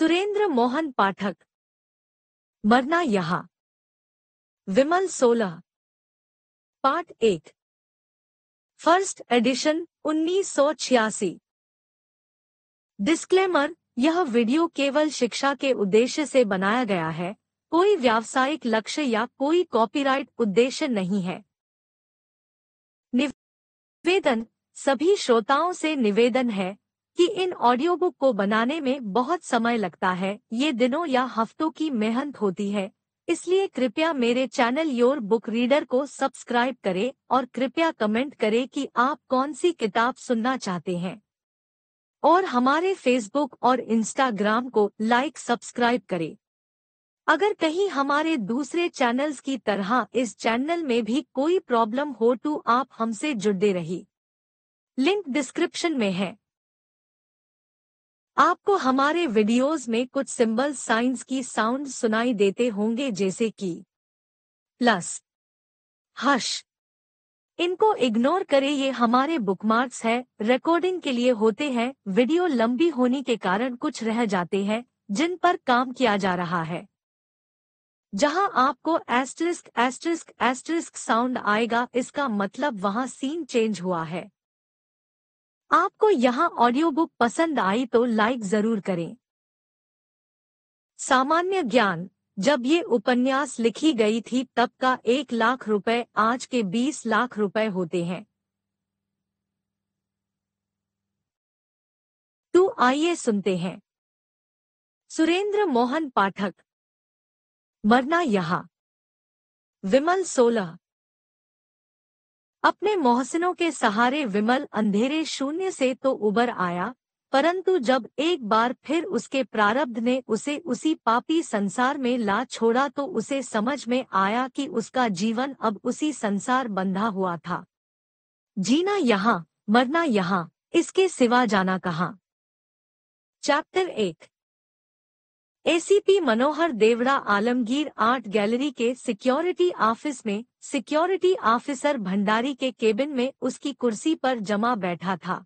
सुरेंद्र मोहन पाठक मरना यहाँ विमल सोलह पार्ट एक फर्स्ट एडिशन उन्नीस डिस्क्लेमर यह वीडियो केवल शिक्षा के उद्देश्य से बनाया गया है कोई व्यावसायिक लक्ष्य या कोई कॉपीराइट उद्देश्य नहीं है निवेदन सभी श्रोताओं से निवेदन है कि इन ऑडियो बुक को बनाने में बहुत समय लगता है ये दिनों या हफ्तों की मेहनत होती है इसलिए कृपया मेरे चैनल योर बुक रीडर को सब्सक्राइब करें और कृपया कमेंट करें कि आप कौन सी किताब सुनना चाहते हैं और हमारे फेसबुक और इंस्टाग्राम को लाइक सब्सक्राइब करें अगर कहीं हमारे दूसरे चैनल्स की तरह इस चैनल में भी कोई प्रॉब्लम हो तो आप हमसे जुड़ते रही लिंक डिस्क्रिप्शन में है आपको हमारे वीडियोस में कुछ सिंबल साइंस की साउंड सुनाई देते होंगे जैसे कि प्लस हश इनको इग्नोर करें ये हमारे बुकमार्क्स है रिकॉर्डिंग के लिए होते हैं वीडियो लंबी होने के कारण कुछ रह जाते हैं जिन पर काम किया जा रहा है जहां आपको एस्ट्रिस्क एस्ट्रिस्क एस्ट्रिस्क साउंड आएगा इसका मतलब वहां सीन चेंज हुआ है आपको यहाँ ऑडियो बुक पसंद आई तो लाइक जरूर करें सामान्य ज्ञान जब ये उपन्यास लिखी गई थी तब का एक लाख रुपए आज के बीस लाख रुपए होते हैं तो आइए सुनते हैं सुरेंद्र मोहन पाठक मरना यहाँ विमल सोलह अपने मोहसिनों के सहारे विमल अंधेरे शून्य से तो उबर आया परंतु जब एक बार फिर उसके प्रारब्ध ने उसे उसी पापी संसार में ला छोड़ा तो उसे समझ में आया कि उसका जीवन अब उसी संसार बंधा हुआ था जीना यहाँ मरना यहाँ इसके सिवा जाना कहाँ चैप्टर एक ACP Manohar Devda Alamgir art gallery के सिक्योरिटी ऑफिस में सिक्योरिटी ऑफिसर भंडारी के केबिन में उसकी कुर्सी पर जमा बैठा था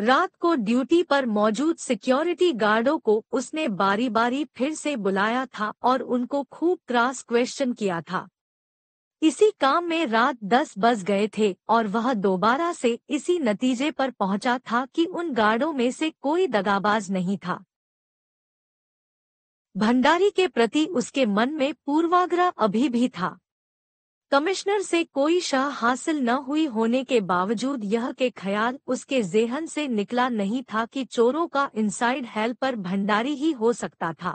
रात को ड्यूटी पर मौजूद सिक्योरिटी गार्डों को उसने बारी बारी फिर से बुलाया था और उनको खूब क्रॉस क्वेश्चन किया था इसी काम में रात दस बज गए थे और वह दोबारा से इसी नतीजे पर पहुंचा था कि उन गार्डों में से कोई दगाबाज नहीं था भंडारी के प्रति उसके मन में पूर्वाग्रह अभी भी था कमिश्नर से कोई शाह हासिल न हुई होने के बावजूद यह के ख्याल उसके जेहन से निकला नहीं था कि चोरों का इनसाइड पर भंडारी ही हो सकता था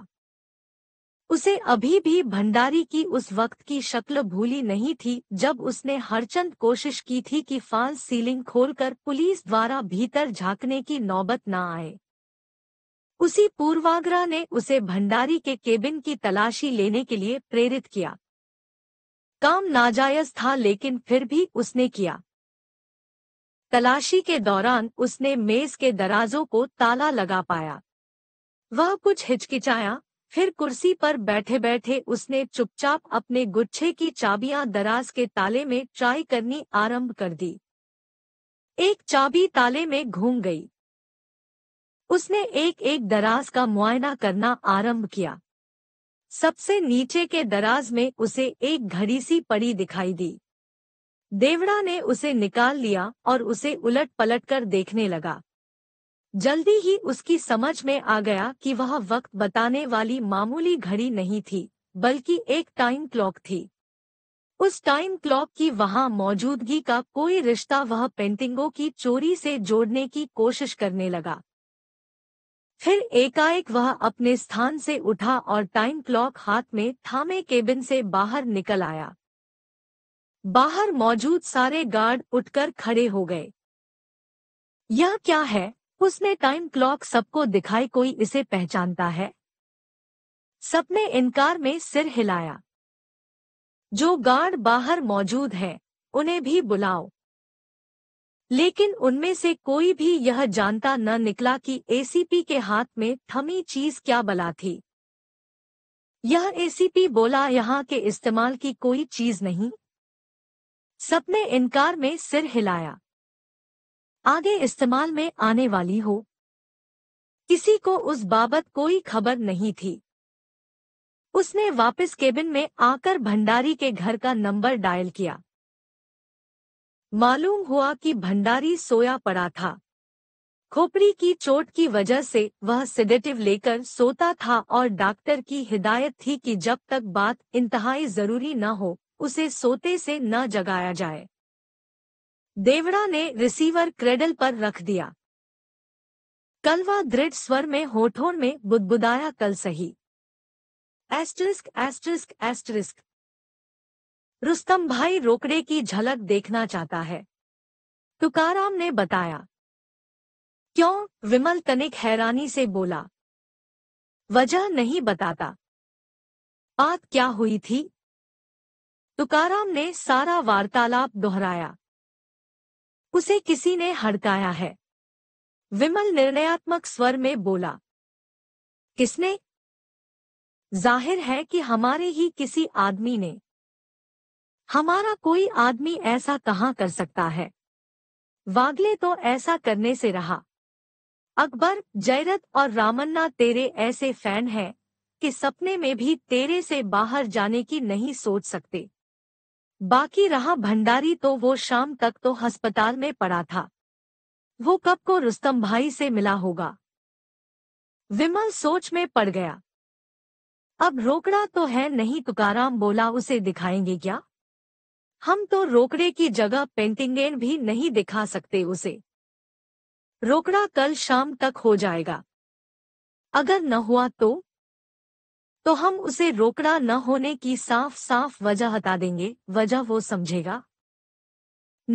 उसे अभी भी भंडारी की उस वक्त की शक्ल भूली नहीं थी जब उसने हरचंद कोशिश की थी कि फांस सीलिंग खोलकर पुलिस द्वारा भीतर झांकने की नौबत न आए उसी पूर्वाग्रह ने उसे भंडारी के केबिन की तलाशी लेने के लिए प्रेरित किया काम नाजायज था लेकिन फिर भी उसने किया तलाशी के दौरान उसने मेज के दराजों को ताला लगा पाया वह कुछ हिचकिचाया फिर कुर्सी पर बैठे बैठे उसने चुपचाप अपने गुच्छे की चाबियां दराज के ताले में ट्राई करनी आरंभ कर दी एक चाबी ताले में घूम गई उसने एक एक दराज का मुआयना करना आरंभ किया सबसे नीचे के दराज में उसे एक घड़ी सी पड़ी दिखाई दी देवड़ा ने उसे निकाल लिया और उसे उलट पलट कर देखने लगा जल्दी ही उसकी समझ में आ गया कि वह वक्त बताने वाली मामूली घड़ी नहीं थी बल्कि एक टाइम क्लॉक थी उस टाइम क्लॉक की वहां मौजूदगी का कोई रिश्ता वह पेंटिंगों की चोरी से जोड़ने की कोशिश करने लगा फिर एकाएक वह अपने स्थान से उठा और टाइम क्लॉक हाथ में थामे केबिन से बाहर निकल आया बाहर मौजूद सारे गार्ड उठकर खड़े हो गए यह क्या है उसने टाइम क्लॉक सबको दिखाई कोई इसे पहचानता है सबने इनकार में सिर हिलाया जो गार्ड बाहर मौजूद है उन्हें भी बुलाओ लेकिन उनमें से कोई भी यह जानता न निकला कि एसीपी के हाथ में थमी चीज क्या बला थी यह एसीपी बोला यहाँ के इस्तेमाल की कोई चीज नहीं सबने इनकार में सिर हिलाया आगे इस्तेमाल में आने वाली हो किसी को उस बाबत कोई खबर नहीं थी उसने वापस केबिन में आकर भंडारी के घर का नंबर डायल किया मालूम हुआ कि भंडारी सोया पड़ा था खोपड़ी की चोट की वजह से वह सिडेटिव लेकर सोता था और डॉक्टर की हिदायत थी कि जब तक बात इंतहाई जरूरी न हो उसे सोते से न जगाया जाए देवड़ा ने रिसीवर क्रेडल पर रख दिया कलवा दृढ़ स्वर में होठों में बुदबुदाया कल सही एस्ट्रिस्क एस्ट्रिस्क एस्ट्रिस्क रुस्तम भाई रोकड़े की झलक देखना चाहता है तुकाराम ने बताया क्यों विमल तनिक हैरानी से बोला वजह नहीं बताता बात क्या हुई थी तुकाराम ने सारा वार्तालाप दोहराया उसे किसी ने हड़काया है विमल निर्णयात्मक स्वर में बोला किसने जाहिर है कि हमारे ही किसी आदमी ने हमारा कोई आदमी ऐसा कहाँ कर सकता है वागले तो ऐसा करने से रहा अकबर जयरत और रामन्ना तेरे ऐसे फैन हैं कि सपने में भी तेरे से बाहर जाने की नहीं सोच सकते बाकी रहा भंडारी तो वो शाम तक तो अस्पताल में पड़ा था वो कब को रुस्तम भाई से मिला होगा विमल सोच में पड़ गया अब रोकड़ा तो है नहीं तुकाराम बोला उसे दिखाएंगे क्या हम तो रोकड़े की जगह पेंटिंग भी नहीं दिखा सकते उसे रोकड़ा कल शाम तक हो जाएगा अगर न हुआ तो तो हम उसे रोकड़ा न होने की साफ साफ वजह हटा देंगे वजह वो समझेगा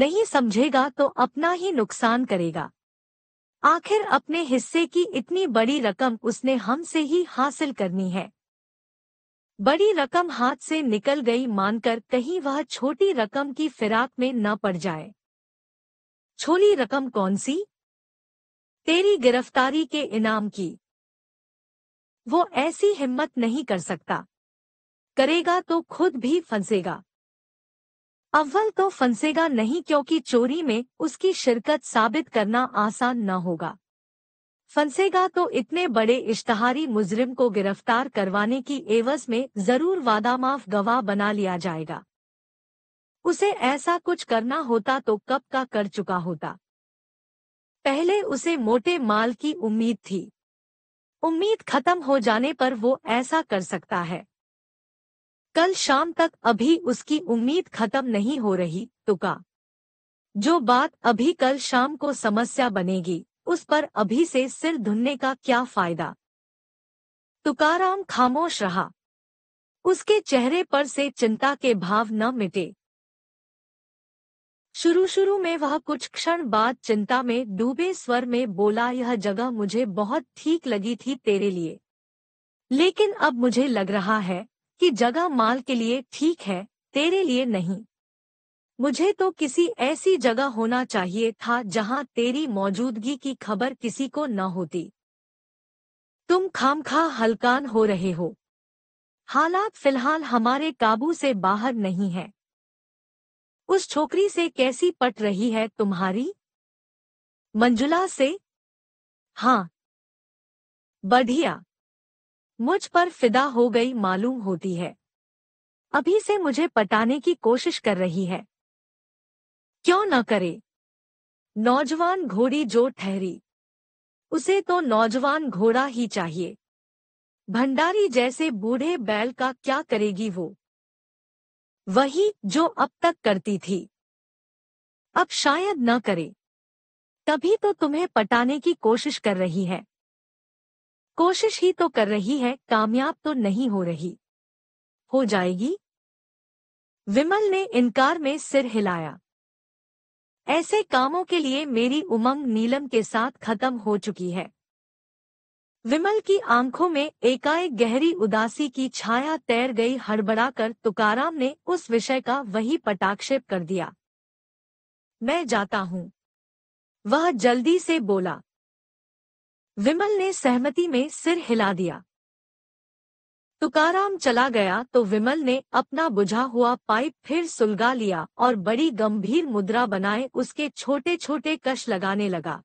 नहीं समझेगा तो अपना ही नुकसान करेगा आखिर अपने हिस्से की इतनी बड़ी रकम उसने हमसे ही हासिल करनी है बड़ी रकम हाथ से निकल गई मानकर कहीं वह छोटी रकम की फिराक में न पड़ जाए छोली रकम कौन सी तेरी गिरफ्तारी के इनाम की वो ऐसी हिम्मत नहीं कर सकता करेगा तो खुद भी फंसेगा अव्वल तो फंसेगा नहीं क्योंकि चोरी में उसकी शिरकत साबित करना आसान न होगा फंसेगा तो इतने बड़े इश्तहारी मुजरिम को गिरफ्तार करवाने की एवज में जरूर वादा माफ गवाह बना लिया जाएगा उसे ऐसा कुछ करना होता तो कब का कर चुका होता पहले उसे मोटे माल की उम्मीद थी उम्मीद खत्म हो जाने पर वो ऐसा कर सकता है कल शाम तक अभी उसकी उम्मीद खत्म नहीं हो रही तो का जो बात अभी कल शाम को समस्या बनेगी उस पर अभी से सिर धुनने का क्या फायदा तुकाराम खामोश रहा उसके चेहरे पर से चिंता के भाव न मिटे शुरू शुरू में वह कुछ क्षण बाद चिंता में डूबे स्वर में बोला यह जगह मुझे बहुत ठीक लगी थी तेरे लिए लेकिन अब मुझे लग रहा है कि जगह माल के लिए ठीक है तेरे लिए नहीं मुझे तो किसी ऐसी जगह होना चाहिए था जहां तेरी मौजूदगी की खबर किसी को न होती तुम खामखा हलकान हो रहे हो हालात फिलहाल हमारे काबू से बाहर नहीं है उस छोकरी से कैसी पट रही है तुम्हारी मंजुला से हाँ बढ़िया मुझ पर फिदा हो गई मालूम होती है अभी से मुझे पटाने की कोशिश कर रही है क्यों न करे नौजवान घोड़ी जो ठहरी उसे तो नौजवान घोड़ा ही चाहिए भंडारी जैसे बूढ़े बैल का क्या करेगी वो वही जो अब तक करती थी अब शायद न करे तभी तो तुम्हें पटाने की कोशिश कर रही है कोशिश ही तो कर रही है कामयाब तो नहीं हो रही हो जाएगी विमल ने इनकार में सिर हिलाया ऐसे कामों के लिए मेरी उमंग नीलम के साथ खत्म हो चुकी है विमल की आंखों में एकाएक गहरी उदासी की छाया तैर गई हड़बड़ाकर तुकाराम ने उस विषय का वही पटाक्षेप कर दिया मैं जाता हूँ वह जल्दी से बोला विमल ने सहमति में सिर हिला दिया तुकाराम चला गया तो विमल ने अपना बुझा हुआ पाइप फिर सुलगा लिया और बड़ी गंभीर मुद्रा बनाए उसके छोटे छोटे कश लगाने लगा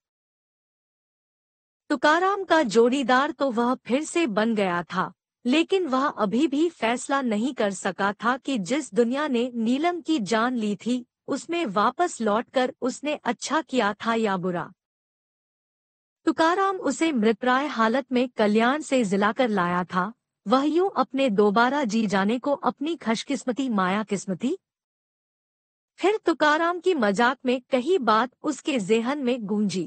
तुकाराम का जोड़ीदार तो वह फिर से बन गया था लेकिन वह अभी भी फैसला नहीं कर सका था कि जिस दुनिया ने नीलम की जान ली थी उसमें वापस लौटकर उसने अच्छा किया था या बुरा तुकाराम उसे मृतराय हालत में कल्याण से जिलाकर लाया था वह यूं अपने दोबारा जी जाने को अपनी खशकिस्मती माया किस्मती फिर तुकाराम की मजाक में कही बात उसके जेहन में गूंजी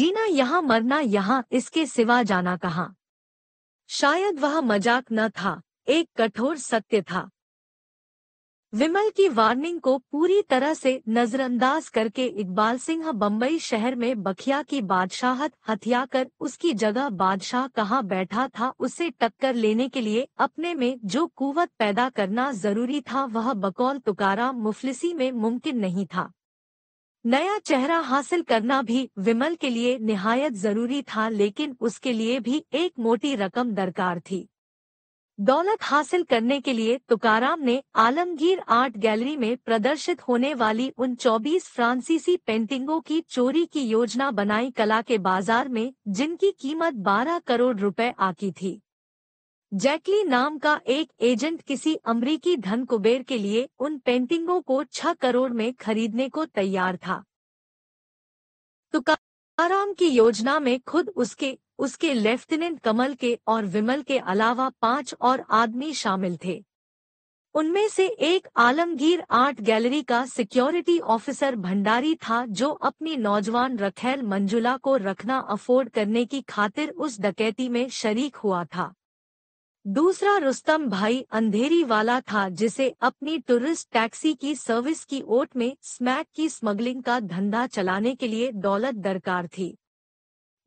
जीना यहां मरना यहाँ इसके सिवा जाना कहा शायद वह मजाक न था एक कठोर सत्य था विमल की वार्निंग को पूरी तरह से नजरअंदाज करके इकबाल सिंह बम्बई शहर में बखिया की बादशाहत हथिया कर उसकी जगह बादशाह कहाँ बैठा था उसे टक्कर लेने के लिए अपने में जो कुवत पैदा करना जरूरी था वह बकौल तुकारा मुफलिसी में मुमकिन नहीं था नया चेहरा हासिल करना भी विमल के लिए निहायत जरूरी था लेकिन उसके लिए भी एक मोटी रकम दरकार थी दौलत हासिल करने के लिए तुकाराम ने आलमगीर आर्ट गैलरी में प्रदर्शित होने वाली उन 24 फ्रांसीसी पेंटिंगों की चोरी की योजना बनाई कला के बाजार में जिनकी कीमत 12 करोड़ रुपए आकी थी जैकली नाम का एक एजेंट किसी अमरीकी धन कुबेर के लिए उन पेंटिंगों को 6 करोड़ में खरीदने को तैयार था तुकाराम की योजना में खुद उसके उसके लेफ्टिनेंट कमल के और विमल के अलावा पांच और आदमी शामिल थे उनमें से एक आलमगीर आर्ट गैलरी का सिक्योरिटी ऑफिसर भंडारी था जो अपनी नौजवान रखेल मंजुला को रखना अफोर्ड करने की खातिर उस डकैती में शरीक हुआ था दूसरा रुस्तम भाई अंधेरी वाला था जिसे अपनी टूरिस्ट टैक्सी की सर्विस की ओट में स्मैक की स्मगलिंग का धंधा चलाने के लिए दौलत दरकार थी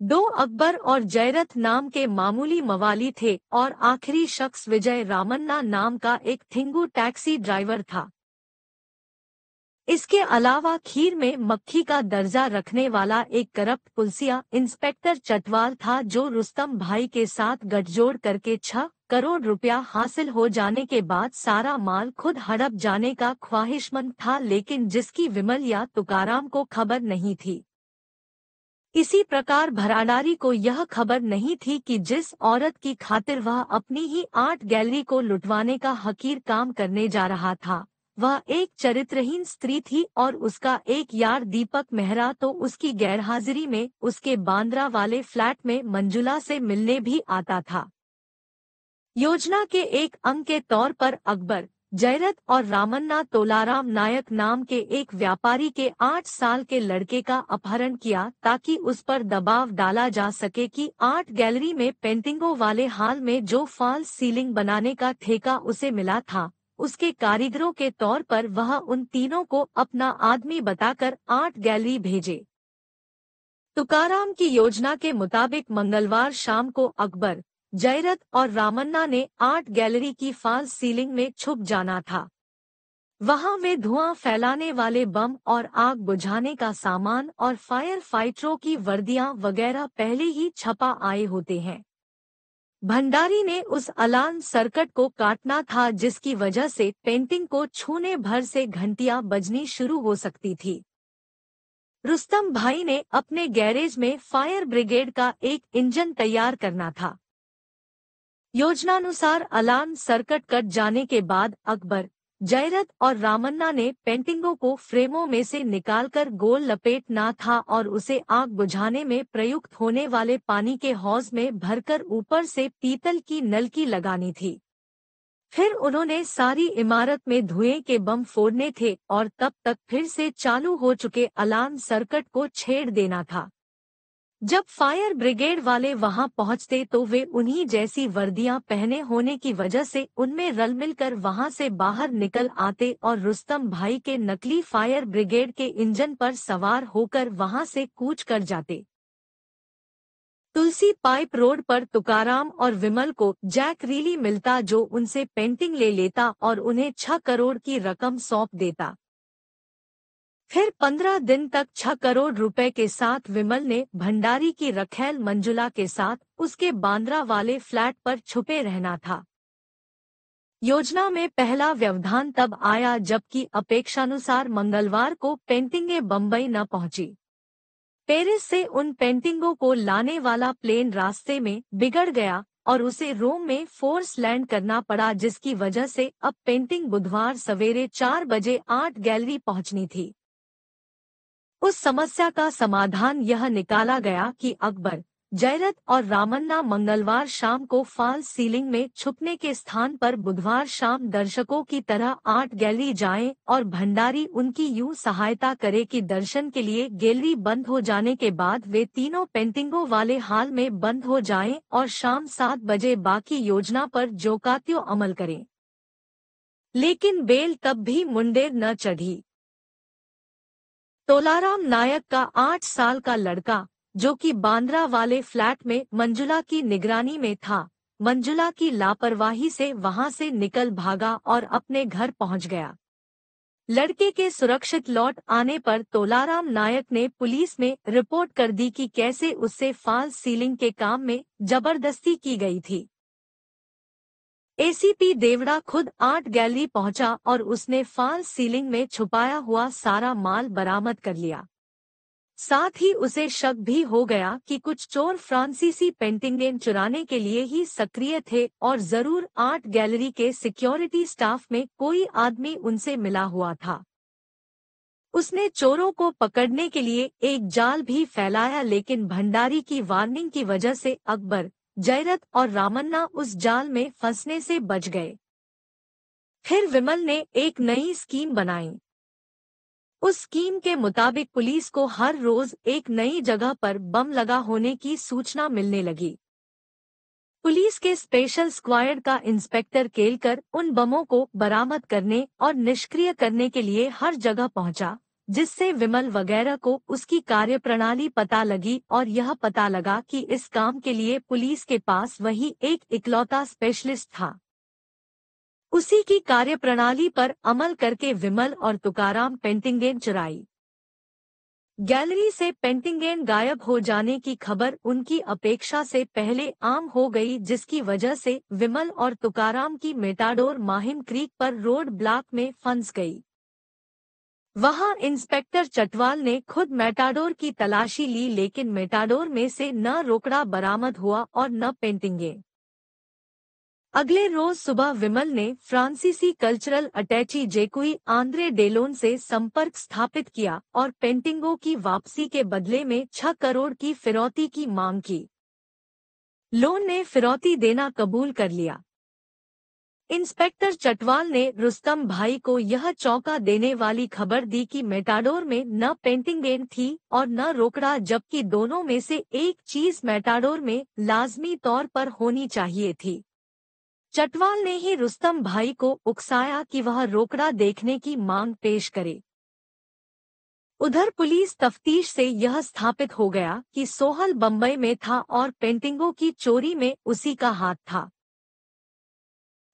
दो अकबर और जयरथ नाम के मामूली मवाली थे और आखिरी शख्स विजय रामन्ना नाम का एक थिंगू टैक्सी ड्राइवर था इसके अलावा खीर में मक्खी का दर्जा रखने वाला एक करप्ट पुलसिया इंस्पेक्टर चटवाल था जो रुस्तम भाई के साथ गठजोड़ करके छह करोड़ रुपया हासिल हो जाने के बाद सारा माल खुद हड़प जाने का ख्वाहिशमंद था लेकिन जिसकी विमल या तुकाराम को खबर नहीं थी इसी प्रकार भरानारी को यह खबर नहीं थी कि जिस औरत की खातिर वह अपनी ही आर्ट गैलरी को लुटवाने का हकीर काम करने जा रहा था वह एक चरित्रहीन स्त्री थी और उसका एक यार दीपक मेहरा तो उसकी गैरहाजिरी में उसके बांद्रा वाले फ्लैट में मंजुला से मिलने भी आता था योजना के एक अंग के तौर पर अकबर जयरथ और रामन्ना तोलाराम नायक नाम के एक व्यापारी के आठ साल के लड़के का अपहरण किया ताकि उस पर दबाव डाला जा सके कि आर्ट गैलरी में पेंटिंगों वाले हाल में जो फॉल सीलिंग बनाने का ठेका उसे मिला था उसके कारीगरों के तौर पर वह उन तीनों को अपना आदमी बताकर आर्ट गैलरी भेजे तुकाराम की योजना के मुताबिक मंगलवार शाम को अकबर जयरथ और रामन्ना ने आर्ट गैलरी की फाल सीलिंग में छुप जाना था वहां वे धुआं फैलाने वाले बम और आग बुझाने का सामान और फायर फाइटरों की वर्दियां वगैरह पहले ही छपा आए होते हैं भंडारी ने उस अलार्म सर्कट को काटना था जिसकी वजह से पेंटिंग को छूने भर से घंटियां बजनी शुरू हो सकती थी रुस्तम भाई ने अपने गैरेज में फायर ब्रिगेड का एक इंजन तैयार करना था योजना अनुसार अलार्म सर्कट कट जाने के बाद अकबर जयरथ और रामन्ना ने पेंटिंगों को फ्रेमों में से निकालकर गोल लपेटना था और उसे आग बुझाने में प्रयुक्त होने वाले पानी के हौज में भरकर ऊपर से पीतल की नलकी लगानी थी फिर उन्होंने सारी इमारत में धुएं के बम फोड़ने थे और तब तक फिर से चालू हो चुके अलार्म सर्किट को छेड़ देना था जब फायर ब्रिगेड वाले वहां पहुंचते तो वे उन्हीं जैसी वर्दियां पहने होने की वजह से उनमें रल मिलकर वहां से बाहर निकल आते और रुस्तम भाई के नकली फायर ब्रिगेड के इंजन पर सवार होकर वहां से कूच कर जाते तुलसी पाइप रोड पर तुकाराम और विमल को जैक रीली मिलता जो उनसे पेंटिंग ले लेता और उन्हें छह करोड़ की रकम सौंप देता फिर पंद्रह दिन तक छह करोड़ रुपए के साथ विमल ने भंडारी की रखेल मंजुला के साथ उसके बांद्रा वाले फ्लैट पर छुपे रहना था योजना में पहला व्यवधान तब आया जबकि अपेक्षानुसार मंगलवार को पेंटिंगे बम्बई न पहुंची पेरिस से उन पेंटिंगों को लाने वाला प्लेन रास्ते में बिगड़ गया और उसे रोम में फोर्स लैंड करना पड़ा जिसकी वजह से अब पेंटिंग बुधवार सवेरे चार बजे आर्ट गैलरी पहुंचनी थी उस समस्या का समाधान यह निकाला गया कि अकबर जयरथ और रामन्ना मंगलवार शाम को फॉल सीलिंग में छुपने के स्थान पर बुधवार शाम दर्शकों की तरह आर्ट गैलरी जाएं और भंडारी उनकी यूं सहायता करे कि दर्शन के लिए गैलरी बंद हो जाने के बाद वे तीनों पेंटिंगों वाले हाल में बंद हो जाएं और शाम सात बजे बाकी योजना पर जोकात्यो अमल करें लेकिन बेल तब भी मुंडेर न चढ़ी तोलाराम नायक का आठ साल का लड़का जो कि बांद्रा वाले फ्लैट में मंजुला की निगरानी में था मंजुला की लापरवाही से वहां से निकल भागा और अपने घर पहुंच गया लड़के के सुरक्षित लौट आने पर तोलाराम नायक ने पुलिस में रिपोर्ट कर दी कि कैसे उससे फाल सीलिंग के काम में जबरदस्ती की गई थी एसीपी देवड़ा खुद आर्ट गैली पहुंचा और उसने फाल सीलिंग में छुपाया हुआ सारा माल बरामद कर लिया साथ ही उसे शक भी हो गया कि कुछ चोर फ्रांसीसी पेंटिंगें चुराने के लिए ही सक्रिय थे और जरूर आर्ट गैलरी के सिक्योरिटी स्टाफ में कोई आदमी उनसे मिला हुआ था उसने चोरों को पकड़ने के लिए एक जाल भी फैलाया लेकिन भंडारी की वार्निंग की वजह से अकबर जयरथ और रामन्ना उस जाल में फंसने से बच गए फिर विमल ने एक नई स्कीम बनाई उस स्कीम के मुताबिक पुलिस को हर रोज एक नई जगह पर बम लगा होने की सूचना मिलने लगी पुलिस के स्पेशल स्क्वायर का इंस्पेक्टर केलकर उन बमों को बरामद करने और निष्क्रिय करने के लिए हर जगह पहुंचा जिससे विमल वगैरह को उसकी कार्यप्रणाली पता लगी और यह पता लगा कि इस काम के लिए पुलिस के पास वही एक इकलौता स्पेशलिस्ट था उसी की कार्यप्रणाली पर अमल करके विमल और तुकाराम पेंटिंगेन चुराई गैलरी से पेंटिंगेन गायब हो जाने की खबर उनकी अपेक्षा से पहले आम हो गई जिसकी वजह से विमल और तुकाराम की मेटाडोर माहिम क्रीक पर रोड ब्लॉक में फंस गई वहां इंस्पेक्टर चटवाल ने खुद मेटाडोर की तलाशी ली लेकिन मेटाडोर में से न रोकड़ा बरामद हुआ और न पेंटिंगे अगले रोज सुबह विमल ने फ्रांसीसी कल्चरल अटैची जेकुई आंद्रे डेलोन से संपर्क स्थापित किया और पेंटिंगों की वापसी के बदले में छह करोड़ की फिरौती की मांग की लोन ने फिरौती देना कबूल कर लिया इंस्पेक्टर चटवाल ने रुस्तम भाई को यह चौंका देने वाली खबर दी कि मेटाडोर में न पेंटिंग गेंद थी और न रोकड़ा जबकि दोनों में से एक चीज मेटाडोर में लाजमी तौर पर होनी चाहिए थी चटवाल ने ही रुस्तम भाई को उकसाया कि वह रोकड़ा देखने की मांग पेश करे उधर पुलिस तफ्तीश से यह स्थापित हो गया कि सोहल बम्बई में था और पेंटिंगों की चोरी में उसी का हाथ था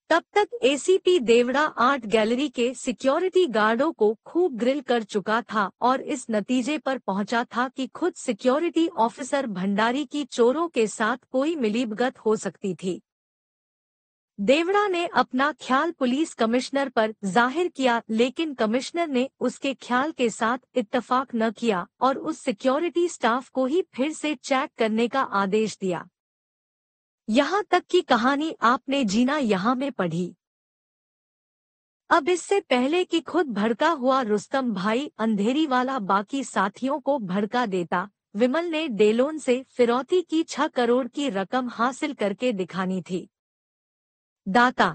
तब तक एसीपी देवड़ा आर्ट गैलरी के सिक्योरिटी गार्डों को खूब ग्रिल कर चुका था और इस नतीजे पर पहुंचा था कि खुद सिक्योरिटी ऑफिसर भंडारी की चोरों के साथ कोई मिलीभगत हो सकती थी देवड़ा ने अपना ख्याल पुलिस कमिश्नर पर जाहिर किया लेकिन कमिश्नर ने उसके ख्याल के साथ इत्तफाक न किया और उस सिक्योरिटी स्टाफ को ही फिर से चेक करने का आदेश दिया यहाँ तक की कहानी आपने जीना यहाँ में पढ़ी अब इससे पहले कि खुद भड़का हुआ रुस्तम भाई अंधेरी वाला बाकी साथियों को भड़का देता विमल ने डेलोन से फिरौती की छह करोड़ की रकम हासिल करके दिखानी थी दाता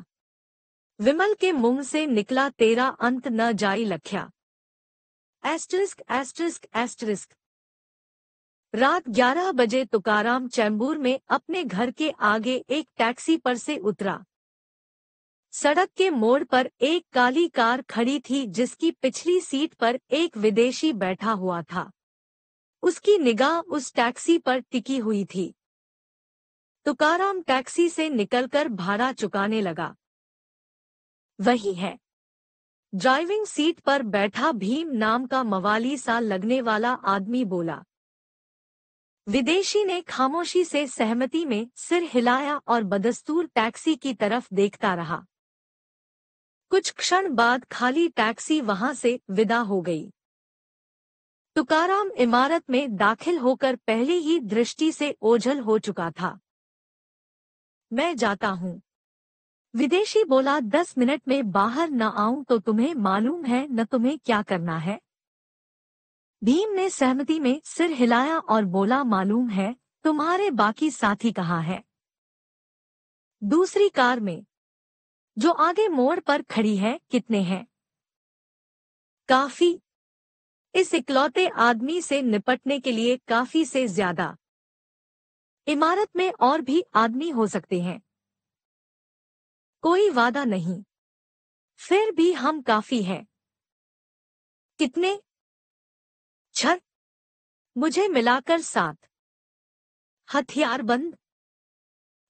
विमल के मुंह से निकला तेरा अंत न जाई लख्या एस्ट्रिस्क एस्ट्रिस्क एस्ट्रिस्क रात 11 बजे तुकाराम चैम्बूर में अपने घर के आगे एक टैक्सी पर से उतरा सड़क के मोड़ पर एक काली कार खड़ी थी जिसकी पिछली सीट पर एक विदेशी बैठा हुआ था उसकी निगाह उस टैक्सी पर टिकी हुई थी तुकाराम टैक्सी से निकलकर भाड़ा चुकाने लगा वही है ड्राइविंग सीट पर बैठा भीम नाम का मवाली सा लगने वाला आदमी बोला विदेशी ने खामोशी से सहमति में सिर हिलाया और बदस्तूर टैक्सी की तरफ देखता रहा कुछ क्षण बाद खाली टैक्सी वहां से विदा हो गई तुकाराम इमारत में दाखिल होकर पहले ही दृष्टि से ओझल हो चुका था मैं जाता हूँ विदेशी बोला दस मिनट में बाहर न आऊं तो तुम्हें मालूम है न तुम्हें क्या करना है भीम ने सहमति में सिर हिलाया और बोला मालूम है तुम्हारे बाकी साथी कहाँ है दूसरी कार में जो आगे मोड़ पर खड़ी है कितने हैं काफी इस इकलौते आदमी से निपटने के लिए काफी से ज्यादा इमारत में और भी आदमी हो सकते हैं कोई वादा नहीं फिर भी हम काफी हैं कितने मच्छर मुझे मिलाकर सात हथियार बंद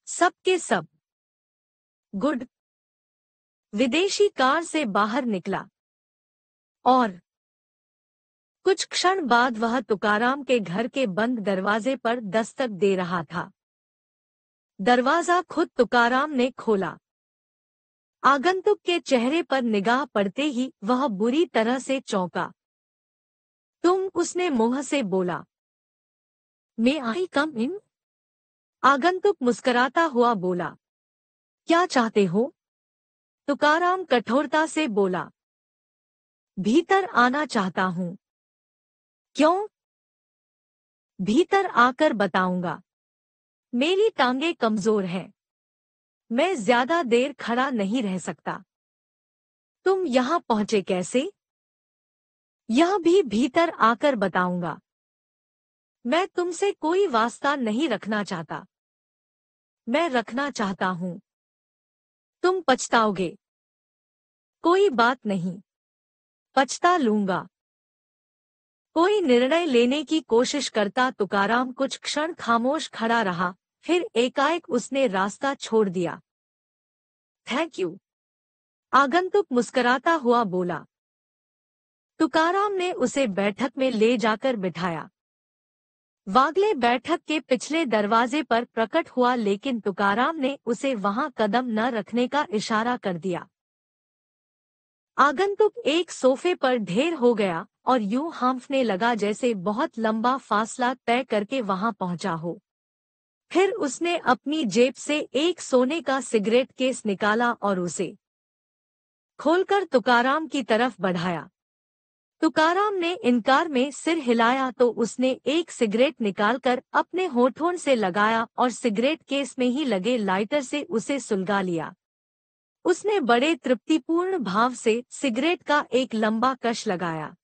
सब के सब गुड विदेशी कार से बाहर निकला और कुछ क्षण बाद वह तुकाराम के घर के बंद दरवाजे पर दस्तक दे रहा था दरवाजा खुद तुकाराम ने खोला आगंतुक के चेहरे पर निगाह पड़ते ही वह बुरी तरह से चौंका तुम उसने मोह से बोला मैं आई कम इन आगंतुक मुस्कराता हुआ बोला क्या चाहते हो तुकाराम कठोरता से बोला भीतर आना चाहता हूं क्यों भीतर आकर बताऊंगा मेरी टांगे कमजोर हैं मैं ज्यादा देर खड़ा नहीं रह सकता तुम यहां पहुंचे कैसे यह भी भीतर आकर बताऊंगा मैं तुमसे कोई वास्ता नहीं रखना चाहता मैं रखना चाहता हूं तुम पछताओगे कोई बात नहीं पछता लूंगा कोई निर्णय लेने की कोशिश करता तुकाराम कुछ क्षण खामोश खड़ा रहा फिर एकाएक उसने रास्ता छोड़ दिया थैंक यू आगंतुक मुस्कराता हुआ बोला तुकाराम ने उसे बैठक में ले जाकर बिठाया वागले बैठक के पिछले दरवाजे पर प्रकट हुआ लेकिन तुकाराम ने उसे वहां कदम न रखने का इशारा कर दिया आगंतुक एक सोफे पर ढेर हो गया और यूं हांफने लगा जैसे बहुत लंबा फासला तय करके वहां पहुंचा हो फिर उसने अपनी जेब से एक सोने का सिगरेट केस निकाला और उसे खोलकर तुकाराम की तरफ बढ़ाया तुकाराम ने इनकार में सिर हिलाया तो उसने एक सिगरेट निकालकर अपने होठों से लगाया और सिगरेट केस में ही लगे लाइटर से उसे सुलगा लिया उसने बड़े तृप्तिपूर्ण भाव से सिगरेट का एक लंबा कश लगाया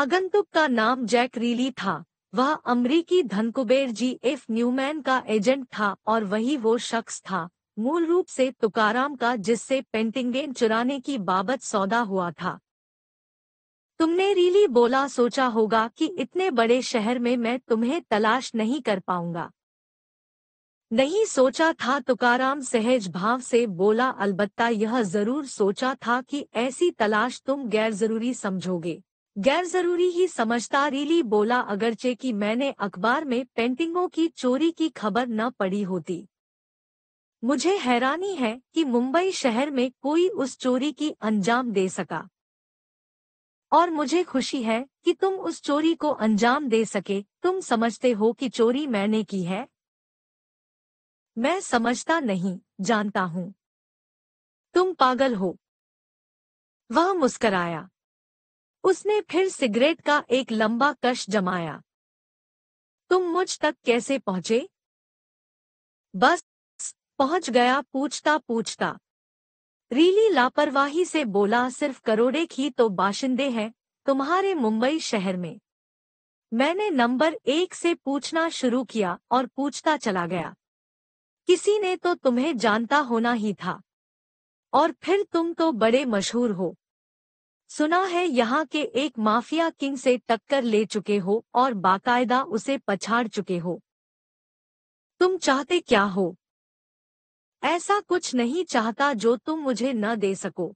आगंतुक का नाम जैक रीली था वह अमरीकी धनकुबेर जी एफ न्यूमैन का एजेंट था और वही वो शख्स था मूल रूप से तुकाराम का जिससे पेंटिंगेन चुराने की बाबत सौदा हुआ था तुमने रीली बोला सोचा होगा कि इतने बड़े शहर में मैं तुम्हें तलाश नहीं कर पाऊंगा नहीं सोचा था तुकाराम सहज भाव से बोला अलबत्ता यह जरूर सोचा था कि ऐसी तलाश तुम गैर जरूरी समझोगे गैर जरूरी ही समझता रीली बोला अगरचे कि मैंने अखबार में पेंटिंगों की चोरी की खबर न पड़ी होती मुझे हैरानी है कि मुंबई शहर में कोई उस चोरी की अंजाम दे सका और मुझे खुशी है कि तुम उस चोरी को अंजाम दे सके तुम समझते हो कि चोरी मैंने की है मैं समझता नहीं जानता हूं तुम पागल हो वह मुस्कराया उसने फिर सिगरेट का एक लंबा कश जमाया तुम मुझ तक कैसे पहुंचे बस पहुंच गया पूछता पूछता रीली लापरवाही से बोला सिर्फ करोड़े ही तो बाशिंदे हैं तुम्हारे मुंबई शहर में मैंने नंबर एक से पूछना शुरू किया और पूछता चला गया किसी ने तो तुम्हें जानता होना ही था और फिर तुम तो बड़े मशहूर हो सुना है यहाँ के एक माफिया किंग से टक्कर ले चुके हो और बाकायदा उसे पछाड़ चुके हो तुम चाहते क्या हो ऐसा कुछ नहीं चाहता जो तुम मुझे न दे सको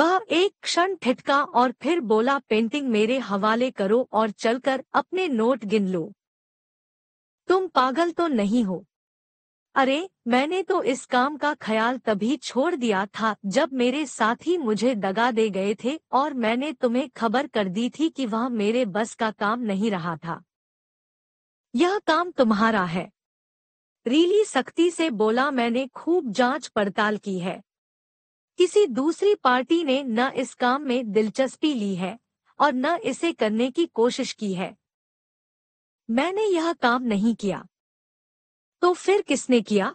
वह एक क्षण ठिटका और फिर बोला पेंटिंग मेरे हवाले करो और चलकर अपने नोट गिन लो तुम पागल तो नहीं हो अरे मैंने तो इस काम का ख्याल तभी छोड़ दिया था जब मेरे साथी मुझे दगा दे गए थे और मैंने तुम्हें खबर कर दी थी कि वह मेरे बस का काम नहीं रहा था यह काम तुम्हारा है रीली सख्ती से बोला मैंने खूब जांच पड़ताल की है किसी दूसरी पार्टी ने न इस काम में दिलचस्पी ली है और न इसे करने की कोशिश की है मैंने यह काम नहीं किया तो फिर किसने किया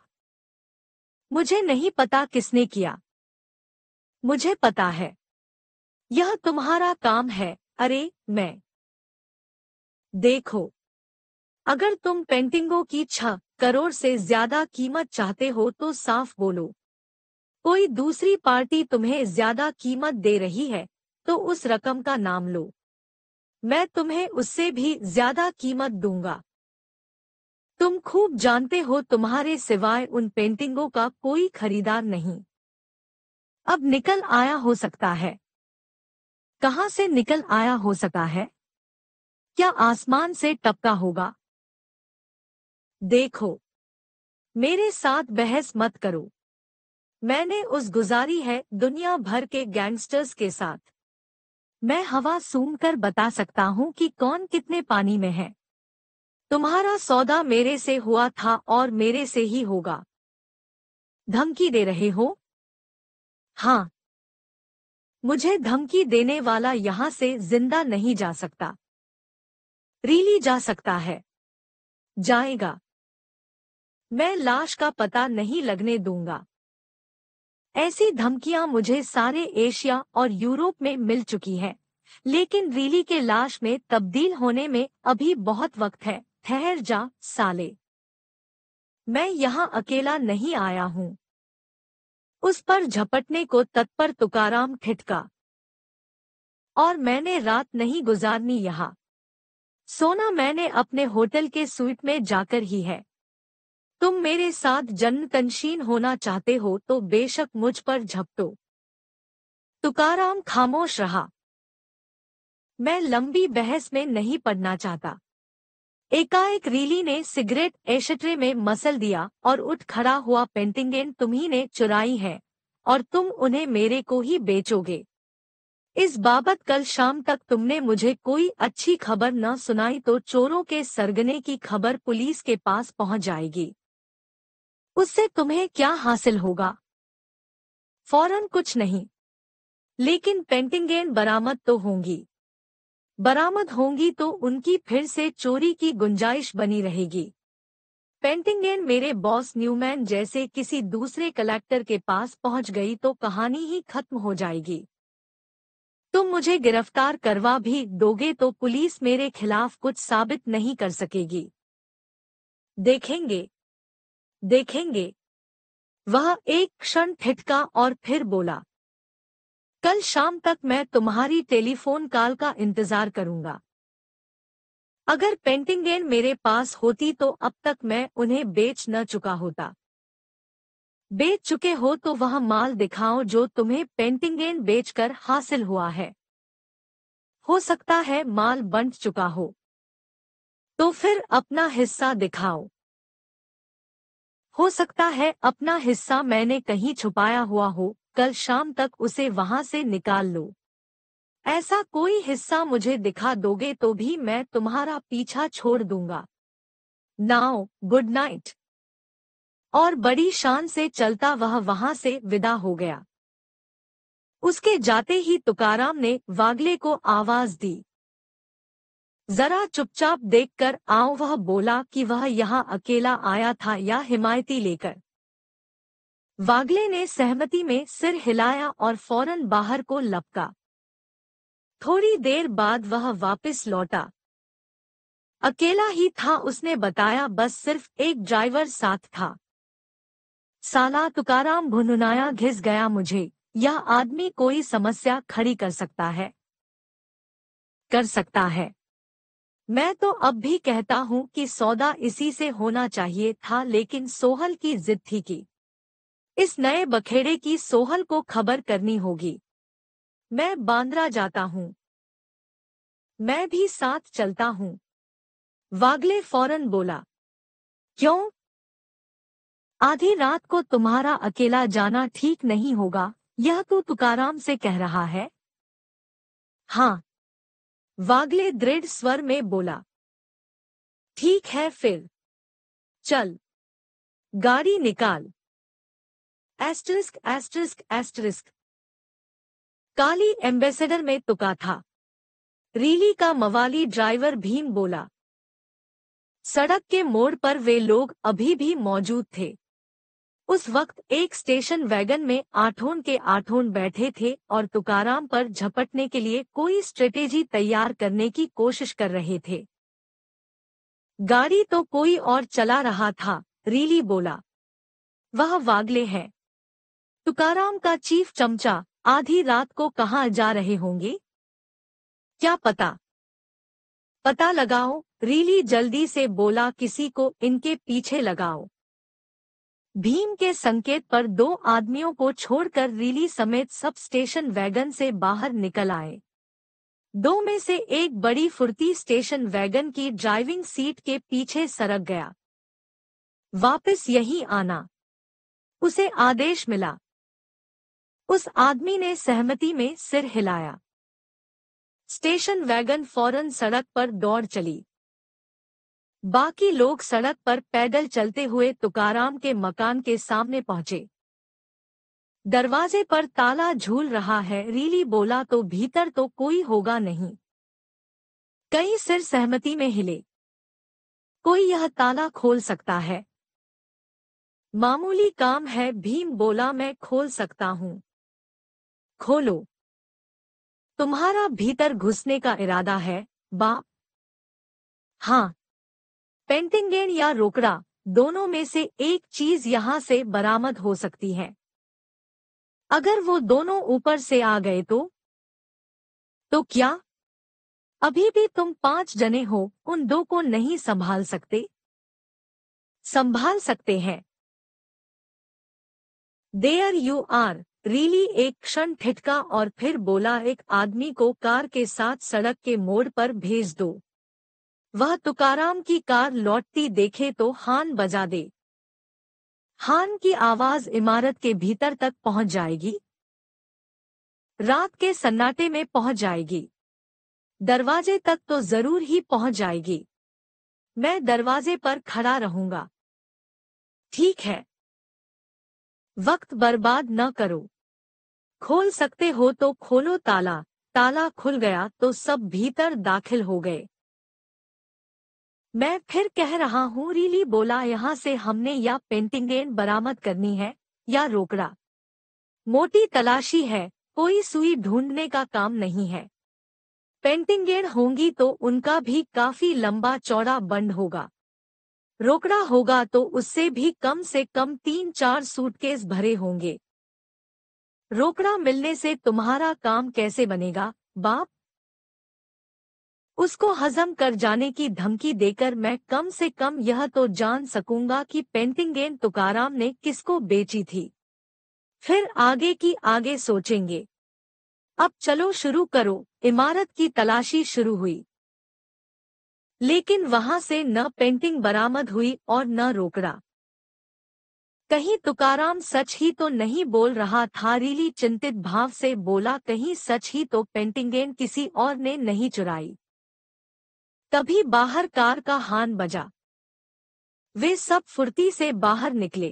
मुझे नहीं पता किसने किया मुझे पता है यह तुम्हारा काम है अरे मैं देखो अगर तुम पेंटिंगों की छह करोड़ से ज्यादा कीमत चाहते हो तो साफ बोलो कोई दूसरी पार्टी तुम्हें ज्यादा कीमत दे रही है तो उस रकम का नाम लो मैं तुम्हें उससे भी ज्यादा कीमत दूंगा तुम खूब जानते हो तुम्हारे सिवाय उन पेंटिंगों का कोई खरीदार नहीं अब निकल आया हो सकता है कहाँ से निकल आया हो सका है क्या आसमान से टपका होगा देखो मेरे साथ बहस मत करो मैंने उस गुजारी है दुनिया भर के गैंगस्टर्स के साथ मैं हवा सूंघ कर बता सकता हूँ कि कौन कितने पानी में है तुम्हारा सौदा मेरे से हुआ था और मेरे से ही होगा धमकी दे रहे हो हाँ मुझे धमकी देने वाला यहाँ से जिंदा नहीं जा सकता रीली जा सकता है जाएगा मैं लाश का पता नहीं लगने दूंगा ऐसी धमकियां मुझे सारे एशिया और यूरोप में मिल चुकी हैं लेकिन रीली के लाश में तब्दील होने में अभी बहुत वक्त है ठहर जा साले मैं यहाँ अकेला नहीं आया हूँ उस पर झपटने को तत्पर तुकाराम ठिटका और मैंने रात नहीं गुजारनी यहाँ सोना मैंने अपने होटल के सूट में जाकर ही है तुम मेरे साथ तनशीन होना चाहते हो तो बेशक मुझ पर झपटो तुकाराम खामोश रहा मैं लंबी बहस में नहीं पढ़ना चाहता एकाएक रीली ने सिगरेट एशट्रे में मसल दिया और उठ खड़ा हुआ पेंटिंग तुम्ही ने चुराई है और तुम उन्हें मेरे को ही बेचोगे इस बाबत कल शाम तक तुमने मुझे कोई अच्छी खबर न सुनाई तो चोरों के सरगने की खबर पुलिस के पास पहुंच जाएगी उससे तुम्हें क्या हासिल होगा फौरन कुछ नहीं लेकिन पेंटिंगेन बरामद तो होंगी बरामद होंगी तो उनकी फिर से चोरी की गुंजाइश बनी रहेगी पेंटिंगेन मेरे बॉस न्यूमैन जैसे किसी दूसरे कलेक्टर के पास पहुंच गई तो कहानी ही खत्म हो जाएगी तुम मुझे गिरफ्तार करवा भी दोगे तो पुलिस मेरे खिलाफ कुछ साबित नहीं कर सकेगी देखेंगे देखेंगे वह एक क्षण ठिटका और फिर बोला कल शाम तक मैं तुम्हारी टेलीफोन कॉल का इंतजार करूंगा अगर पेंटिंगेन मेरे पास होती तो अब तक मैं उन्हें बेच न चुका होता बेच चुके हो तो वह माल दिखाओ जो तुम्हें पेंटिंगेन बेचकर हासिल हुआ है हो सकता है माल बंट चुका हो तो फिर अपना हिस्सा दिखाओ हो सकता है अपना हिस्सा मैंने कहीं छुपाया हुआ हो कल शाम तक उसे वहां से निकाल लो ऐसा कोई हिस्सा मुझे दिखा दोगे तो भी मैं तुम्हारा पीछा छोड़ दूंगा नाउ गुड नाइट और बड़ी शान से चलता वह वहां से विदा हो गया उसके जाते ही तुकाराम ने वागले को आवाज दी जरा चुपचाप देखकर आओ वह बोला कि वह यहाँ अकेला आया था या हिमायती लेकर वागले ने सहमति में सिर हिलाया और फौरन बाहर को लपका थोड़ी देर बाद वह वापस लौटा अकेला ही था उसने बताया बस सिर्फ एक ड्राइवर साथ था साला तुकाराम भुनुनाया घिस गया मुझे यह आदमी कोई समस्या खड़ी कर सकता है कर सकता है मैं तो अब भी कहता हूँ कि सौदा इसी से होना चाहिए था लेकिन सोहल की जिद थी कि इस नए बखेड़े की सोहल को खबर करनी होगी मैं बांद्रा जाता हूँ मैं भी साथ चलता हूँ वागले फौरन बोला क्यों आधी रात को तुम्हारा अकेला जाना ठीक नहीं होगा यह तो तुकाराम से कह रहा है हाँ वागले दृढ़ स्वर में बोला ठीक है फिर चल गाड़ी निकाल एस्ट्रिस्क एस्ट्रिस्क एस्ट्रिस्क काली एम्बेसडर में तुका था रीली का मवाली ड्राइवर भीम बोला सड़क के मोड़ पर वे लोग अभी भी मौजूद थे उस वक्त एक स्टेशन वैगन में आठोन के आठों बैठे थे और तुकाराम पर झपटने के लिए कोई स्ट्रेटेजी तैयार करने की कोशिश कर रहे थे गाड़ी तो कोई और चला रहा था रीली बोला वह वागले है तुकाराम का चीफ चमचा आधी रात को कहाँ जा रहे होंगे क्या पता पता लगाओ रीली जल्दी से बोला किसी को इनके पीछे लगाओ भीम के संकेत पर दो आदमियों को छोड़कर रीली समेत सब स्टेशन वैगन से बाहर निकल आए दो में से एक बड़ी फुर्ती स्टेशन वैगन की ड्राइविंग सीट के पीछे सरक गया वापस यहीं आना उसे आदेश मिला उस आदमी ने सहमति में सिर हिलाया स्टेशन वैगन फौरन सड़क पर दौड़ चली बाकी लोग सड़क पर पैदल चलते हुए तुकाराम के मकान के सामने पहुंचे दरवाजे पर ताला झूल रहा है रीली बोला तो भीतर तो कोई होगा नहीं कई सिर सहमति में हिले कोई यह ताला खोल सकता है मामूली काम है भीम बोला मैं खोल सकता हूं खोलो तुम्हारा भीतर घुसने का इरादा है बाप हाँ पेंटिंगेन या रोकड़ा दोनों में से एक चीज यहाँ से बरामद हो सकती है अगर वो दोनों ऊपर से आ गए तो तो क्या अभी भी तुम पांच जने हो उन दो को नहीं संभाल सकते संभाल सकते हैं देयर यू आर रीली एक क्षण ठिटका और फिर बोला एक आदमी को कार के साथ सड़क के मोड़ पर भेज दो वह तुकाराम की कार लौटती देखे तो हान बजा दे हान की आवाज इमारत के भीतर तक पहुंच जाएगी रात के सन्नाटे में पहुंच जाएगी दरवाजे तक तो जरूर ही पहुंच जाएगी मैं दरवाजे पर खड़ा रहूंगा ठीक है वक्त बर्बाद न करो खोल सकते हो तो खोलो ताला ताला खुल गया तो सब भीतर दाखिल हो गए मैं फिर कह रहा हूँ रीली बोला यहाँ से हमने या पेंटिंग बरामद करनी है या रोकड़ा मोटी तलाशी है कोई सुई ढूंढने का काम नहीं है पेंटिंग होंगी तो उनका भी काफी लंबा चौड़ा बंड होगा रोकड़ा होगा तो उससे भी कम से कम तीन चार सूटकेस भरे होंगे रोकड़ा मिलने से तुम्हारा काम कैसे बनेगा बाप उसको हजम कर जाने की धमकी देकर मैं कम से कम यह तो जान सकूंगा कि पेंटिंग एन तुकाराम ने किसको बेची थी फिर आगे की आगे सोचेंगे अब चलो शुरू करो इमारत की तलाशी शुरू हुई लेकिन वहां से न पेंटिंग बरामद हुई और न रोकड़ा कहीं तुकाराम सच ही तो नहीं बोल रहा था रीली चिंतित भाव से बोला कहीं सच ही तो एन किसी और ने नहीं चुराई तभी बाहर कार का हान बजा वे सब फुर्ती से बाहर निकले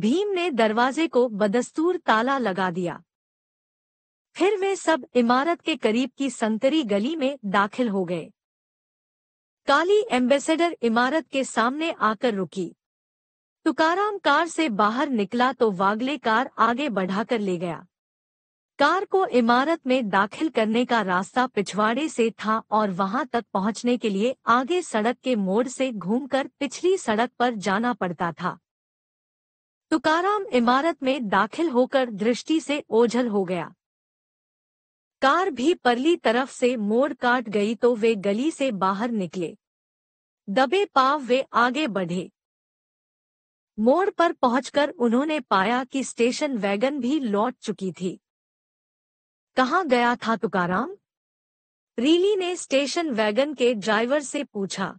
भीम ने दरवाजे को बदस्तूर ताला लगा दिया फिर वे सब इमारत के करीब की संतरी गली में दाखिल हो गए काली एम्बेसडर इमारत के सामने आकर रुकी तुकाराम कार से बाहर निकला तो वागले कार आगे बढ़ाकर ले गया कार को इमारत में दाखिल करने का रास्ता पिछवाड़े से था और वहां तक पहुंचने के लिए आगे सड़क के मोड़ से घूमकर पिछली सड़क पर जाना पड़ता था तुकाराम इमारत में दाखिल होकर दृष्टि से ओझल हो गया कार भी परली तरफ से मोड़ काट गई तो वे गली से बाहर निकले दबे पाव वे आगे बढ़े मोड़ पर पहुंचकर उन्होंने पाया कि स्टेशन वैगन भी लौट चुकी थी कहाँ गया था तुकाराम रीली ने स्टेशन वैगन के ड्राइवर से पूछा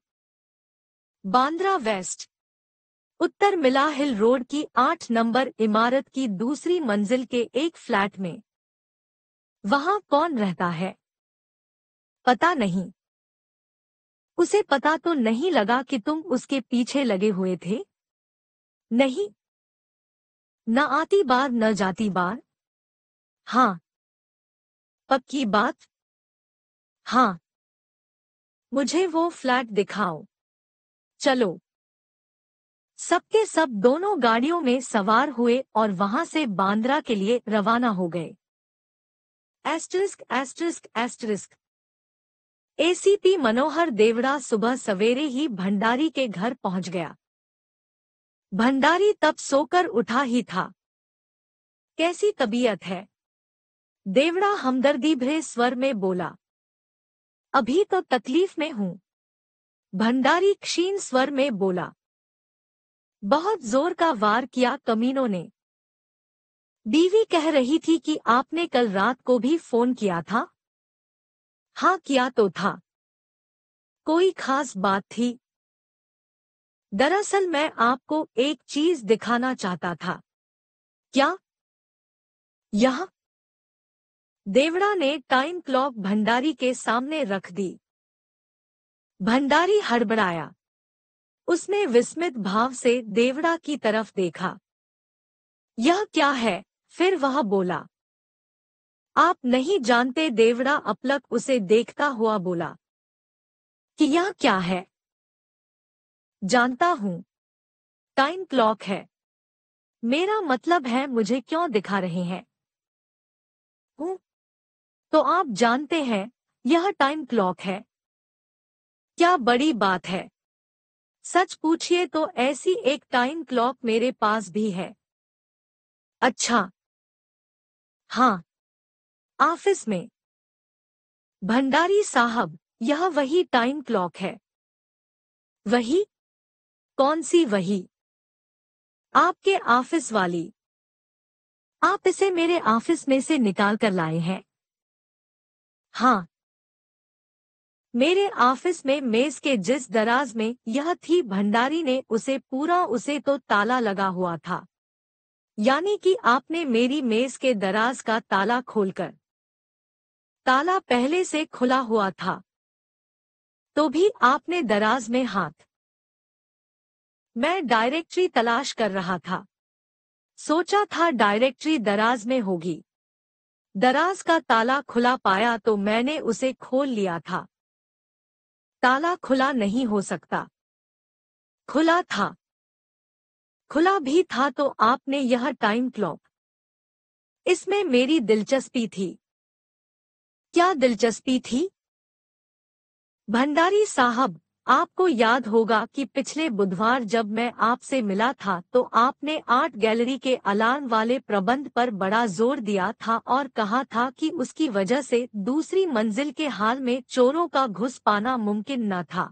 बांद्रा वेस्ट उत्तर मिला हिल रोड की आठ नंबर इमारत की दूसरी मंजिल के एक फ्लैट में वहां कौन रहता है पता नहीं उसे पता तो नहीं लगा कि तुम उसके पीछे लगे हुए थे नहीं न आती बार न जाती बार हाँ पक्की बात हाँ मुझे वो फ्लैट दिखाओ चलो सबके सब दोनों गाड़ियों में सवार हुए और वहां से बांद्रा के लिए रवाना हो गए asterisk asterisk asterisk ACP Manohar Devda सुबह सवेरे ही भंडारी के घर पहुंच गया भंडारी तब सोकर उठा ही था कैसी तबीयत है देवड़ा हमदर्दी भरे स्वर में बोला अभी तो तकलीफ में हूं भंडारी क्षीण स्वर में बोला बहुत जोर का वार किया कमीनों ने बीवी कह रही थी कि आपने कल रात को भी फोन किया था हाँ किया तो था कोई खास बात थी दरअसल मैं आपको एक चीज दिखाना चाहता था क्या यहां देवड़ा ने टाइम क्लॉक भंडारी के सामने रख दी भंडारी हड़बड़ाया उसने विस्मित भाव से देवड़ा की तरफ देखा यह क्या है फिर वह बोला आप नहीं जानते देवड़ा अपलक उसे देखता हुआ बोला कि यह क्या है जानता हूं टाइम क्लॉक है मेरा मतलब है मुझे क्यों दिखा रहे हैं हूं तो आप जानते हैं यह टाइम क्लॉक है क्या बड़ी बात है सच पूछिए तो ऐसी एक टाइम क्लॉक मेरे पास भी है अच्छा हाँ ऑफिस में भंडारी साहब यह वही टाइम क्लॉक है वही कौन सी वही आपके ऑफिस वाली आप इसे मेरे ऑफिस में से निकाल कर लाए हैं हाँ मेरे ऑफिस में मेज के जिस दराज में यह थी भंडारी ने उसे पूरा उसे तो ताला लगा हुआ था यानी कि आपने मेरी मेज के दराज का ताला खोलकर ताला पहले से खुला हुआ था तो भी आपने दराज में हाथ मैं डायरेक्टरी तलाश कर रहा था सोचा था डायरेक्टरी दराज में होगी दराज का ताला खुला पाया तो मैंने उसे खोल लिया था ताला खुला नहीं हो सकता खुला था खुला भी था तो आपने यह टाइम क्लॉक इसमें मेरी दिलचस्पी थी क्या दिलचस्पी थी भंडारी साहब आपको याद होगा कि पिछले बुधवार जब मैं आपसे मिला था तो आपने आर्ट गैलरी के अलार्म वाले प्रबंध पर बड़ा जोर दिया था और कहा था कि उसकी वजह से दूसरी मंजिल के हाल में चोरों का घुस पाना मुमकिन न था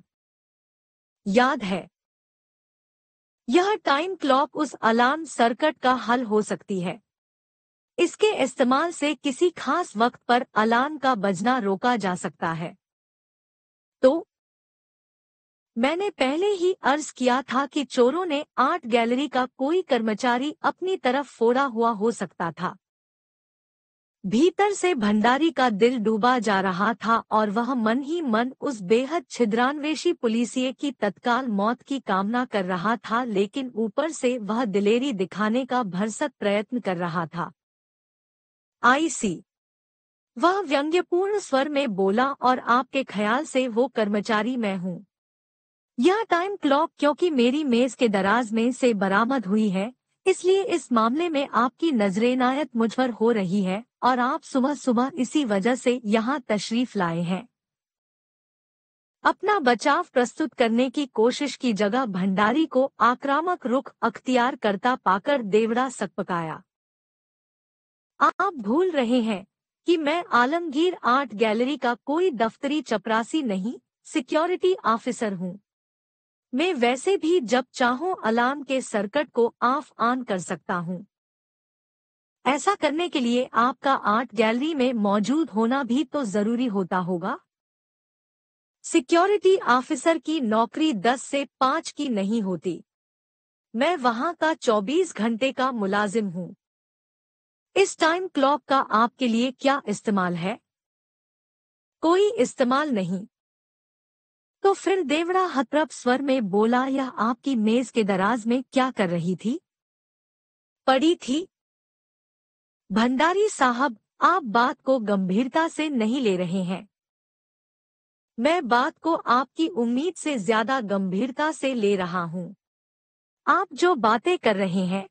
याद है यह टाइम क्लॉक उस अलार्म सर्किट का हल हो सकती है इसके इस्तेमाल से किसी खास वक्त पर अलार्म का बजना रोका जा सकता है तो मैंने पहले ही अर्ज किया था कि चोरों ने आर्ट गैलरी का कोई कर्मचारी अपनी तरफ फोड़ा हुआ हो सकता था भीतर से भंडारी का दिल डूबा जा रहा था और वह मन ही मन उस बेहद छिद्रान्वेषी पुलिसिये की तत्काल मौत की कामना कर रहा था लेकिन ऊपर से वह दिलेरी दिखाने का भरसक प्रयत्न कर रहा था आईसी वह व्यंग्यपूर्ण स्वर में बोला और आपके ख्याल से वो कर्मचारी मैं हूँ यह टाइम क्लॉक क्योंकि मेरी मेज के दराज में से बरामद हुई है इसलिए इस मामले में आपकी नजरे नायत मुझ पर हो रही है और आप सुबह सुबह इसी वजह से यहाँ तशरीफ लाए हैं अपना बचाव प्रस्तुत करने की कोशिश की जगह भंडारी को आक्रामक रुख अख्तियार करता पाकर देवड़ा सकपकाया आप भूल रहे हैं कि मैं आलमगीर आर्ट गैलरी का कोई दफ्तरी चपरासी नहीं सिक्योरिटी ऑफिसर हूँ मैं वैसे भी जब चाहूं अलार्म के सर्कट को ऑफ ऑन कर सकता हूं ऐसा करने के लिए आपका आर्ट गैलरी में मौजूद होना भी तो जरूरी होता होगा सिक्योरिटी ऑफिसर की नौकरी 10 से 5 की नहीं होती मैं वहां का 24 घंटे का मुलाजिम हूं इस टाइम क्लॉक का आपके लिए क्या इस्तेमाल है कोई इस्तेमाल नहीं तो फिर देवड़ा हतप्रभ स्वर में बोला यह आपकी मेज के दराज में क्या कर रही थी पड़ी थी भंडारी साहब आप बात को गंभीरता से नहीं ले रहे हैं मैं बात को आपकी उम्मीद से ज्यादा गंभीरता से ले रहा हूँ आप जो बातें कर रहे हैं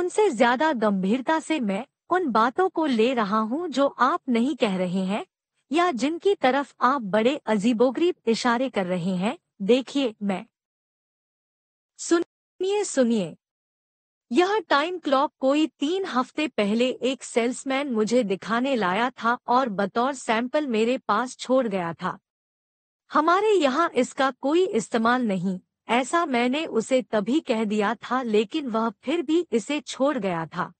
उनसे ज्यादा गंभीरता से मैं उन बातों को ले रहा हूँ जो आप नहीं कह रहे हैं या जिनकी तरफ आप बड़े अजीबोगरीब इशारे कर रहे हैं देखिए मैं सुनिए सुनिए यह टाइम क्लॉक कोई तीन हफ्ते पहले एक सेल्समैन मुझे दिखाने लाया था और बतौर सैंपल मेरे पास छोड़ गया था हमारे यहाँ इसका कोई इस्तेमाल नहीं ऐसा मैंने उसे तभी कह दिया था लेकिन वह फिर भी इसे छोड़ गया था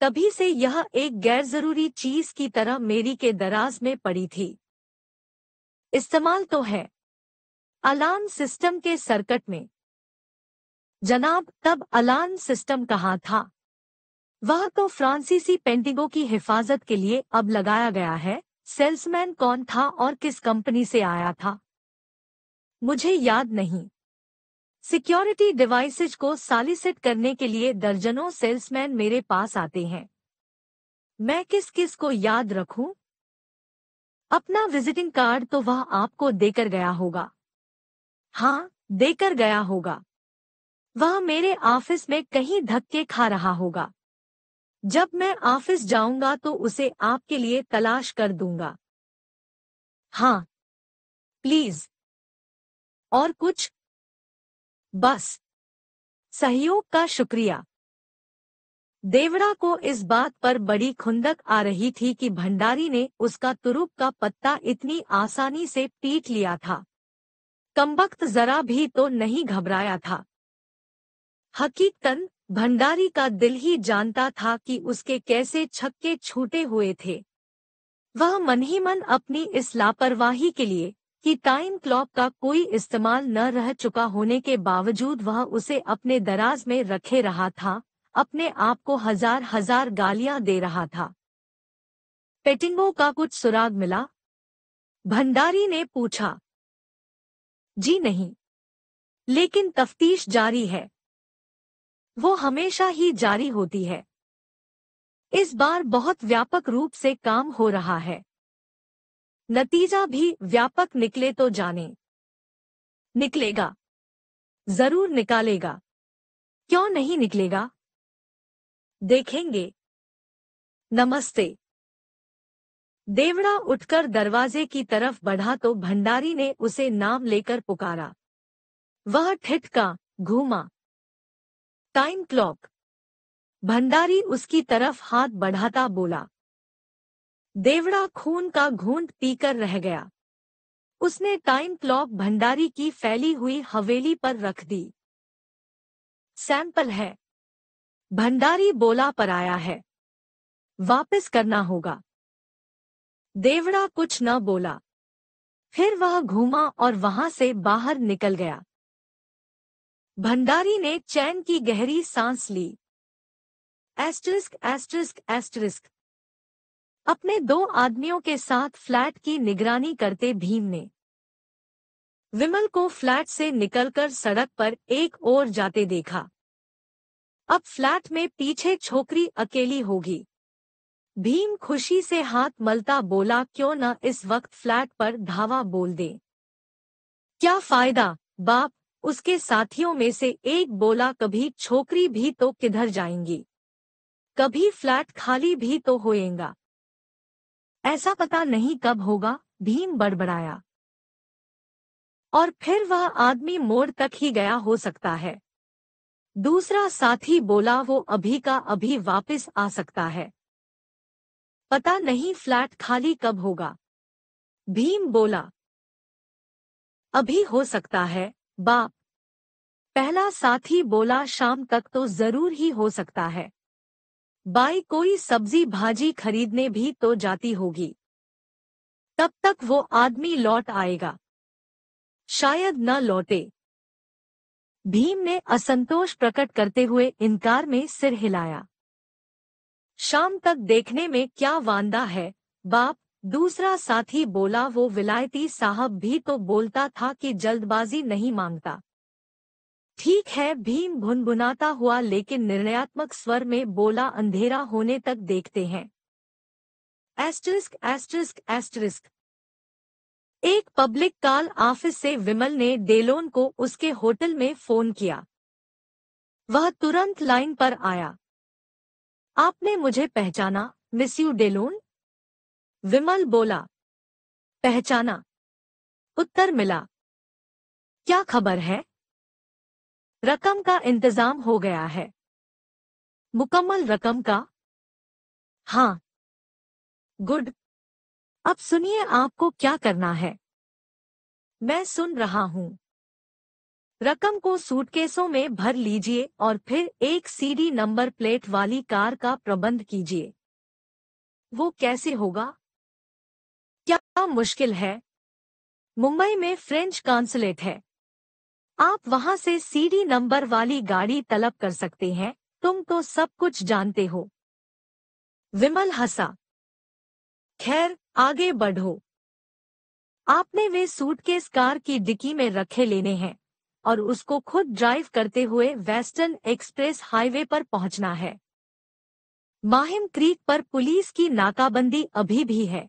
तभी से यह एक गैर जरूरी चीज की तरह मेरी के दराज में पड़ी थी इस्तेमाल तो है अलार्म सिस्टम के सर्किट में जनाब तब अलार्म सिस्टम कहाँ था वह तो फ्रांसीसी पेंटिंगों की हिफाजत के लिए अब लगाया गया है सेल्समैन कौन था और किस कंपनी से आया था मुझे याद नहीं सिक्योरिटी डिवाइसेज को सालिसिट करने के लिए दर्जनों सेल्समैन मेरे पास आते हैं मैं किस किस को याद रखूं? अपना विजिटिंग कार्ड तो वह आपको देकर गया होगा हाँ देकर गया होगा वह मेरे ऑफिस में कहीं धक्के खा रहा होगा जब मैं ऑफिस जाऊंगा तो उसे आपके लिए तलाश कर दूंगा हाँ प्लीज और कुछ बस सहयोग का शुक्रिया देवड़ा को इस बात पर बड़ी खुंदक आ रही थी कि भंडारी ने उसका तुरुप का पत्ता इतनी आसानी से पीट लिया था कमबख्त जरा भी तो नहीं घबराया था हकीकतन भंडारी का दिल ही जानता था कि उसके कैसे छक्के छूटे हुए थे वह मन ही मन अपनी इस लापरवाही के लिए कि टाइम क्लॉक का कोई इस्तेमाल न रह चुका होने के बावजूद वह उसे अपने दराज में रखे रहा था अपने आप को हजार हजार गालियां दे रहा था पेटिंगो का कुछ सुराग मिला भंडारी ने पूछा जी नहीं लेकिन तफ्तीश जारी है वो हमेशा ही जारी होती है इस बार बहुत व्यापक रूप से काम हो रहा है नतीजा भी व्यापक निकले तो जाने निकलेगा जरूर निकालेगा क्यों नहीं निकलेगा देखेंगे नमस्ते देवड़ा उठकर दरवाजे की तरफ बढ़ा तो भंडारी ने उसे नाम लेकर पुकारा वह ठिठका घूमा टाइम क्लॉक भंडारी उसकी तरफ हाथ बढ़ाता बोला देवड़ा खून का घूंट पीकर रह गया उसने टाइम क्लॉक भंडारी की फैली हुई हवेली पर रख दी सैंपल है भंडारी बोला पर आया है वापस करना होगा देवड़ा कुछ न बोला फिर वह घूमा और वहां से बाहर निकल गया भंडारी ने चैन की गहरी सांस ली एस्ट्रिस्क एस्ट्रिस्क एस्ट्रिस्क अपने दो आदमियों के साथ फ्लैट की निगरानी करते भीम ने विमल को फ्लैट से निकलकर सड़क पर एक ओर जाते देखा अब फ्लैट में पीछे छोकरी अकेली होगी भीम खुशी से हाथ मलता बोला क्यों न इस वक्त फ्लैट पर धावा बोल दे क्या फायदा बाप उसके साथियों में से एक बोला कभी छोकरी भी तो किधर जाएंगी कभी फ्लैट खाली भी तो होएगा ऐसा पता नहीं कब होगा भीम बड़बड़ाया और फिर वह आदमी मोड़ तक ही गया हो सकता है दूसरा साथी बोला वो अभी का अभी वापस आ सकता है पता नहीं फ्लैट खाली कब होगा भीम बोला अभी हो सकता है बाप पहला साथी बोला शाम तक तो जरूर ही हो सकता है बाई कोई सब्जी भाजी खरीदने भी तो जाती होगी तब तक वो आदमी लौट आएगा शायद न लौटे भीम ने असंतोष प्रकट करते हुए इनकार में सिर हिलाया शाम तक देखने में क्या वांदा है बाप दूसरा साथी बोला वो विलायती साहब भी तो बोलता था कि जल्दबाजी नहीं मांगता ठीक है भीम भुनभुनाता हुआ लेकिन निर्णयात्मक स्वर में बोला अंधेरा होने तक देखते हैं एस्ट्रिस्क एस्ट्रिस्क एस्ट्रिस्क एक पब्लिक कॉल ऑफिस से विमल ने डेलोन को उसके होटल में फोन किया वह तुरंत लाइन पर आया आपने मुझे पहचाना मिस यू डेलोन विमल बोला पहचाना उत्तर मिला क्या खबर है रकम का इंतजाम हो गया है मुकम्मल रकम का हाँ गुड अब सुनिए आपको क्या करना है मैं सुन रहा हूँ रकम को सूटकेसों में भर लीजिए और फिर एक सीडी नंबर प्लेट वाली कार का प्रबंध कीजिए वो कैसे होगा क्या मुश्किल है मुंबई में फ्रेंच कॉन्सुलेट है आप वहां से सीडी नंबर वाली गाड़ी तलब कर सकते हैं तुम तो सब कुछ जानते हो विमल हंसा खैर आगे बढ़ो आपने वे सूटकेस कार की डिक्की में रखे लेने हैं और उसको खुद ड्राइव करते हुए वेस्टर्न एक्सप्रेस हाईवे पर पहुंचना है माहिम क्रीक पर पुलिस की नाकाबंदी अभी भी है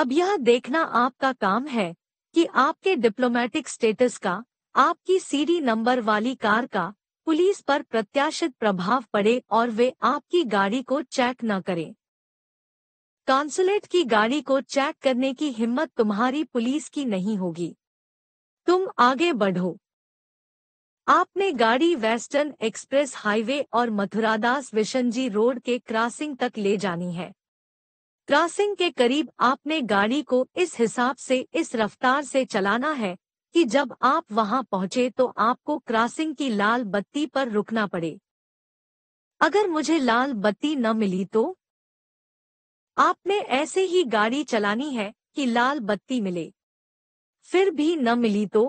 अब यह देखना आपका काम है कि आपके डिप्लोमेटिक स्टेटस का आपकी सीडी नंबर वाली कार का पुलिस पर प्रत्याशित प्रभाव पड़े और वे आपकी गाड़ी को चेक न करें कॉन्सुलेट की गाड़ी को चेक करने की हिम्मत तुम्हारी पुलिस की नहीं होगी तुम आगे बढ़ो आपने गाड़ी वेस्टर्न एक्सप्रेस हाईवे और मथुरादास विशनजी रोड के क्रॉसिंग तक ले जानी है क्रॉसिंग के करीब आपने गाड़ी को इस हिसाब से इस रफ्तार से चलाना है कि जब आप वहां पहुंचे तो आपको क्रॉसिंग की लाल बत्ती पर रुकना पड़े अगर मुझे लाल बत्ती न मिली तो आपने ऐसे ही गाड़ी चलानी है कि लाल बत्ती मिले फिर भी न मिली तो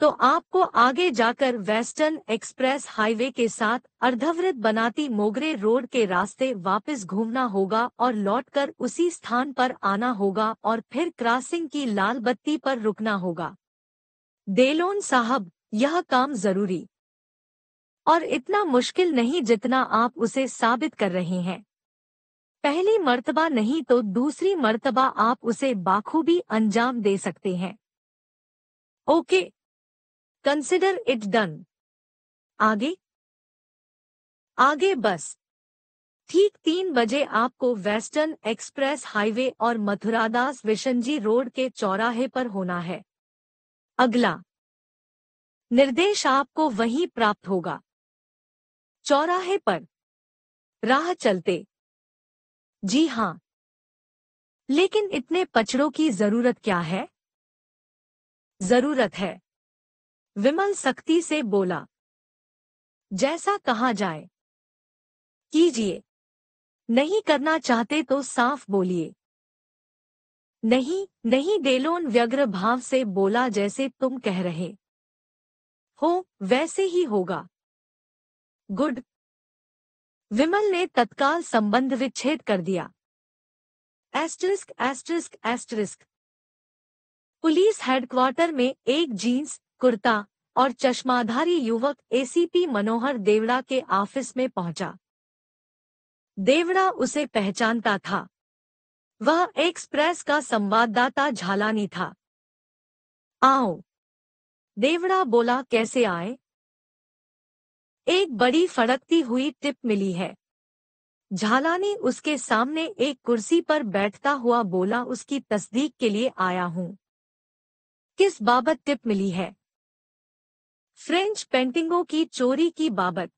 तो आपको आगे जाकर वेस्टर्न एक्सप्रेस हाईवे के साथ अर्धवृत बनाती मोगरे रोड के रास्ते वापस घूमना होगा और लौटकर उसी स्थान पर आना होगा और फिर क्रॉसिंग की लाल बत्ती पर रुकना होगा देलोन साहब यह काम जरूरी और इतना मुश्किल नहीं जितना आप उसे साबित कर रहे हैं पहली मर्तबा नहीं तो दूसरी मर्तबा आप उसे बाखूबी अंजाम दे सकते हैं ओके कंसिडर इट डन आगे आगे बस ठीक तीन बजे आपको वेस्टर्न एक्सप्रेस हाईवे और मथुरादास विशनजी रोड के चौराहे पर होना है अगला निर्देश आपको वहीं प्राप्त होगा चौराहे पर राह चलते जी हाँ लेकिन इतने पचड़ों की जरूरत क्या है जरूरत है विमल सख्ती से बोला जैसा कहा जाए कीजिए नहीं करना चाहते तो साफ बोलिए नहीं नहीं डेलोन व्यग्र भाव से बोला जैसे तुम कह रहे हो वैसे ही होगा गुड विमल ने तत्काल संबंध विच्छेद कर दिया asterisk asterisk asterisk police headquarter में एक जींस कुर्ता और चश्माधारी युवक एसीपी मनोहर देवड़ा के ऑफिस में पहुंचा देवड़ा उसे पहचानता था वह एक्सप्रेस का संवाददाता झालानी था आओ देवड़ा बोला कैसे आए एक बड़ी फड़कती हुई टिप मिली है झालानी उसके सामने एक कुर्सी पर बैठता हुआ बोला उसकी तस्दीक के लिए आया हूँ किस बाबत टिप मिली है फ्रेंच पेंटिंगों की चोरी की बाबत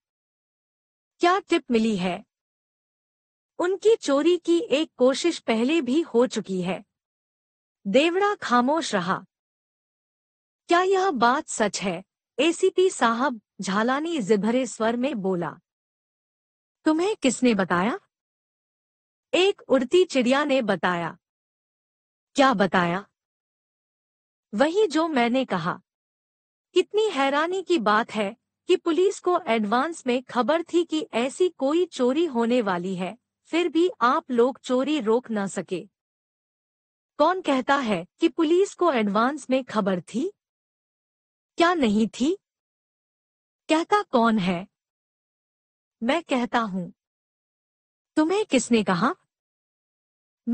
क्या टिप मिली है उनकी चोरी की एक कोशिश पहले भी हो चुकी है देवड़ा खामोश रहा क्या यह बात सच है एसीपी साहब झालानी जिभरे स्वर में बोला तुम्हें किसने बताया एक उड़ती चिड़िया ने बताया क्या बताया वही जो मैंने कहा कितनी हैरानी की बात है कि पुलिस को एडवांस में खबर थी कि ऐसी कोई चोरी होने वाली है फिर भी आप लोग चोरी रोक न सके कौन कहता है कि पुलिस को एडवांस में खबर थी क्या नहीं थी कहता कौन है मैं कहता हूं तुम्हें किसने कहा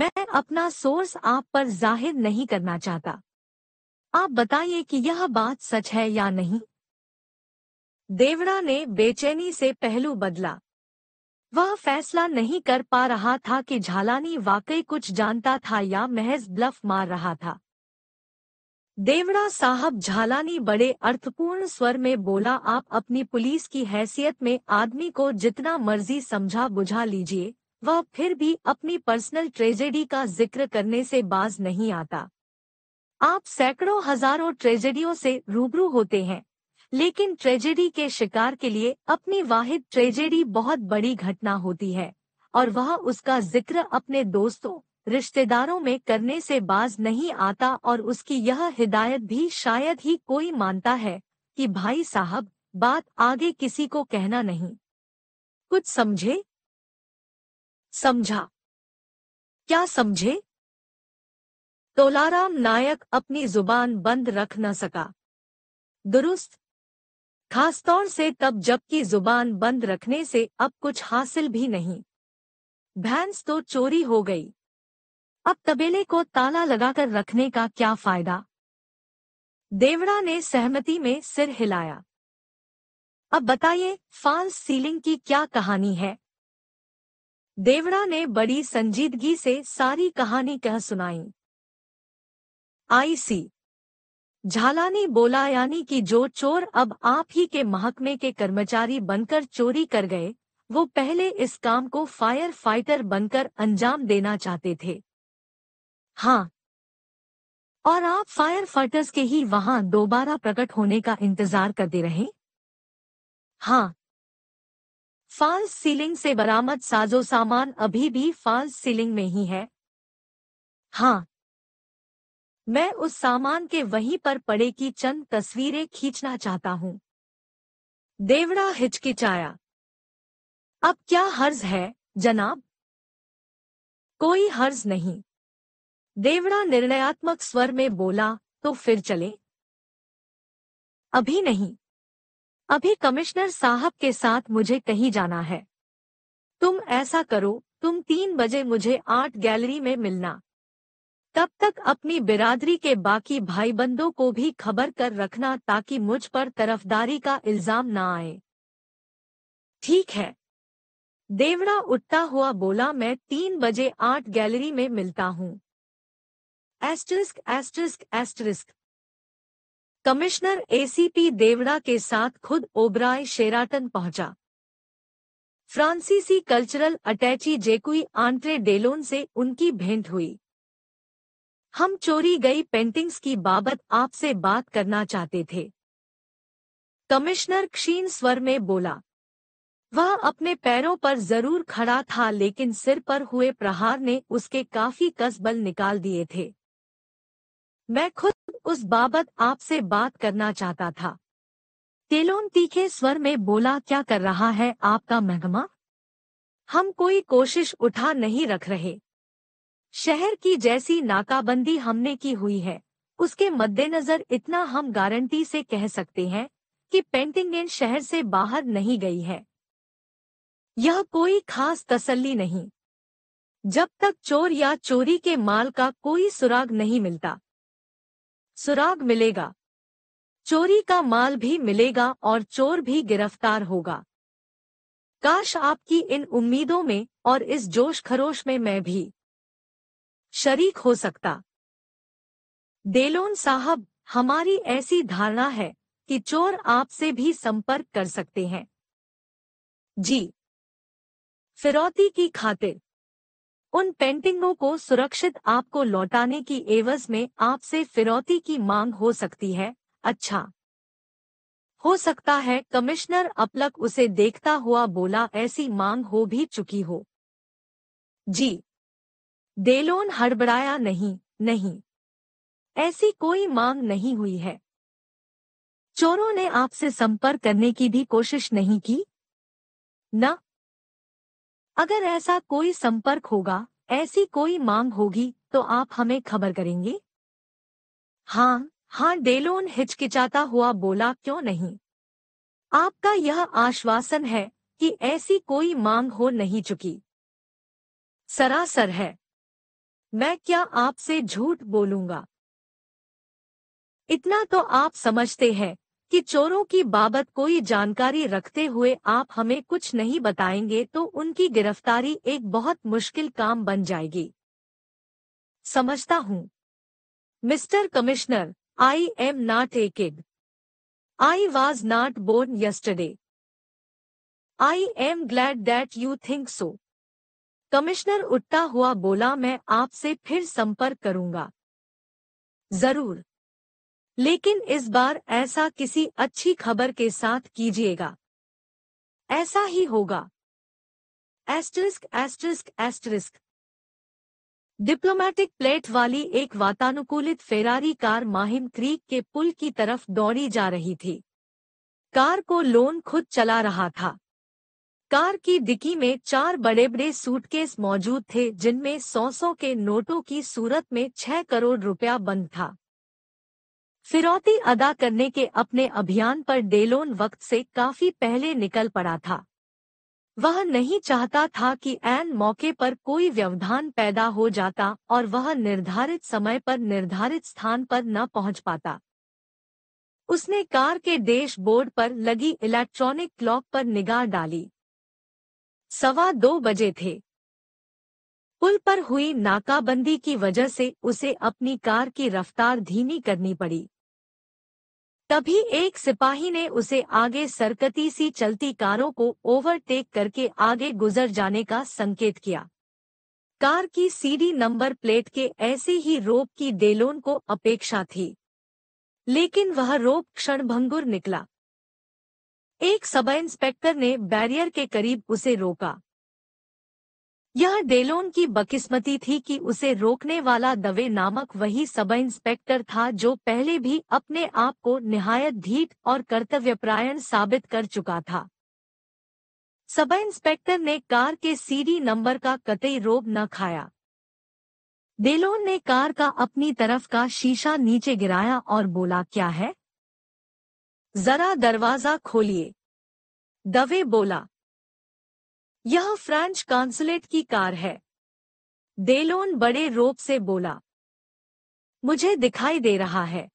मैं अपना सोर्स आप पर जाहिर नहीं करना चाहता आप बताइए कि यह बात सच है या नहीं देवड़ा ने बेचैनी से पहलू बदला वह फैसला नहीं कर पा रहा था कि झालानी वाकई कुछ जानता था या महज ब्लफ मार रहा था देवड़ा साहब झालानी बड़े अर्थपूर्ण स्वर में बोला आप अपनी पुलिस की हैसियत में आदमी को जितना मर्जी समझा बुझा लीजिए वह फिर भी अपनी पर्सनल ट्रेजेडी का जिक्र करने से बाज नहीं आता आप सैकड़ों हजारों ट्रेजेडियों से रूबरू होते हैं लेकिन ट्रेजेडी के शिकार के लिए अपनी वाहिद ट्रेजेडी बहुत बड़ी घटना होती है और वह उसका जिक्र अपने दोस्तों रिश्तेदारों में करने से बाज नहीं आता और उसकी यह हिदायत भी शायद ही कोई मानता है कि भाई साहब बात आगे किसी को कहना नहीं कुछ समझे समझा क्या समझे तोलाराम नायक अपनी जुबान बंद रख न सका दुरुस्त खासतौर से तब जबकि जुबान बंद रखने से अब कुछ हासिल भी नहीं भैंस तो चोरी हो गई अब तबेले को ताला लगाकर रखने का क्या फायदा देवड़ा ने सहमति में सिर हिलाया अब बताइए फॉल्स सीलिंग की क्या कहानी है देवड़ा ने बड़ी संजीदगी से सारी कहानी कह सुनाई आईसी झाला ने बोला यानी कि जो चोर अब आप ही के महकमे के कर्मचारी बनकर चोरी कर गए वो पहले इस काम को फायर फाइटर बनकर अंजाम देना चाहते थे हाँ और आप फायर फाइटर्स के ही वहां दोबारा प्रकट होने का इंतजार करते रहे हाँ फॉल्स सीलिंग से बरामद साजो सामान अभी भी फॉल्स सीलिंग में ही है हाँ मैं उस सामान के वहीं पर पड़े की चंद तस्वीरें खींचना चाहता हूँ देवड़ा हिचकिचाया अब क्या हर्ज है जनाब कोई हर्ज नहीं देवड़ा निर्णयात्मक स्वर में बोला तो फिर चले अभी नहीं अभी कमिश्नर साहब के साथ मुझे कहीं जाना है तुम ऐसा करो तुम तीन बजे मुझे आर्ट गैलरी में मिलना तब तक अपनी बिरादरी के बाकी भाई बंदों को भी खबर कर रखना ताकि मुझ पर तरफदारी का इल्जाम ना आए ठीक है देवड़ा उठता हुआ बोला मैं तीन बजे आर्ट गैलरी में मिलता हूँ asterisk asterisk asterisk commissioner ACP Devda के साथ खुद ओबराय शेराटन पहुंचा फ्रांसीसी कल्चरल अटैची जेकुई आंट्रे डेलोन से उनकी भेंट हुई हम चोरी गई पेंटिंग्स की बाबत आपसे बात करना चाहते थे कमिश्नर क्षीण स्वर में बोला वह अपने पैरों पर जरूर खड़ा था लेकिन सिर पर हुए प्रहार ने उसके काफी कसबल निकाल दिए थे मैं खुद उस बाबत आपसे बात करना चाहता था तेलोन तीखे स्वर में बोला क्या कर रहा है आपका महकमा हम कोई कोशिश उठा नहीं रख रहे शहर की जैसी नाकाबंदी हमने की हुई है उसके मद्देनजर इतना हम गारंटी से कह सकते हैं कि पेंटिंग शहर से बाहर नहीं गई है यह कोई खास तसल्ली नहीं जब तक चोर या चोरी के माल का कोई सुराग नहीं मिलता सुराग मिलेगा चोरी का माल भी मिलेगा और चोर भी गिरफ्तार होगा काश आपकी इन उम्मीदों में और इस जोश खरोश में मैं भी शरीक हो सकता देलोन साहब हमारी ऐसी धारणा है कि चोर आपसे भी संपर्क कर सकते हैं जी फिरौती की खातिर उन पेंटिंगों को सुरक्षित आपको लौटाने की एवज में आपसे फिरौती की मांग हो सकती है अच्छा हो सकता है कमिश्नर अपलक उसे देखता हुआ बोला ऐसी मांग हो भी चुकी हो जी देलोन हड़बड़ाया नहीं नहीं ऐसी कोई मांग नहीं हुई है चोरों ने आपसे संपर्क करने की भी कोशिश नहीं की न अगर ऐसा कोई संपर्क होगा ऐसी कोई मांग होगी तो आप हमें खबर करेंगे हाँ हाँ डेलोन हिचकिचाता हुआ बोला क्यों नहीं आपका यह आश्वासन है कि ऐसी कोई मांग हो नहीं चुकी सरासर है मैं क्या आपसे झूठ बोलूंगा इतना तो आप समझते हैं कि चोरों की बाबत कोई जानकारी रखते हुए आप हमें कुछ नहीं बताएंगे तो उनकी गिरफ्तारी एक बहुत मुश्किल काम बन जाएगी समझता हूँ mister commissioner I am not a kid I was not born yesterday I am glad that you think so commissioner उठता हुआ बोला मैं आपसे फिर संपर्क करूंगा जरूर लेकिन इस बार ऐसा किसी अच्छी खबर के साथ कीजिएगा ऐसा ही होगा asterisk asterisk asterisk diplomatic plate वाली एक वातानुकूलित फेरारी कार माहिम क्रीक के पुल की तरफ दौड़ी जा रही थी कार को लोन खुद चला रहा था कार की डिकी में चार बड़े बड़े सूटकेस मौजूद थे जिनमें सौ सौ के नोटों की सूरत में छह करोड़ रुपया बंद था फिरौती अदा करने के अपने अभियान पर डेलोन वक्त से काफी पहले निकल पड़ा था वह नहीं चाहता था कि एन मौके पर कोई व्यवधान पैदा हो जाता और वह निर्धारित समय पर निर्धारित स्थान पर न पहुंच पाता उसने कार के डैशबोर्ड पर लगी इलेक्ट्रॉनिक क्लॉक पर निगाह डाली सवा दो बजे थे पुल पर हुई नाकाबंदी की वजह से उसे अपनी कार की रफ्तार धीमी करनी पड़ी तभी एक सिपाही ने उसे आगे सरकती सी चलती कारों को ओवरटेक करके आगे गुजर जाने का संकेत किया कार की सीडी नंबर प्लेट के ऐसे ही रोप की डेलोन को अपेक्षा थी लेकिन वह रोप क्षणभंगुर निकला एक सब इंस्पेक्टर ने बैरियर के करीब उसे रोका यह डेलोन की बकिस्मती थी कि उसे रोकने वाला दवे नामक वही सब इंस्पेक्टर था जो पहले भी अपने आप को निहायत ढीठ और कर्तव्यपरायण साबित कर चुका था सब इंस्पेक्टर ने कार के सीडी नंबर का कतई रोब न खाया डेलोन ने कार का अपनी तरफ का शीशा नीचे गिराया और बोला क्या है जरा दरवाजा खोलिए दवे बोला यह फ्रेंच कॉन्सुलेट की कार है देलोन बड़े रोप से बोला मुझे दिखाई दे रहा है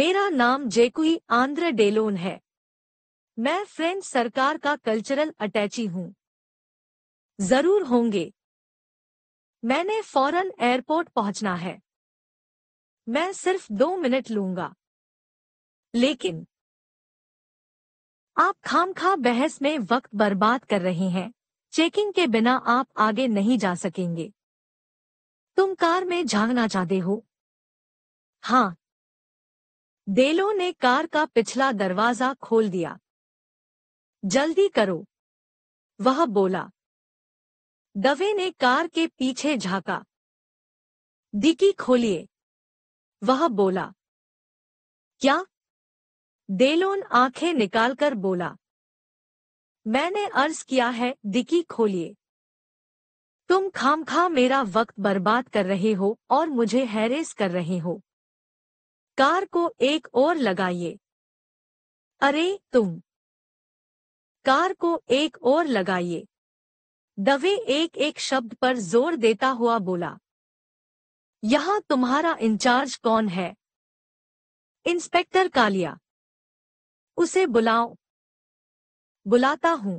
मेरा नाम जेकुई आंध्र डेलोन है मैं फ्रेंच सरकार का कल्चरल अटैची हूं जरूर होंगे मैंने फौरन एयरपोर्ट पहुंचना है मैं सिर्फ दो मिनट लूंगा लेकिन आप खामखा बहस में वक्त बर्बाद कर रहे हैं चेकिंग के बिना आप आगे नहीं जा सकेंगे तुम कार में झांकना चाहते हो हाँ देलो ने कार का पिछला दरवाजा खोल दिया जल्दी करो वह बोला दवे ने कार के पीछे झांका दिकी खोलिए वह बोला क्या देलोन आंखें निकालकर बोला मैंने अर्ज किया है दिकी खोलिए तुम खामखा मेरा वक्त बर्बाद कर रहे हो और मुझे हैरेस कर रहे हो कार को एक और लगाइए अरे तुम कार को एक और लगाइए दवे एक एक शब्द पर जोर देता हुआ बोला यहां तुम्हारा इंचार्ज कौन है इंस्पेक्टर कालिया उसे बुलाओ बुलाता हूं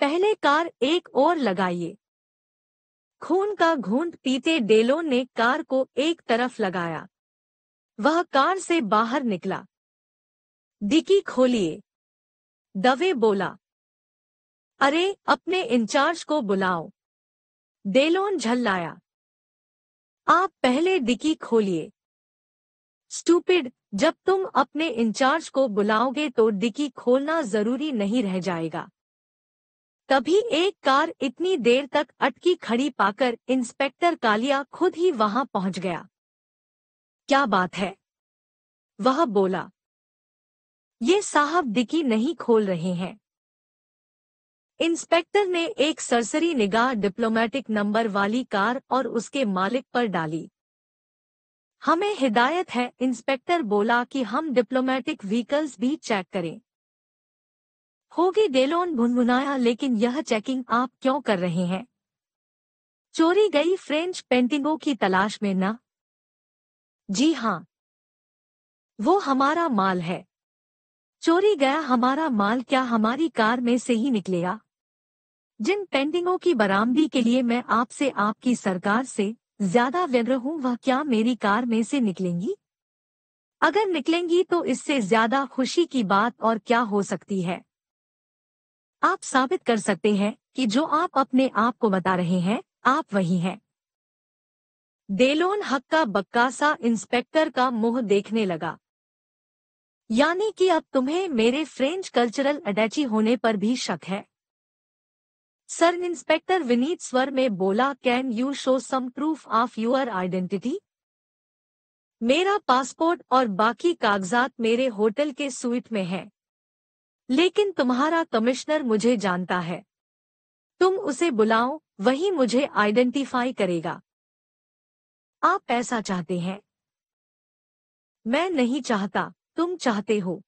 पहले कार एक और लगाइए खून का घूंट पीते डेलो ने कार को एक तरफ लगाया वह कार से बाहर निकला डिकी खोलिए दवे बोला अरे अपने इंचार्ज को बुलाओ डेलोन झल्लाया आप पहले डिकी खोलिए स्टूपिड जब तुम अपने इंचार्ज को बुलाओगे तो डिकी खोलना जरूरी नहीं रह जाएगा तभी एक कार इतनी देर तक अटकी खड़ी पाकर इंस्पेक्टर कालिया खुद ही वहां पहुंच गया क्या बात है वह बोला ये साहब डिकी नहीं खोल रहे हैं इंस्पेक्टर ने एक सरसरी निगाह डिप्लोमेटिक नंबर वाली कार और उसके मालिक पर डाली हमें हिदायत है इंस्पेक्टर बोला कि हम डिप्लोमेटिक व्हीकल्स भी चेक करें होगी डेलोन भुनभुनाया लेकिन यह चेकिंग आप क्यों कर रहे हैं चोरी गई फ्रेंच पेंटिंगों की तलाश में ना जी हाँ वो हमारा माल है चोरी गया हमारा माल क्या हमारी कार में से ही निकलेगा जिन पेंटिंगों की बरामदी के लिए मैं आपसे आपकी सरकार से ज्यादा व्यग्र हूँ वह क्या मेरी कार में से निकलेंगी अगर निकलेंगी तो इससे ज्यादा खुशी की बात और क्या हो सकती है आप साबित कर सकते हैं कि जो आप अपने आप को बता रहे हैं आप वही हैं देलोन हक्का बक्कासा इंस्पेक्टर का मुंह देखने लगा यानी कि अब तुम्हें मेरे फ्रेंच कल्चरल अटैची होने पर भी शक है सर इंस्पेक्टर विनीत स्वर में बोला can you show some proof of your identity मेरा पासपोर्ट और बाकी कागजात मेरे होटल के सुइट में है लेकिन तुम्हारा कमिश्नर मुझे जानता है तुम उसे बुलाओ वही मुझे आइडेंटिफाई करेगा आप ऐसा चाहते हैं मैं नहीं चाहता तुम चाहते हो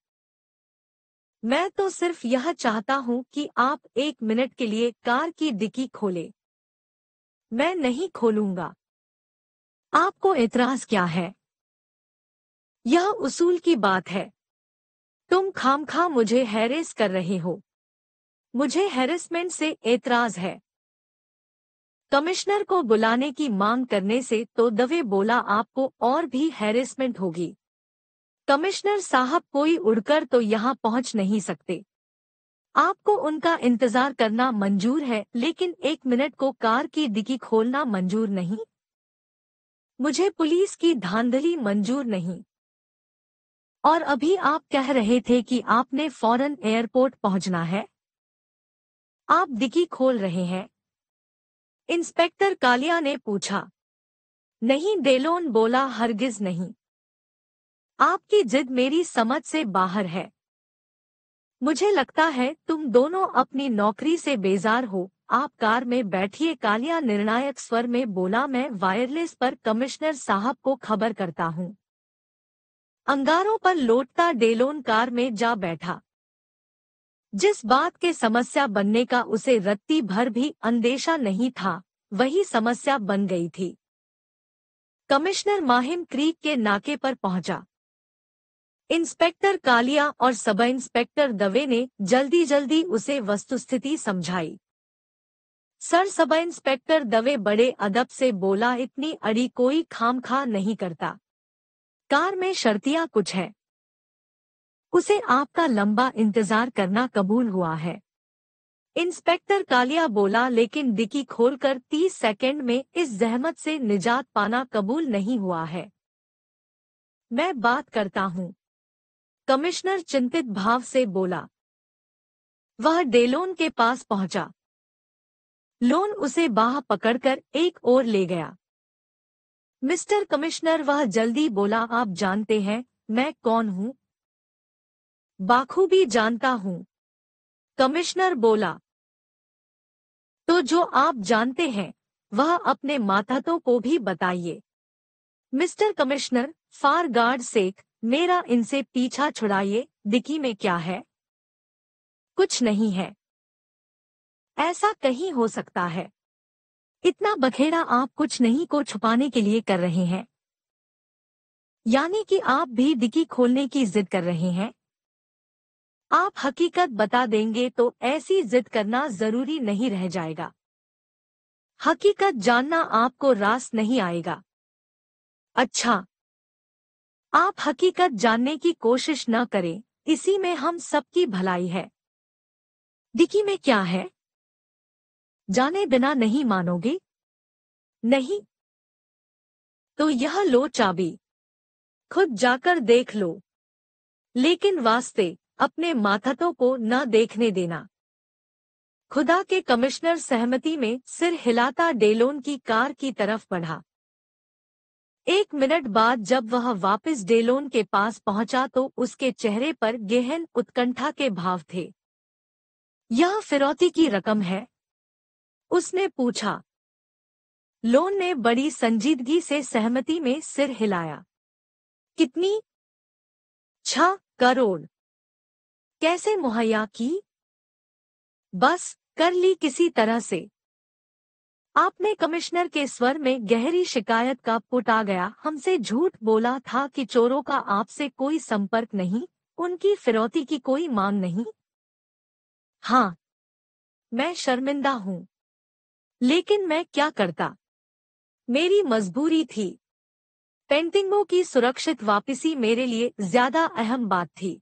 मैं तो सिर्फ यह चाहता हूं कि आप एक मिनट के लिए कार की डिकी खोले मैं नहीं खोलूंगा आपको एतराज क्या है यह उसूल की बात है तुम खामखा मुझे हैरेस कर रहे हो मुझे हैरेसमेंट से एतराज है कमिश्नर को बुलाने की मांग करने से तो दवे बोला आपको और भी हैरेसमेंट होगी कमिश्नर साहब कोई उड़कर तो यहाँ पहुँच नहीं सकते आपको उनका इंतजार करना मंजूर है लेकिन एक मिनट को कार की डिकी खोलना मंजूर नहीं मुझे पुलिस की धांधली मंजूर नहीं और अभी आप कह रहे थे कि आपने फौरन एयरपोर्ट पहुंचना है आप डिक्की खोल रहे हैं इंस्पेक्टर कालिया ने पूछा नहीं डेलोन बोला हरगिज नहीं आपकी जिद मेरी समझ से बाहर है मुझे लगता है तुम दोनों अपनी नौकरी से बेजार हो आप कार में बैठिए कालिया निर्णायक स्वर में बोला मैं वायरलेस पर कमिश्नर साहब को खबर करता हूँ अंगारों पर लौटता डेलोन कार में जा बैठा जिस बात के समस्या बनने का उसे रत्ती भर भी अंदेशा नहीं था वही समस्या बन गई थी कमिश्नर माहिम क्रीक के नाके पर पहुंचा इंस्पेक्टर कालिया और सब इंस्पेक्टर दवे ने जल्दी जल्दी उसे वस्तुस्थिति समझाई सर सब इंस्पेक्टर दवे बड़े अदब से बोला इतनी अड़ी कोई खाम खा नहीं करता कार में शर्तियां कुछ है उसे आपका लंबा इंतजार करना कबूल हुआ है इंस्पेक्टर कालिया बोला लेकिन डिकी खोलकर 30 सेकंड में इस जहमत से निजात पाना कबूल नहीं हुआ है मैं बात करता हूँ कमिश्नर चिंतित भाव से बोला वह डेलोन के पास पहुंचा लोन उसे बाह पकड़कर एक ओर ले गया मिस्टर कमिश्नर वह जल्दी बोला आप जानते हैं मैं कौन हूं बाखूबी जानता हूं कमिश्नर बोला तो जो आप जानते हैं वह अपने माथातों को भी बताइए mister commissioner for God sake मेरा इनसे पीछा छुड़ाइए दिखी में क्या है कुछ नहीं है ऐसा कहीं हो सकता है इतना बखेड़ा आप कुछ नहीं को छुपाने के लिए कर रहे हैं यानी कि आप भी डिकी खोलने की जिद कर रहे हैं आप हकीकत बता देंगे तो ऐसी जिद करना जरूरी नहीं रह जाएगा हकीकत जानना आपको रास नहीं आएगा अच्छा आप हकीकत जानने की कोशिश न करें इसी में हम सबकी भलाई है डिकी में क्या है जाने बिना नहीं मानोगे नहीं तो यह लो चाबी खुद जाकर देख लो लेकिन वास्ते अपने माथतों को न देखने देना खुदा के कमिश्नर सहमति में सिर हिलाता डेलोन की कार की तरफ बढ़ा एक मिनट बाद जब वह वापस डेलोन के पास पहुंचा तो उसके चेहरे पर गहन उत्कंठा के भाव थे यह फिरौती की रकम है उसने पूछा लोन ने बड़ी संजीदगी से सहमति में सिर हिलाया कितनी छह करोड़ कैसे मुहैया की बस कर ली किसी तरह से आपने कमिश्नर के स्वर में गहरी शिकायत का पुट आ गया हमसे झूठ बोला था कि चोरों का आपसे कोई संपर्क नहीं उनकी फिरौती की कोई मांग नहीं हाँ मैं शर्मिंदा हूँ लेकिन मैं क्या करता मेरी मजबूरी थी पेंटिंगों की सुरक्षित वापसी मेरे लिए ज्यादा अहम बात थी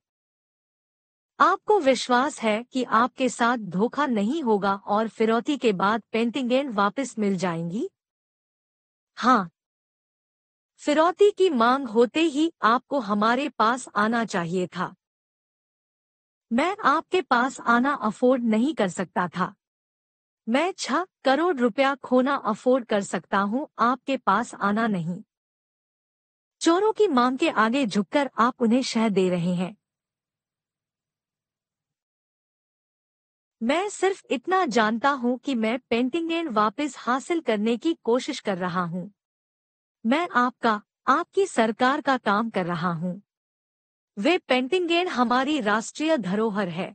आपको विश्वास है कि आपके साथ धोखा नहीं होगा और फिरौती के बाद पेंटिंग वापस मिल जाएंगी हाँ फिरौती की मांग होते ही आपको हमारे पास आना चाहिए था मैं आपके पास आना अफोर्ड नहीं कर सकता था मैं छह करोड़ रुपया खोना अफोर्ड कर सकता हूँ आपके पास आना नहीं चोरों की मांग के आगे झुककर आप उन्हें शह दे रहे हैं मैं सिर्फ इतना जानता हूं कि मैं एंड वापस हासिल करने की कोशिश कर रहा हूं। मैं आपका आपकी सरकार का काम कर रहा हूं। वे पेंटिंगें हमारी राष्ट्रीय धरोहर है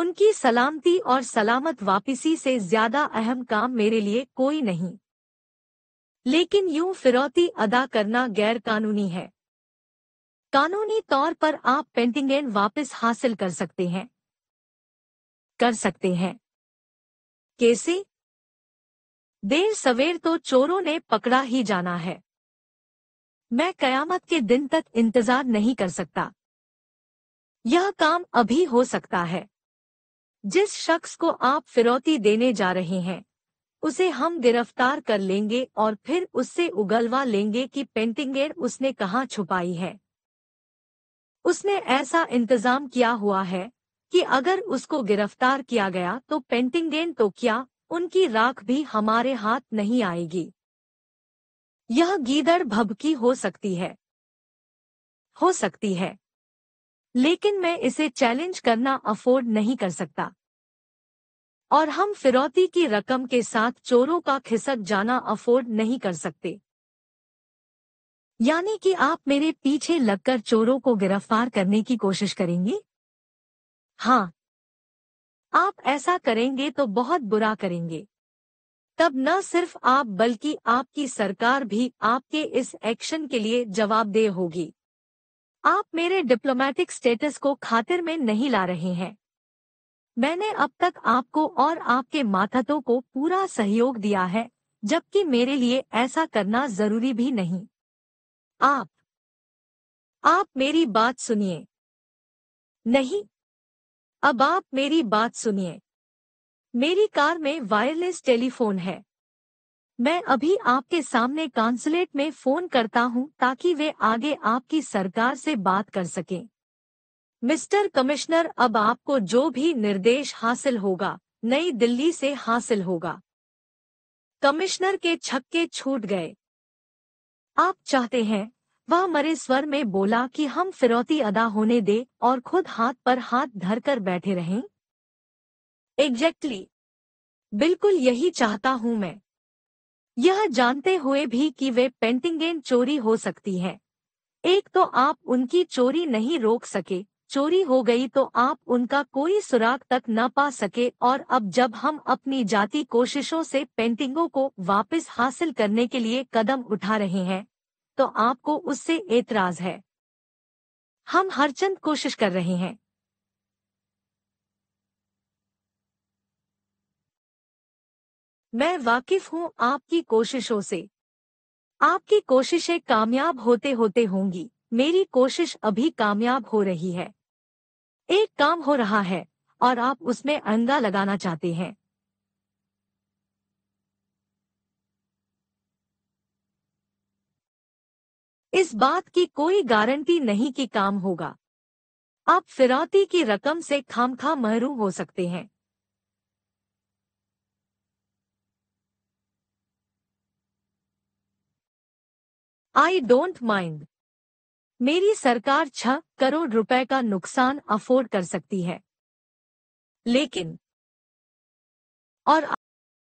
उनकी सलामती और सलामत वापसी से ज्यादा अहम काम मेरे लिए कोई नहीं लेकिन यूं फिरौती अदा करना गैर कानूनी है कानूनी तौर पर आप पेंटिंगें वापस हासिल कर सकते हैं कर सकते हैं कैसे देर सवेर तो चोरों ने पकड़ा ही जाना है मैं कयामत के दिन तक इंतजार नहीं कर सकता यह काम अभी हो सकता है जिस शख्स को आप फिरौती देने जा रहे हैं उसे हम गिरफ्तार कर लेंगे और फिर उससे उगलवा लेंगे कि पेंटिंगेर उसने कहाँ छुपाई है उसने ऐसा इंतजाम किया हुआ है कि अगर उसको गिरफ्तार किया गया तो पेंटिंगेन तो क्या उनकी राख भी हमारे हाथ नहीं आएगी यह गीदड़ भबकी हो सकती है हो सकती है लेकिन मैं इसे चैलेंज करना अफोर्ड नहीं कर सकता और हम फिरौती की रकम के साथ चोरों का खिसक जाना अफोर्ड नहीं कर सकते यानी कि आप मेरे पीछे लगकर चोरों को गिरफ्तार करने की कोशिश करेंगे हाँ आप ऐसा करेंगे तो बहुत बुरा करेंगे तब न सिर्फ आप बल्कि आपकी सरकार भी आपके इस एक्शन के लिए जवाबदेह होगी आप मेरे डिप्लोमेटिक स्टेटस को खातिर में नहीं ला रहे हैं मैंने अब तक आपको और आपके माथतों को पूरा सहयोग दिया है जबकि मेरे लिए ऐसा करना जरूरी भी नहीं आप आप मेरी बात सुनिए नहीं अब आप मेरी बात सुनिए मेरी कार में वायरलेस टेलीफोन है मैं अभी आपके सामने कॉन्सुलेट में फोन करता हूं ताकि वे आगे आपकी सरकार से बात कर सकें। मिस्टर कमिश्नर अब आपको जो भी निर्देश हासिल होगा नई दिल्ली से हासिल होगा कमिश्नर के छक्के छूट गए आप चाहते हैं वह मरे स्वर में बोला कि हम फिरौती अदा होने दे और खुद हाथ पर हाथ धरकर बैठे रहें एग्जैक्टली exactly. बिल्कुल यही चाहता हूं मैं यह जानते हुए भी कि वे पेंटिंगें चोरी हो सकती हैं एक तो आप उनकी चोरी नहीं रोक सके चोरी हो गई तो आप उनका कोई सुराग तक न पा सके और अब जब हम अपनी जाति कोशिशों से पेंटिंगों को वापस हासिल करने के लिए कदम उठा रहे हैं तो आपको उससे एतराज है हम हर चंद कोशिश कर रहे हैं मैं वाकिफ हूँ आपकी कोशिशों से आपकी कोशिशें कामयाब होते होते होंगी मेरी कोशिश अभी कामयाब हो रही है एक काम हो रहा है और आप उसमें अंदा लगाना चाहते हैं इस बात की कोई गारंटी नहीं कि काम होगा आप फिरौती की रकम से खामखा महरू हो सकते हैं आई डोंट माइंड मेरी सरकार छह करोड़ रुपए का नुकसान अफोर्ड कर सकती है लेकिन और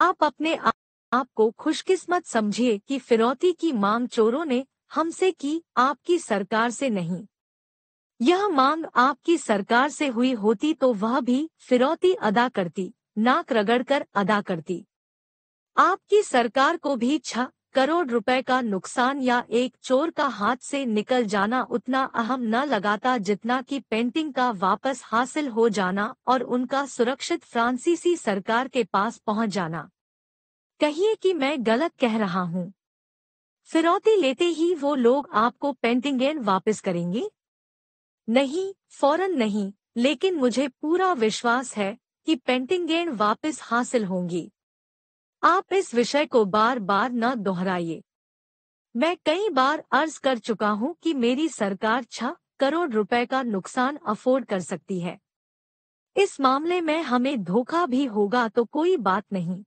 आप अपने आप को खुशकिस्मत समझिए कि फिरौती की मांग चोरों ने हमसे की आपकी सरकार से नहीं यह मांग आपकी सरकार से हुई होती तो वह भी फिरौती अदा करती नाक रगड़कर अदा करती आपकी सरकार को भी छह करोड़ रुपए का नुकसान या एक चोर का हाथ से निकल जाना उतना अहम न लगाता जितना कि पेंटिंग का वापस हासिल हो जाना और उनका सुरक्षित फ्रांसीसी सरकार के पास पहुंच जाना कहिए कि मैं गलत कह रहा हूं फिरौती लेते ही वो लोग आपको पेंटिंग गेंद वापस करेंगे नहीं फौरन नहीं लेकिन मुझे पूरा विश्वास है कि पेंटिंग वापस हासिल होंगी आप इस विषय को बार बार न दोहराइए मैं कई बार अर्ज कर चुका हूँ कि मेरी सरकार छह करोड़ रुपए का नुकसान अफोर्ड कर सकती है इस मामले में हमें धोखा भी होगा तो कोई बात नहीं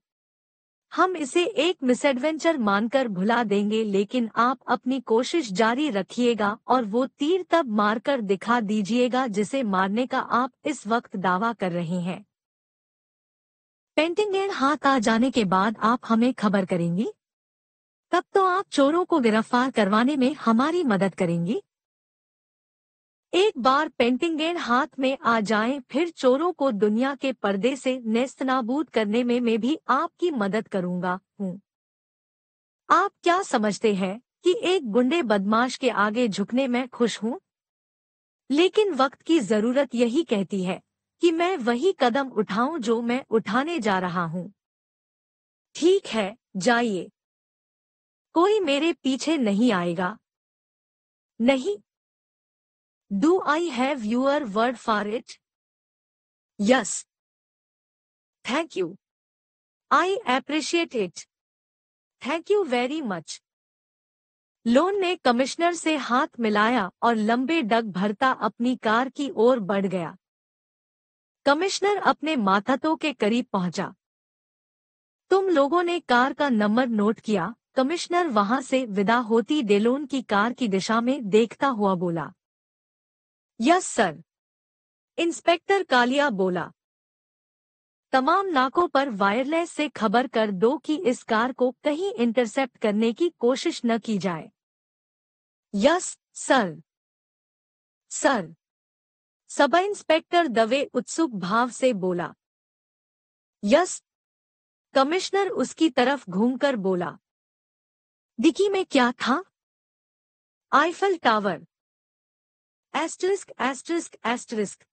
हम इसे एक मिसएडवेंचर मानकर भुला देंगे लेकिन आप अपनी कोशिश जारी रखिएगा और वो तीर तब मारकर दिखा दीजिएगा जिसे मारने का आप इस वक्त दावा कर रहे हैं पेंटिंग एंड हाथ आ जाने के बाद आप हमें खबर करेंगी तब तो आप चोरों को गिरफ्तार करवाने में हमारी मदद करेंगी एक बार पेंटिंग हाथ में आ जाएं फिर चोरों को दुनिया के पर्दे से नेस्तनाबूद करने में मैं भी आपकी मदद करूंगा हूँ आप क्या समझते हैं कि एक गुंडे बदमाश के आगे झुकने में खुश हूँ लेकिन वक्त की जरूरत यही कहती है कि मैं वही कदम उठाऊं जो मैं उठाने जा रहा हूँ ठीक है जाइए कोई मेरे पीछे नहीं आएगा नहीं Do I have your word for it? Yes. Thank you. I appreciate it. Thank you very much लोन ने कमिश्नर से हाथ मिलाया और लंबे डग भरता अपनी कार की ओर बढ़ गया कमिश्नर अपने माथातों के करीब पहुंचा तुम लोगों ने कार का नंबर नोट किया कमिश्नर वहां से विदा होती डेलोन की कार की दिशा में देखता हुआ बोला यस सर इंस्पेक्टर कालिया बोला तमाम नाकों पर वायरलेस से खबर कर दो कि इस कार को कहीं इंटरसेप्ट करने की कोशिश न की जाए yes sir sir sub inspector Dave उत्सुक भाव से बोला यस कमिश्नर उसकी तरफ घूमकर बोला दिखी में क्या था Eiffel tower asterisk asterisk asterisk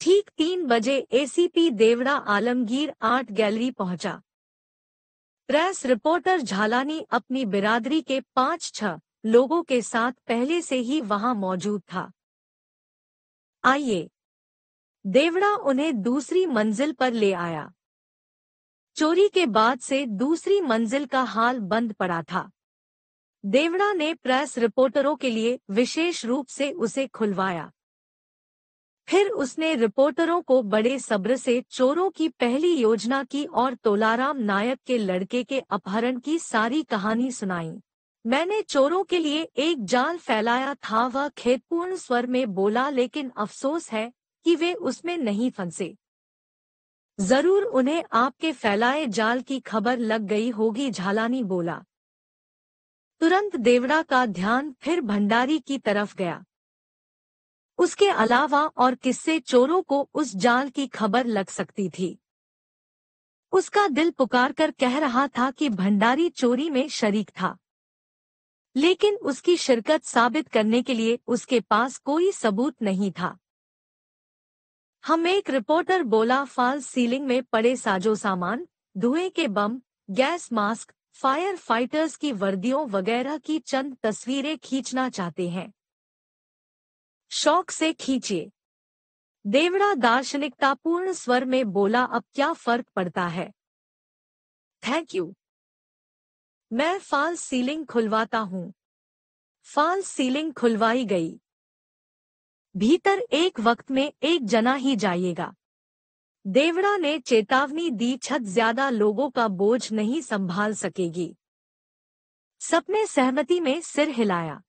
ठीक तीन बजे ACP Devda Alamgir art gallery पहुंचा प्रेस रिपोर्टर झालानी अपनी बिरादरी के पांच छह लोगों के साथ पहले से ही वहां मौजूद था आइए देवड़ा उन्हें दूसरी मंजिल पर ले आया चोरी के बाद से दूसरी मंजिल का हाल बंद पड़ा था देवड़ा ने प्रेस रिपोर्टरों के लिए विशेष रूप से उसे खुलवाया फिर उसने रिपोर्टरों को बड़े सब्र से चोरों की पहली योजना की और तोलाराम नायक के लड़के के अपहरण की सारी कहानी सुनाई मैंने चोरों के लिए एक जाल फैलाया था वह खेतपूर्ण स्वर में बोला लेकिन अफसोस है कि वे उसमें नहीं फंसे जरूर उन्हें आपके फैलाए जाल की खबर लग गई होगी झालानी बोला तुरंत देवड़ा का ध्यान फिर भंडारी की तरफ गया उसके अलावा और किससे चोरों को उस जाल की खबर लग सकती थी उसका दिल पुकार कर कह रहा था कि भंडारी चोरी में शरीक था लेकिन उसकी शिरकत साबित करने के लिए उसके पास कोई सबूत नहीं था हम एक रिपोर्टर बोला फाल सीलिंग में पड़े साजो सामान धुएं के bomb gas mask fire fighters की वर्दियों वगैरह की चंद तस्वीरें खींचना चाहते हैं शौक से खींचिए देवड़ा दार्शनिकतापूर्ण स्वर में बोला अब क्या फर्क पड़ता है थैंक यू मैं फाल सीलिंग खुलवाता हूं फाल सीलिंग खुलवाई गई भीतर एक वक्त में एक जना ही जाइएगा देवड़ा ने चेतावनी दी छत ज्यादा लोगों का बोझ नहीं संभाल सकेगी सपने सहमति में सिर हिलाया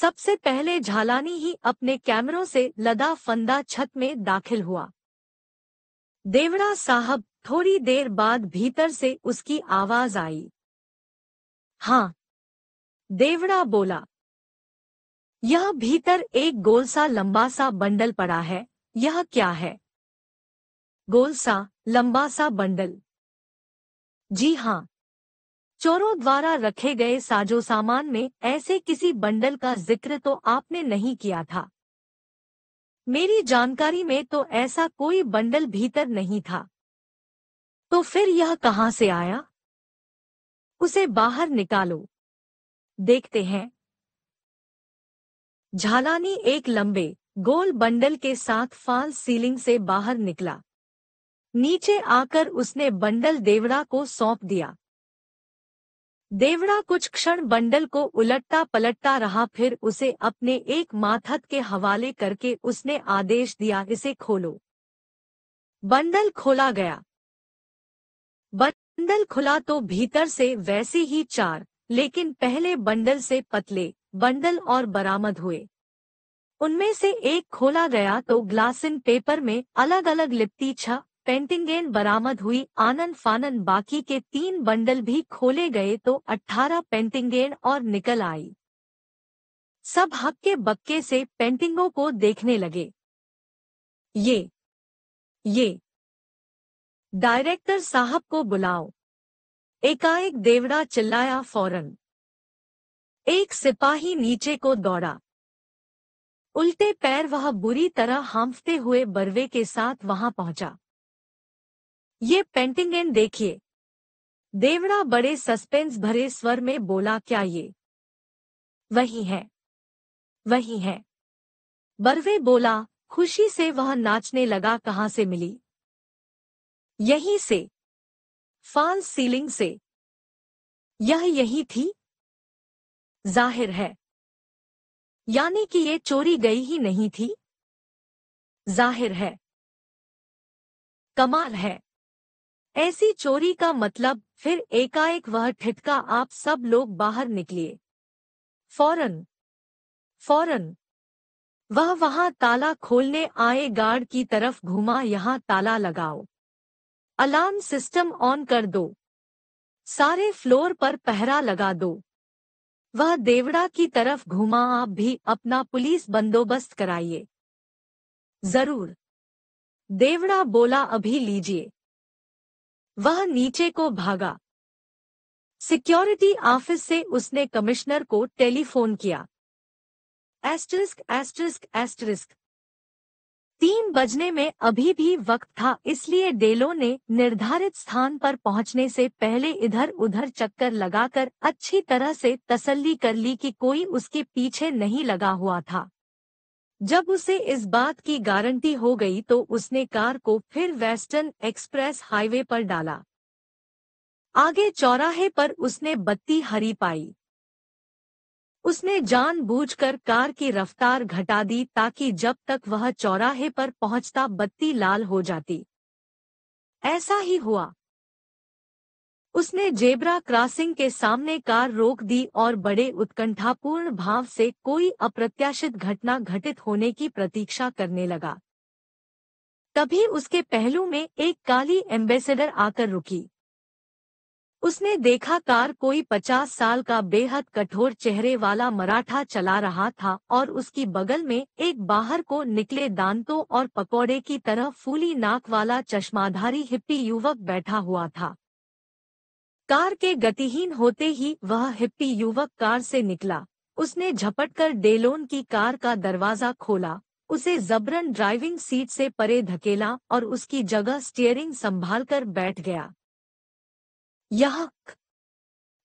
सबसे पहले झालानी ही अपने कैमरों से लदा फंदा छत में दाखिल हुआ देवड़ा साहब थोड़ी देर बाद भीतर से उसकी आवाज आई हाँ देवड़ा बोला यह भीतर एक गोल सा लंबा सा बंडल पड़ा है यह क्या है गोल सा लंबा सा बंडल जी हाँ चोरों द्वारा रखे गए साजो सामान में ऐसे किसी बंडल का जिक्र तो आपने नहीं किया था मेरी जानकारी में तो ऐसा कोई बंडल भीतर नहीं था तो फिर यह कहां से आया उसे बाहर निकालो देखते हैं झालानी एक लंबे गोल बंडल के साथ फाल सीलिंग से बाहर निकला नीचे आकर उसने बंडल देवड़ा को सौंप दिया देवड़ा कुछ क्षण बंडल को उलटता पलटता रहा फिर उसे अपने एक माथत के हवाले करके उसने आदेश दिया इसे खोलो बंडल खोला गया बंडल खुला तो भीतर से वैसे ही चार लेकिन पहले बंडल से पतले बंडल और बरामद हुए उनमें से एक खोला गया तो ग्लासिन पेपर में अलग अलग लिपती छा पेंटिंग बरामद हुई आनंद फानन बाकी के तीन बंडल भी खोले गए तो 18 पेंटिंग और निकल आई सब हक्के बक्के से पेंटिंगों को देखने लगे ये ये डायरेक्टर साहब को बुलाओ एकाएक देवड़ा चिल्लाया फौरन एक सिपाही नीचे को दौड़ा उल्टे पैर वह बुरी तरह हांफते हुए बर्वे के साथ वहां पहुंचा ये पेंटिंग इन देखिए देवड़ा बड़े सस्पेंस भरे स्वर में बोला क्या ये वही है वही है बरवे बोला खुशी से वह नाचने लगा कहां से मिली यहीं से फॉल्स सीलिंग से यह यही थी जाहिर है यानी कि ये चोरी गई ही नहीं थी जाहिर है कमाल है ऐसी चोरी का मतलब फिर एकाएक वह ठिटका आप सब लोग बाहर निकलिए फौरन फौरन वह वहां ताला खोलने आए गार्ड की तरफ घुमा यहां ताला लगाओ अलार्म सिस्टम ऑन कर दो सारे फ्लोर पर पहरा लगा दो वह देवड़ा की तरफ घूमा आप भी अपना पुलिस बंदोबस्त कराइए जरूर देवड़ा बोला अभी लीजिए वह नीचे को भागा सिक्योरिटी ऑफिस से उसने कमिश्नर को टेलीफोन किया एस्ट्रिस्क एस्ट्रिस्क एस्ट्रिस्क तीन बजने में अभी भी वक्त था इसलिए डेलो ने निर्धारित स्थान पर पहुंचने से पहले इधर उधर चक्कर लगाकर अच्छी तरह से तसल्ली कर ली कि कोई उसके पीछे नहीं लगा हुआ था जब उसे इस बात की गारंटी हो गई तो उसने कार को फिर वेस्टर्न एक्सप्रेस हाईवे पर डाला आगे चौराहे पर उसने बत्ती हरी पाई उसने जानबूझकर कार की रफ्तार घटा दी ताकि जब तक वह चौराहे पर पहुंचता बत्ती लाल हो जाती ऐसा ही हुआ उसने जेबरा क्रॉसिंग के सामने कार रोक दी और बड़े उत्कंठापूर्ण भाव से कोई अप्रत्याशित घटना घटित होने की प्रतीक्षा करने लगा तभी उसके पहलू में एक काली एम्बेसडर आकर रुकी उसने देखा कार कोई पचास साल का बेहद कठोर चेहरे वाला मराठा चला रहा था और उसकी बगल में एक बाहर को निकले दांतों और पकोड़े की तरह फूली नाक वाला चश्माधारी हिप्पी युवक बैठा हुआ था कार के गतिहीन होते ही वह हिप्पी युवक कार से निकला उसने झपटकर डेलोन की कार का दरवाजा खोला उसे जबरन ड्राइविंग सीट से परे धकेला और उसकी जगह स्टीयरिंग संभालकर बैठ गया यह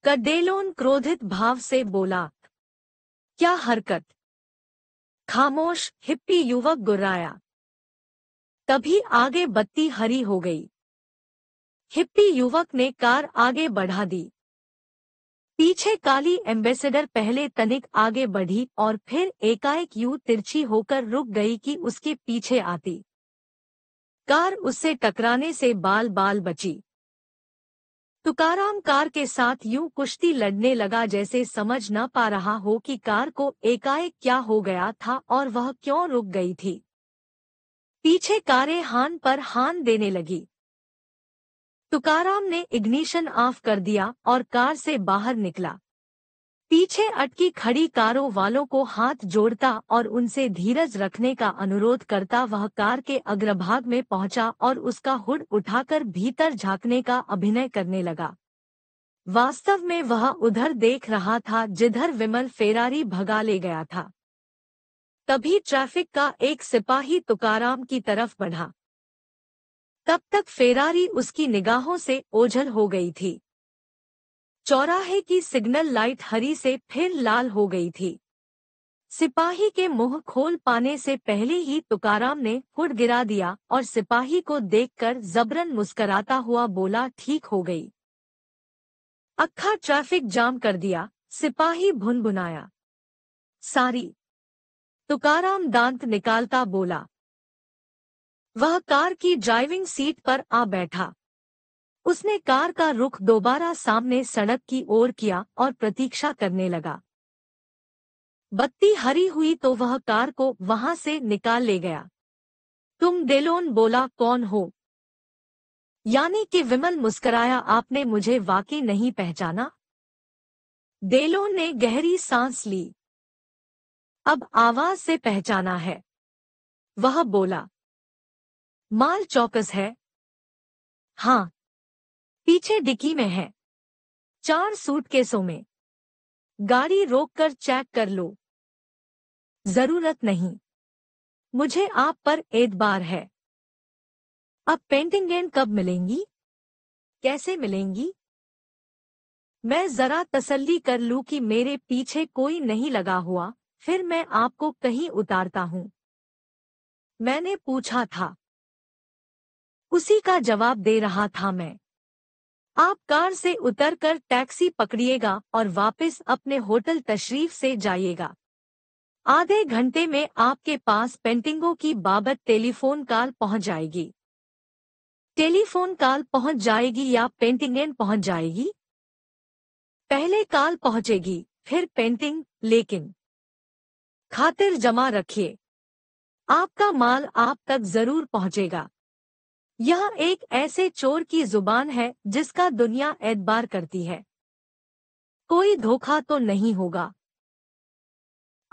कडेलोन क्रोधित भाव से बोला क्या हरकत खामोश हिप्पी युवक गुर्राया तभी आगे बत्ती हरी हो गई हिप्पी युवक ने कार आगे बढ़ा दी पीछे काली एम्बेसडर पहले तनिक आगे बढ़ी और फिर एकाएक यू तिरछी होकर रुक गई कि उसके पीछे आती कार उससे टकराने से बाल बाल बची तुकाराम कार के साथ यूं कुश्ती लड़ने लगा जैसे समझ न पा रहा हो कि कार को एकाएक क्या हो गया था और वह क्यों रुक गई थी पीछे कारें हान पर हान देने लगी तुकाराम ने इग्निशन ऑफ कर दिया और कार से बाहर निकला पीछे अटकी खड़ी कारों वालों को हाथ जोड़ता और उनसे धीरज रखने का अनुरोध करता वह कार के अग्रभाग में पहुंचा और उसका हुड उठाकर भीतर झांकने का अभिनय करने लगा वास्तव में वह उधर देख रहा था जिधर विमल फेरारी भगा ले गया था तभी ट्रैफिक का एक सिपाही तुकाराम की तरफ बढ़ा तब तक फेरारी उसकी निगाहों से ओझल हो गई थी चौराहे की सिग्नल लाइट हरी से फिर लाल हो गई थी सिपाही के मुंह खोल पाने से पहले ही तुकाराम ने हुड गिरा दिया और सिपाही को देखकर जबरन मुस्कराता हुआ बोला ठीक हो गई अखा ट्रैफिक जाम कर दिया सिपाही भुनभुनाया सारी तुकाराम दांत निकालता बोला वह कार की ड्राइविंग सीट पर आ बैठा उसने कार का रुख दोबारा सामने सड़क की ओर किया और प्रतीक्षा करने लगा बत्ती हरी हुई तो वह कार को वहां से निकाल ले गया तुम डेलोन बोला कौन हो यानी कि विमल मुस्कराया आपने मुझे वाकई नहीं पहचाना डेलोन ने गहरी सांस ली अब आवाज से पहचाना है वह बोला माल चौकस है हाँ पीछे डिक्की में है चार सूटकेसों में गाड़ी रोक कर चेक कर लो जरूरत नहीं मुझे आप पर एतबार है अब पेंटिंग एंड कब मिलेंगी कैसे मिलेंगी मैं जरा तसल्ली कर लू कि मेरे पीछे कोई नहीं लगा हुआ फिर मैं आपको कहीं उतारता हूं मैंने पूछा था उसी का जवाब दे रहा था मैं आप कार से उतरकर टैक्सी पकड़िएगा और वापस अपने होटल तशरीफ से जाइएगा आधे घंटे में आपके पास पेंटिंगों की बाबत टेलीफोन कॉल पहुंच जाएगी टेलीफोन कॉल पहुंच जाएगी या पेंटिंग पहुंच जाएगी पहले कॉल पहुंचेगी फिर पेंटिंग लेकिन खातिर जमा रखिए आपका माल आप तक जरूर पहुंचेगा यह एक ऐसे चोर की जुबान है जिसका दुनिया एतबार करती है कोई धोखा तो नहीं होगा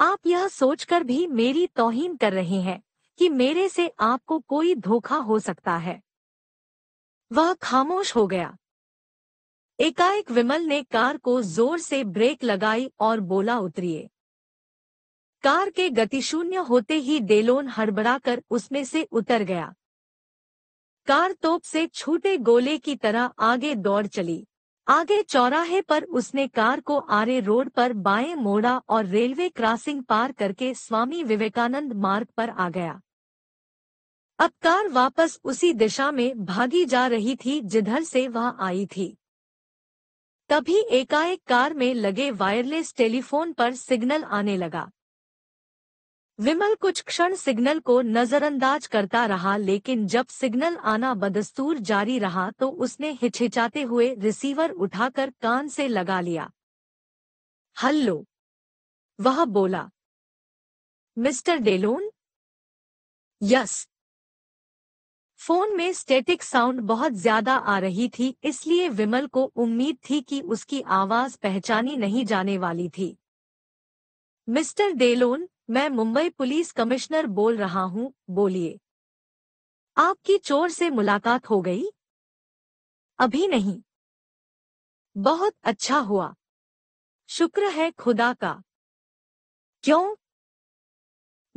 आप यह सोचकर भी मेरी तोहिन कर रहे हैं कि मेरे से आपको कोई धोखा हो सकता है वह खामोश हो गया एकाएक विमल ने कार को जोर से ब्रेक लगाई और बोला उतरिए कार के गतिशून्य होते ही डेलोन हड़बड़ाकर उसमें से उतर गया कार तोप से छूटे गोले की तरह आगे दौड़ चली आगे चौराहे पर उसने कार को आरे रोड पर बाएं मोड़ा और रेलवे क्रॉसिंग पार करके स्वामी विवेकानंद मार्ग पर आ गया अब कार वापस उसी दिशा में भागी जा रही थी जिधर से वह आई थी तभी एकाएक कार में लगे वायरलेस टेलीफोन पर सिग्नल आने लगा विमल कुछ क्षण सिग्नल को नजरअंदाज करता रहा लेकिन जब सिग्नल आना बदस्तूर जारी रहा तो उसने हिचहिचाते हुए रिसीवर उठाकर कान से लगा लिया हल्लो वह बोला मिस्टर डेलोन यस फोन में स्टैटिक साउंड बहुत ज्यादा आ रही थी इसलिए विमल को उम्मीद थी कि उसकी आवाज पहचानी नहीं जाने वाली थी मिस्टर डेलोन मैं मुंबई पुलिस कमिश्नर बोल रहा हूँ बोलिए आपकी चोर से मुलाकात हो गई अभी नहीं बहुत अच्छा हुआ शुक्र है खुदा का क्यों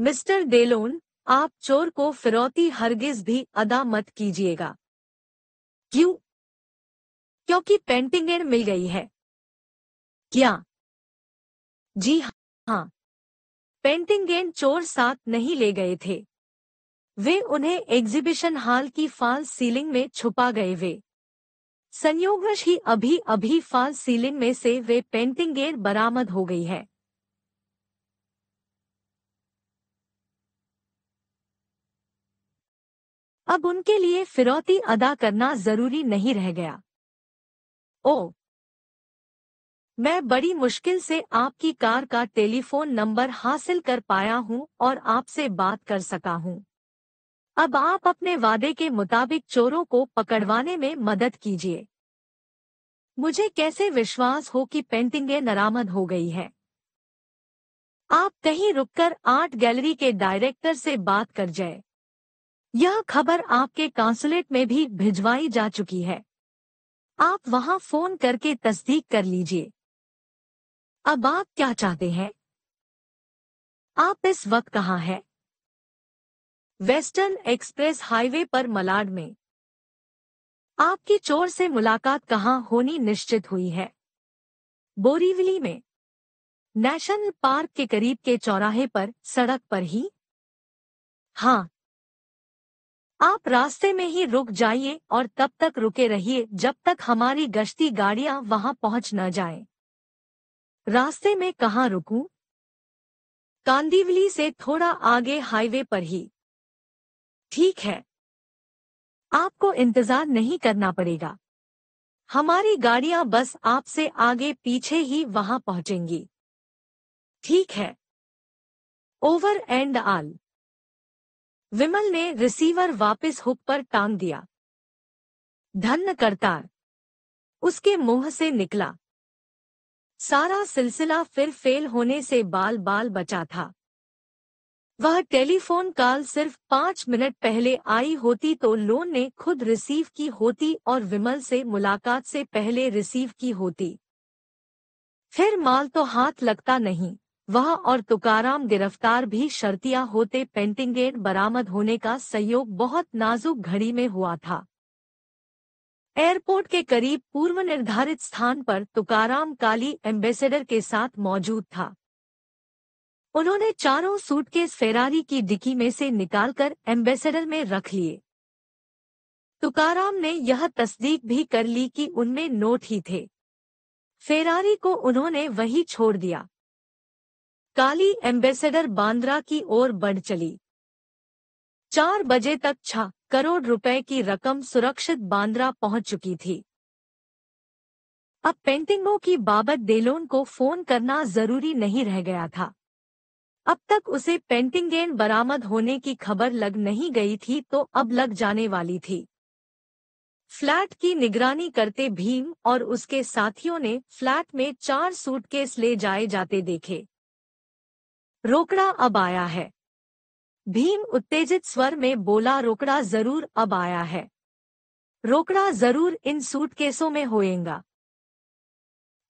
मिस्टर देलोन आप चोर को फिरौती हरगिज भी अदा मत कीजिएगा क्यों क्योंकि पेंटिंगें मिल गई है क्या जी हाँ पेंटिंग गेंद चोर साथ नहीं ले गए थे वे उन्हें एग्जीबिशन हॉल की फॉल्स सीलिंग में छुपा गए वे संयोगवश ही अभी अभी फाल सीलिंग में से वे पेंटिंग गेर बरामद हो गई है अब उनके लिए फिरौती अदा करना जरूरी नहीं रह गया ओ मैं बड़ी मुश्किल से आपकी कार का टेलीफोन नंबर हासिल कर पाया हूं और आपसे बात कर सका हूं। अब आप अपने वादे के मुताबिक चोरों को पकड़वाने में मदद कीजिए मुझे कैसे विश्वास हो कि पेंटिंगे नरामद हो गई है आप कहीं रुककर आर्ट गैलरी के डायरेक्टर से बात कर जाए यह खबर आपके कांसुलेट में भी भिजवाई जा चुकी है आप वहां फोन करके तस्दीक कर लीजिए अब आप क्या चाहते हैं आप इस वक्त कहाँ हैं वेस्टर्न एक्सप्रेस हाईवे पर मलाड में आपकी चोर से मुलाकात कहाँ होनी निश्चित हुई है बोरीवली में नेशनल पार्क के करीब के चौराहे पर सड़क पर ही हाँ आप रास्ते में ही रुक जाइए और तब तक रुके रहिए जब तक हमारी गश्ती गाड़ियां वहां पहुंच न जाएं। रास्ते में कहा रुकूं? कांदीवली से थोड़ा आगे हाईवे पर ही ठीक है आपको इंतजार नहीं करना पड़ेगा हमारी गाड़ियां बस आपसे आगे पीछे ही वहां पहुंचेंगी ठीक है ओवर एंड आल विमल ने रिसीवर वापस हुक पर टांग दिया धन्य करतार उसके मुंह से निकला सारा सिलसिला फिर फेल होने से बाल बाल बचा था वह टेलीफोन कॉल सिर्फ पांच मिनट पहले आई होती तो लोन ने खुद रिसीव की होती और विमल से मुलाकात से पहले रिसीव की होती फिर माल तो हाथ लगता नहीं वह और तुकाराम गिरफ्तार भी शर्तिया होते पेंटिंगेट बरामद होने का सहयोग बहुत नाजुक घड़ी में हुआ था एयरपोर्ट के करीब पूर्व निर्धारित स्थान पर तुकाराम काली एम्बेसडर के साथ मौजूद था उन्होंने चारों सूटकेस फेरारी की डिकी में से निकालकर एम्बेसडर में रख लिए तुकाराम ने यह तस्दीक भी कर ली कि उनमें नोट ही थे फेरारी को उन्होंने वही छोड़ दिया काली एम्बेसडर बांद्रा की ओर बढ़ चली चार बजे तक छा करोड़ रुपए की रकम सुरक्षित बांद्रा पहुंच चुकी थी अब पेंटिंगों की बाबत देलोन को फोन करना जरूरी नहीं रह गया था अब तक उसे पेंटिंग बरामद होने की खबर लग नहीं गई थी तो अब लग जाने वाली थी फ्लैट की निगरानी करते भीम और उसके साथियों ने फ्लैट में चार सूटकेस ले जाए जाते देखे रोकड़ा अब आया है भीम उत्तेजित स्वर में बोला रोकड़ा जरूर अब आया है रोकड़ा जरूर इन सूटकेसों में होएगा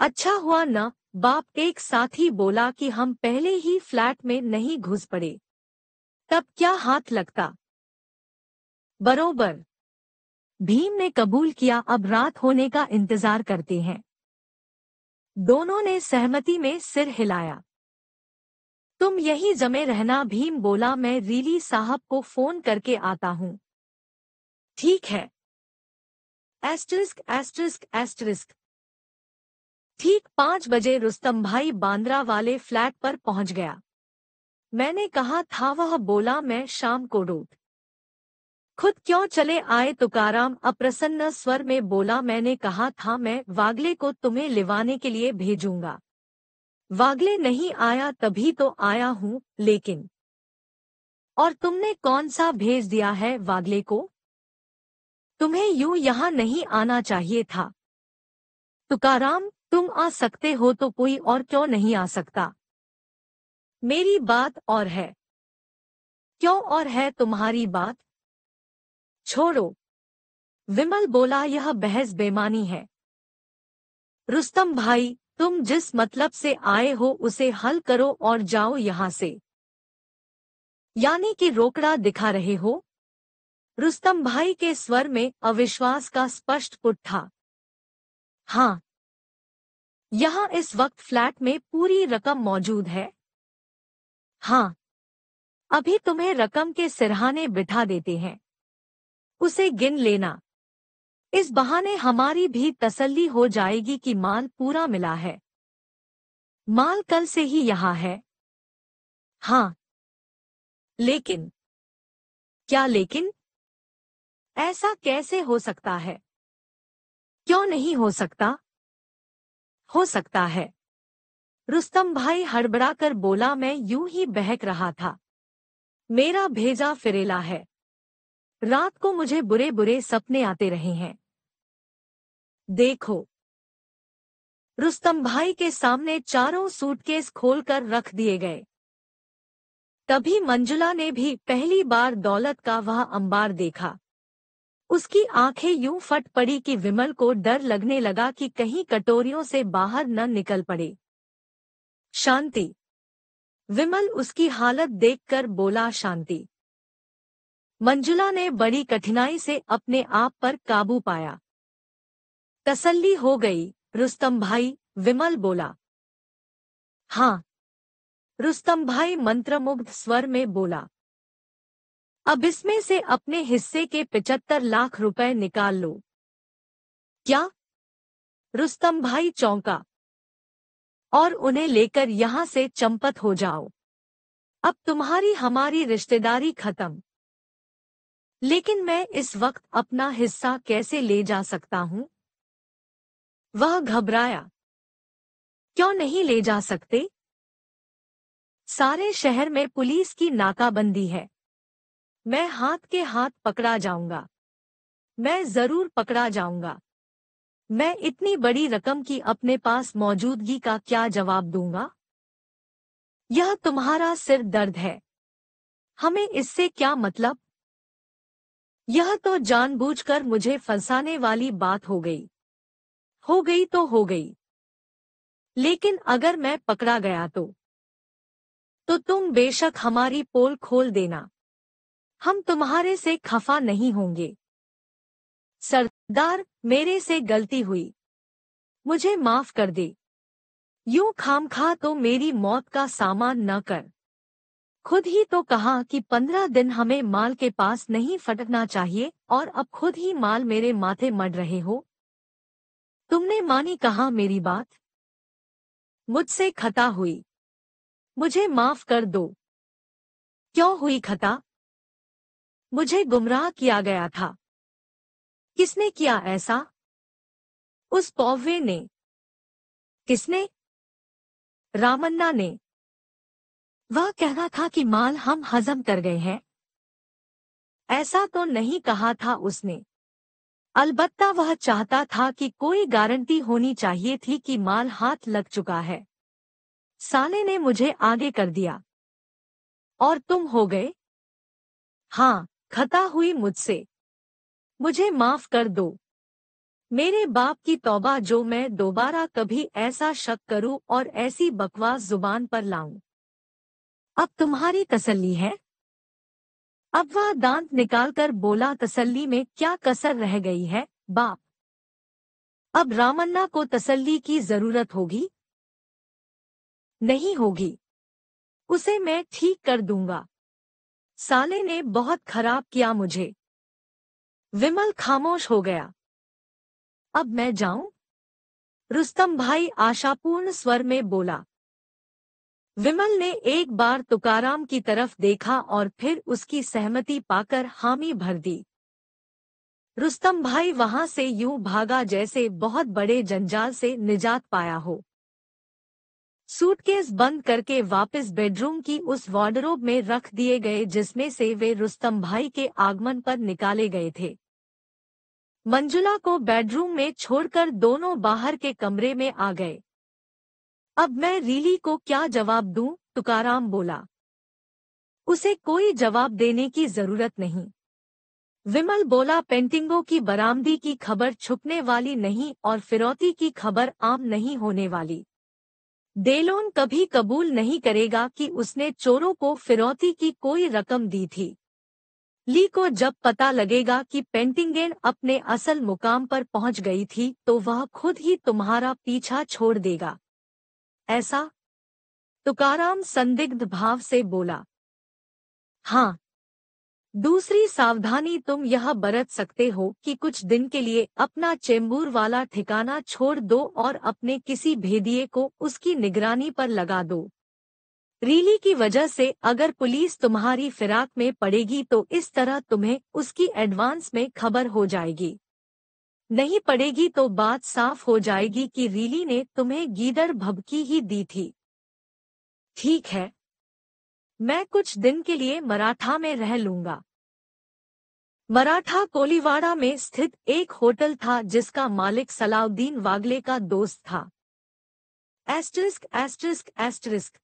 अच्छा हुआ न बाप एक साथ ही बोला कि हम पहले ही फ्लैट में नहीं घुस पड़े तब क्या हाथ लगता बरोबर भीम ने कबूल किया अब रात होने का इंतजार करते हैं दोनों ने सहमति में सिर हिलाया तुम यही जमे रहना भीम बोला मैं रीली साहब को फोन करके आता हूँ ठीक है एस्ट्रिस्क एस्ट्रिस्क एस्ट्रिस्क ठीक पांच बजे रुस्तम भाई बांद्रा वाले फ्लैट पर पहुंच गया मैंने कहा था वह बोला मैं शाम को रूट खुद क्यों चले आए तुकाराम अप्रसन्न स्वर में बोला मैंने कहा था मैं वागले को तुम्हें लिवाने के लिए भेजूंगा वागले नहीं आया तभी तो आया हूं लेकिन और तुमने कौन सा भेज दिया है वागले को तुम्हें यूं यहां नहीं आना चाहिए था तुकाराम तुम आ सकते हो तो कोई और क्यों नहीं आ सकता मेरी बात और है क्यों और है तुम्हारी बात छोड़ो विमल बोला यह बहस बेमानी है रुस्तम भाई तुम जिस मतलब से आए हो उसे हल करो और जाओ यहाँ से यानी कि रोकड़ा दिखा रहे हो रुस्तम भाई के स्वर में अविश्वास का स्पष्ट था हाँ यहाँ इस वक्त फ्लैट में पूरी रकम मौजूद है हाँ अभी तुम्हें रकम के सिरहाने बिठा देते हैं उसे गिन लेना इस बहाने हमारी भी तसल्ली हो जाएगी कि माल पूरा मिला है माल कल से ही यहाँ है हाँ लेकिन क्या लेकिन ऐसा कैसे हो सकता है क्यों नहीं हो सकता हो सकता है रुस्तम भाई हड़बड़ा कर बोला मैं यूं ही बहक रहा था मेरा भेजा फिरेला है रात को मुझे बुरे बुरे सपने आते रहे हैं देखो रुस्तम भाई के सामने चारों सूटकेस खोलकर रख दिए गए तभी मंजुला ने भी पहली बार दौलत का वह अंबार देखा उसकी आंखें यूं फट पड़ी कि विमल को डर लगने लगा कि कहीं कटोरियों से बाहर न निकल पड़े शांति विमल उसकी हालत देखकर बोला शांति मंजुला ने बड़ी कठिनाई से अपने आप पर काबू पाया तसल्ली हो गई रुस्तम भाई विमल बोला हाँ रुस्तम भाई मंत्रमुग्ध स्वर में बोला अब इसमें से अपने हिस्से के पिचहत्तर लाख रुपए निकाल लो क्या रुस्तम भाई चौंका और उन्हें लेकर यहां से चंपत हो जाओ अब तुम्हारी हमारी रिश्तेदारी खत्म लेकिन मैं इस वक्त अपना हिस्सा कैसे ले जा सकता हूं वह घबराया क्यों नहीं ले जा सकते सारे शहर में पुलिस की नाकाबंदी है मैं हाथ के हाथ पकड़ा जाऊंगा मैं जरूर पकड़ा जाऊंगा मैं इतनी बड़ी रकम की अपने पास मौजूदगी का क्या जवाब दूंगा यह तुम्हारा सिर दर्द है हमें इससे क्या मतलब यह तो जानबूझकर मुझे फंसाने वाली बात हो गई हो गई तो हो गई लेकिन अगर मैं पकड़ा गया तो तो तुम बेशक हमारी पोल खोल देना हम तुम्हारे से खफा नहीं होंगे सरदार मेरे से गलती हुई मुझे माफ कर दे यूं खामखा तो मेरी मौत का सामान न कर खुद ही तो कहा कि पंद्रह दिन हमें माल के पास नहीं फटकना चाहिए और अब खुद ही माल मेरे माथे मर रहे हो तुमने मानी कहा मेरी बात मुझसे खता हुई मुझे माफ कर दो क्यों हुई खता मुझे गुमराह किया गया था किसने किया ऐसा उस पौवे ने किसने रामन्ना ने वह कहना था कि माल हम हजम कर गए हैं ऐसा तो नहीं कहा था उसने अलबत्ता वह चाहता था कि कोई गारंटी होनी चाहिए थी कि माल हाथ लग चुका है साले ने मुझे आगे कर दिया और तुम हो गए हाँ खता हुई मुझसे मुझे माफ कर दो मेरे बाप की तौबा जो मैं दोबारा कभी ऐसा शक करूं और ऐसी बकवास जुबान पर लाऊं अब तुम्हारी तसल्ली है अब वह दांत निकालकर बोला तसल्ली में क्या कसर रह गई है बाप अब रामन्ना को तसल्ली की जरूरत होगी नहीं होगी उसे मैं ठीक कर दूंगा साले ने बहुत खराब किया मुझे विमल खामोश हो गया अब मैं जाऊं रुस्तम भाई आशापूर्ण स्वर में बोला विमल ने एक बार तुकाराम की तरफ देखा और फिर उसकी सहमति पाकर हामी भर दी रुस्तम भाई वहां से यूं भागा जैसे बहुत बड़े जंजाल से निजात पाया हो सूटकेस बंद करके वापस बेडरूम की उस वार्डरोब में रख दिए गए जिसमें से वे रुस्तम भाई के आगमन पर निकाले गए थे मंजुला को बेडरूम में छोड़कर दोनों बाहर के कमरे में आ गए अब मैं रीली को क्या जवाब दूं तुकाराम बोला उसे कोई जवाब देने की जरूरत नहीं विमल बोला पेंटिंगों की बरामदी की खबर छुपने वाली नहीं और फिरौती की खबर आम नहीं होने वाली डेलोन कभी कबूल नहीं करेगा कि उसने चोरों को फिरौती की कोई रकम दी थी ली को जब पता लगेगा कि पेंटिंगेन अपने असल मुकाम पर पहुंच गई थी तो वह खुद ही तुम्हारा पीछा छोड़ देगा ऐसा तुकाराम संदिग्ध भाव से बोला हाँ दूसरी सावधानी तुम यह बरत सकते हो कि कुछ दिन के लिए अपना चेंबूर वाला ठिकाना छोड़ दो और अपने किसी भेदिये को उसकी निगरानी पर लगा दो रीली की वजह से अगर पुलिस तुम्हारी फिराक में पड़ेगी तो इस तरह तुम्हें उसकी एडवांस में खबर हो जाएगी नहीं पड़ेगी तो बात साफ हो जाएगी कि रीली ने तुम्हें गीदर भबकी ही दी थी ठीक है मैं कुछ दिन के लिए मराठा में रह लूंगा मराठा कोलीवाड़ा में स्थित एक होटल था जिसका मालिक सलाउद्दीन वागले का दोस्त था एस्ट्रिस्क एस्ट्रिस्क एस्ट्रिस्क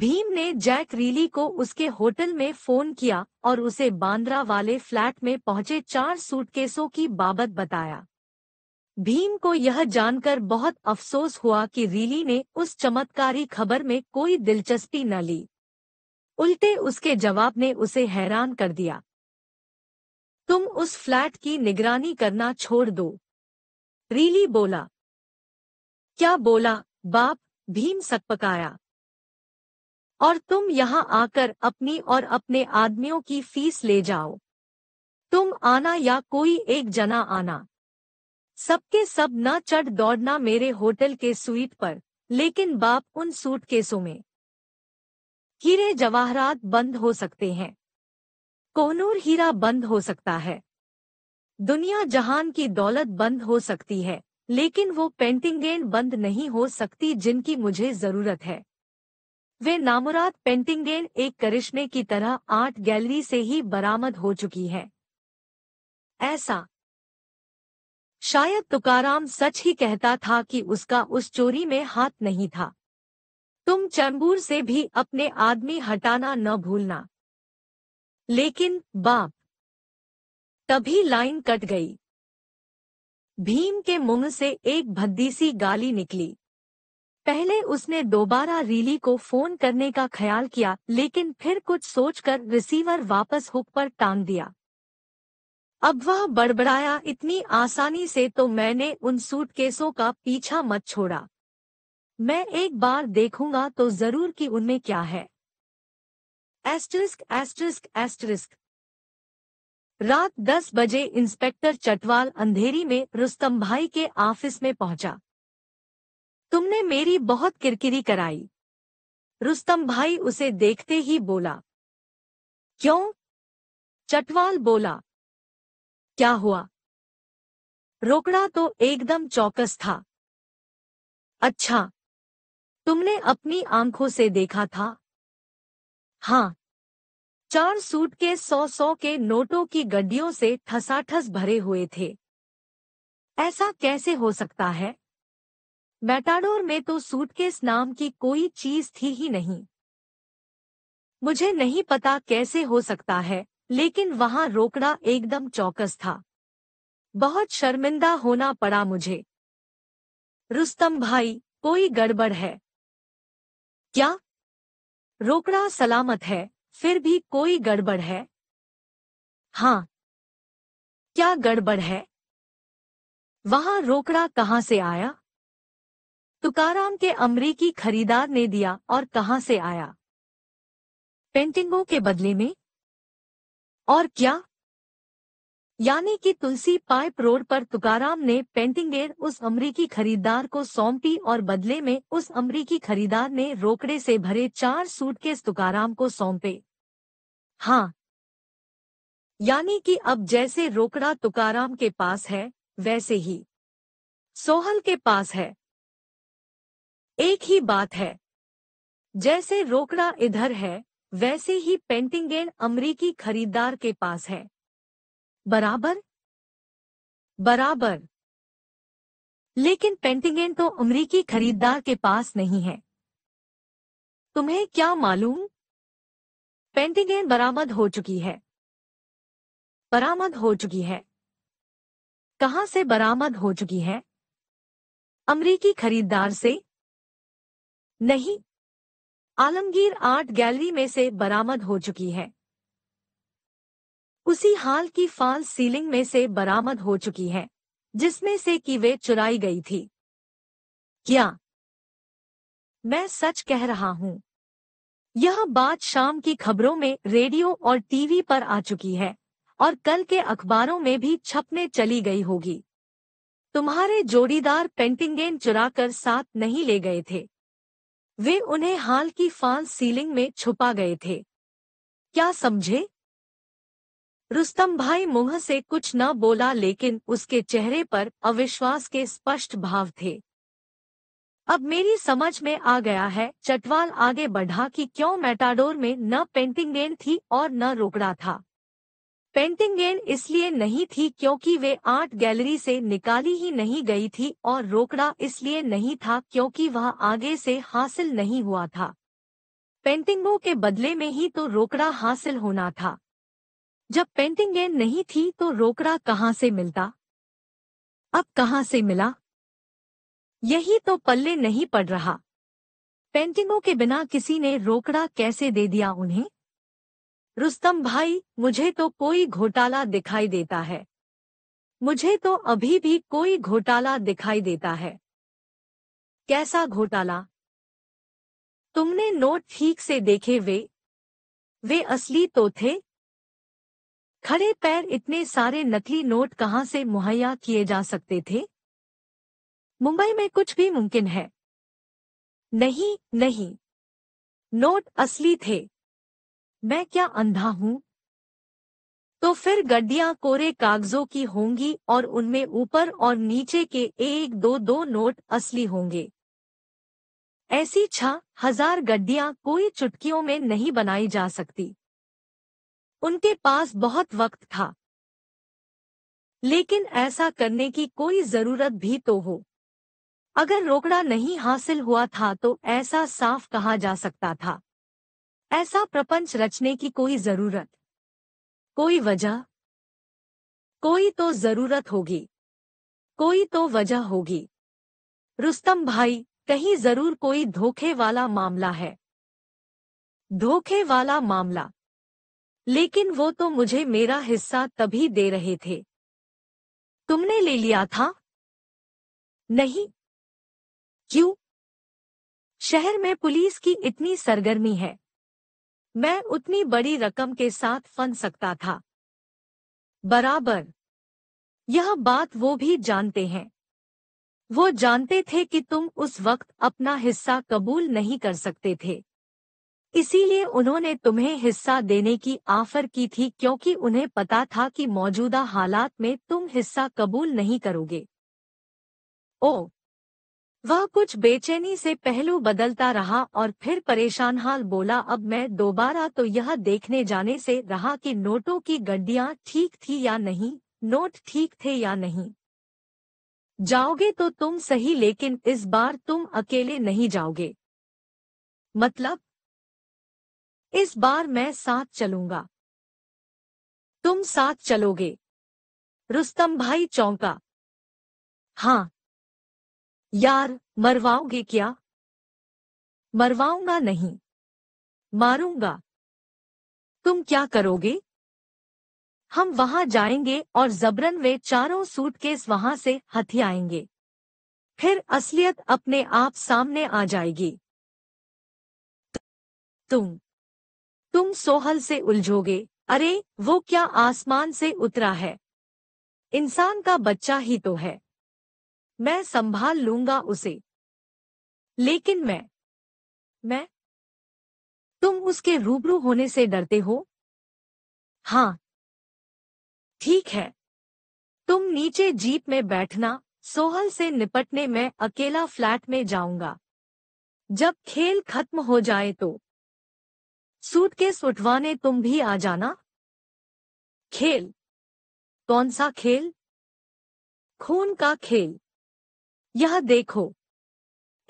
भीम ने जैक रीली को उसके होटल में फोन किया और उसे बांद्रा वाले फ्लैट में पहुंचे चार सूटकेसों की बाबत बताया भीम को यह जानकर बहुत अफसोस हुआ कि रीली ने उस चमत्कारी खबर में कोई दिलचस्पी न ली उल्टे उसके जवाब ने उसे हैरान कर दिया तुम उस फ्लैट की निगरानी करना छोड़ दो रीली बोला क्या बोला बाप भीम सकपकाया और तुम यहाँ आकर अपनी और अपने आदमियों की फीस ले जाओ तुम आना या कोई एक जना आना सबके सब न चढ़ दौड़ना मेरे होटल के स्वीट पर लेकिन बाप उन सूट केसों में हीरे जवाहरात बंद हो सकते हैं कोनूर हीरा बंद हो सकता है दुनिया जहान की दौलत बंद हो सकती है लेकिन वो गेंद बंद नहीं हो सकती जिनकी मुझे जरूरत है वे नामुराद पेंटिंगेन एक करिश्मे की तरह आर्ट गैलरी से ही बरामद हो चुकी है ऐसा शायद तुकाराम सच ही कहता था कि उसका उस चोरी में हाथ नहीं था तुम चंबूर से भी अपने आदमी हटाना न भूलना लेकिन बाप तभी लाइन कट गई भीम के मुंह से एक भद्दीसी गाली निकली पहले उसने दोबारा रीली को फोन करने का ख्याल किया लेकिन फिर कुछ सोचकर रिसीवर वापस हुक पर टांग दिया अब वह बड़बड़ाया इतनी आसानी से तो मैंने उन सूटकेसों का पीछा मत छोड़ा मैं एक बार देखूंगा तो जरूर कि उनमें क्या है एस्ट्रिस्क एस्ट्रिस्क एस्ट्रिस्क रात 10 बजे इंस्पेक्टर चटवाल अंधेरी में रुस्तम भाई के ऑफिस में पहुंचा तुमने मेरी बहुत किरकिरी कराई रुस्तम भाई उसे देखते ही बोला क्यों चटवाल बोला क्या हुआ रोकड़ा तो एकदम चौकस था अच्छा तुमने अपनी आंखों से देखा था हाँ चार सूट के सौ सौ के नोटों की गड्डियों से ठसाठस भरे हुए थे ऐसा कैसे हो सकता है मेटाडोर में तो सूटकेस नाम की कोई चीज थी ही नहीं मुझे नहीं पता कैसे हो सकता है लेकिन वहां रोकना एकदम चौकस था बहुत शर्मिंदा होना पड़ा मुझे रुस्तम भाई कोई गड़बड़ है क्या रोकड़ा सलामत है फिर भी कोई गड़बड़ है हाँ क्या गड़बड़ है वहां रोकड़ा कहाँ से आया तुकाराम के अमरीकी खरीदार ने दिया और कहां से आया पेंटिंगों के बदले में और क्या यानी कि तुलसी पाइप रोड पर तुकाराम ने पेंटिंगेर उस अमरीकी खरीदार को सौंपी और बदले में उस अमरीकी खरीदार ने रोकड़े से भरे चार सूटकेस तुकाराम को सौंपे हाँ यानी कि अब जैसे रोकड़ा तुकाराम के पास है वैसे ही सोहल के पास है एक ही बात है जैसे रोकड़ा इधर है वैसे ही पेंटिंगेन अमरीकी खरीदार के पास है बराबर बराबर लेकिन पेंटिंगेन तो अमरीकी खरीदार के पास नहीं है तुम्हें क्या मालूम पेंटिंगेन बरामद हो चुकी है बरामद हो चुकी है कहां से बरामद हो चुकी है अमरीकी खरीदार से नहीं आलमगीर आर्ट गैलरी में से बरामद हो चुकी है उसी हाल की फाल सीलिंग में से बरामद हो चुकी है जिसमें से कि वे चुराई गई थी क्या मैं सच कह रहा हूं यह बात शाम की खबरों में रेडियो और टीवी पर आ चुकी है और कल के अखबारों में भी छपने चली गई होगी तुम्हारे जोड़ीदार पेंटिंगेन चुराकर साथ नहीं ले गए थे वे उन्हें हाल की फांस सीलिंग में छुपा गए थे क्या समझे रुस्तम भाई मुंह से कुछ न बोला लेकिन उसके चेहरे पर अविश्वास के स्पष्ट भाव थे अब मेरी समझ में आ गया है चटवाल आगे बढ़ा कि क्यों मेटाडोर में न गेंद थी और न रोकड़ा था पेंटिंगेन इसलिए नहीं थी क्योंकि वे आर्ट गैलरी से निकाली ही नहीं गई थी और रोकड़ा इसलिए नहीं था क्योंकि वह आगे से हासिल नहीं हुआ था पेंटिंगों के बदले में ही तो रोकड़ा हासिल होना था जब पेंटिंगेन नहीं थी तो रोकड़ा कहाँ से मिलता अब कहाँ से मिला यही तो पल्ले नहीं पड़ रहा पेंटिंगों के बिना किसी ने रोकड़ा कैसे दे दिया उन्हें रुस्तम भाई मुझे तो कोई घोटाला दिखाई देता है मुझे तो अभी भी कोई घोटाला दिखाई देता है कैसा घोटाला तुमने नोट ठीक से देखे वे वे असली तो थे खड़े पैर इतने सारे नकली नोट कहां से मुहैया किए जा सकते थे मुंबई में कुछ भी मुमकिन है नहीं नहीं नोट असली थे मैं क्या अंधा हूँ तो फिर गड्डियां कोरे कागजों की होंगी और उनमें ऊपर और नीचे के एक दो दो नोट असली होंगे ऐसी छह हजार गड्डियां कोई चुटकियों में नहीं बनाई जा सकती उनके पास बहुत वक्त था लेकिन ऐसा करने की कोई जरूरत भी तो हो अगर रोकड़ा नहीं हासिल हुआ था तो ऐसा साफ कहा जा सकता था ऐसा प्रपंच रचने की कोई जरूरत कोई वजह कोई तो जरूरत होगी कोई तो वजह होगी रुस्तम भाई कहीं जरूर कोई धोखे वाला मामला है धोखे वाला मामला लेकिन वो तो मुझे मेरा हिस्सा तभी दे रहे थे तुमने ले लिया था नहीं क्यों शहर में पुलिस की इतनी सरगर्मी है मैं उतनी बड़ी रकम के साथ फंस सकता था बराबर यह बात वो भी जानते हैं वो जानते थे कि तुम उस वक्त अपना हिस्सा कबूल नहीं कर सकते थे इसीलिए उन्होंने तुम्हें हिस्सा देने की आफर की थी क्योंकि उन्हें पता था कि मौजूदा हालात में तुम हिस्सा कबूल नहीं करोगे ओ वह कुछ बेचैनी से पहलू बदलता रहा और फिर परेशान हाल बोला अब मैं दोबारा तो यह देखने जाने से रहा कि नोटों की गड्डियां ठीक थी या नहीं नोट ठीक थे या नहीं जाओगे तो तुम सही लेकिन इस बार तुम अकेले नहीं जाओगे मतलब इस बार मैं साथ चलूंगा तुम साथ चलोगे रुस्तम भाई चौंका हाँ यार मरवाओगे क्या मरवाऊंगा नहीं मारूंगा तुम क्या करोगे हम वहां जाएंगे और जबरन वे चारों सूटकेस वहां से हथियाएंगे फिर असलियत अपने आप सामने आ जाएगी तुम तुम सोहल से उलझोगे अरे वो क्या आसमान से उतरा है इंसान का बच्चा ही तो है मैं संभाल लूंगा उसे लेकिन मैं मैं तुम उसके रूबरू होने से डरते हो हाँ ठीक है तुम नीचे जीप में बैठना सोहल से निपटने में अकेला फ्लैट में जाऊंगा जब खेल खत्म हो जाए तो के उठवाने तुम भी आ जाना खेल कौन सा खेल खून का खेल यह देखो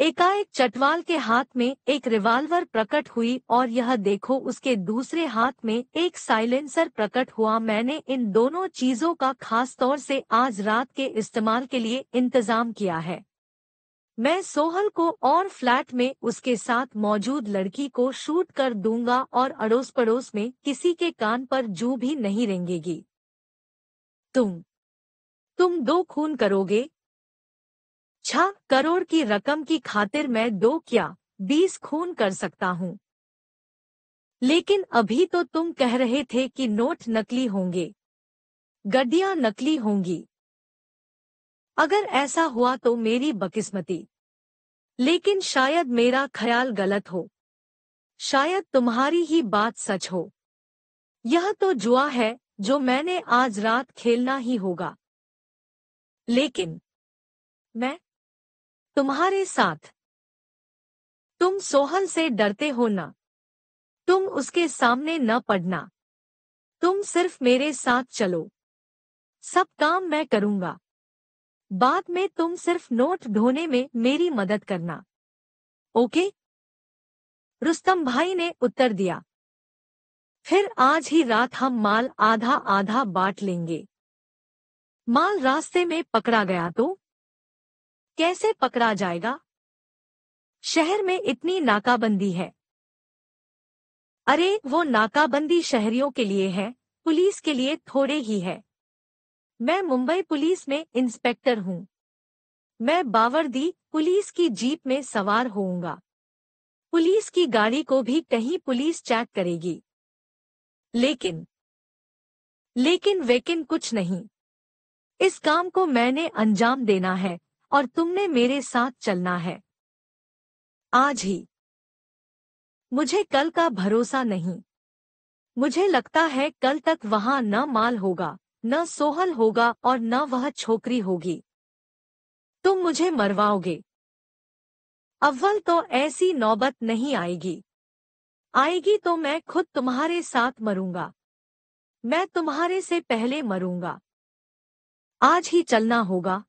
एकाएक चटवाल के हाथ में एक रिवाल्वर प्रकट हुई और यह देखो उसके दूसरे हाथ में एक साइलेंसर प्रकट हुआ मैंने इन दोनों चीजों का खास तौर से आज रात के इस्तेमाल के लिए इंतजाम किया है मैं सोहल को और फ्लैट में उसके साथ मौजूद लड़की को शूट कर दूंगा और अड़ोस पड़ोस में किसी के कान पर जू भी नहीं रेंगेगी तुम तुम दो खून करोगे छह करोड़ की रकम की खातिर मैं दो क्या बीस खून कर सकता हूँ लेकिन अभी तो तुम कह रहे थे कि नोट नकली होंगे गड्डिया नकली होंगी अगर ऐसा हुआ तो मेरी बकिस्मती लेकिन शायद मेरा ख्याल गलत हो शायद तुम्हारी ही बात सच हो यह तो जुआ है जो मैंने आज रात खेलना ही होगा लेकिन मैं तुम्हारे साथ तुम सोहन से डरते हो ना तुम उसके सामने न पड़ना तुम सिर्फ मेरे साथ चलो सब काम मैं करूंगा बाद में तुम सिर्फ नोट ढोने में मेरी मदद करना ओके रुस्तम भाई ने उत्तर दिया फिर आज ही रात हम माल आधा आधा बांट लेंगे माल रास्ते में पकड़ा गया तो कैसे पकड़ा जाएगा शहर में इतनी नाकाबंदी है अरे वो नाकाबंदी शहरियों के लिए है पुलिस के लिए थोड़े ही है मैं मुंबई पुलिस में इंस्पेक्टर हूँ मैं बावरदी पुलिस की जीप में सवार होऊंगा पुलिस की गाड़ी को भी कहीं पुलिस चैक करेगी लेकिन लेकिन वेकिन कुछ नहीं इस काम को मैंने अंजाम देना है और तुमने मेरे साथ चलना है आज ही मुझे कल का भरोसा नहीं मुझे लगता है कल तक वहाँ न माल होगा न सोहल होगा और न वह छोकरी होगी तुम मुझे मरवाओगे अव्वल तो ऐसी नौबत नहीं आएगी आएगी तो मैं खुद तुम्हारे साथ मरूंगा मैं तुम्हारे से पहले मरूंगा आज ही चलना होगा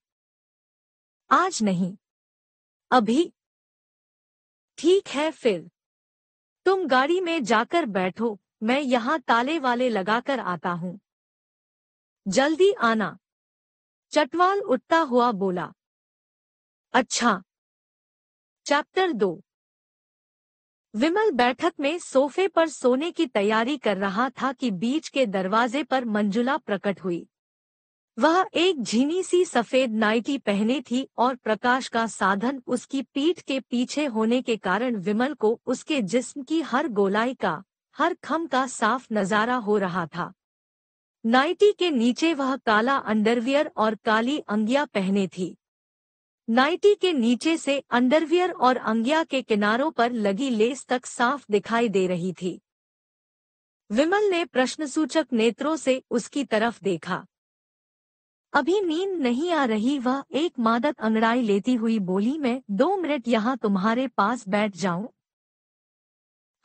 आज नहीं अभी ठीक है फिर तुम गाड़ी में जाकर बैठो मैं यहाँ ताले वाले लगाकर आता हूँ जल्दी आना चटवाल उठता हुआ बोला अच्छा चैप्टर दो विमल बैठक में सोफे पर सोने की तैयारी कर रहा था कि बीच के दरवाजे पर मंजुला प्रकट हुई वह एक झीनी सी सफेद नाइटी पहने थी और प्रकाश का साधन उसकी पीठ के पीछे होने के कारण विमल को उसके जिस्म की हर गोलाई का हर खम का साफ नजारा हो रहा था नाइटी के नीचे वह काला अंडरवियर और काली अंगिया पहने थी नाइटी के नीचे से अंडरवियर और अंगिया के किनारों पर लगी लेस तक साफ दिखाई दे रही थी विमल ने प्रश्नसूचक नेत्रों से उसकी तरफ देखा अभी नींद नहीं आ रही वह एक मादत अंगड़ाई लेती हुई बोली मैं दो मिनट यहाँ तुम्हारे पास बैठ जाऊं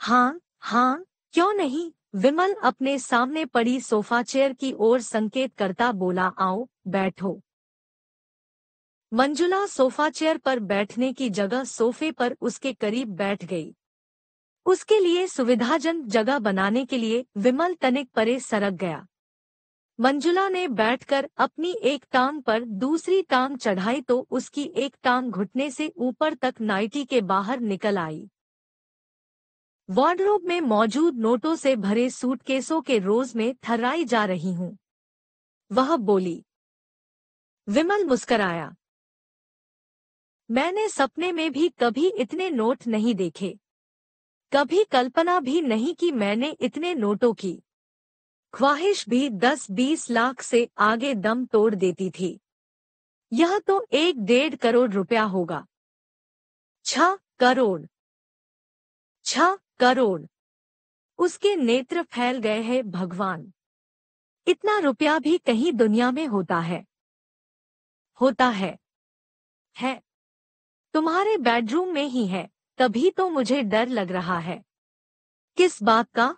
हाँ हाँ क्यों नहीं विमल अपने सामने पड़ी सोफा चेयर की ओर संकेत करता बोला आओ बैठो मंजुला सोफा चेयर पर बैठने की जगह सोफे पर उसके करीब बैठ गई उसके लिए सुविधाजनक जगह बनाने के लिए विमल तनिक परे सरक गया मंजुला ने बैठकर अपनी एक टांग पर दूसरी टांग चढ़ाई तो उसकी एक टांग घुटने से ऊपर तक नाइटी के बाहर निकल आई वार्डरोब में मौजूद नोटों से भरे सूटकेसों के रोज में थर्राई जा रही हूं वह बोली विमल मुस्कराया मैंने सपने में भी कभी इतने नोट नहीं देखे कभी कल्पना भी नहीं कि मैंने इतने नोटों की ख्वाहिश भी दस बीस लाख से आगे दम तोड़ देती थी यह तो एक डेढ़ करोड़ रुपया होगा छ करोड़ छ करोड़ उसके नेत्र फैल गए हैं भगवान इतना रुपया भी कहीं दुनिया में होता है होता है है तुम्हारे बेडरूम में ही है तभी तो मुझे डर लग रहा है किस बात का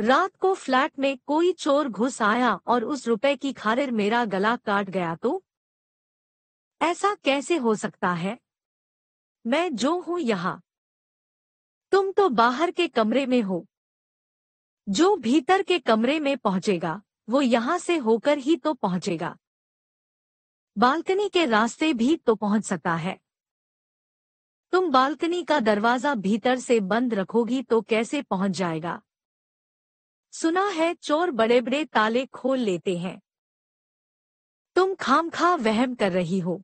रात को फ्लैट में कोई चोर घुस आया और उस रुपए की खारिर मेरा गला काट गया तो ऐसा कैसे हो सकता है मैं जो हूं यहाँ तुम तो बाहर के कमरे में हो जो भीतर के कमरे में पहुंचेगा वो यहाँ से होकर ही तो पहुंचेगा बालकनी के रास्ते भी तो पहुंच सकता है तुम बालकनी का दरवाजा भीतर से बंद रखोगी तो कैसे पहुंच जाएगा सुना है चोर बड़े बड़े ताले खोल लेते हैं तुम खामखा वहम कर रही हो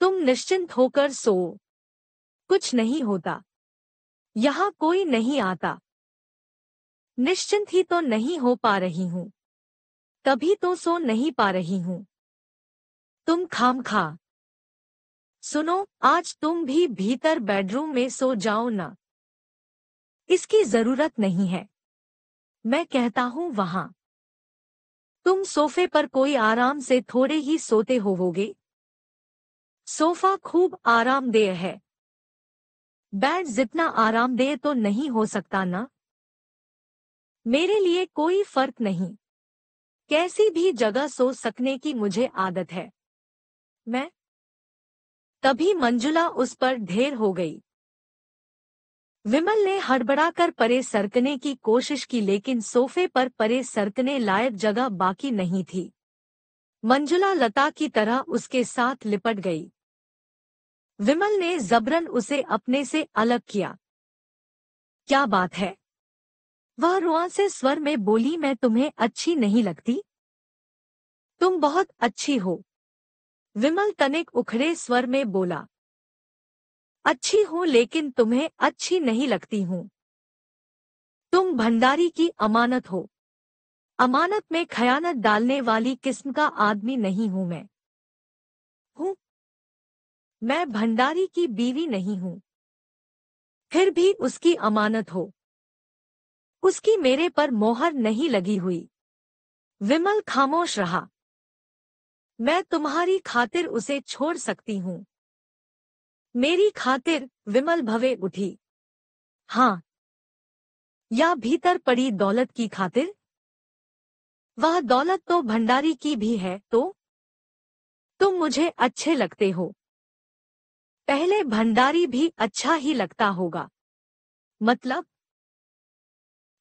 तुम निश्चिंत होकर सो कुछ नहीं होता यहां कोई नहीं आता निश्चिंत ही तो नहीं हो पा रही हूँ कभी तो सो नहीं पा रही हूं तुम खाम खा सुनो आज तुम भी भीतर बेडरूम में सो जाओ ना इसकी जरूरत नहीं है मैं कहता हूं वहां तुम सोफे पर कोई आराम से थोड़े ही सोते होवोगे सोफा खूब आरामदेह है बेड जितना आरामदेह तो नहीं हो सकता ना मेरे लिए कोई फर्क नहीं कैसी भी जगह सो सकने की मुझे आदत है मैं तभी मंजुला उस पर ढेर हो गई विमल ने हड़बड़ाकर परे सरकने की कोशिश की लेकिन सोफे पर परे सरकने लायक जगह बाकी नहीं थी मंजुला लता की तरह उसके साथ लिपट गई विमल ने जबरन उसे अपने से अलग किया क्या बात है वह रुआ से स्वर में बोली मैं तुम्हें अच्छी नहीं लगती तुम बहुत अच्छी हो विमल तनिक उखड़े स्वर में बोला अच्छी हूँ लेकिन तुम्हें अच्छी नहीं लगती हूँ तुम भंडारी की अमानत हो अमानत में खयानत डालने वाली किस्म का आदमी नहीं हूं मैं हूं मैं भंडारी की बीवी नहीं हूं फिर भी उसकी अमानत हो उसकी मेरे पर मोहर नहीं लगी हुई विमल खामोश रहा मैं तुम्हारी खातिर उसे छोड़ सकती हूँ मेरी खातिर विमल भवे उठी हाँ या भीतर पड़ी दौलत की खातिर वह दौलत तो भंडारी की भी है तो तुम मुझे अच्छे लगते हो पहले भंडारी भी अच्छा ही लगता होगा मतलब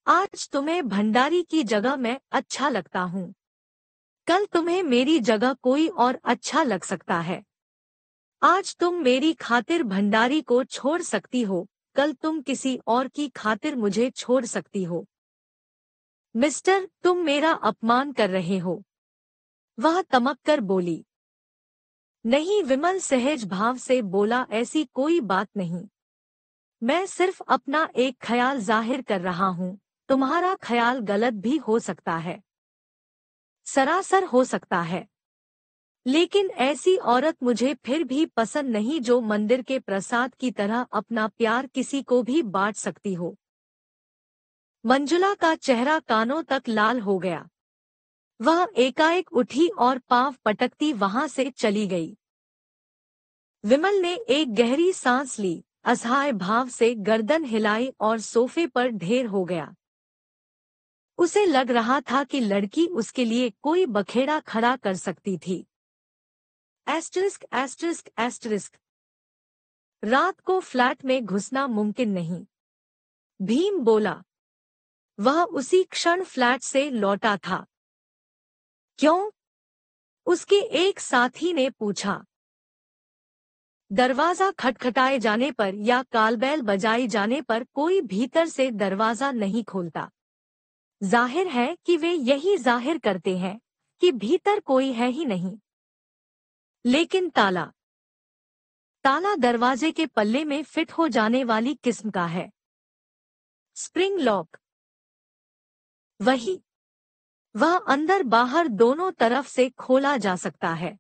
आज तुम्हें भंडारी की जगह मैं अच्छा लगता हूँ कल तुम्हें मेरी जगह कोई और अच्छा लग सकता है आज तुम मेरी खातिर भंडारी को छोड़ सकती हो कल तुम किसी और की खातिर मुझे छोड़ सकती हो मिस्टर तुम मेरा अपमान कर रहे हो वह तमक कर बोली नहीं विमल सहज भाव से बोला ऐसी कोई बात नहीं मैं सिर्फ अपना एक ख्याल जाहिर कर रहा हूँ तुम्हारा ख्याल गलत भी हो सकता है सरासर हो सकता है लेकिन ऐसी औरत मुझे फिर भी पसंद नहीं जो मंदिर के प्रसाद की तरह अपना प्यार किसी को भी बांट सकती हो मंजुला का चेहरा कानों तक लाल हो गया वह एकाएक उठी और पांव पटकती वहां से चली गई विमल ने एक गहरी सांस ली असहाय भाव से गर्दन हिलाई और सोफे पर ढेर हो गया उसे लग रहा था कि लड़की उसके लिए कोई बखेड़ा खड़ा कर सकती थी एस्टरिस्क एस्टरिस्क एस्टरिस्क रात को फ्लैट में घुसना मुमकिन नहीं भीम बोला वह उसी क्षण फ्लैट से लौटा था क्यों उसके एक साथी ने पूछा दरवाजा खटखटाए जाने पर या कालबैल बजाए जाने पर कोई भीतर से दरवाजा नहीं खोलता जाहिर है कि वे यही जाहिर करते हैं कि भीतर कोई है ही नहीं लेकिन ताला ताला दरवाजे के पल्ले में फिट हो जाने वाली किस्म का है स्प्रिंग लॉक वही वह अंदर बाहर दोनों तरफ से खोला जा सकता है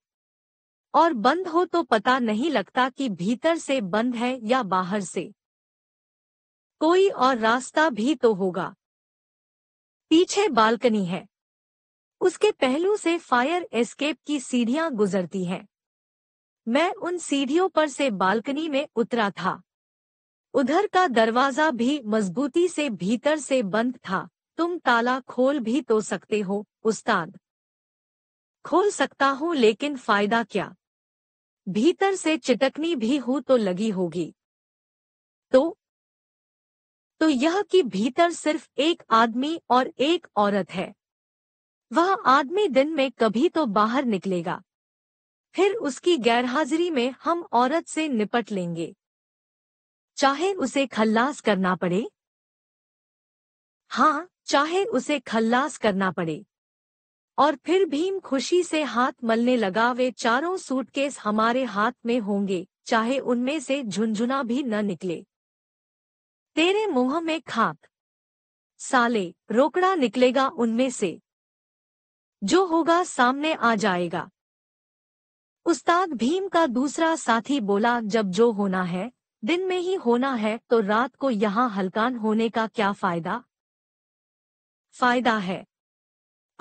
और बंद हो तो पता नहीं लगता कि भीतर से बंद है या बाहर से कोई और रास्ता भी तो होगा पीछे बालकनी है उसके पहलू से फायर एस्केप की सीढ़ियां गुजरती हैं मैं उन सीढ़ियों पर से बालकनी में उतरा था उधर का दरवाजा भी मजबूती से भीतर से बंद था तुम ताला खोल भी तो सकते हो उस्ताद खोल सकता हूँ लेकिन फायदा क्या भीतर से चिटकनी भी हो तो लगी होगी तो तो यह कि भीतर सिर्फ एक आदमी और एक औरत है वह आदमी दिन में कभी तो बाहर निकलेगा फिर उसकी गैरहाजिरी में हम औरत से निपट लेंगे चाहे उसे खल्लास करना पड़े हाँ चाहे उसे खल्लास करना पड़े और फिर भीम खुशी से हाथ मलने लगा वे चारों सूटकेस हमारे हाथ में होंगे चाहे उनमें से झुंझुना भी न निकले तेरे मुंह में खाक साले रोकड़ा निकलेगा उनमें से जो होगा सामने आ जाएगा उस्ताद भीम का दूसरा साथी बोला जब जो होना है दिन में ही होना है तो रात को यहाँ हलकान होने का क्या फायदा फायदा है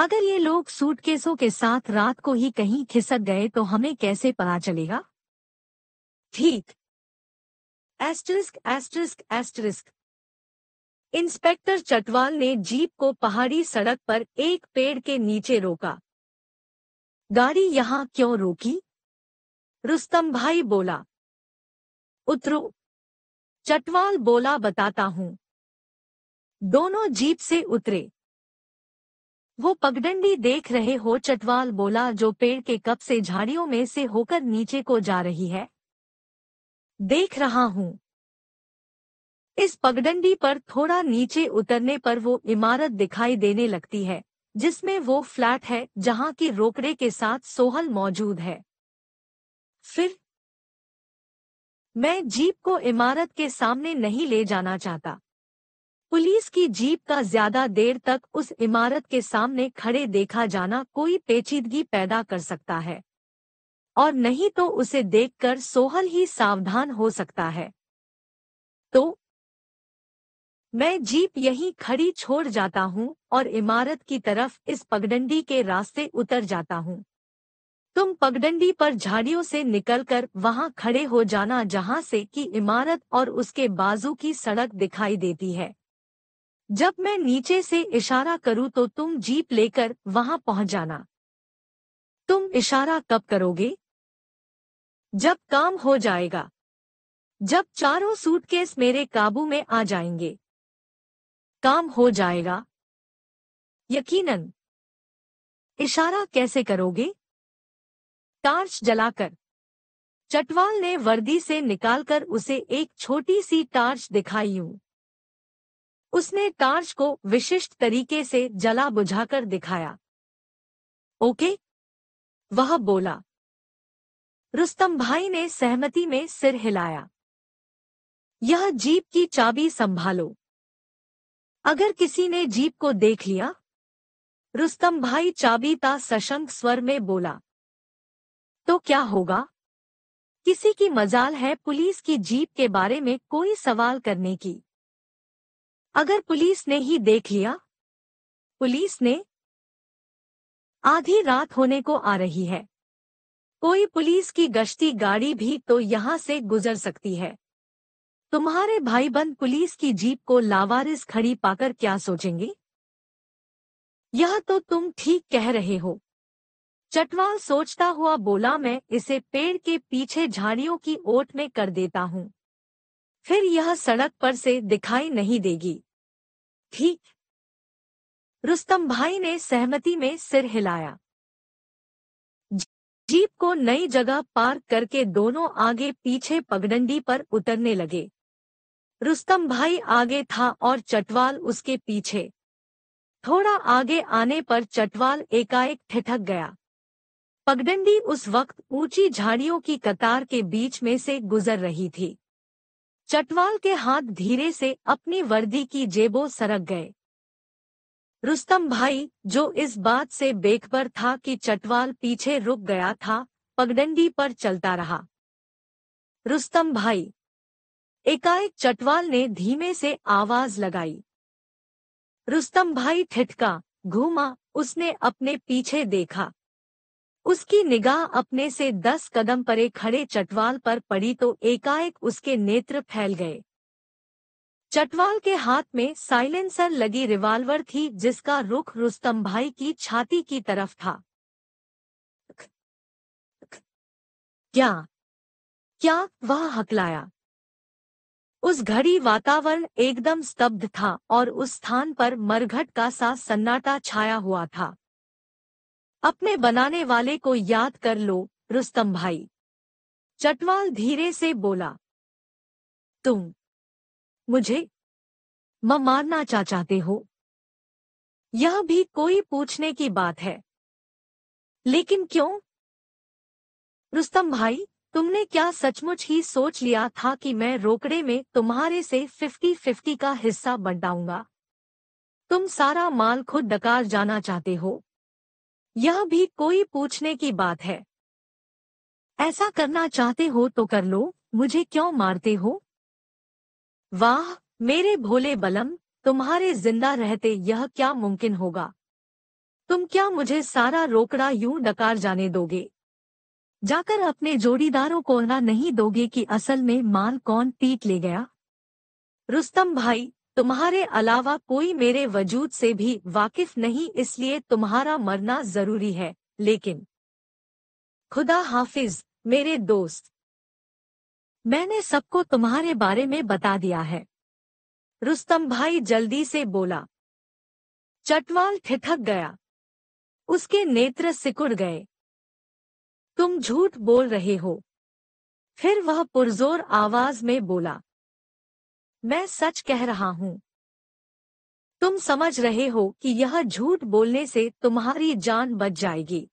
अगर ये लोग सूटकेसों के साथ रात को ही कहीं खिसक गए तो हमें कैसे पता चलेगा ठीक asterisk asterisk asterisk inspector Chatwal ने जीप को पहाड़ी सड़क पर एक पेड़ के नीचे रोका गाड़ी यहाँ क्यों रोकी रुस्तम भाई बोला उतरो चटवाल बोला बताता हूँ दोनों जीप से उतरे वो पगडंडी देख रहे हो चटवाल बोला जो पेड़ के कप से झाड़ियों में से होकर नीचे को जा रही है देख रहा हूँ इस पगडंडी पर थोड़ा नीचे उतरने पर वो इमारत दिखाई देने लगती है जिसमें वो फ्लैट है जहां की रोकड़े के साथ सोहल मौजूद है फिर मैं जीप को इमारत के सामने नहीं ले जाना चाहता पुलिस की जीप का ज्यादा देर तक उस इमारत के सामने खड़े देखा जाना कोई पेचीदगी पैदा कर सकता है और नहीं तो उसे देखकर सोहल ही सावधान हो सकता है तो मैं जीप यहीं खड़ी छोड़ जाता हूँ और इमारत की तरफ इस पगडंडी के रास्ते उतर जाता हूँ तुम पगडंडी पर झाड़ियों से निकलकर वहां खड़े हो जाना जहां से कि इमारत और उसके बाजू की सड़क दिखाई देती है जब मैं नीचे से इशारा करूं तो तुम जीप लेकर वहां पहुंच जाना तुम इशारा कब करोगे जब काम हो जाएगा जब चारों सूटकेस मेरे काबू में आ जाएंगे काम हो जाएगा यकीनन इशारा कैसे करोगे टार्च जलाकर चटवाल ने वर्दी से निकालकर उसे एक छोटी सी टार्च दिखाई उसने टार्च को विशिष्ट तरीके से जला बुझाकर दिखाया ओके वह बोला रुस्तम भाई ने सहमति में सिर हिलाया यह जीप की चाबी संभालो अगर किसी ने जीप को देख लिया रुस्तम भाई चाबी ता सशंक स्वर में बोला तो क्या होगा किसी की मजाल है पुलिस की जीप के बारे में कोई सवाल करने की अगर पुलिस ने ही देख लिया पुलिस ने आधी रात होने को आ रही है कोई पुलिस की गश्ती गाड़ी भी तो यहां से गुजर सकती है तुम्हारे भाई बंद पुलिस की जीप को लावारिस खड़ी पाकर क्या सोचेंगे यह तो तुम ठीक कह रहे हो चटवाल सोचता हुआ बोला मैं इसे पेड़ के पीछे झाड़ियों की ओट में कर देता हूँ फिर यह सड़क पर से दिखाई नहीं देगी ठीक रुस्तम भाई ने सहमति में सिर हिलाया जीप को नई जगह पार्क करके दोनों आगे पीछे पगडंडी पर उतरने लगे रुस्तम भाई आगे था और चटवाल उसके पीछे थोड़ा आगे आने पर चटवाल एकाएक ठिठक गया पगडंडी उस वक्त ऊंची झाड़ियों की कतार के बीच में से गुजर रही थी चटवाल के हाथ धीरे से अपनी वर्दी की जेबों सरक गए रुस्तम भाई जो इस बात से बेखबर था कि चटवाल पीछे रुक गया था पगडंडी पर चलता रहा रुस्तम भाई एकाएक चटवाल ने धीमे से आवाज लगाई रुस्तम भाई ठिठका घूमा उसने अपने पीछे देखा उसकी निगाह अपने से दस कदम परे खड़े चटवाल पर पड़ी तो एकाएक उसके नेत्र फैल गए चटवाल के हाथ में साइलेंसर लगी रिवाल्वर थी जिसका रुख रुस्तम भाई की छाती की तरफ था क्या क्या वह हकलाया उस घड़ी वातावरण एकदम स्तब्ध था और उस स्थान पर मरघट का सा सन्नाटा छाया हुआ था अपने बनाने वाले को याद कर लो रुस्तम भाई चटवाल धीरे से बोला तुम मुझे म मारना चा चाहते हो यह भी कोई पूछने की बात है लेकिन क्यों रुस्तम भाई तुमने क्या सचमुच ही सोच लिया था कि मैं रोकड़े में तुम्हारे से फिफ्टी फिफ्टी का हिस्सा बंटाऊंगा तुम सारा माल खुद डकार जाना चाहते हो यह भी कोई पूछने की बात है ऐसा करना चाहते हो तो कर लो मुझे क्यों मारते हो वाह मेरे भोले बलम तुम्हारे जिंदा रहते यह क्या मुमकिन होगा तुम क्या मुझे सारा रोकड़ा यूं डकार जाने दोगे जाकर अपने जोड़ीदारों को ना नहीं दोगे कि असल में माल कौन पीट ले गया रुस्तम भाई तुम्हारे अलावा कोई मेरे वजूद से भी वाकिफ नहीं इसलिए तुम्हारा मरना जरूरी है लेकिन खुदा हाफिज मेरे दोस्त मैंने सबको तुम्हारे बारे में बता दिया है रुस्तम भाई जल्दी से बोला चटवाल ठिठक गया उसके नेत्र सिकुड़ गए तुम झूठ बोल रहे हो फिर वह पुरजोर आवाज में बोला मैं सच कह रहा हूँ तुम समझ रहे हो कि यह झूठ बोलने से तुम्हारी जान बच जाएगी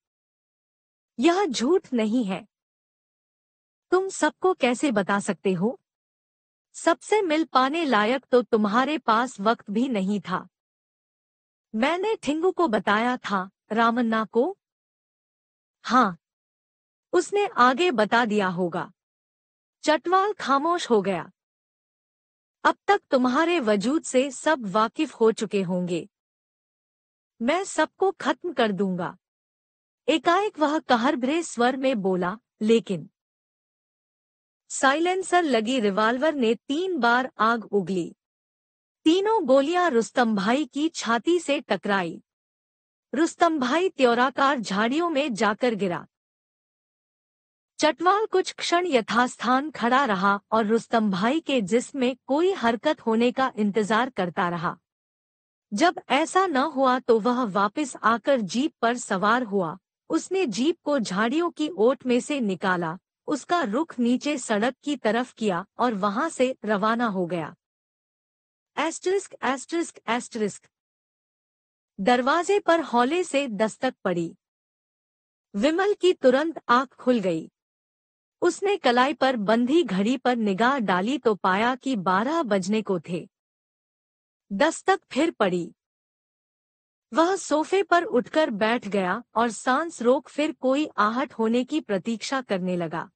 यह झूठ नहीं है तुम सबको कैसे बता सकते हो सबसे मिल पाने लायक तो तुम्हारे पास वक्त भी नहीं था मैंने ठिंगू को बताया था रामन्ना को हाँ उसने आगे बता दिया होगा चटवाल खामोश हो गया अब तक तुम्हारे वजूद से सब वाकिफ हो चुके होंगे मैं सबको खत्म कर दूंगा एकाएक वह कहर भरे स्वर में बोला लेकिन साइलेंसर लगी रिवाल्वर ने तीन बार आग उगली तीनों गोलियां रुस्तम भाई की छाती से टकराई रुस्तम भाई त्योराकार झाड़ियों में जाकर गिरा चटवाल कुछ क्षण यथास्थान खड़ा रहा और रुस्तम भाई के जिसमें कोई हरकत होने का इंतजार करता रहा जब ऐसा न हुआ तो वह वापस आकर जीप पर सवार हुआ उसने जीप को झाड़ियों की ओट में से निकाला उसका रुख नीचे सड़क की तरफ किया और वहां से रवाना हो गया एस्ट्रिस्क एस्ट्रिस्क एस्ट्रिस्क दरवाजे पर हौले से दस्तक पड़ी विमल की तुरंत आंख खुल गई उसने कलाई पर बंधी घड़ी पर निगाह डाली तो पाया कि बारह बजने को थे दस्तक फिर पड़ी वह सोफे पर उठकर बैठ गया और सांस रोक फिर कोई आहट होने की प्रतीक्षा करने लगा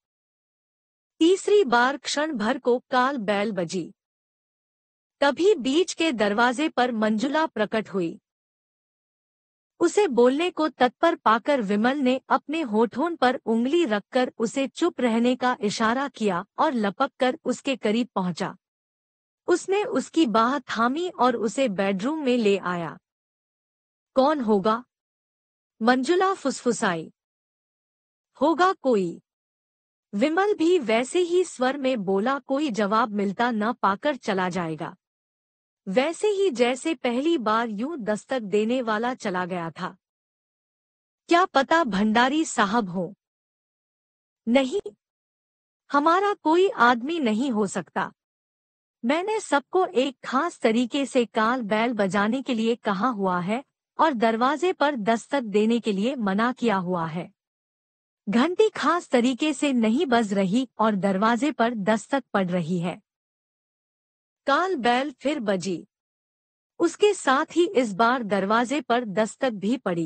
तीसरी बार क्षण भर को काल बैल बजी तभी बीच के दरवाजे पर मंजुला प्रकट हुई उसे बोलने को तत्पर पाकर विमल ने अपने होठों पर उंगली रखकर उसे चुप रहने का इशारा किया और लपक कर उसके करीब पहुंचा। उसने उसकी बाह थामी और उसे बेडरूम में ले आया कौन होगा मंजुला फुसफुसाई होगा कोई विमल भी वैसे ही स्वर में बोला कोई जवाब मिलता न पाकर चला जाएगा वैसे ही जैसे पहली बार यूं दस्तक देने वाला चला गया था क्या पता भंडारी साहब हो नहीं हमारा कोई आदमी नहीं हो सकता मैंने सबको एक खास तरीके से काल बैल बजाने के लिए कहा हुआ है और दरवाजे पर दस्तक देने के लिए मना किया हुआ है घंटी खास तरीके से नहीं बज रही और दरवाजे पर दस्तक पड़ रही है काल बैल फिर बजी उसके साथ ही इस बार दरवाजे पर दस्तक भी पड़ी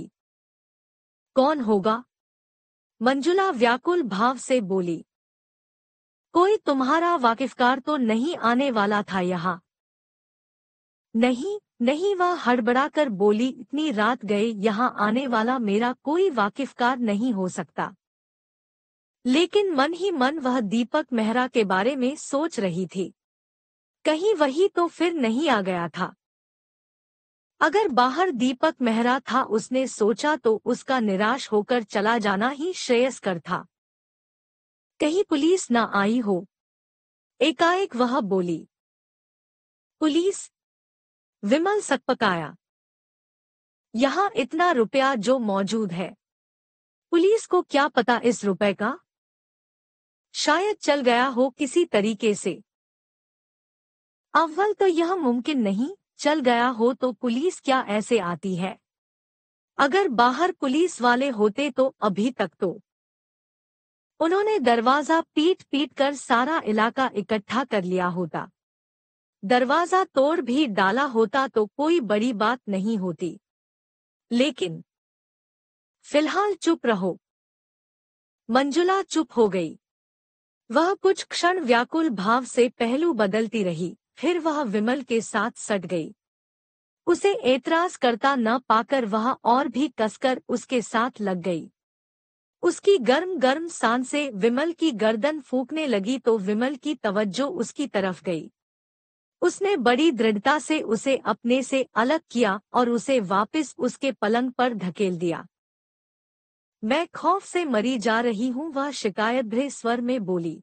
कौन होगा मंजुला व्याकुल भाव से बोली कोई तुम्हारा वाकिफकार तो नहीं आने वाला था यहाँ नहीं नहीं वह हड़बड़ाकर बोली इतनी रात गए यहाँ आने वाला मेरा कोई वाकिफकार नहीं हो सकता लेकिन मन ही मन वह दीपक मेहरा के बारे में सोच रही थी कहीं वही तो फिर नहीं आ गया था अगर बाहर दीपक मेहरा था उसने सोचा तो उसका निराश होकर चला जाना ही श्रेयस्कर था कहीं पुलिस ना आई हो एकाएक वह बोली पुलिस विमल सकपकाया यहां इतना रुपया जो मौजूद है पुलिस को क्या पता इस रुपए का शायद चल गया हो किसी तरीके से अव्वल तो यह मुमकिन नहीं चल गया हो तो पुलिस क्या ऐसे आती है अगर बाहर पुलिस वाले होते तो अभी तक तो उन्होंने दरवाजा पीट पीट कर सारा इलाका इकट्ठा कर लिया होता दरवाजा तोड़ भी डाला होता तो कोई बड़ी बात नहीं होती लेकिन फिलहाल चुप रहो मंजुला चुप हो गई वह कुछ क्षण व्याकुल भाव से पहलू बदलती रही फिर वह विमल के साथ सट गई उसे एतराज करता न पाकर वह और भी कसकर उसके साथ लग गई उसकी गर्म गर्म से विमल की गर्दन फूकने लगी तो विमल की तवज्जो उसकी तरफ गई उसने बड़ी दृढ़ता से उसे अपने से अलग किया और उसे वापस उसके पलंग पर धकेल दिया मैं खौफ से मरी जा रही हूँ वह शिकायत भरे स्वर में बोली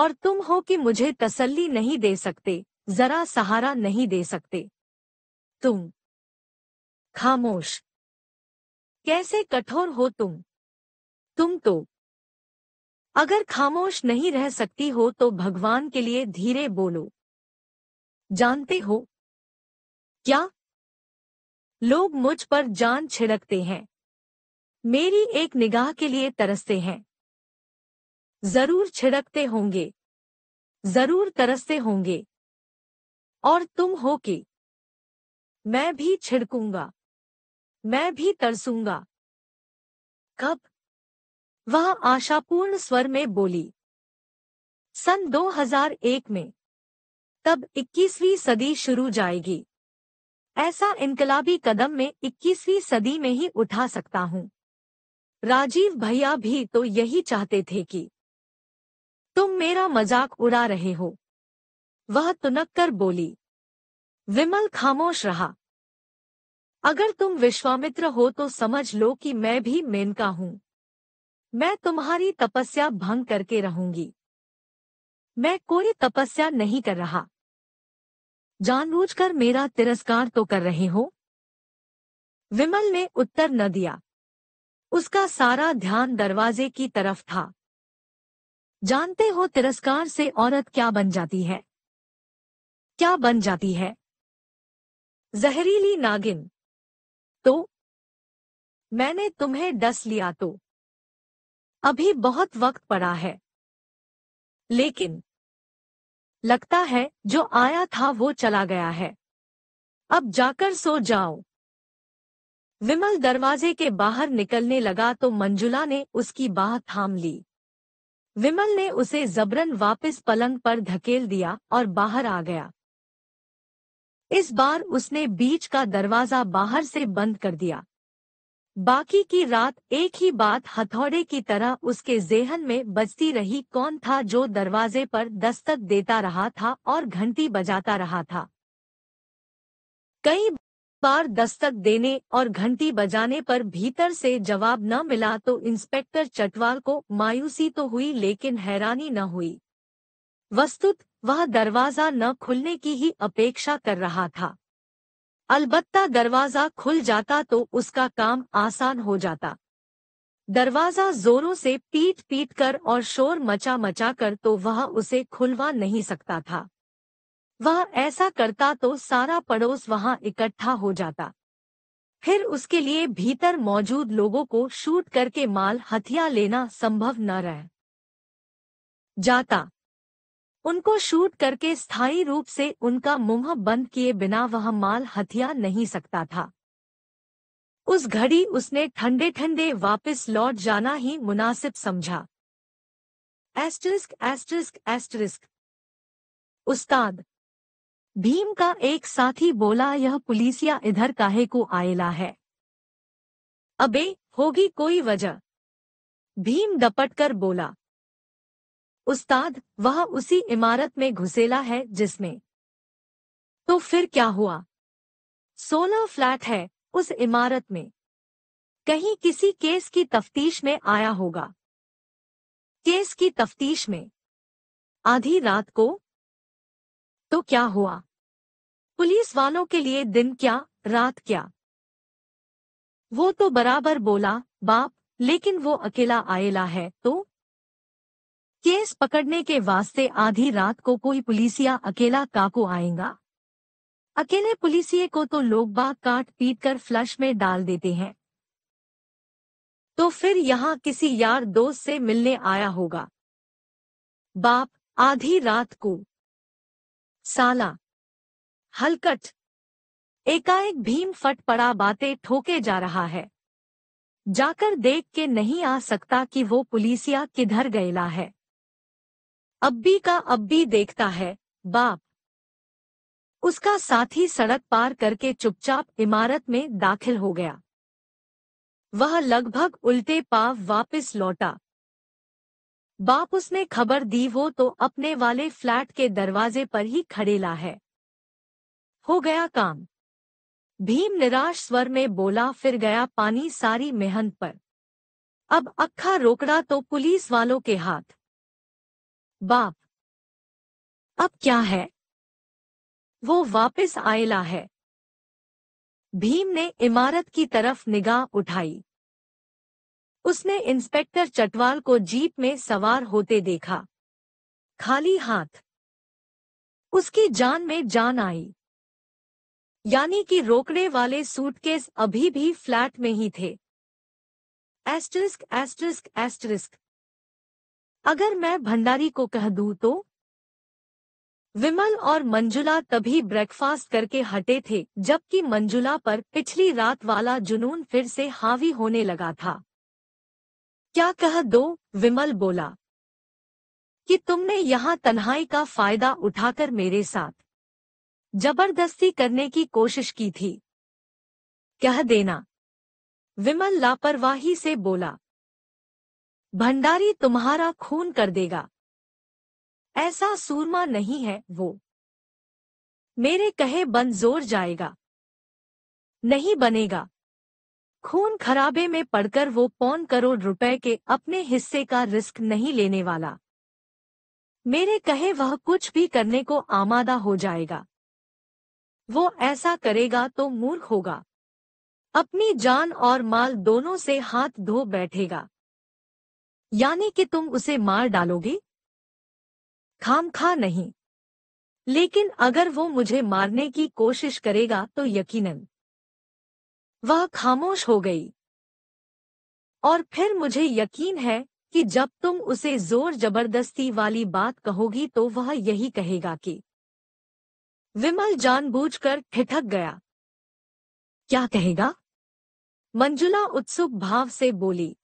और तुम हो कि मुझे तसल्ली नहीं दे सकते जरा सहारा नहीं दे सकते तुम खामोश कैसे कठोर हो तुम तुम तो अगर खामोश नहीं रह सकती हो तो भगवान के लिए धीरे बोलो जानते हो क्या लोग मुझ पर जान छिड़कते हैं मेरी एक निगाह के लिए तरसते हैं जरूर छिड़कते होंगे जरूर तरसते होंगे और तुम हो कि मैं भी छिड़कूंगा मैं भी तरसूंगा कब वह आशापूर्ण स्वर में बोली सन 2001 में तब 21वीं सदी शुरू जाएगी ऐसा इनकलाबी कदम मैं 21वीं सदी में ही उठा सकता हूँ राजीव भैया भी तो यही चाहते थे कि तुम मेरा मजाक उड़ा रहे हो वह तुनक कर बोली विमल खामोश रहा अगर तुम विश्वामित्र हो तो समझ लो कि मैं भी मेनका हूं मैं तुम्हारी तपस्या भंग करके रहूंगी मैं कोई तपस्या नहीं कर रहा जानबूझकर मेरा तिरस्कार तो कर रहे हो विमल ने उत्तर न दिया उसका सारा ध्यान दरवाजे की तरफ था जानते हो तिरस्कार से औरत क्या बन जाती है क्या बन जाती है जहरीली नागिन तो मैंने तुम्हें डस लिया तो अभी बहुत वक्त पड़ा है लेकिन लगता है जो आया था वो चला गया है अब जाकर सो जाओ विमल दरवाजे के बाहर निकलने लगा तो मंजुला ने उसकी बाह थाम ली विमल ने उसे जबरन वापस पलंग पर धकेल दिया और बाहर आ गया इस बार उसने बीच का दरवाजा बाहर से बंद कर दिया बाकी की रात एक ही बात हथौड़े की तरह उसके जेहन में बजती रही कौन था जो दरवाजे पर दस्तक देता रहा था और घंटी बजाता रहा था कई बार दस्तक देने और घंटी बजाने पर भीतर से जवाब न मिला तो इंस्पेक्टर चटवाल को मायूसी तो हुई लेकिन हैरानी न हुई वस्तुत वह दरवाजा न खुलने की ही अपेक्षा कर रहा था अलबत्ता दरवाजा खुल जाता तो उसका काम आसान हो जाता दरवाजा जोरों से पीट पीट कर और शोर मचा मचा कर तो वह उसे खुलवा नहीं सकता था वह ऐसा करता तो सारा पड़ोस वहां इकट्ठा हो जाता फिर उसके लिए भीतर मौजूद लोगों को शूट करके माल हथिया लेना संभव न रहे जाता उनको शूट करके स्थायी रूप से उनका मुंह बंद किए बिना वह माल हथिया नहीं सकता था उस घड़ी उसने ठंडे ठंडे वापस लौट जाना ही मुनासिब समझा एस्ट्रिस्क एस्ट्रिस्क एस्ट्रिस्क उस्ताद भीम का एक साथी बोला यह पुलिसिया इधर काहे को आयला है अबे होगी कोई वजह भीम दपट कर बोला उस्ताद वह उसी इमारत में घुसेला है जिसमें तो फिर क्या हुआ सोलह फ्लैट है उस इमारत में कहीं किसी केस की तफ्तीश में आया होगा केस की तफ्तीश में आधी रात को तो क्या हुआ पुलिस वालों के लिए दिन क्या रात क्या वो तो बराबर बोला बाप लेकिन वो अकेला आयेला है तो केस पकड़ने के वास्ते आधी रात को कोई पुलिसिया अकेला काको आएगा अकेले पुलिसिये को तो लोग बाग काट पीट कर फ्लश में डाल देते हैं तो फिर यहाँ किसी यार दोस्त से मिलने आया होगा बाप आधी रात को साला हलकट एकाएक भीम फट पड़ा बातें ठोके जा रहा है जाकर देख के नहीं आ सकता कि वो पुलिसिया किधर गएला है अब्बी का अब्बी देखता है बाप उसका साथी सड़क पार करके चुपचाप इमारत में दाखिल हो गया वह लगभग उल्टे पाव वापस लौटा बाप उसने खबर दी वो तो अपने वाले फ्लैट के दरवाजे पर ही खड़ेला है हो गया काम भीम निराश स्वर में बोला फिर गया पानी सारी मेहनत पर अब अखा रोकड़ा तो पुलिस वालों के हाथ बाप अब क्या है वो वापस आएला है भीम ने इमारत की तरफ निगाह उठाई उसने इंस्पेक्टर चटवाल को जीप में सवार होते देखा खाली हाथ उसकी जान में जान आई यानी कि रोकने वाले सूटकेस अभी भी फ्लैट में ही थे एस्ट्रिस्क एस्ट्रिस्क एस्ट्रिस्क अगर मैं भंडारी को कह दूं तो विमल और मंजुला तभी ब्रेकफास्ट करके हटे थे जबकि मंजुला पर पिछली रात वाला जुनून फिर से हावी होने लगा था क्या कह दो विमल बोला कि तुमने यहाँ तन्हाई का फायदा उठाकर मेरे साथ जबरदस्ती करने की कोशिश की थी कह देना विमल लापरवाही से बोला भंडारी तुम्हारा खून कर देगा ऐसा सूरमा नहीं है वो मेरे कहे बन जोर जाएगा नहीं बनेगा खून खराबे में पड़कर वो पौन करोड़ रुपए के अपने हिस्से का रिस्क नहीं लेने वाला मेरे कहे वह कुछ भी करने को आमादा हो जाएगा वो ऐसा करेगा तो मूर्ख होगा अपनी जान और माल दोनों से हाथ धो बैठेगा यानी कि तुम उसे मार डालोगे खाम खा नहीं लेकिन अगर वो मुझे मारने की कोशिश करेगा तो यकीनन वह खामोश हो गई और फिर मुझे यकीन है कि जब तुम उसे जोर जबरदस्ती वाली बात कहोगी तो वह यही कहेगा कि विमल जानबूझकर ठिठक गया क्या कहेगा मंजुला उत्सुक भाव से बोली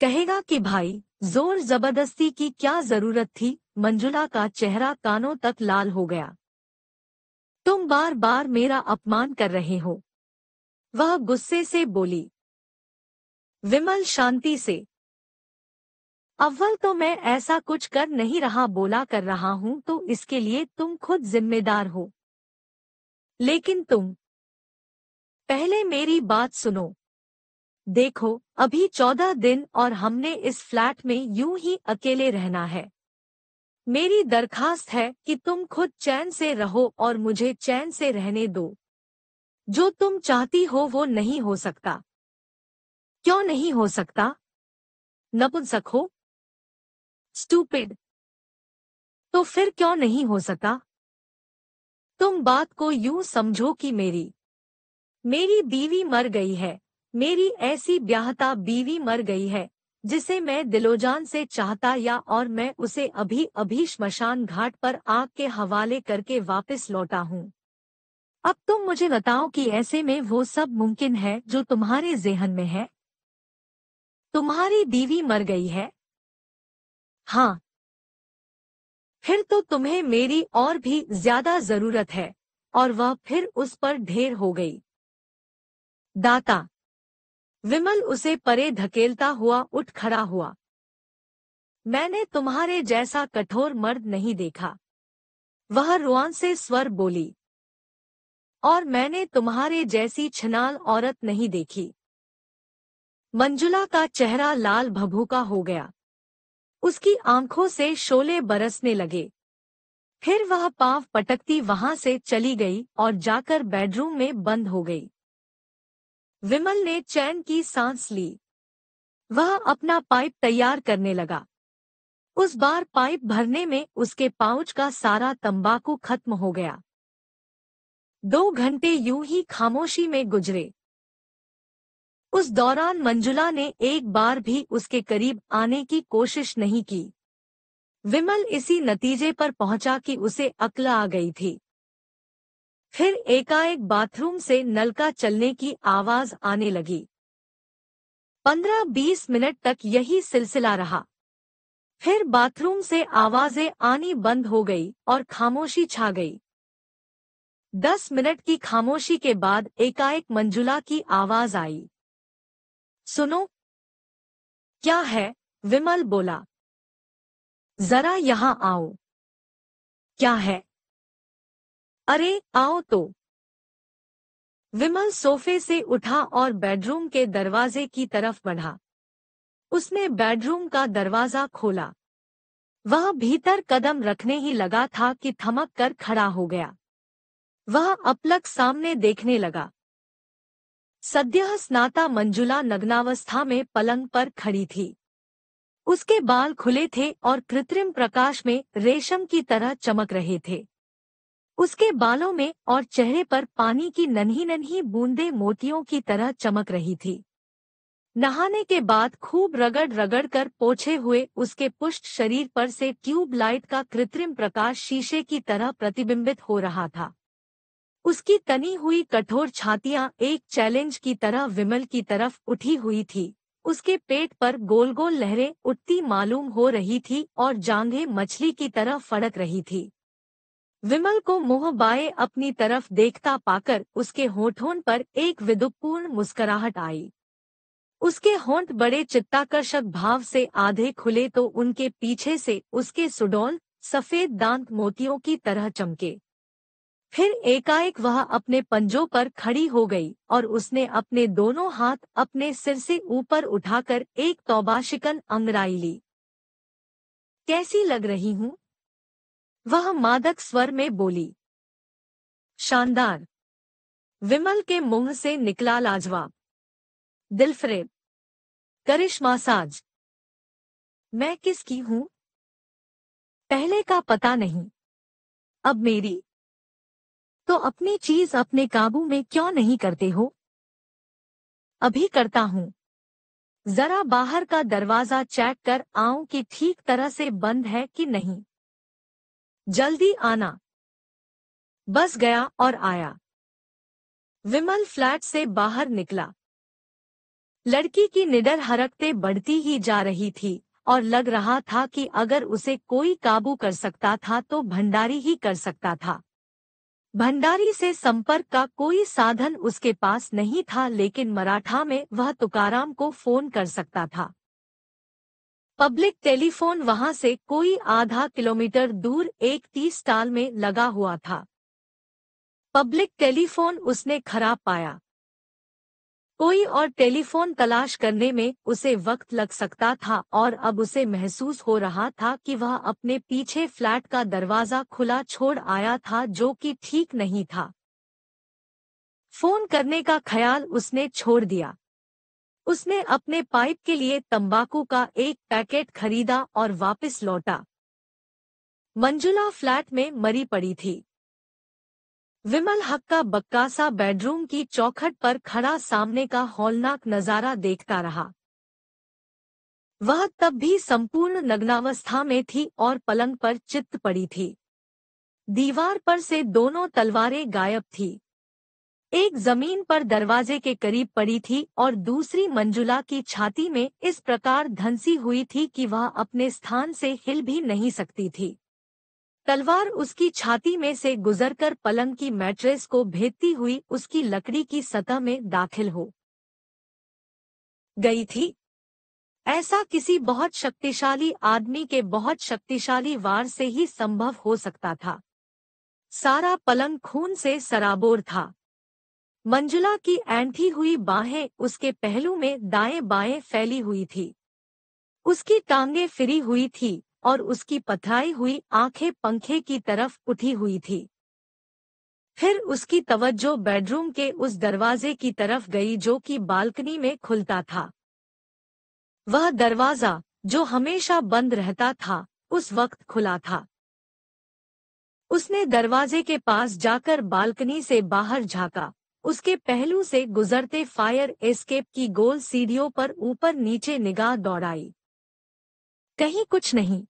कहेगा कि भाई जोर जबरदस्ती की क्या जरूरत थी मंजुला का चेहरा कानों तक लाल हो गया तुम बार बार मेरा अपमान कर रहे हो वह गुस्से से बोली विमल शांति से अव्वल तो मैं ऐसा कुछ कर नहीं रहा बोला कर रहा हूं तो इसके लिए तुम खुद जिम्मेदार हो लेकिन तुम पहले मेरी बात सुनो देखो अभी चौदह दिन और हमने इस फ्लैट में यूं ही अकेले रहना है मेरी दरखास्त है कि तुम खुद चैन से रहो और मुझे चैन से रहने दो जो तुम चाहती हो वो नहीं हो सकता क्यों नहीं हो सकता नपुंसक हो स्टूपिड तो फिर क्यों नहीं हो सका तुम बात को यूं समझो कि मेरी मेरी बीवी मर गई है मेरी ऐसी ब्याहता बीवी मर गई है जिसे मैं दिलोजान से चाहता या और मैं उसे अभी अभी शमशान घाट पर आग के हवाले करके वापस लौटा हूँ अब तुम मुझे बताओ कि ऐसे में वो सब मुमकिन है जो तुम्हारे जेहन में है तुम्हारी बीवी मर गई है हाँ फिर तो तुम्हें मेरी और भी ज्यादा जरूरत है और वह फिर उस पर ढेर हो गई दाता विमल उसे परे धकेलता हुआ उठ खड़ा हुआ मैंने तुम्हारे जैसा कठोर मर्द नहीं देखा वह रुआन से स्वर बोली और मैंने तुम्हारे जैसी छनाल औरत नहीं देखी मंजुला का चेहरा लाल भभूका हो गया उसकी आंखों से शोले बरसने लगे फिर वह पांव पटकती वहां से चली गई और जाकर बेडरूम में बंद हो गई विमल ने चैन की सांस ली वह अपना पाइप तैयार करने लगा उस बार पाइप भरने में उसके पाउच का सारा तंबाकू खत्म हो गया दो घंटे यूं ही खामोशी में गुजरे उस दौरान मंजुला ने एक बार भी उसके करीब आने की कोशिश नहीं की विमल इसी नतीजे पर पहुंचा कि उसे अक्ल आ गई थी फिर एकाएक बाथरूम से नलका चलने की आवाज आने लगी पंद्रह बीस मिनट तक यही सिलसिला रहा फिर बाथरूम से आवाजें आनी बंद हो गई और खामोशी छा गई दस मिनट की खामोशी के बाद एकाएक मंजुला की आवाज आई सुनो क्या है विमल बोला जरा यहां आओ क्या है अरे आओ तो विमल सोफे से उठा और बेडरूम के दरवाजे की तरफ बढ़ा उसने बेडरूम का दरवाजा खोला वह भीतर कदम रखने ही लगा था कि थमक कर खड़ा हो गया वह अपलक सामने देखने लगा सद्य स्नाता मंजुला नग्नावस्था में पलंग पर खड़ी थी उसके बाल खुले थे और कृत्रिम प्रकाश में रेशम की तरह चमक रहे थे उसके बालों में और चेहरे पर पानी की नन्ही नन्ही बूंदे मोतियों की तरह चमक रही थी नहाने के बाद खूब रगड़ रगड़ कर पोछे हुए उसके पुष्ट शरीर पर से ट्यूब लाइट का कृत्रिम प्रकाश शीशे की तरह प्रतिबिंबित हो रहा था उसकी तनी हुई कठोर छातियां एक चैलेंज की तरह विमल की तरफ उठी हुई थी उसके पेट पर गोल गोल लहरें उठती मालूम हो रही थी और जांघे मछली की तरह फड़क रही थी विमल को मुंह बाए अपनी तरफ देखता पाकर उसके होठों पर एक विदुपूर्ण मुस्कुराहट आई उसके होंठ बड़े चित्ताकर्षक भाव से आधे खुले तो उनके पीछे से उसके सुडौल सफेद दांत मोतियों की तरह चमके फिर एकाएक वह अपने पंजों पर खड़ी हो गई और उसने अपने दोनों हाथ अपने सिर से ऊपर उठाकर एक तौबाशिकन अंगराई ली कैसी लग रही हूं वह मादक स्वर में बोली शानदार विमल के मुंह से निकला लाजवाब दिलफरेब करिश्मा साज मैं किसकी हूं पहले का पता नहीं अब मेरी तो अपनी चीज अपने काबू में क्यों नहीं करते हो अभी करता हूँ जरा बाहर का दरवाजा चेक कर आऊं कि ठीक तरह से बंद है कि नहीं जल्दी आना बस गया और आया विमल फ्लैट से बाहर निकला लड़की की निडर हरकते बढ़ती ही जा रही थी और लग रहा था कि अगर उसे कोई काबू कर सकता था तो भंडारी ही कर सकता था भंडारी से संपर्क का कोई साधन उसके पास नहीं था लेकिन मराठा में वह तुकाराम को फोन कर सकता था पब्लिक टेलीफोन वहां से कोई आधा किलोमीटर दूर एक तीस टाल में लगा हुआ था पब्लिक टेलीफोन उसने खराब पाया कोई और टेलीफोन तलाश करने में उसे वक्त लग सकता था और अब उसे महसूस हो रहा था कि वह अपने पीछे फ्लैट का दरवाजा खुला छोड़ आया था जो कि ठीक नहीं था फोन करने का ख्याल उसने छोड़ दिया उसने अपने पाइप के लिए तंबाकू का एक पैकेट खरीदा और वापस लौटा मंजुला फ्लैट में मरी पड़ी थी विमल हक्का बक्कासा बेडरूम की चौखट पर खड़ा सामने का हौलनाक नजारा देखता रहा वह तब भी संपूर्ण नग्नावस्था में थी और पलंग पर चित्त पड़ी थी दीवार पर से दोनों तलवारें गायब थी एक जमीन पर दरवाजे के करीब पड़ी थी और दूसरी मंजुला की छाती में इस प्रकार धंसी हुई थी कि वह अपने स्थान से हिल भी नहीं सकती थी तलवार उसकी छाती में से गुजरकर पलंग की मैट्रेस को भेदती हुई उसकी लकड़ी की सतह में दाखिल हो गई थी ऐसा किसी बहुत शक्तिशाली आदमी के बहुत शक्तिशाली वार से ही संभव हो सकता था सारा पलंग खून से सराबोर था मंजुला की ऐंठी हुई बाहें उसके पहलू में दाएं बाएं फैली हुई थी उसकी टांगें फिरी हुई थी और उसकी पथराई हुई आंखें पंखे की तरफ उठी हुई थी फिर उसकी तवज्जो बेडरूम के उस दरवाजे की तरफ गई जो कि बालकनी में खुलता था वह दरवाजा जो हमेशा बंद रहता था उस वक्त खुला था उसने दरवाजे के पास जाकर बालकनी से बाहर झांका उसके पहलू से गुजरते फायर एस्केप की गोल सीढ़ियों पर ऊपर नीचे निगाह दौड़ाई कहीं कुछ नहीं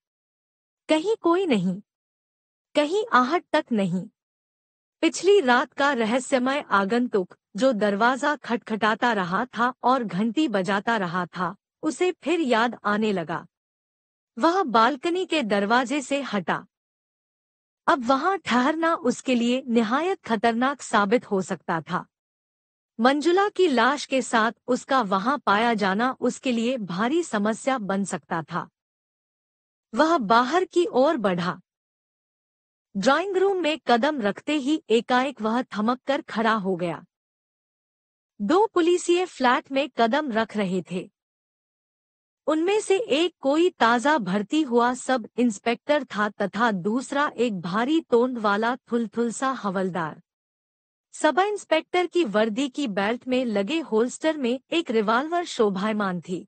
कहीं कोई नहीं कहीं आहट तक नहीं पिछली रात का रहस्यमय आगंतुक जो दरवाजा खटखटाता रहा था और घंटी बजाता रहा था उसे फिर याद आने लगा वह बालकनी के दरवाजे से हटा अब वहां ठहरना उसके लिए निहायत खतरनाक साबित हो सकता था मंजुला की लाश के साथ उसका वहां पाया जाना उसके लिए भारी समस्या बन सकता था वह बाहर की ओर बढ़ा ड्राइंग रूम में कदम रखते ही एकाएक वह थमक कर खड़ा हो गया दो पुलिसिये फ्लैट में कदम रख रहे थे उनमें से एक कोई ताजा भर्ती हुआ सब इंस्पेक्टर था तथा दूसरा एक भारी तोंड वाला थुलथुलसा हवलदार सब इंस्पेक्टर की वर्दी की बेल्ट में लगे होल्स्टर में एक रिवाल्वर शोभायमान थी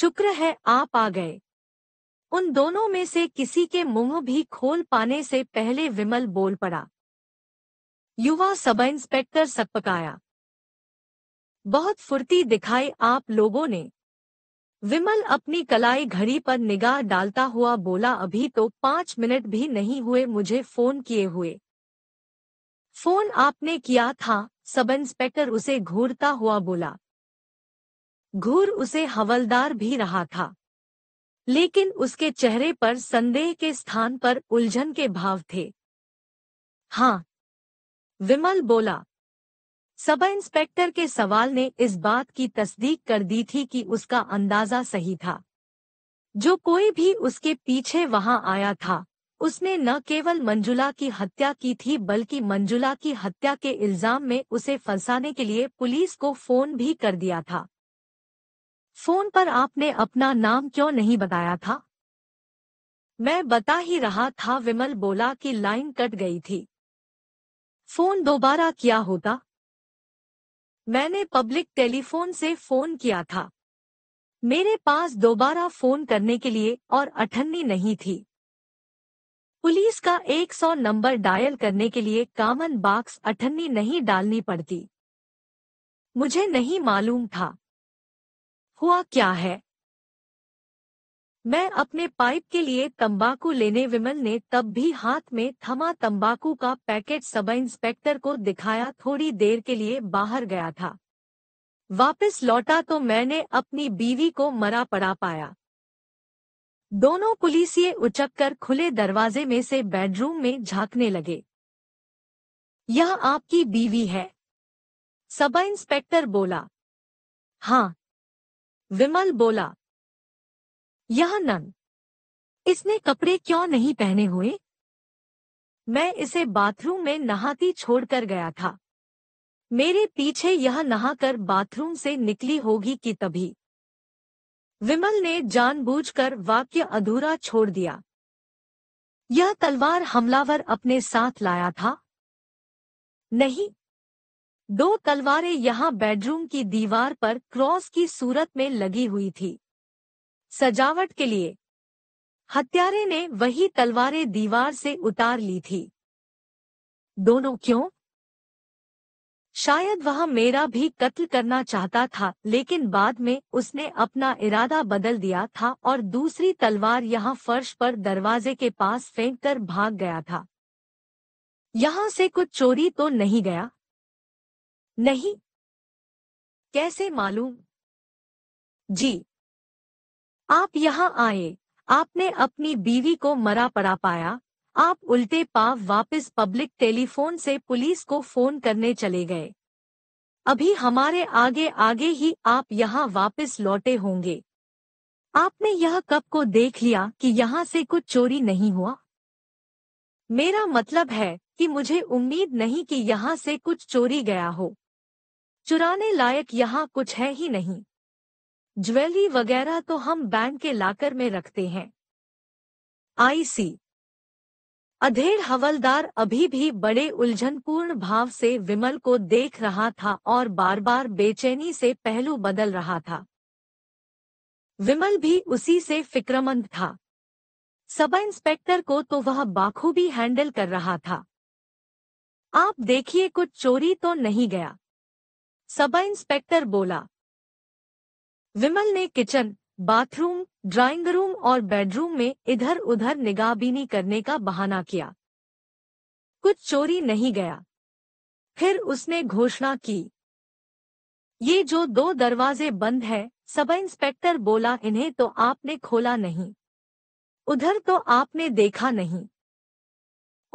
शुक्र है आप आ गए उन दोनों में से किसी के मुंह भी खोल पाने से पहले विमल बोल पड़ा युवा सब इंस्पेक्टर सकपकाया बहुत फुर्ती दिखाई आप लोगों ने विमल अपनी कलाई घड़ी पर निगाह डालता हुआ बोला अभी तो पांच मिनट भी नहीं हुए मुझे फोन किए हुए फोन आपने किया था सब इंस्पेक्टर उसे घूरता हुआ बोला घूर उसे हवलदार भी रहा था लेकिन उसके चेहरे पर संदेह के स्थान पर उलझन के भाव थे हाँ विमल बोला सब इंस्पेक्टर के सवाल ने इस बात की तस्दीक कर दी थी कि उसका अंदाजा सही था जो कोई भी उसके पीछे वहां आया था उसने न केवल मंजुला की हत्या की थी बल्कि मंजुला की हत्या के इल्जाम में उसे फंसाने के लिए पुलिस को फोन भी कर दिया था फोन पर आपने अपना नाम क्यों नहीं बताया था मैं बता ही रहा था विमल बोला कि लाइन कट गई थी फोन दोबारा किया होता मैंने पब्लिक टेलीफोन से फोन किया था मेरे पास दोबारा फोन करने के लिए और अठन्नी नहीं थी पुलिस का 100 नंबर डायल करने के लिए कामन बाक्स अठन्नी नहीं डालनी पड़ती मुझे नहीं मालूम था हुआ क्या है मैं अपने पाइप के लिए तंबाकू लेने विमल ने तब भी हाथ में थमा तंबाकू का पैकेट सब इंस्पेक्टर को दिखाया थोड़ी देर के लिए बाहर गया था वापस लौटा तो मैंने अपनी बीवी को मरा पड़ा पाया दोनों पुलिसिए उचक कर खुले दरवाजे में से बेडरूम में झांकने लगे यह आपकी बीवी है सब इंस्पेक्टर बोला हाँ विमल बोला यह नन इसने कपड़े क्यों नहीं पहने हुए मैं इसे बाथरूम में नहाती छोड़कर गया था मेरे पीछे यह नहाकर बाथरूम से निकली होगी कि तभी विमल ने जानबूझकर वाक्य अधूरा छोड़ दिया यह तलवार हमलावर अपने साथ लाया था नहीं दो तलवारें यहां बेडरूम की दीवार पर क्रॉस की सूरत में लगी हुई थी सजावट के लिए हत्यारे ने वही तलवारें दीवार से उतार ली थी दोनों क्यों शायद वह मेरा भी कत्ल करना चाहता था लेकिन बाद में उसने अपना इरादा बदल दिया था और दूसरी तलवार यहां फर्श पर दरवाजे के पास फेंक कर भाग गया था यहां से कुछ चोरी तो नहीं गया नहीं कैसे मालूम जी आप यहाँ आए आपने अपनी बीवी को मरा पड़ा पाया आप उल्टे पाव वापस पब्लिक टेलीफोन से पुलिस को फोन करने चले गए अभी हमारे आगे आगे ही आप यहाँ वापस लौटे होंगे आपने यह कब को देख लिया कि यहाँ से कुछ चोरी नहीं हुआ मेरा मतलब है कि मुझे उम्मीद नहीं कि यहाँ से कुछ चोरी गया हो चुराने लायक यहाँ कुछ है ही नहीं ज्वेलरी वगैरह तो हम बैंक के लाकर में रखते हैं आईसी अधेड़ हवलदार अभी भी बड़े उलझनपूर्ण भाव से विमल को देख रहा था और बार बार बेचैनी से पहलू बदल रहा था विमल भी उसी से फिक्रमंद था सब इंस्पेक्टर को तो वह बाखूबी हैंडल कर रहा था आप देखिए कुछ चोरी तो नहीं गया सब इंस्पेक्टर बोला विमल ने किचन बाथरूम ड्राइंग रूम और बेडरूम में इधर उधर निगाहबीनी करने का बहाना किया कुछ चोरी नहीं गया फिर उसने घोषणा की ये जो दो दरवाजे बंद है सब इंस्पेक्टर बोला इन्हें तो आपने खोला नहीं उधर तो आपने देखा नहीं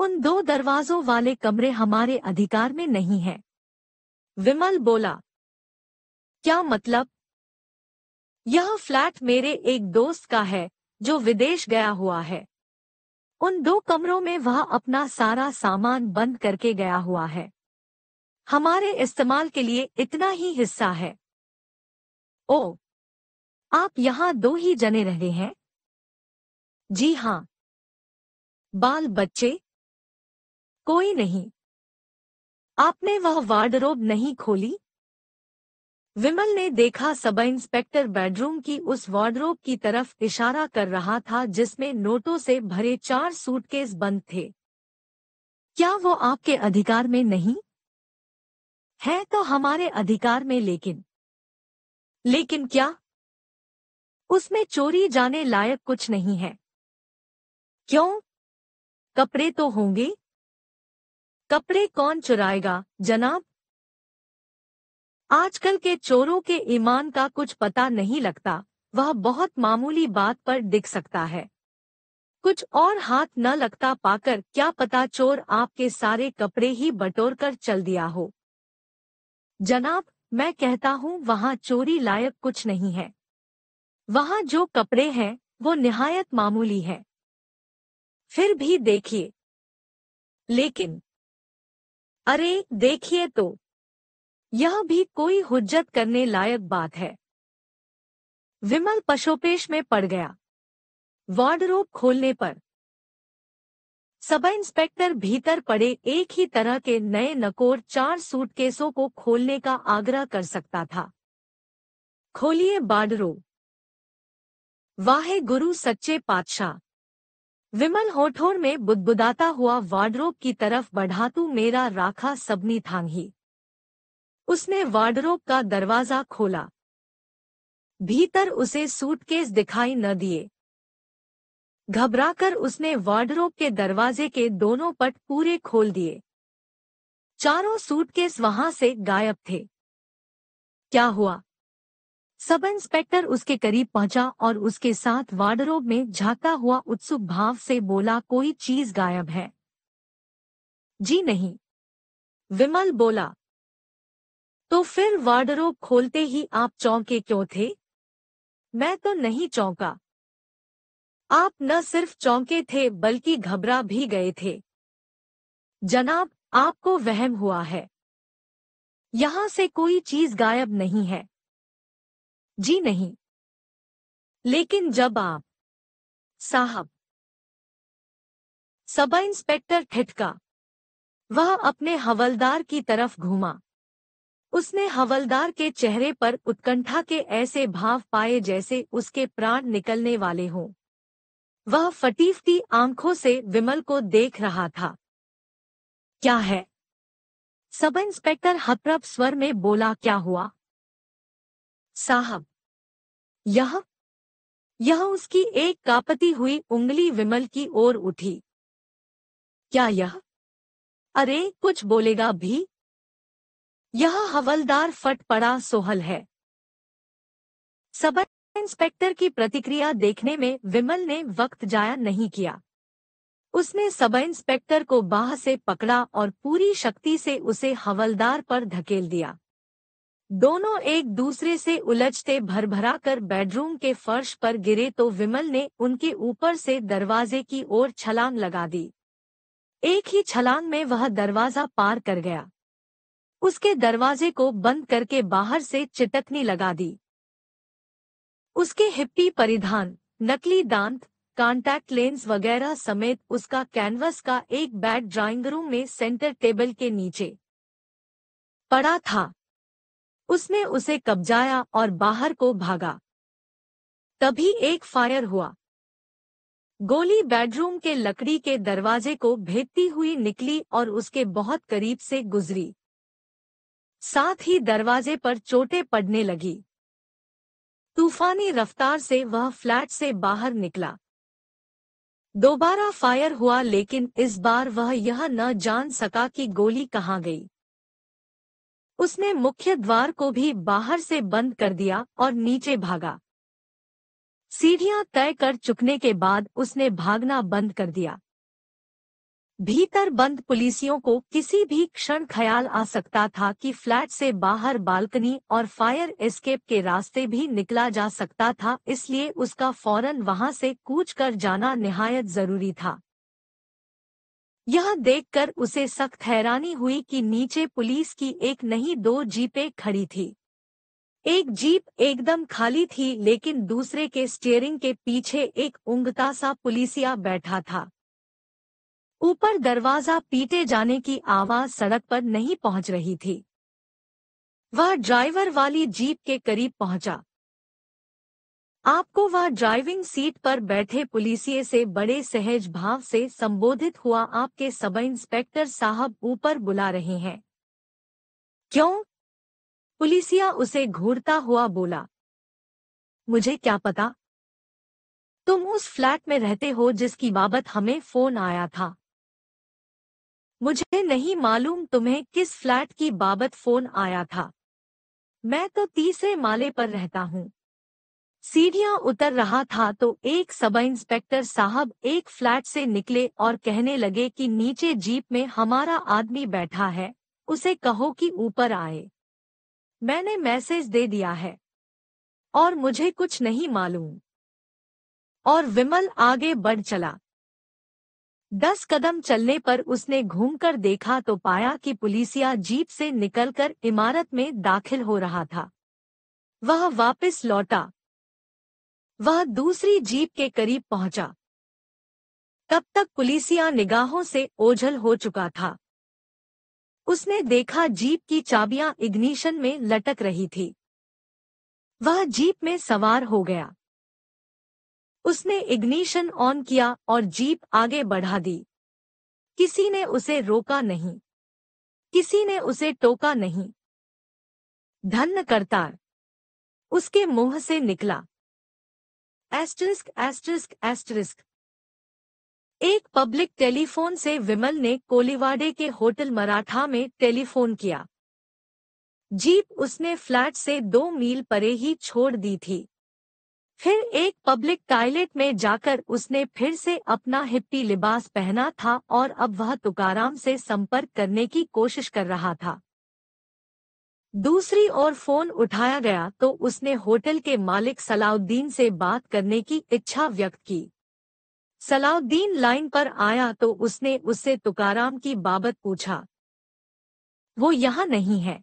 उन दो दरवाजों वाले कमरे हमारे अधिकार में नहीं है विमल बोला क्या मतलब यह फ्लैट मेरे एक दोस्त का है जो विदेश गया हुआ है उन दो कमरों में वह अपना सारा सामान बंद करके गया हुआ है हमारे इस्तेमाल के लिए इतना ही हिस्सा है ओ आप यहाँ दो ही जने रहे हैं जी हाँ बाल बच्चे कोई नहीं आपने वह वार्डरोब नहीं खोली विमल ने देखा सब इंस्पेक्टर बेडरूम की उस वार्डरोब की तरफ इशारा कर रहा था जिसमें नोटों से भरे चार सूटकेस बंद थे क्या वो आपके अधिकार में नहीं है तो हमारे अधिकार में लेकिन लेकिन क्या उसमें चोरी जाने लायक कुछ नहीं है क्यों कपड़े तो होंगे कपड़े कौन चुराएगा जनाब आजकल के चोरों के ईमान का कुछ पता नहीं लगता वह बहुत मामूली बात पर दिख सकता है कुछ और हाथ न लगता पाकर क्या पता चोर आपके सारे कपड़े ही बटोर कर चल दिया हो जनाब मैं कहता हूँ वहाँ चोरी लायक कुछ नहीं है वहाँ जो कपड़े हैं वो निहायत मामूली हैं। फिर भी देखिए लेकिन अरे देखिए तो यह भी कोई हुज्जत करने लायक बात है विमल पशोपेश में पड़ गया वार्डरोब खोलने पर सब इंस्पेक्टर भीतर पड़े एक ही तरह के नए नकोर चार सूटकेसों को खोलने का आग्रह कर सकता था खोलिए बाडरो वाहे गुरु सच्चे पातशाह विमल होठोर में बुदबुदाता हुआ वार्डरोब की तरफ बढ़ा तू मेरा राखा सबनी थांगी उसने वार्डरोब का दरवाजा खोला भीतर उसे सूटकेस दिखाई न दिए घबराकर उसने वार्डरोब के दरवाजे के दोनों पट पूरे खोल दिए चारों सूटकेस वहां से गायब थे क्या हुआ सब इंस्पेक्टर उसके करीब पहुंचा और उसके साथ वार्डरोब में झांका हुआ उत्सुक भाव से बोला कोई चीज गायब है जी नहीं विमल बोला तो फिर वार्डरोब खोलते ही आप चौंके क्यों थे मैं तो नहीं चौंका आप न सिर्फ चौंके थे बल्कि घबरा भी गए थे जनाब आपको वहम हुआ है यहां से कोई चीज गायब नहीं है जी नहीं लेकिन जब आप साहब सब इंस्पेक्टर ठिठका वह अपने हवलदार की तरफ घूमा उसने हवलदार के चेहरे पर उत्कंठा के ऐसे भाव पाए जैसे उसके प्राण निकलने वाले हों वह फटीफती आंखों से विमल को देख रहा था क्या है सब इंस्पेक्टर हतप्रभ स्वर में बोला क्या हुआ साहब यह यह उसकी एक कापती हुई उंगली विमल की ओर उठी क्या यह अरे कुछ बोलेगा भी यह हवलदार फट पड़ा सोहल है सब इंस्पेक्टर की प्रतिक्रिया देखने में विमल ने वक्त जाया नहीं किया उसने सब इंस्पेक्टर को बाह से पकड़ा और पूरी शक्ति से उसे हवलदार पर धकेल दिया दोनों एक दूसरे से उलझते भरभरा कर बेडरूम के फर्श पर गिरे तो विमल ने उनके ऊपर से दरवाजे की ओर छलांग लगा दी एक ही छलांग में वह दरवाजा पार कर गया उसके दरवाजे को बंद करके बाहर से चिटकनी लगा दी उसके हिप्पी परिधान नकली दांत कांटेक्ट लेंस वगैरह समेत उसका कैनवस का एक बैड ड्राइंग रूम में सेंटर टेबल के नीचे पड़ा था उसने उसे कब्जाया और बाहर को भागा तभी एक फायर हुआ गोली बेडरूम के लकड़ी के दरवाजे को भेदती हुई निकली और उसके बहुत करीब से गुजरी साथ ही दरवाजे पर चोटें पड़ने लगी तूफानी रफ्तार से वह फ्लैट से बाहर निकला दोबारा फायर हुआ लेकिन इस बार वह यह न जान सका कि गोली कहाँ गई उसने मुख्य द्वार को भी बाहर से बंद कर दिया और नीचे भागा सीढ़ियां तय कर चुकने के बाद उसने भागना बंद कर दिया भीतर बंद पुलिसियों को किसी भी क्षण ख्याल आ सकता था कि फ्लैट से बाहर बालकनी और फायर एस्केप के रास्ते भी निकला जा सकता था इसलिए उसका फौरन वहां से कूच कर जाना निहायत जरूरी था यह देखकर उसे सख्त हैरानी हुई कि नीचे पुलिस की एक नहीं दो जीपें खड़ी थी एक जीप एकदम खाली थी लेकिन दूसरे के स्टीयरिंग के पीछे एक उंगता सा पुलिसिया बैठा था ऊपर दरवाजा पीटे जाने की आवाज सड़क पर नहीं पहुंच रही थी वह ड्राइवर वाली जीप के करीब पहुंचा आपको वह ड्राइविंग सीट पर बैठे पुलिसिए से बड़े सहज भाव से संबोधित हुआ आपके सब इंस्पेक्टर साहब ऊपर बुला रहे हैं क्यों पुलिसिया उसे घूरता हुआ बोला मुझे क्या पता तुम उस फ्लैट में रहते हो जिसकी बाबत हमें फोन आया था मुझे नहीं मालूम तुम्हें किस फ्लैट की बाबत फोन आया था मैं तो तीसरे माले पर रहता हूँ सीढ़ियां उतर रहा था तो एक सब इंस्पेक्टर साहब एक फ्लैट से निकले और कहने लगे कि नीचे जीप में हमारा आदमी बैठा है उसे कहो कि ऊपर आए मैंने मैसेज दे दिया है और मुझे कुछ नहीं मालूम और विमल आगे बढ़ चला दस कदम चलने पर उसने घूमकर देखा तो पाया कि पुलिसिया जीप से निकलकर इमारत में दाखिल हो रहा था वह वापस लौटा वह दूसरी जीप के करीब पहुंचा तब तक पुलिसिया निगाहों से ओझल हो चुका था उसने देखा जीप की चाबियां इग्निशन में लटक रही थी वह जीप में सवार हो गया उसने इग्निशन ऑन किया और जीप आगे बढ़ा दी किसी ने उसे रोका नहीं किसी ने उसे टोका नहीं धन्य करतार उसके मुंह से निकला एस्टरिस्क एस्टरिस्क एस्टरिस्क एक पब्लिक टेलीफोन से विमल ने कोलिवाडे के होटल मराठा में टेलीफोन किया जीप उसने फ्लैट से दो मील परे ही छोड़ दी थी फिर एक पब्लिक टॉयलेट में जाकर उसने फिर से अपना हिप्पी लिबास पहना था और अब वह तुकाराम से संपर्क करने की कोशिश कर रहा था दूसरी ओर फोन उठाया गया तो उसने होटल के मालिक सलाउद्दीन से बात करने की इच्छा व्यक्त की सलाउद्दीन लाइन पर आया तो उसने उससे तुकाराम की बाबत पूछा वो यहाँ नहीं है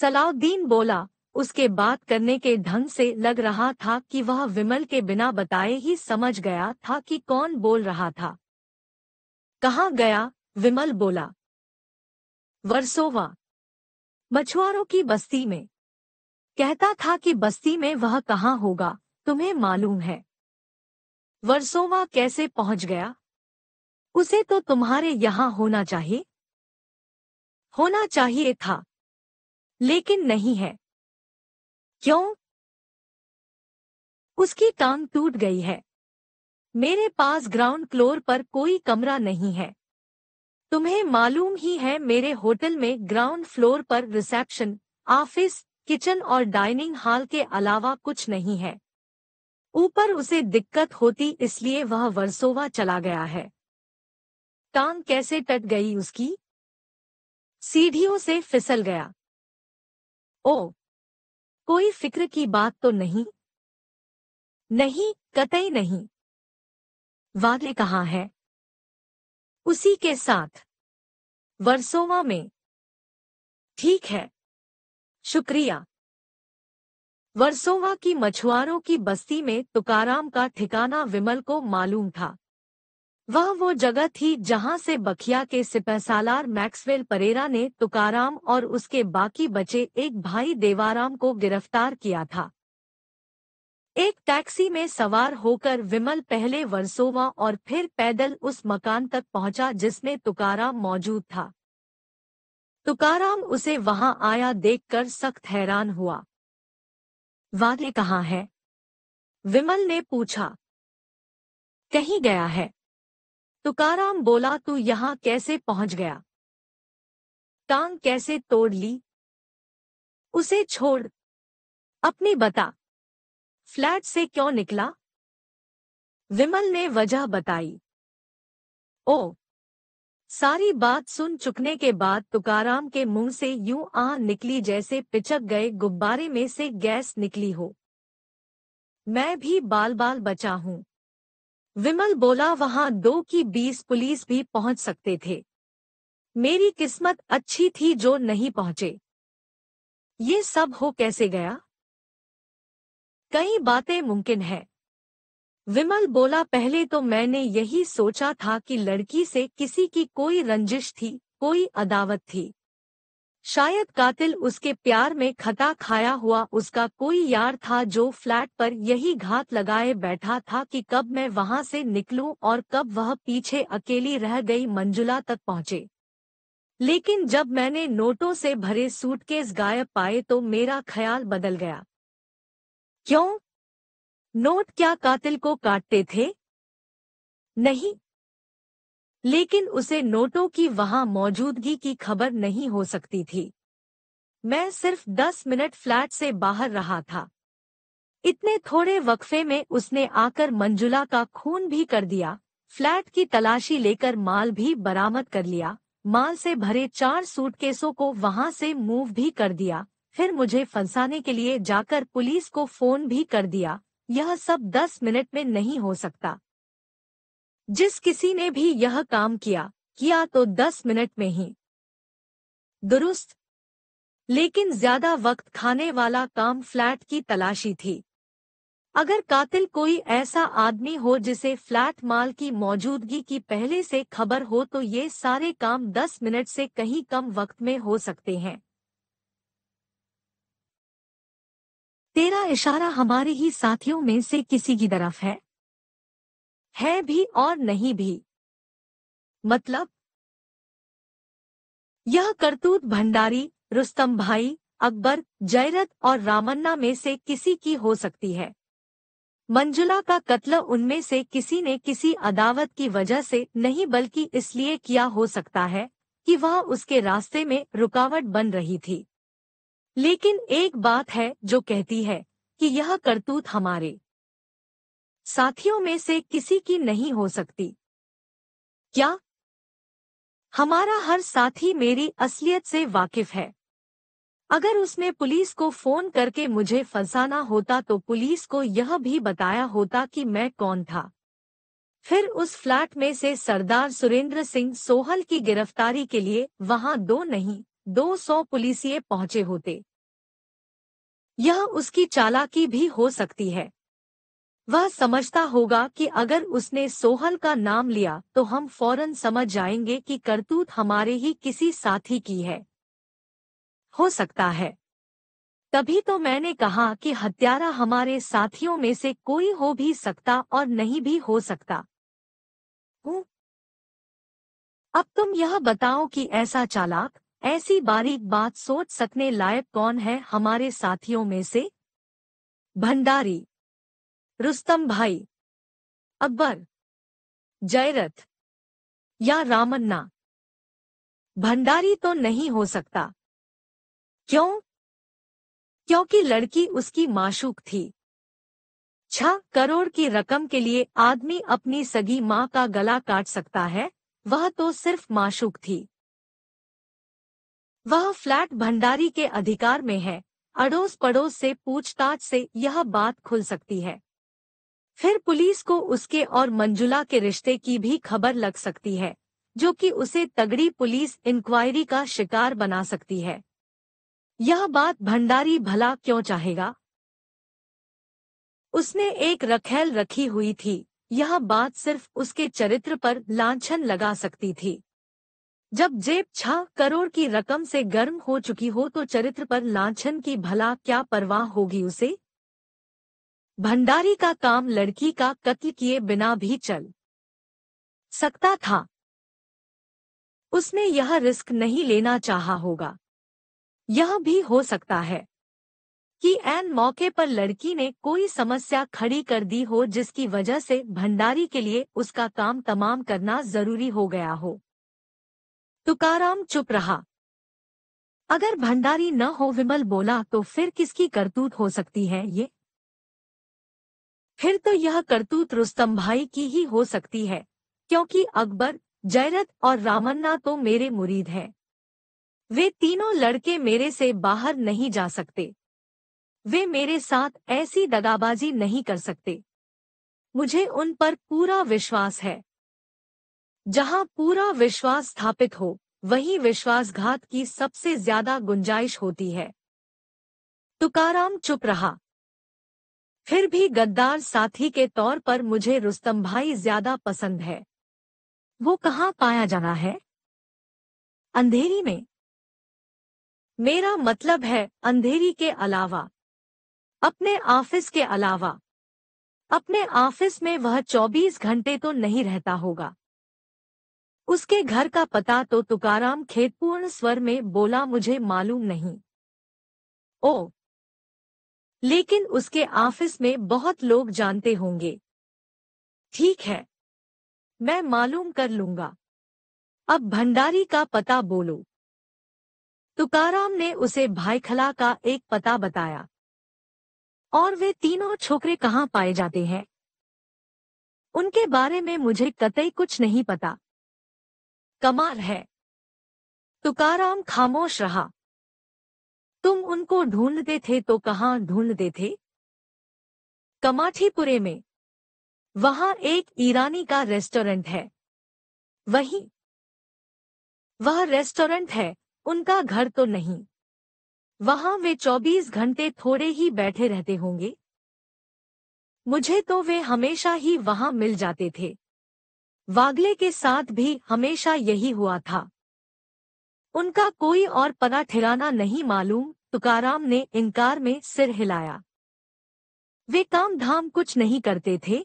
सलाउद्दीन बोला उसके बात करने के ढंग से लग रहा था कि वह विमल के बिना बताए ही समझ गया था कि कौन बोल रहा था कहाँ गया विमल बोला वर्सोवा मछुआरों की बस्ती में कहता था कि बस्ती में वह कहाँ होगा तुम्हें मालूम है वर्सोवा कैसे पहुंच गया उसे तो तुम्हारे यहाँ होना चाहिए होना चाहिए था लेकिन नहीं है क्यों उसकी टांग टूट गई है मेरे पास ग्राउंड फ्लोर पर कोई कमरा नहीं है तुम्हें मालूम ही है मेरे होटल में ग्राउंड फ्लोर पर रिसेप्शन ऑफिस किचन और डाइनिंग हॉल के अलावा कुछ नहीं है ऊपर उसे दिक्कत होती इसलिए वह वर्सोवा चला गया है टांग कैसे टट गई उसकी सीढ़ियों से फिसल गया ओ कोई फिक्र की बात तो नहीं नहीं कतई नहीं वादे कहाँ है उसी के साथ वर्सोवा में ठीक है शुक्रिया वर्सोवा की मछुआरों की बस्ती में तुकाराम का ठिकाना विमल को मालूम था वह वो जगह थी जहां से बखिया के सिपहसालार मैक्सवेल परेरा ने तुकाराम और उसके बाकी बचे एक भाई देवाराम को गिरफ्तार किया था एक टैक्सी में सवार होकर विमल पहले वर्सोवा और फिर पैदल उस मकान तक पहुंचा जिसमें तुकाराम मौजूद था तुकाराम उसे वहां आया देखकर सख्त हैरान हुआ वादे कहाँ है विमल ने पूछा कहीं गया है तुकाराम बोला तू यहां कैसे पहुंच गया टांग कैसे तोड़ ली उसे छोड़ अपनी बता फ्लैट से क्यों निकला विमल ने वजह बताई ओ सारी बात सुन चुकने के बाद तुकाराम के मुंह से यूं आ निकली जैसे पिचक गए गुब्बारे में से गैस निकली हो मैं भी बाल बाल बचा हूं विमल बोला वहां दो की बीस पुलिस भी पहुंच सकते थे मेरी किस्मत अच्छी थी जो नहीं पहुंचे ये सब हो कैसे गया कई बातें मुमकिन है विमल बोला पहले तो मैंने यही सोचा था कि लड़की से किसी की कोई रंजिश थी कोई अदावत थी शायद कातिल उसके प्यार में खता खाया हुआ उसका कोई यार था जो फ्लैट पर यही घात लगाए बैठा था कि कब मैं वहां से निकलूं और कब वह पीछे अकेली रह गई मंजुला तक पहुंचे लेकिन जब मैंने नोटों से भरे सूटकेस गायब पाए तो मेरा ख्याल बदल गया क्यों नोट क्या कातिल को काटते थे नहीं लेकिन उसे नोटों की वहां मौजूदगी की खबर नहीं हो सकती थी मैं सिर्फ दस मिनट फ्लैट से बाहर रहा था इतने थोड़े वक्फे में उसने आकर मंजुला का खून भी कर दिया फ्लैट की तलाशी लेकर माल भी बरामद कर लिया माल से भरे चार सूटकेसों को वहां से मूव भी कर दिया फिर मुझे फंसाने के लिए जाकर पुलिस को फोन भी कर दिया यह सब दस मिनट में नहीं हो सकता जिस किसी ने भी यह काम किया किया तो दस मिनट में ही दुरुस्त लेकिन ज्यादा वक्त खाने वाला काम फ्लैट की तलाशी थी अगर कातिल कोई ऐसा आदमी हो जिसे फ्लैट माल की मौजूदगी की पहले से खबर हो तो ये सारे काम दस मिनट से कहीं कम वक्त में हो सकते हैं तेरा इशारा हमारे ही साथियों में से किसी की तरफ है है भी और नहीं भी मतलब यह करतूत भंडारी रुस्तम भाई अकबर जयरत और रामन्ना में से किसी की हो सकती है मंजुला का कत्ल उनमें से किसी ने किसी अदावत की वजह से नहीं बल्कि इसलिए किया हो सकता है कि वह उसके रास्ते में रुकावट बन रही थी लेकिन एक बात है जो कहती है कि यह करतूत हमारे साथियों में से किसी की नहीं हो सकती क्या हमारा हर साथी मेरी असलियत से वाकिफ है अगर उसने पुलिस को फोन करके मुझे फंसाना होता तो पुलिस को यह भी बताया होता कि मैं कौन था फिर उस फ्लैट में से सरदार सुरेंद्र सिंह सोहल की गिरफ्तारी के लिए वहां दो नहीं 200 पुलिसिए पहुंचे होते यह उसकी चालाकी भी हो सकती है वह समझता होगा कि अगर उसने सोहल का नाम लिया तो हम फौरन समझ जाएंगे कि करतूत हमारे ही किसी साथी की है हो सकता है तभी तो मैंने कहा कि हत्यारा हमारे साथियों में से कोई हो भी सकता और नहीं भी हो सकता अब तुम यह बताओ कि ऐसा चालाक ऐसी बारीक बात सोच सकने लायक कौन है हमारे साथियों में से भंडारी रुस्तम भाई अकबर जयरथ या रामन्ना भंडारी तो नहीं हो सकता क्यों क्योंकि लड़की उसकी माशूक थी छह करोड़ की रकम के लिए आदमी अपनी सगी माँ का गला काट सकता है वह तो सिर्फ माशूक थी वह फ्लैट भंडारी के अधिकार में है अड़ोस पड़ोस से पूछताछ से यह बात खुल सकती है फिर पुलिस को उसके और मंजुला के रिश्ते की भी खबर लग सकती है जो कि उसे तगड़ी पुलिस इंक्वायरी का शिकार बना सकती है यह बात भंडारी भला क्यों चाहेगा उसने एक रखेल रखी हुई थी यह बात सिर्फ उसके चरित्र पर लांछन लगा सकती थी जब जेब छह करोड़ की रकम से गर्म हो चुकी हो तो चरित्र पर लाछन की भला क्या परवाह होगी उसे भंडारी का काम लड़की का कत्ल किए बिना भी चल सकता था उसने यह रिस्क नहीं लेना चाहा होगा यह भी हो सकता है कि एन मौके पर लड़की ने कोई समस्या खड़ी कर दी हो जिसकी वजह से भंडारी के लिए उसका काम तमाम करना जरूरी हो गया हो तुकाराम चुप रहा अगर भंडारी न हो विमल बोला तो फिर किसकी करतूत हो सकती है ये फिर तो यह करतूत रुस्तम भाई की ही हो सकती है क्योंकि अकबर जयरथ और रामन्ना तो मेरे मुरीद हैं वे तीनों लड़के मेरे से बाहर नहीं जा सकते वे मेरे साथ ऐसी दगाबाजी नहीं कर सकते मुझे उन पर पूरा विश्वास है जहां पूरा विश्वास स्थापित हो वही विश्वासघात की सबसे ज्यादा गुंजाइश होती है तुकाराम चुप रहा फिर भी गद्दार साथी के तौर पर मुझे रुस्तम भाई ज्यादा पसंद है वो कहां पाया जाना है अंधेरी में मेरा मतलब है अंधेरी के अलावा अपने ऑफिस के अलावा अपने ऑफिस में वह 24 घंटे तो नहीं रहता होगा उसके घर का पता तो तुकाराम खेतपूर्ण स्वर में बोला मुझे मालूम नहीं ओ लेकिन उसके ऑफिस में बहुत लोग जानते होंगे ठीक है मैं मालूम कर लूंगा अब भंडारी का पता बोलो तुकाराम ने उसे भाईखला का एक पता बताया और वे तीनों छोकरे कहाँ पाए जाते हैं उनके बारे में मुझे कतई कुछ नहीं पता कमार है तुकाराम खामोश रहा तुम उनको ढूंढते थे तो कहां ढूंढते थे कमाठीपुरे में वहां एक ईरानी का रेस्टोरेंट है वही वह रेस्टोरेंट है उनका घर तो नहीं वहां वे 24 घंटे थोड़े ही बैठे रहते होंगे मुझे तो वे हमेशा ही वहां मिल जाते थे वागले के साथ भी हमेशा यही हुआ था उनका कोई और पना ठिकाना नहीं मालूम तुकाराम ने इनकार में सिर हिलाया वे काम धाम कुछ नहीं करते थे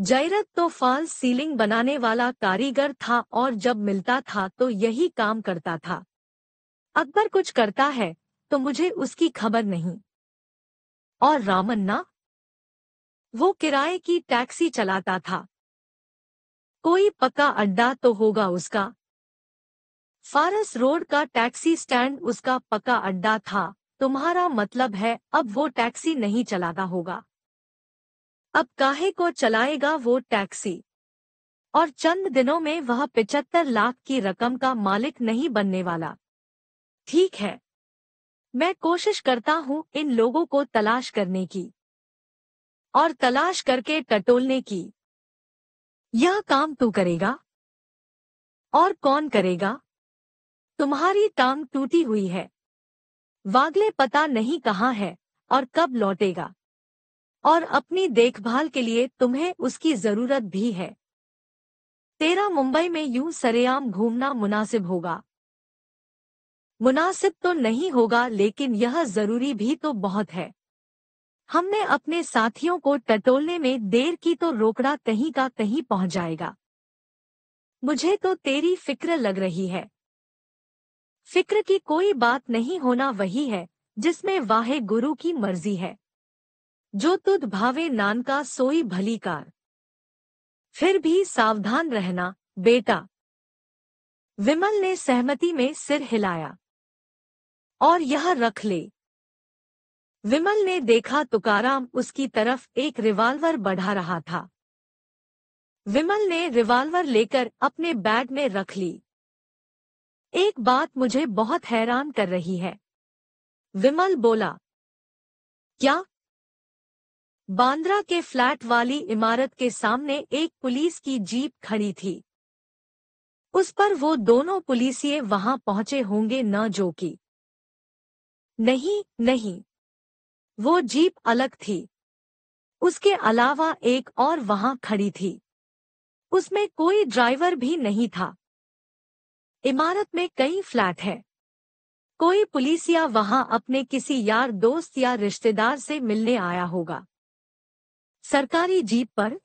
जयरत तो फॉल सीलिंग बनाने वाला कारीगर था और जब मिलता था तो यही काम करता था अकबर कुछ करता है तो मुझे उसकी खबर नहीं और रामन्ना वो किराए की टैक्सी चलाता था कोई पक्का अड्डा तो होगा उसका फारस रोड का टैक्सी स्टैंड उसका पक्का अड्डा था तुम्हारा मतलब है अब वो टैक्सी नहीं चलाता होगा अब काहे को चलाएगा वो टैक्सी और चंद दिनों में वह पिचहत्तर लाख की रकम का मालिक नहीं बनने वाला ठीक है मैं कोशिश करता हूँ इन लोगों को तलाश करने की और तलाश करके टटोलने की यह काम तू करेगा और कौन करेगा तुम्हारी टांग टूटी हुई है वागले पता नहीं कहाँ है और कब लौटेगा और अपनी देखभाल के लिए तुम्हें उसकी जरूरत भी है तेरा मुंबई में यूं सरेआम घूमना मुनासिब होगा मुनासिब तो नहीं होगा लेकिन यह जरूरी भी तो बहुत है हमने अपने साथियों को टटोलने में देर की तो रोकड़ा कहीं का कहीं पहुंच जाएगा मुझे तो तेरी फिक्र लग रही है फिक्र की कोई बात नहीं होना वही है जिसमें वाहे गुरु की मर्जी है जो तुद भावे नान का सोई भली कार फिर भी सावधान रहना बेटा विमल ने सहमति में सिर हिलाया और यह रख ले विमल ने देखा तुकाराम उसकी तरफ एक रिवाल्वर बढ़ा रहा था विमल ने रिवाल्वर लेकर अपने बैग में रख ली एक बात मुझे बहुत हैरान कर रही है विमल बोला क्या बांद्रा के फ्लैट वाली इमारत के सामने एक पुलिस की जीप खड़ी थी उस पर वो दोनों पुलिसिये वहां पहुंचे होंगे न जो कि नहीं नहीं वो जीप अलग थी उसके अलावा एक और वहां खड़ी थी उसमें कोई ड्राइवर भी नहीं था इमारत में कई फ्लैट है कोई पुलिसिया वहां अपने किसी यार दोस्त या रिश्तेदार से मिलने आया होगा सरकारी जीप पर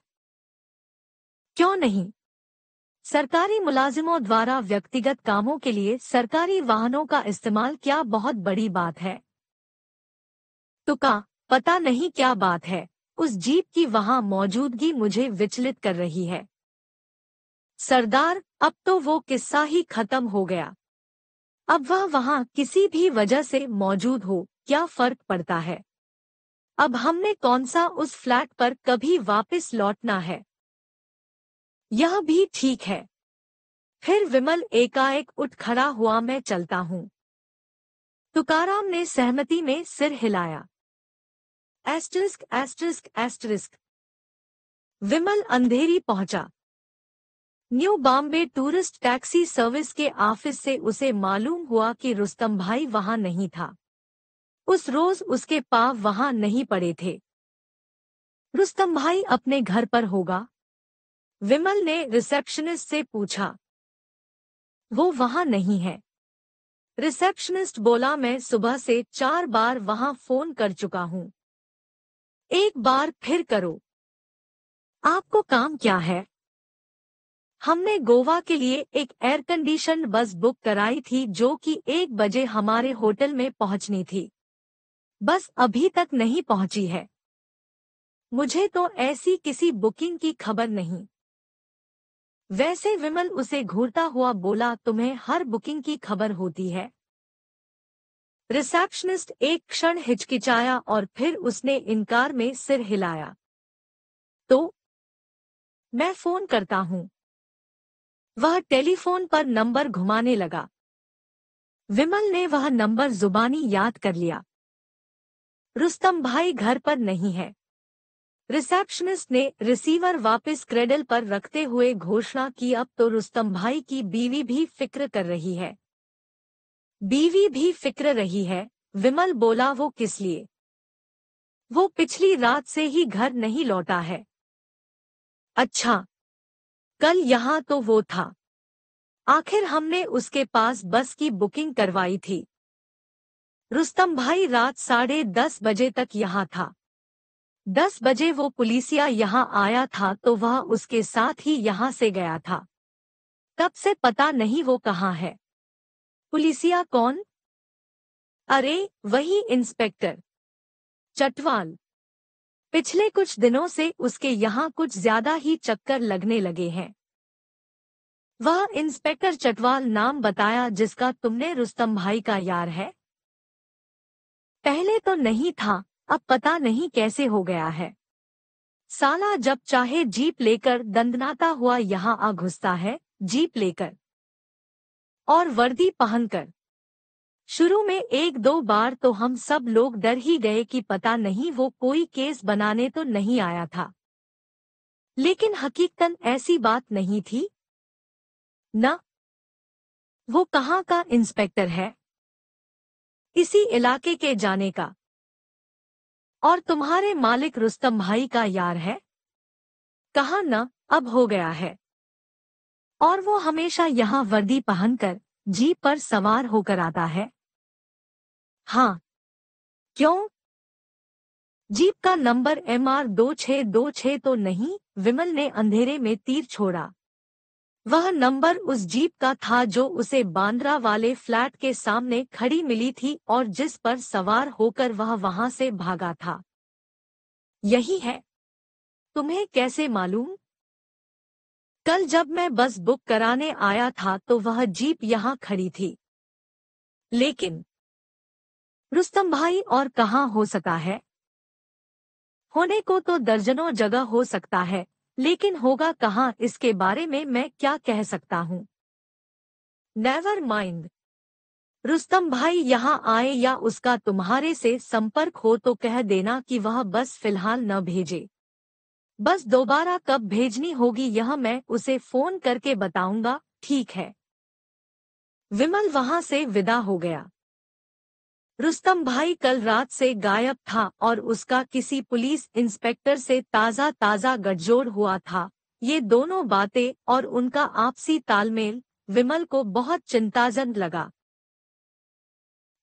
क्यों नहीं सरकारी मुलाजिमों द्वारा व्यक्तिगत कामों के लिए सरकारी वाहनों का इस्तेमाल क्या बहुत बड़ी बात है तो का पता नहीं क्या बात है उस जीप की वहां मौजूदगी मुझे विचलित कर रही है सरदार अब तो वो किस्सा ही खत्म हो गया अब वह वहां किसी भी वजह से मौजूद हो क्या फर्क पड़ता है अब हमने कौन सा उस फ्लैट पर कभी वापस लौटना है यह भी ठीक है फिर विमल एकाएक उठ खड़ा हुआ मैं चलता हूं तुकाराम ने सहमति में सिर हिलाया asterisk asterisk asterisk Vimal Andheri पहुंचा new Bombay tourist taxi service के ऑफिस से उसे मालूम हुआ कि रुस्तम भाई वहां नहीं था उस रोज उसके पाव वहां नहीं पड़े थे रुस्तम भाई अपने घर पर होगा विमल ने रिसेप्शनिस्ट से पूछा वो वहां नहीं है रिसेप्शनिस्ट बोला मैं सुबह से चार बार वहां फोन कर चुका हूँ एक बार फिर करो आपको काम क्या है हमने गोवा के लिए एक एयर कंडीशन बस बुक कराई थी जो कि एक बजे हमारे होटल में पहुंचनी थी बस अभी तक नहीं पहुंची है मुझे तो ऐसी किसी बुकिंग की खबर नहीं वैसे विमल उसे घूरता हुआ बोला तुम्हें हर बुकिंग की खबर होती है रिसेप्शनिस्ट एक क्षण हिचकिचाया और फिर उसने इनकार में सिर हिलाया तो मैं फोन करता हूं वह टेलीफोन पर नंबर घुमाने लगा विमल ने वह नंबर जुबानी याद कर लिया रुस्तम भाई घर पर नहीं है रिसेप्शनिस्ट ने रिसीवर वापस क्रेडल पर रखते हुए घोषणा की अब तो रुस्तम भाई की बीवी भी फिक्र कर रही है बीवी भी फिक्र रही है विमल बोला वो किस लिए वो पिछली रात से ही घर नहीं लौटा है अच्छा कल यहाँ तो वो था आखिर हमने उसके पास बस की बुकिंग करवाई थी रुस्तम भाई रात साढ़े दस बजे तक यहां था दस बजे वो पुलिसिया यहाँ आया था तो वह उसके साथ ही यहां से गया था तब से पता नहीं वो कहां है पुलिसिया कौन अरे वही इंस्पेक्टर चटवाल पिछले कुछ दिनों से उसके यहाँ कुछ ज्यादा ही चक्कर लगने लगे हैं वह इंस्पेक्टर चटवाल नाम बताया जिसका तुमने रुस्तम भाई का यार है पहले तो नहीं था अब पता नहीं कैसे हो गया है साला जब चाहे जीप लेकर दंदनाता हुआ यहाँ आ घुसता है जीप लेकर और वर्दी पहनकर शुरू में एक दो बार तो हम सब लोग डर ही गए कि पता नहीं वो कोई केस बनाने तो नहीं आया था लेकिन हकीकतन ऐसी बात नहीं थी न वो कहाँ का इंस्पेक्टर है इसी इलाके के जाने का और तुम्हारे मालिक रुस्तम भाई का यार है कहा न अब हो गया है और वो हमेशा यहाँ वर्दी पहनकर जीप पर सवार होकर आता है हाँ क्यों जीप का नंबर एम आर दो छ दो छह तो नहीं विमल ने अंधेरे में तीर छोड़ा वह नंबर उस जीप का था जो उसे बांद्रा वाले फ्लैट के सामने खड़ी मिली थी और जिस पर सवार होकर वह वहां से भागा था यही है तुम्हें कैसे मालूम कल जब मैं बस बुक कराने आया था तो वह जीप यहाँ खड़ी थी लेकिन रुस्तम भाई और कहाँ हो सका है होने को तो दर्जनों जगह हो सकता है लेकिन होगा कहाँ इसके बारे में मैं क्या कह सकता हूँ नेवर माइंड रुस्तम भाई यहाँ आए या उसका तुम्हारे से संपर्क हो तो कह देना कि वह बस फिलहाल न भेजे बस दोबारा कब भेजनी होगी यह मैं उसे फोन करके बताऊंगा ठीक है विमल वहां से विदा हो गया रुस्तम भाई कल रात से गायब था और उसका किसी पुलिस इंस्पेक्टर से ताज़ा ताज़ा गठजोड़ हुआ था ये दोनों बातें और उनका आपसी तालमेल विमल को बहुत चिंताजन लगा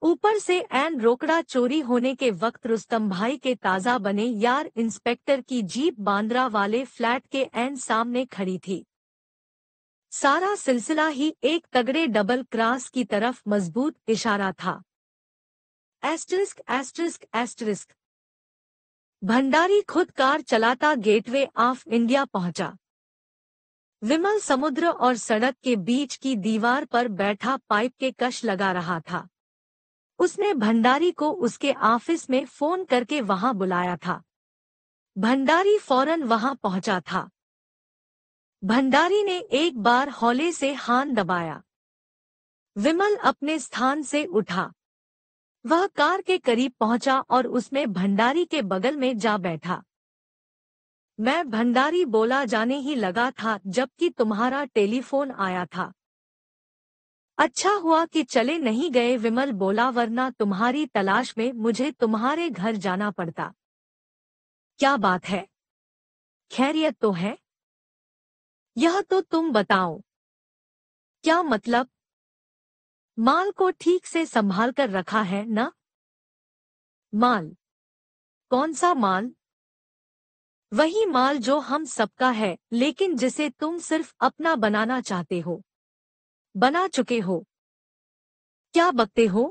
ऊपर से एन रोकड़ा चोरी होने के वक्त रुस्तम भाई के ताजा बने यार इंस्पेक्टर की जीप बांद्रा वाले फ्लैट के एन सामने खड़ी थी सारा सिलसिला ही एक तगड़े डबल क्रॉस की तरफ मजबूत इशारा था एस्ट्रिस्क एस्ट्रिस्क एस्ट्रिस्क भंडारी खुद कार चलाता गेटवे ऑफ इंडिया पहुंचा विमल समुद्र और सड़क के बीच की दीवार पर बैठा पाइप के कश लगा रहा था उसने भंडारी को उसके ऑफिस में फोन करके वहां बुलाया था भंडारी फौरन वहां पहुंचा था भंडारी ने एक बार हौले से हान दबाया विमल अपने स्थान से उठा वह कार के करीब पहुंचा और उसमें भंडारी के बगल में जा बैठा मैं भंडारी बोला जाने ही लगा था जबकि तुम्हारा टेलीफोन आया था अच्छा हुआ कि चले नहीं गए विमल बोला वरना तुम्हारी तलाश में मुझे तुम्हारे घर जाना पड़ता क्या बात है खैरियत तो है यह तो तुम बताओ क्या मतलब माल को ठीक से संभाल कर रखा है न माल कौन सा माल वही माल जो हम सबका है लेकिन जिसे तुम सिर्फ अपना बनाना चाहते हो बना चुके हो क्या बकते हो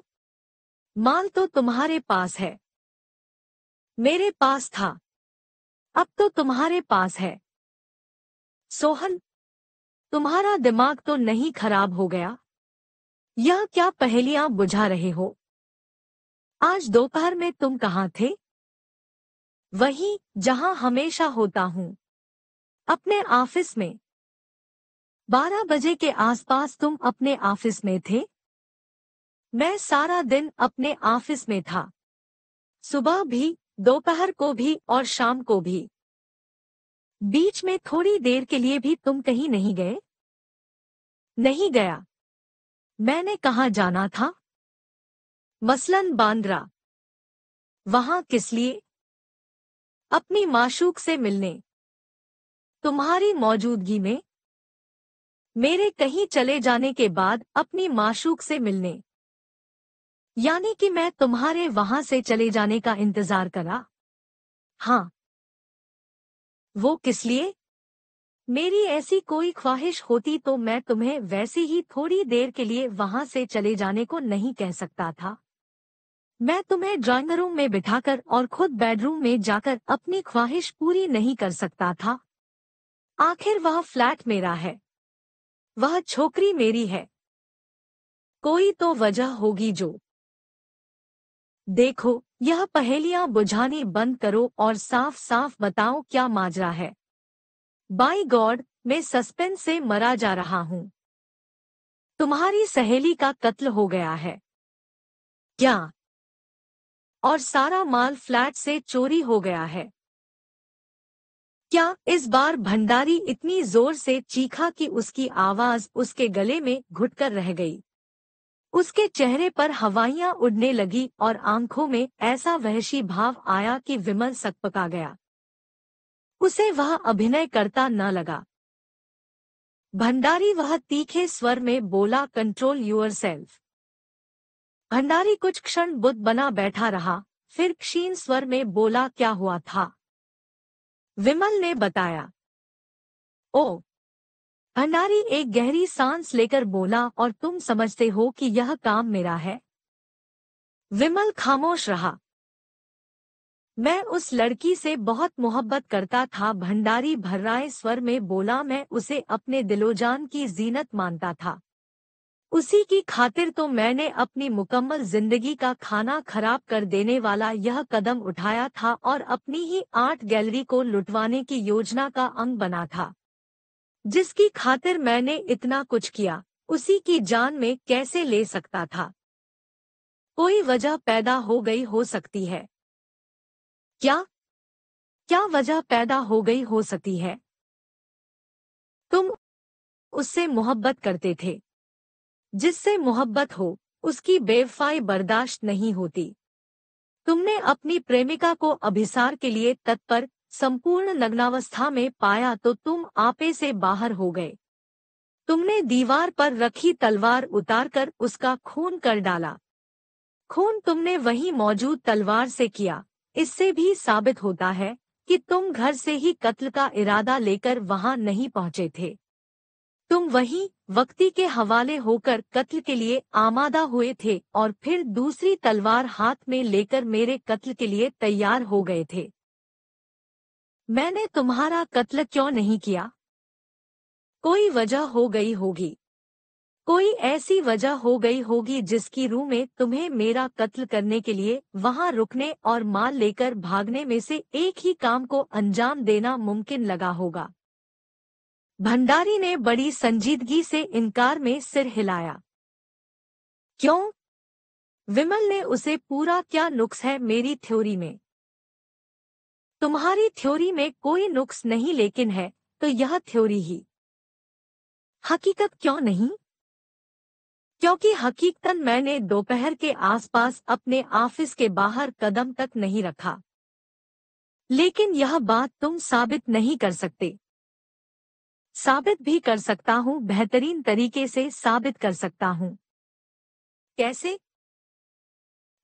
माल तो तुम्हारे पास है मेरे पास था अब तो तुम्हारे पास है सोहन तुम्हारा दिमाग तो नहीं खराब हो गया यह क्या पहेलियां बुझा रहे हो आज दोपहर में तुम कहां थे वही जहां हमेशा होता हूं अपने ऑफिस में बारह बजे के आसपास तुम अपने ऑफिस में थे मैं सारा दिन अपने ऑफिस में था सुबह भी दोपहर को भी और शाम को भी बीच में थोड़ी देर के लिए भी तुम कहीं नहीं गए नहीं गया मैंने कहा जाना था मसलन बांद्रा वहां किस लिए अपनी माशूक से मिलने तुम्हारी मौजूदगी में मेरे कहीं चले जाने के बाद अपनी माशूक से मिलने यानी कि मैं तुम्हारे वहां से चले जाने का इंतजार करा हाँ वो किस लिए मेरी ऐसी कोई ख्वाहिश होती तो मैं तुम्हें वैसे ही थोड़ी देर के लिए वहां से चले जाने को नहीं कह सकता था मैं तुम्हें ड्राइंग रूम में बिठाकर और खुद बेडरूम में जाकर अपनी ख्वाहिश पूरी नहीं कर सकता था आखिर वह फ्लैट मेरा है वह छोकरी मेरी है कोई तो वजह होगी जो देखो यह पहेलियां बुझानी बंद करो और साफ साफ बताओ क्या माजरा है बाई गॉड मैं सस्पेंस से मरा जा रहा हूं तुम्हारी सहेली का कत्ल हो गया है क्या और सारा माल फ्लैट से चोरी हो गया है क्या इस बार भंडारी इतनी जोर से चीखा कि उसकी आवाज उसके गले में घुटकर रह गई उसके चेहरे पर हवाइयां उड़ने लगी और आंखों में ऐसा वहशी भाव आया कि विमल सकपका गया उसे वह अभिनय करता न लगा भंडारी वह तीखे स्वर में बोला कंट्रोल यूर सेल्फ भंडारी कुछ क्षण बुद्ध बना बैठा रहा फिर क्षीण स्वर में बोला क्या हुआ था विमल ने बताया ओ भंडारी एक गहरी सांस लेकर बोला और तुम समझते हो कि यह काम मेरा है विमल खामोश रहा मैं उस लड़की से बहुत मोहब्बत करता था भंडारी भर्राए स्वर में बोला मैं उसे अपने दिलोजान की जीनत मानता था उसी की खातिर तो मैंने अपनी मुकम्मल जिंदगी का खाना खराब कर देने वाला यह कदम उठाया था और अपनी ही आर्ट गैलरी को लुटवाने की योजना का अंग बना था जिसकी खातिर मैंने इतना कुछ किया उसी की जान में कैसे ले सकता था कोई वजह पैदा हो गई हो सकती है क्या क्या वजह पैदा हो गई हो सकती है तुम उससे मोहब्बत करते थे जिससे मोहब्बत हो उसकी बेवफाई बर्दाश्त नहीं होती तुमने अपनी प्रेमिका को अभिसार के लिए तत्पर संपूर्ण नग्नावस्था में पाया तो तुम आपे से बाहर हो गए तुमने दीवार पर रखी तलवार उतारकर उसका खून कर डाला खून तुमने वही मौजूद तलवार से किया इससे भी साबित होता है कि तुम घर से ही कत्ल का इरादा लेकर वहां नहीं पहुंचे थे तुम वही वक्ती के हवाले होकर कत्ल के लिए आमादा हुए थे और फिर दूसरी तलवार हाथ में लेकर मेरे कत्ल के लिए तैयार हो गए थे मैंने तुम्हारा कत्ल क्यों नहीं किया कोई वजह हो गई होगी कोई ऐसी वजह हो गई होगी जिसकी रूह में तुम्हें मेरा कत्ल करने के लिए वहां रुकने और माल लेकर भागने में से एक ही काम को अंजाम देना मुमकिन लगा होगा भंडारी ने बड़ी संजीदगी से इनकार में सिर हिलाया क्यों विमल ने उसे पूरा क्या नुक्स है मेरी थ्योरी में तुम्हारी थ्योरी में कोई नुक्स नहीं लेकिन है तो यह थ्योरी ही हकीकत क्यों नहीं क्योंकि हकीकतन मैंने दोपहर के आसपास अपने ऑफिस के बाहर कदम तक नहीं रखा लेकिन यह बात तुम साबित नहीं कर सकते साबित भी कर सकता हूँ बेहतरीन तरीके से साबित कर सकता हूँ कैसे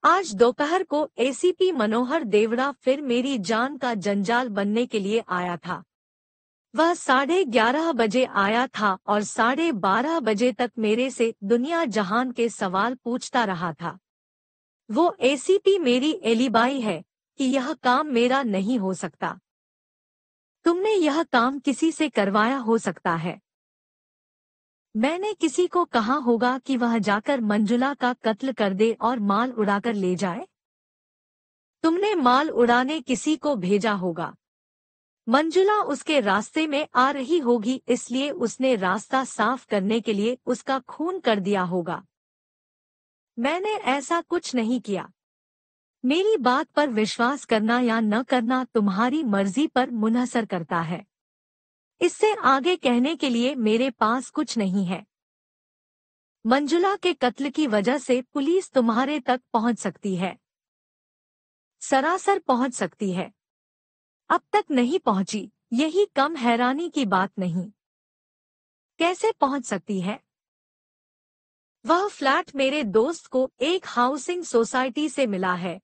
आज दोपहर को एसीपी मनोहर देवड़ा फिर मेरी जान का जंजाल बनने के लिए आया था वह साढ़े ग्यारह बजे आया था और साढ़े बारह बजे तक मेरे से दुनिया जहान के सवाल पूछता रहा था वो एसीपी मेरी एलिबाई है कि यह काम मेरा नहीं हो सकता तुमने यह काम किसी से करवाया हो सकता है मैंने किसी को कहा होगा कि वह जाकर मंजुला का कत्ल कर दे और माल उड़ाकर ले जाए तुमने माल उड़ाने किसी को भेजा होगा मंजुला उसके रास्ते में आ रही होगी इसलिए उसने रास्ता साफ करने के लिए उसका खून कर दिया होगा मैंने ऐसा कुछ नहीं किया मेरी बात पर विश्वास करना या न करना तुम्हारी मर्जी पर मुनहसर करता है इससे आगे कहने के लिए मेरे पास कुछ नहीं है मंजुला के कत्ल की वजह से पुलिस तुम्हारे तक पहुंच सकती है सरासर पहुंच सकती है अब तक नहीं पहुंची यही कम हैरानी की बात नहीं कैसे पहुंच सकती है वह फ्लैट मेरे दोस्त को एक हाउसिंग सोसाइटी से मिला है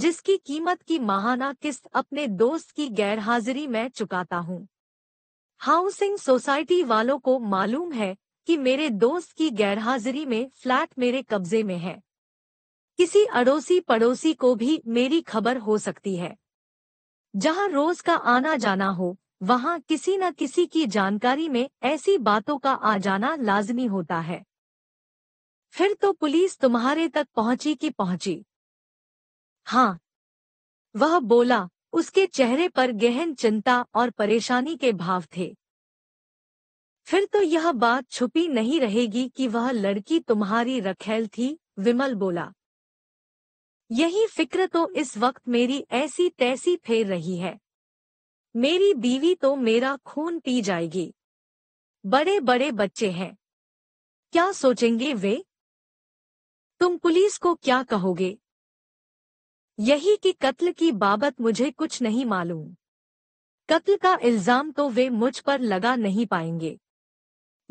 जिसकी कीमत की माहाना किस्त अपने दोस्त की गैरहाजिरी में चुकाता हूँ हाउसिंग सोसाइटी वालों को मालूम है कि मेरे दोस्त की गैरहाजिरी में फ्लैट मेरे कब्जे में है किसी अड़ोसी पड़ोसी को भी मेरी खबर हो सकती है जहाँ रोज का आना जाना हो वहाँ किसी न किसी की जानकारी में ऐसी बातों का आ जाना लाजमी होता है फिर तो पुलिस तुम्हारे तक पहुंची की पहुंची हाँ वह बोला उसके चेहरे पर गहन चिंता और परेशानी के भाव थे फिर तो यह बात छुपी नहीं रहेगी कि वह लड़की तुम्हारी रखेल थी विमल बोला यही फिक्र तो इस वक्त मेरी ऐसी तैसी फेर रही है मेरी बीवी तो मेरा खून पी जाएगी बड़े बड़े बच्चे हैं क्या सोचेंगे वे तुम पुलिस को क्या कहोगे यही कि कत्ल की बाबत मुझे कुछ नहीं मालूम कत्ल का इल्ज़ाम तो वे मुझ पर लगा नहीं पाएंगे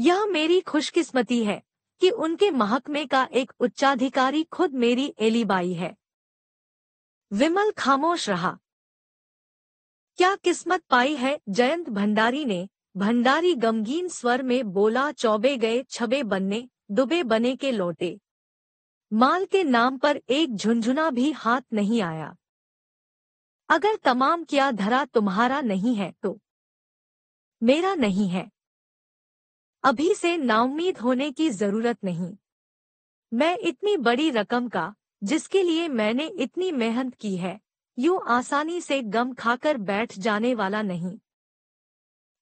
यह मेरी खुशकिस्मती है कि उनके महकमे का एक उच्चाधिकारी खुद मेरी एलीबाई है विमल खामोश रहा क्या किस्मत पाई है जयंत भंडारी ने भंडारी गमगीन स्वर में बोला चौबे गए छबे बनने दुबे बने के लौटे माल के नाम पर एक झुंझुना भी हाथ नहीं आया अगर तमाम क्या धरा तुम्हारा नहीं है तो मेरा नहीं है अभी से नाउमीद होने की जरूरत नहीं मैं इतनी बड़ी रकम का जिसके लिए मैंने इतनी मेहनत की है यू आसानी से गम खाकर बैठ जाने वाला नहीं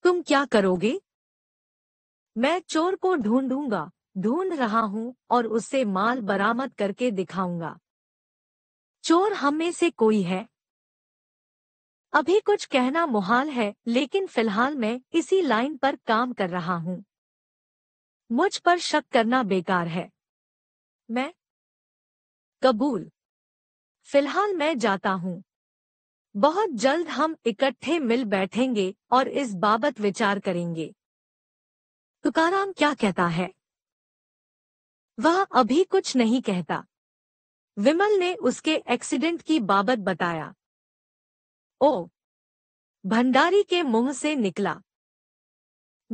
तुम क्या करोगे मैं चोर को ढूंढूंगा ढूंढ रहा हूँ और उससे माल बरामद करके दिखाऊंगा चोर हम में से कोई है अभी कुछ कहना मुहाल है लेकिन फिलहाल मैं इसी लाइन पर काम कर रहा हूँ मुझ पर शक करना बेकार है मैं कबूल फिलहाल मैं जाता हूँ बहुत जल्द हम इकट्ठे मिल बैठेंगे और इस बाबत विचार करेंगे तुकाराम क्या कहता है वह अभी कुछ नहीं कहता विमल ने उसके एक्सीडेंट की बाबत बताया ओ भंडारी के मुंह से निकला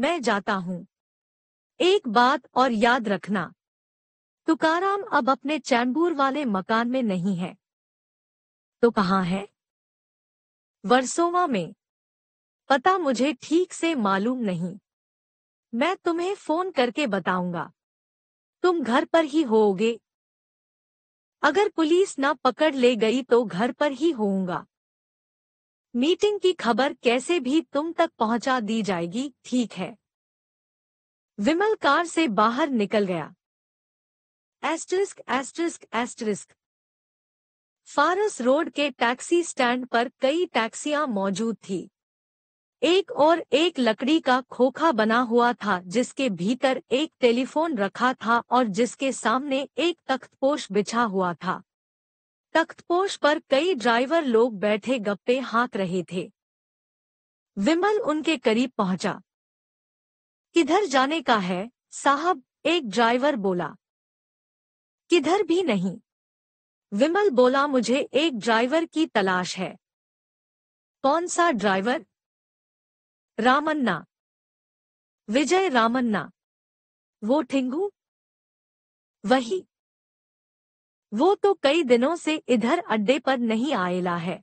मैं जाता हूं एक बात और याद रखना तुकाराम अब अपने चैंबूर वाले मकान में नहीं है तो कहाँ है वर्सोवा में पता मुझे ठीक से मालूम नहीं मैं तुम्हें फोन करके बताऊंगा तुम घर पर ही होगे अगर पुलिस ना पकड़ ले गई तो घर पर ही होऊंगा मीटिंग की खबर कैसे भी तुम तक पहुंचा दी जाएगी ठीक है विमल कार से बाहर निकल गया asterisk asterisk asterisk Foras road के टैक्सी स्टैंड पर कई टैक्सियां मौजूद थी एक और एक लकड़ी का खोखा बना हुआ था जिसके भीतर एक टेलीफोन रखा था और जिसके सामने एक तख्तपोश बिछा हुआ था तख्तपोश पर कई ड्राइवर लोग बैठे गप्पे हाँक रहे थे विमल उनके करीब पहुंचा किधर जाने का है साहब एक ड्राइवर बोला किधर भी नहीं विमल बोला मुझे एक ड्राइवर की तलाश है कौन सा ड्राइवर रामन्ना विजय रामन्ना वो ठिंगू वही वो तो कई दिनों से इधर अड्डे पर नहीं आएला है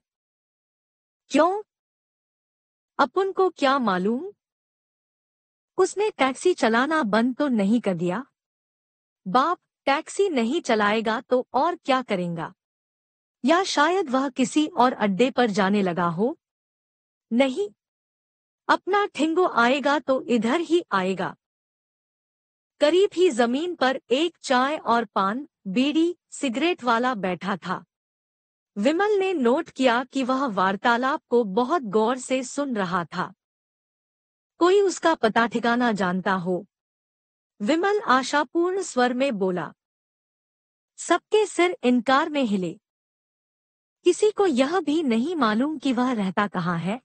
क्यों अपन को क्या मालूम उसने टैक्सी चलाना बंद तो नहीं कर दिया बाप टैक्सी नहीं चलाएगा तो और क्या करेगा या शायद वह किसी और अड्डे पर जाने लगा हो नहीं अपना ठिंगो आएगा तो इधर ही आएगा करीब ही जमीन पर एक चाय और पान बीड़ी सिगरेट वाला बैठा था विमल ने नोट किया कि वह वार्तालाप को बहुत गौर से सुन रहा था कोई उसका पता ठिकाना जानता हो विमल आशापूर्ण स्वर में बोला सबके सिर इनकार में हिले किसी को यह भी नहीं मालूम कि वह रहता कहाँ है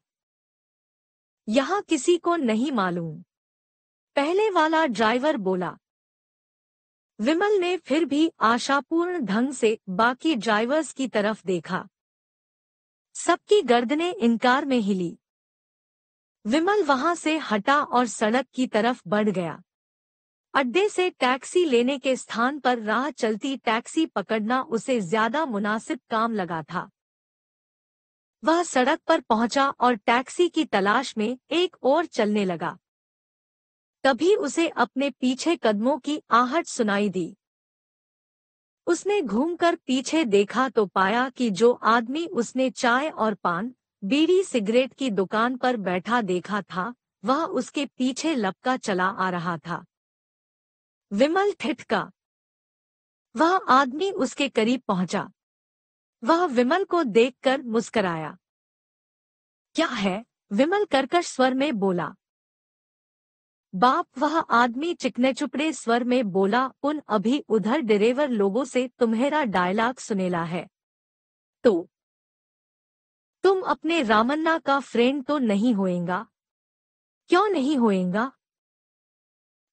यहाँ किसी को नहीं मालूम पहले वाला ड्राइवर बोला विमल ने फिर भी आशापूर्ण ढंग से बाकी ड्राइवर्स की तरफ देखा सबकी गर्दने इनकार में हिली विमल वहां से हटा और सड़क की तरफ बढ़ गया अड्डे से टैक्सी लेने के स्थान पर राह चलती टैक्सी पकड़ना उसे ज्यादा मुनासिब काम लगा था वह सड़क पर पहुंचा और टैक्सी की तलाश में एक ओर चलने लगा तभी उसे अपने पीछे कदमों की आहट सुनाई दी उसने घूमकर पीछे देखा तो पाया कि जो आदमी उसने चाय और पान बीड़ी सिगरेट की दुकान पर बैठा देखा था वह उसके पीछे लपका चला आ रहा था विमल ठिठका वह आदमी उसके करीब पहुंचा वह विमल को देखकर मुस्कराया क्या है विमल कर्कश स्वर में बोला बाप वह आदमी चिकने चुपड़े स्वर में बोला उन अभी उधर डरेवर लोगों से तुम्हेरा डायलॉग सुनेला है तो तुम अपने रामन्ना का फ्रेंड तो नहीं होएगा क्यों नहीं होएगा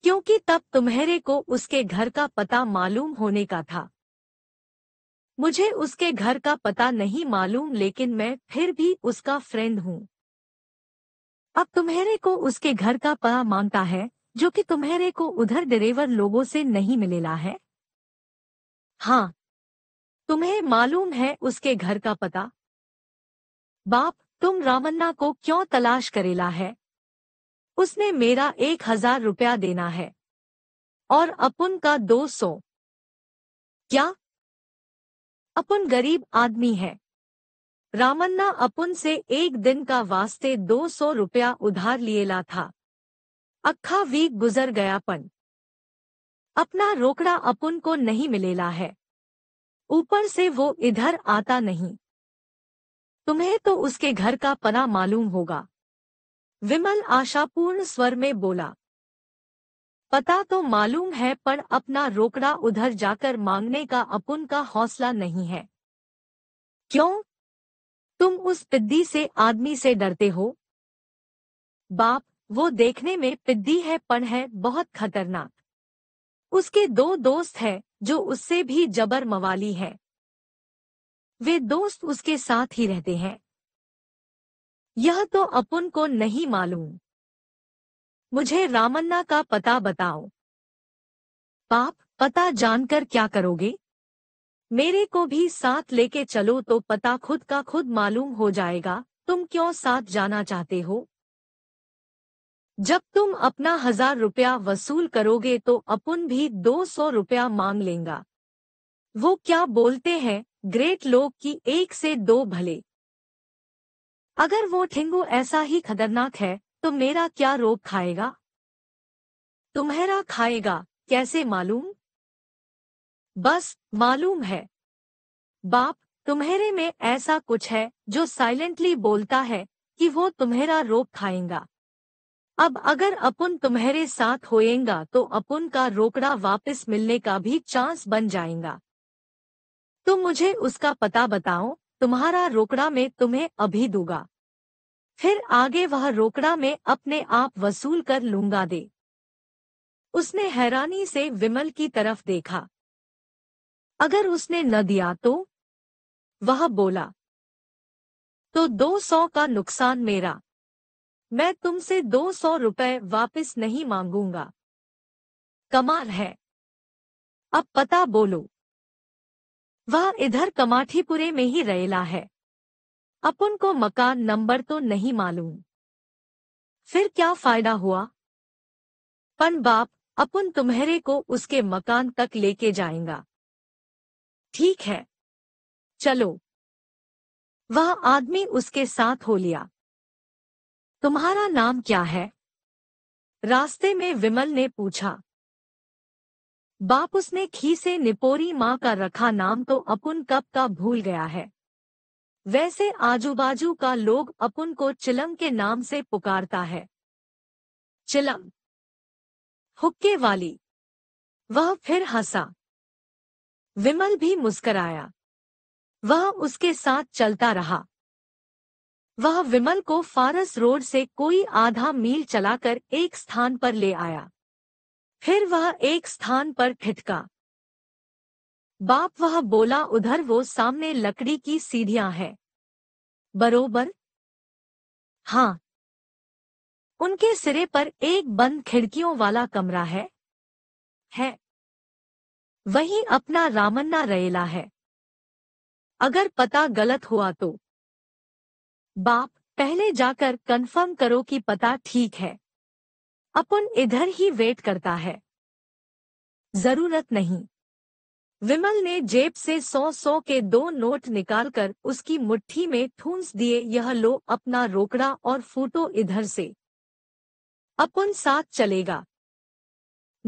क्योंकि तब तुम्हारे को उसके घर का पता मालूम होने का था मुझे उसके घर का पता नहीं मालूम लेकिन मैं फिर भी उसका फ्रेंड हूँ अब तुम्हारे को उसके घर का पता मांगता है जो कि तुम्हारे को उधर डरेवर लोगों से नहीं मिलेला है हाँ तुम्हें मालूम है उसके घर का पता बाप तुम रामन्ना को क्यों तलाश करेला है उसने मेरा एक हजार रुपया देना है और अपुन का दो सौ क्या अपन गरीब आदमी है रामन्ना अपुन से एक दिन का वास्ते दो सौ रुपया उधार लिए ला था अक्खा वीक गुजर गया पन अपना रोकड़ा अपुन को नहीं मिलेला है ऊपर से वो इधर आता नहीं तुम्हें तो उसके घर का पना मालूम होगा विमल आशापूर्ण स्वर में बोला पता तो मालूम है पर अपना रोकड़ा उधर जाकर मांगने का अपुन का हौसला नहीं है क्यों तुम उस पिद्दी से आदमी से डरते हो बाप वो देखने में पिद्दी है पर है बहुत खतरनाक उसके दो दोस्त हैं जो उससे भी जबर मवाली हैं। वे दोस्त उसके साथ ही रहते हैं यह तो अपुन को नहीं मालूम मुझे रामन्ना का पता बताओ पाप पता जानकर क्या करोगे मेरे को भी साथ लेके चलो तो पता खुद का खुद मालूम हो जाएगा तुम क्यों साथ जाना चाहते हो जब तुम अपना हजार रुपया वसूल करोगे तो अपन भी दो सौ रुपया मांग लेगा वो क्या बोलते हैं ग्रेट लोग की एक से दो भले अगर वो ठिंगू ऐसा ही खतरनाक है तो मेरा क्या रोग खाएगा तुम्हारा खाएगा कैसे मालूम बस मालूम है बाप तुम्हारे में ऐसा कुछ है जो साइलेंटली बोलता है कि वो तुम्हारा रोग खाएगा अब अगर अपुन तुम्हारे साथ होएगा तो अपुन का रोकड़ा वापस मिलने का भी चांस बन जाएगा तो मुझे उसका पता बताओ तुम्हारा रोकड़ा मैं तुम्हें अभी दूंगा फिर आगे वह रोकड़ा में अपने आप वसूल कर लूंगा दे उसने हैरानी से विमल की तरफ देखा अगर उसने न दिया तो वह बोला तो दो सौ का नुकसान मेरा मैं तुमसे दो सौ रुपये वापिस नहीं मांगूंगा कमाल है अब पता बोलो वह इधर कमाठीपुरे में ही रेला है अपन को मकान नंबर तो नहीं मालूम फिर क्या फायदा हुआ पन बाप अपन तुम्हारे को उसके मकान तक लेके जाएगा ठीक है चलो वह आदमी उसके साथ हो लिया तुम्हारा नाम क्या है रास्ते में विमल ने पूछा बाप उसने खी से निपोरी माँ का रखा नाम तो अपुन कब का भूल गया है वैसे आजूबाजू का लोग अपुन को चिलम के नाम से पुकारता है चिलम हुक्के वाली वह फिर हंसा विमल भी मुस्कराया वह उसके साथ चलता रहा वह विमल को फारस रोड से कोई आधा मील चलाकर एक स्थान पर ले आया फिर वह एक स्थान पर ठिठका बाप वह बोला उधर वो सामने लकड़ी की सीढ़ियां हैं बरोबर हाँ उनके सिरे पर एक बंद खिड़कियों वाला कमरा है है वही अपना रामन्ना रेला है अगर पता गलत हुआ तो बाप पहले जाकर कंफर्म करो कि पता ठीक है अपन इधर ही वेट करता है जरूरत नहीं विमल ने जेब से सौ सौ के दो नोट निकालकर उसकी मुट्ठी में ठूंस दिए यह लो अपना रोकड़ा और फूटो इधर से अपन साथ चलेगा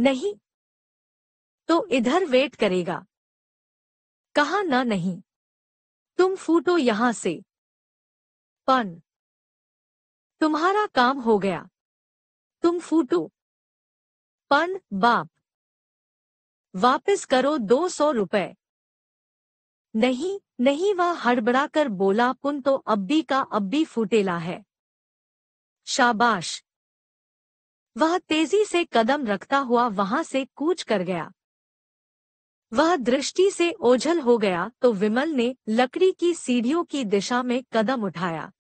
नहीं तो इधर वेट करेगा कहा ना नहीं तुम फूटो यहां से पन तुम्हारा काम हो गया तुम फूटो पन बाप वापस करो दो सौ रुपये नहीं नहीं वह हड़बड़ा कर बोला पुन तो अब्बी का अब्बी फूटेला है शाबाश वह तेजी से कदम रखता हुआ वहां से कूच कर गया वह दृष्टि से ओझल हो गया तो विमल ने लकड़ी की सीढ़ियों की दिशा में कदम उठाया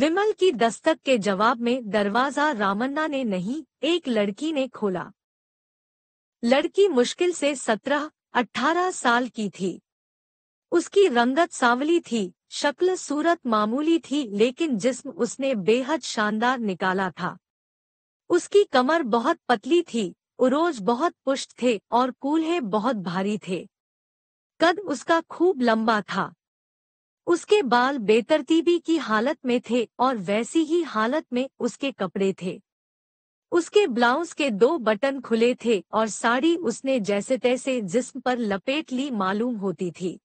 विमल की दस्तक के जवाब में दरवाजा रामन्ना ने नहीं एक लड़की ने खोला लड़की मुश्किल से सत्रह अठारह साल की थी उसकी रंगत सांवली थी शक्ल सूरत मामूली थी लेकिन जिस्म उसने बेहद शानदार निकाला था उसकी कमर बहुत पतली थी उरोज बहुत पुष्ट थे और कूल्हे बहुत भारी थे कद उसका खूब लंबा था उसके बाल बेतरतीबी की हालत में थे और वैसी ही हालत में उसके कपड़े थे उसके ब्लाउज के दो बटन खुले थे और साड़ी उसने जैसे तैसे जिस्म पर लपेट ली मालूम होती थी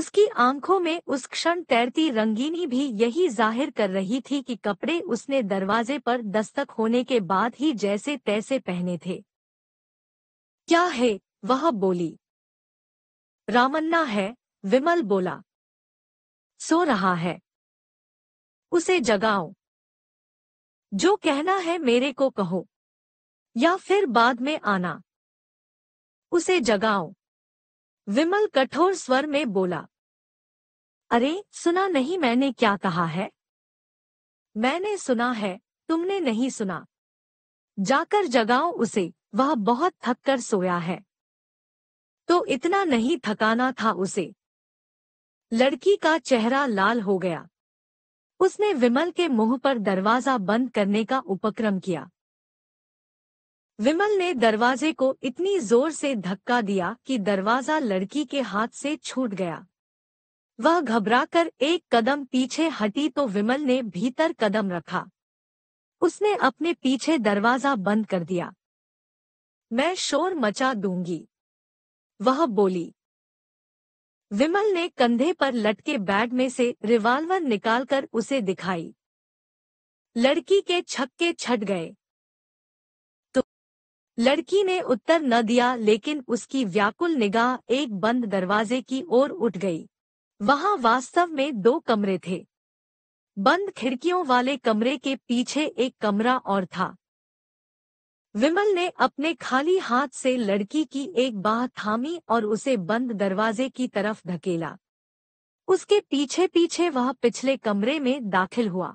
उसकी आंखों में उस क्षण तैरती रंगीनी भी यही जाहिर कर रही थी कि कपड़े उसने दरवाजे पर दस्तक होने के बाद ही जैसे तैसे पहने थे क्या है वह बोली रामन्ना है विमल बोला सो रहा है उसे जगाओ जो कहना है मेरे को कहो या फिर बाद में आना उसे जगाओ विमल कठोर स्वर में बोला अरे सुना नहीं मैंने क्या कहा है मैंने सुना है तुमने नहीं सुना जाकर जगाओ उसे वह बहुत थक कर सोया है तो इतना नहीं थकाना था उसे लड़की का चेहरा लाल हो गया उसने विमल के मुंह पर दरवाजा बंद करने का उपक्रम किया विमल ने दरवाजे को इतनी जोर से धक्का दिया कि दरवाजा लड़की के हाथ से छूट गया वह घबराकर एक कदम पीछे हटी तो विमल ने भीतर कदम रखा उसने अपने पीछे दरवाजा बंद कर दिया मैं शोर मचा दूंगी वह बोली विमल ने कंधे पर लटके बैग में से रिवाल्वर निकालकर उसे दिखाई लड़की के छक्के छट गए तो लड़की ने उत्तर न दिया लेकिन उसकी व्याकुल निगाह एक बंद दरवाजे की ओर उठ गई वहां वास्तव में दो कमरे थे बंद खिड़कियों वाले कमरे के पीछे एक कमरा और था विमल ने अपने खाली हाथ से लड़की की एक बाह थामी और उसे बंद दरवाजे की तरफ धकेला उसके पीछे पीछे वह पिछले कमरे में दाखिल हुआ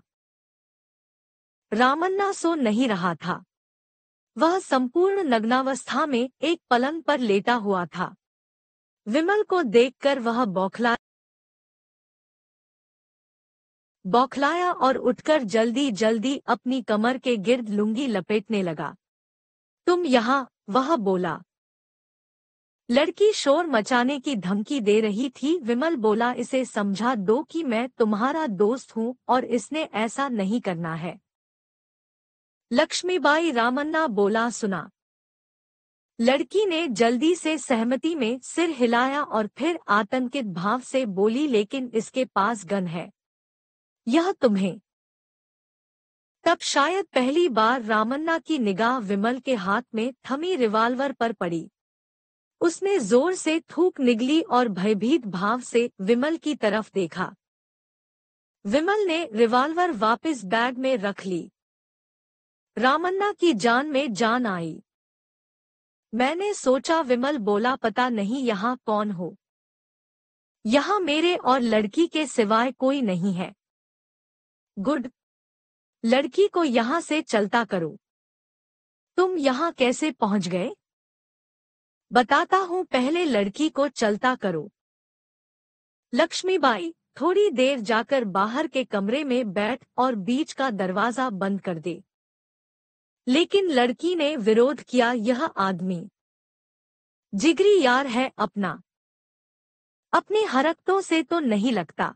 रामन्ना सो नहीं रहा था वह संपूर्ण नग्नावस्था में एक पलंग पर लेटा हुआ था विमल को देखकर वह बौखला बौखलाया और उठकर जल्दी जल्दी अपनी कमर के गिर्द लुंगी लपेटने लगा तुम यहाँ वह बोला लड़की शोर मचाने की धमकी दे रही थी विमल बोला इसे समझा दो कि मैं तुम्हारा दोस्त हूँ और इसने ऐसा नहीं करना है लक्ष्मीबाई रामन्ना बोला सुना लड़की ने जल्दी से सहमति में सिर हिलाया और फिर आतंकित भाव से बोली लेकिन इसके पास गन है यह तुम्हें तब शायद पहली बार रामन्ना की निगाह विमल के हाथ में थमी रिवाल्वर पर पड़ी उसने जोर से थूक निगली और भयभीत भाव से विमल की तरफ देखा विमल ने रिवाल्वर वापस बैग में रख ली रामन्ना की जान में जान आई मैंने सोचा विमल बोला पता नहीं यहाँ कौन हो यहाँ मेरे और लड़की के सिवाय कोई नहीं है गुड लड़की को यहां से चलता करो तुम यहां कैसे पहुंच गए बताता हूं पहले लड़की को चलता करो लक्ष्मीबाई थोड़ी देर जाकर बाहर के कमरे में बैठ और बीच का दरवाजा बंद कर दे लेकिन लड़की ने विरोध किया यह आदमी जिगरी यार है अपना अपनी हरकतों से तो नहीं लगता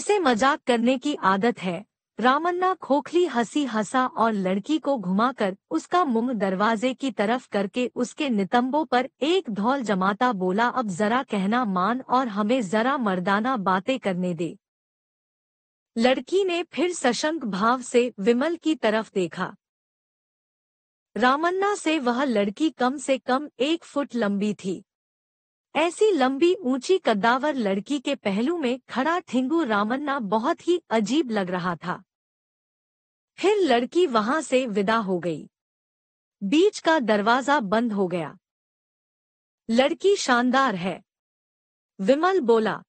इसे मजाक करने की आदत है रामन्ना खोखली हंसी हंसा और लड़की को घुमाकर उसका मुंह दरवाजे की तरफ करके उसके नितंबों पर एक धौल जमाता बोला अब जरा कहना मान और हमें जरा मर्दाना बातें करने दे लड़की ने फिर सशंक भाव से विमल की तरफ देखा रामन्ना से वह लड़की कम से कम एक फुट लंबी थी ऐसी लंबी ऊंची कद्दावर लड़की के पहलू में खड़ा थिंगू रामन्ना बहुत ही अजीब लग रहा था फिर लड़की वहां से विदा हो गई बीच का दरवाजा बंद हो गया लड़की शानदार है विमल बोला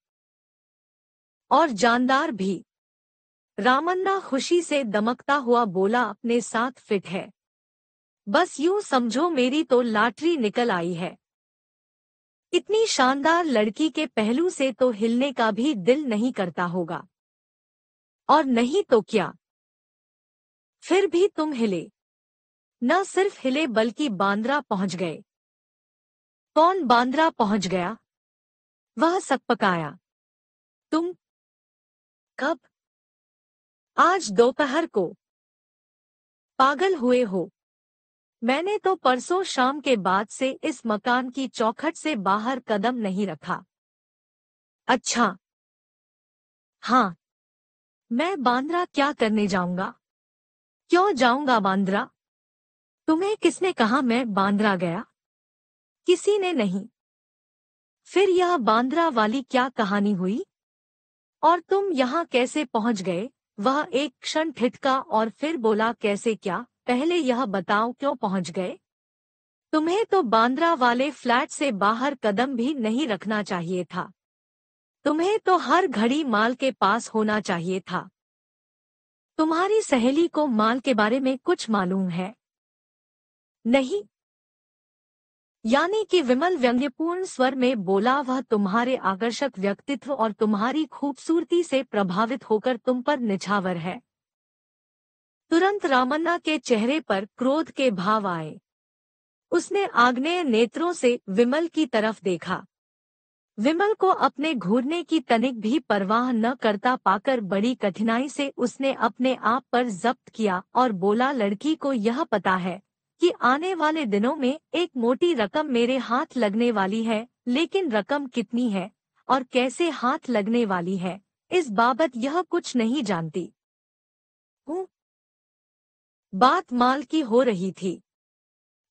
और जानदार भी रामन्ना खुशी से दमकता हुआ बोला अपने साथ फिट है बस यूं समझो मेरी तो लाटरी निकल आई है इतनी शानदार लड़की के पहलू से तो हिलने का भी दिल नहीं करता होगा और नहीं तो क्या फिर भी तुम हिले न सिर्फ हिले बल्कि बांद्रा पहुंच गए कौन बांद्रा पहुंच गया वह सकपकाया तुम कब आज दोपहर को पागल हुए हो मैंने तो परसों शाम के बाद से इस मकान की चौखट से बाहर कदम नहीं रखा अच्छा हाँ मैं बांद्रा क्या करने जाऊंगा क्यों जाऊंगा बांद्रा तुम्हें किसने कहा मैं बांद्रा गया किसी ने नहीं फिर यह बांद्रा वाली क्या कहानी हुई और तुम यहाँ कैसे पहुंच गए वह एक क्षण ठिठका और फिर बोला कैसे क्या पहले यह बताओ क्यों पहुंच गए तुम्हें तो बांद्रा वाले फ्लैट से बाहर कदम भी नहीं रखना चाहिए था तुम्हें तो हर घड़ी माल के पास होना चाहिए था तुम्हारी सहेली को माल के बारे में कुछ मालूम है नहीं यानी कि विमल व्यंग्यपूर्ण स्वर में बोला वह तुम्हारे आकर्षक व्यक्तित्व और तुम्हारी खूबसूरती से प्रभावित होकर तुम पर निछावर है तुरंत रामन्ना के चेहरे पर क्रोध के भाव आए उसने आग्नेय नेत्रों से विमल की तरफ देखा विमल को अपने घूरने की तनिक भी परवाह न करता पाकर बड़ी कठिनाई से उसने अपने आप पर जब्त किया और बोला लड़की को यह पता है कि आने वाले दिनों में एक मोटी रकम मेरे हाथ लगने वाली है लेकिन रकम कितनी है और कैसे हाथ लगने वाली है इस बाबत यह कुछ नहीं जानती हूँ बात माल की हो रही थी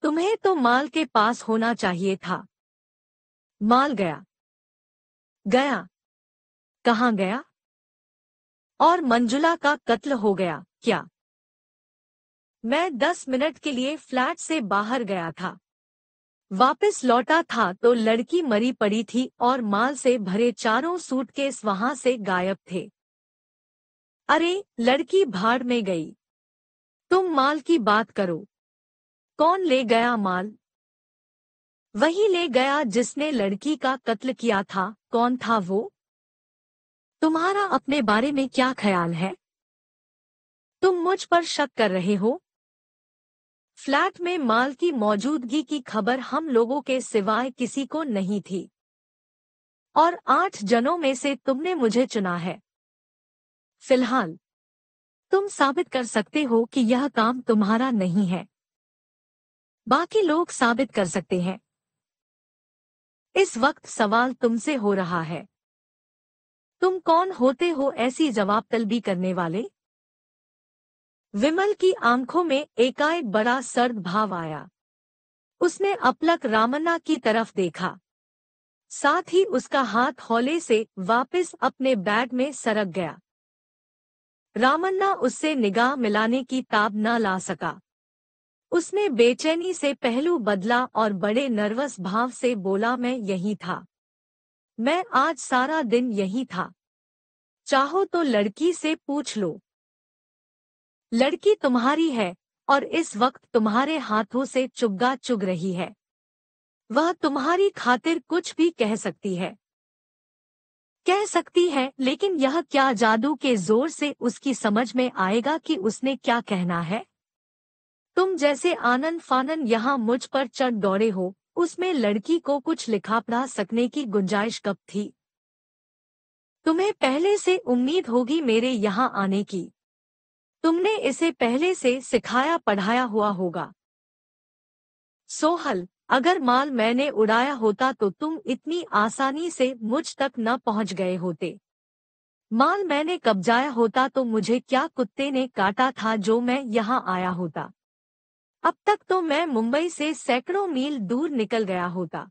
तुम्हें तो माल के पास होना चाहिए था माल गया गया कहां गया और मंजुला का कत्ल हो गया क्या मैं दस मिनट के लिए फ्लैट से बाहर गया था वापस लौटा था तो लड़की मरी पड़ी थी और माल से भरे चारों सूटकेस वहां से गायब थे अरे लड़की भाड़ में गई तुम माल की बात करो कौन ले गया माल वही ले गया जिसने लड़की का कत्ल किया था कौन था वो तुम्हारा अपने बारे में क्या ख्याल है तुम मुझ पर शक कर रहे हो फ्लैट में माल की मौजूदगी की खबर हम लोगों के सिवाय किसी को नहीं थी और आठ जनों में से तुमने मुझे चुना है फिलहाल तुम साबित कर सकते हो कि यह काम तुम्हारा नहीं है बाकी लोग साबित कर सकते हैं इस वक्त सवाल तुमसे हो रहा है तुम कौन होते हो ऐसी जवाब तलबी करने वाले विमल की आंखों में एकाएक बड़ा सर्द भाव आया उसने अपलक रामन्ना की तरफ देखा साथ ही उसका हाथ हौले से वापस अपने बैग में सरक गया रामन्ना उससे निगाह मिलाने की ताब न ला सका उसने बेचैनी से पहलू बदला और बड़े नर्वस भाव से बोला मैं यही था मैं आज सारा दिन यही था चाहो तो लड़की से पूछ लो लड़की तुम्हारी है और इस वक्त तुम्हारे हाथों से चुग्गा चुग रही है वह तुम्हारी खातिर कुछ भी कह सकती है कह सकती है लेकिन यह क्या जादू के जोर से उसकी समझ में आएगा कि उसने क्या कहना है तुम जैसे आनंद फानन यहाँ मुझ पर चढ़ दौड़े हो उसमें लड़की को कुछ लिखा पढ़ा सकने की गुंजाइश कब थी तुम्हें पहले से उम्मीद होगी मेरे यहाँ आने की तुमने इसे पहले से सिखाया पढ़ाया हुआ होगा सोहल अगर माल मैंने उड़ाया होता तो तुम इतनी आसानी से मुझ तक न पहुंच गए होते माल मैंने कब्जाया होता तो मुझे क्या कुत्ते ने काटा था जो मैं यहाँ आया होता अब तक तो मैं मुंबई से सैकड़ों मील दूर निकल गया होता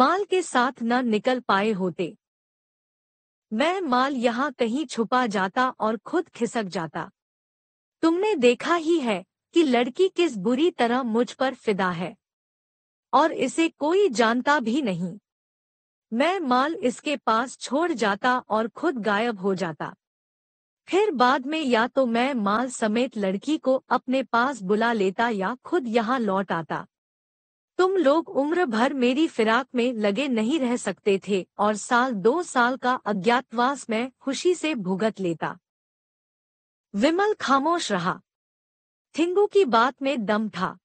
माल के साथ न निकल पाए होते मैं माल यहाँ कहीं छुपा जाता और खुद खिसक जाता तुमने देखा ही है कि लड़की किस बुरी तरह मुझ पर फिदा है और इसे कोई जानता भी नहीं मैं माल इसके पास छोड़ जाता और खुद गायब हो जाता फिर बाद में या तो मैं माल समेत लड़की को अपने पास बुला लेता या खुद यहाँ लौट आता तुम लोग उम्र भर मेरी फिराक में लगे नहीं रह सकते थे और साल दो साल का अज्ञातवास मैं खुशी से भुगत लेता विमल खामोश रहा थिंगू की बात में दम था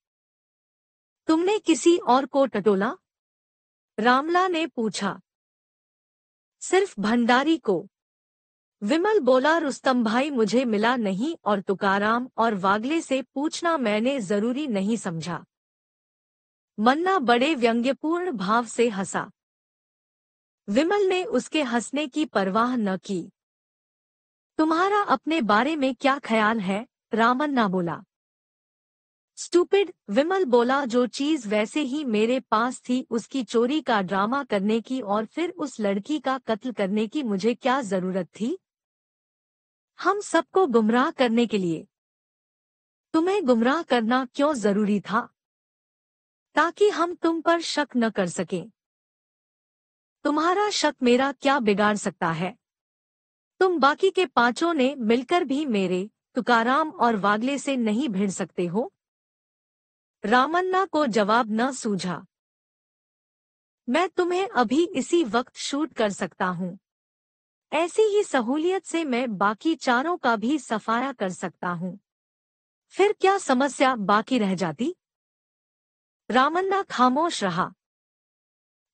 तुमने किसी और को टटोला रामला ने पूछा सिर्फ भंडारी को विमल बोला रुस्तम भाई मुझे मिला नहीं और तुकाराम और वागले से पूछना मैंने जरूरी नहीं समझा मन्ना बड़े व्यंग्यपूर्ण भाव से हंसा विमल ने उसके हंसने की परवाह न की तुम्हारा अपने बारे में क्या ख्याल है रामन्ना बोला स्टूपिड विमल बोला जो चीज वैसे ही मेरे पास थी उसकी चोरी का ड्रामा करने की और फिर उस लड़की का कत्ल करने की मुझे क्या जरूरत थी हम सबको गुमराह करने के लिए तुम्हें गुमराह करना क्यों जरूरी था ताकि हम तुम पर शक न कर सकें तुम्हारा शक मेरा क्या बिगाड़ सकता है तुम बाकी के पांचों ने मिलकर भी मेरे तुकाराम और वागले से नहीं भिड़ सकते हो रामन्ना को जवाब न सूझा मैं तुम्हें अभी इसी वक्त शूट कर सकता हूँ ऐसी ही सहूलियत से मैं बाकी चारों का भी सफाया कर सकता हूँ फिर क्या समस्या बाकी रह जाती रामन्ना खामोश रहा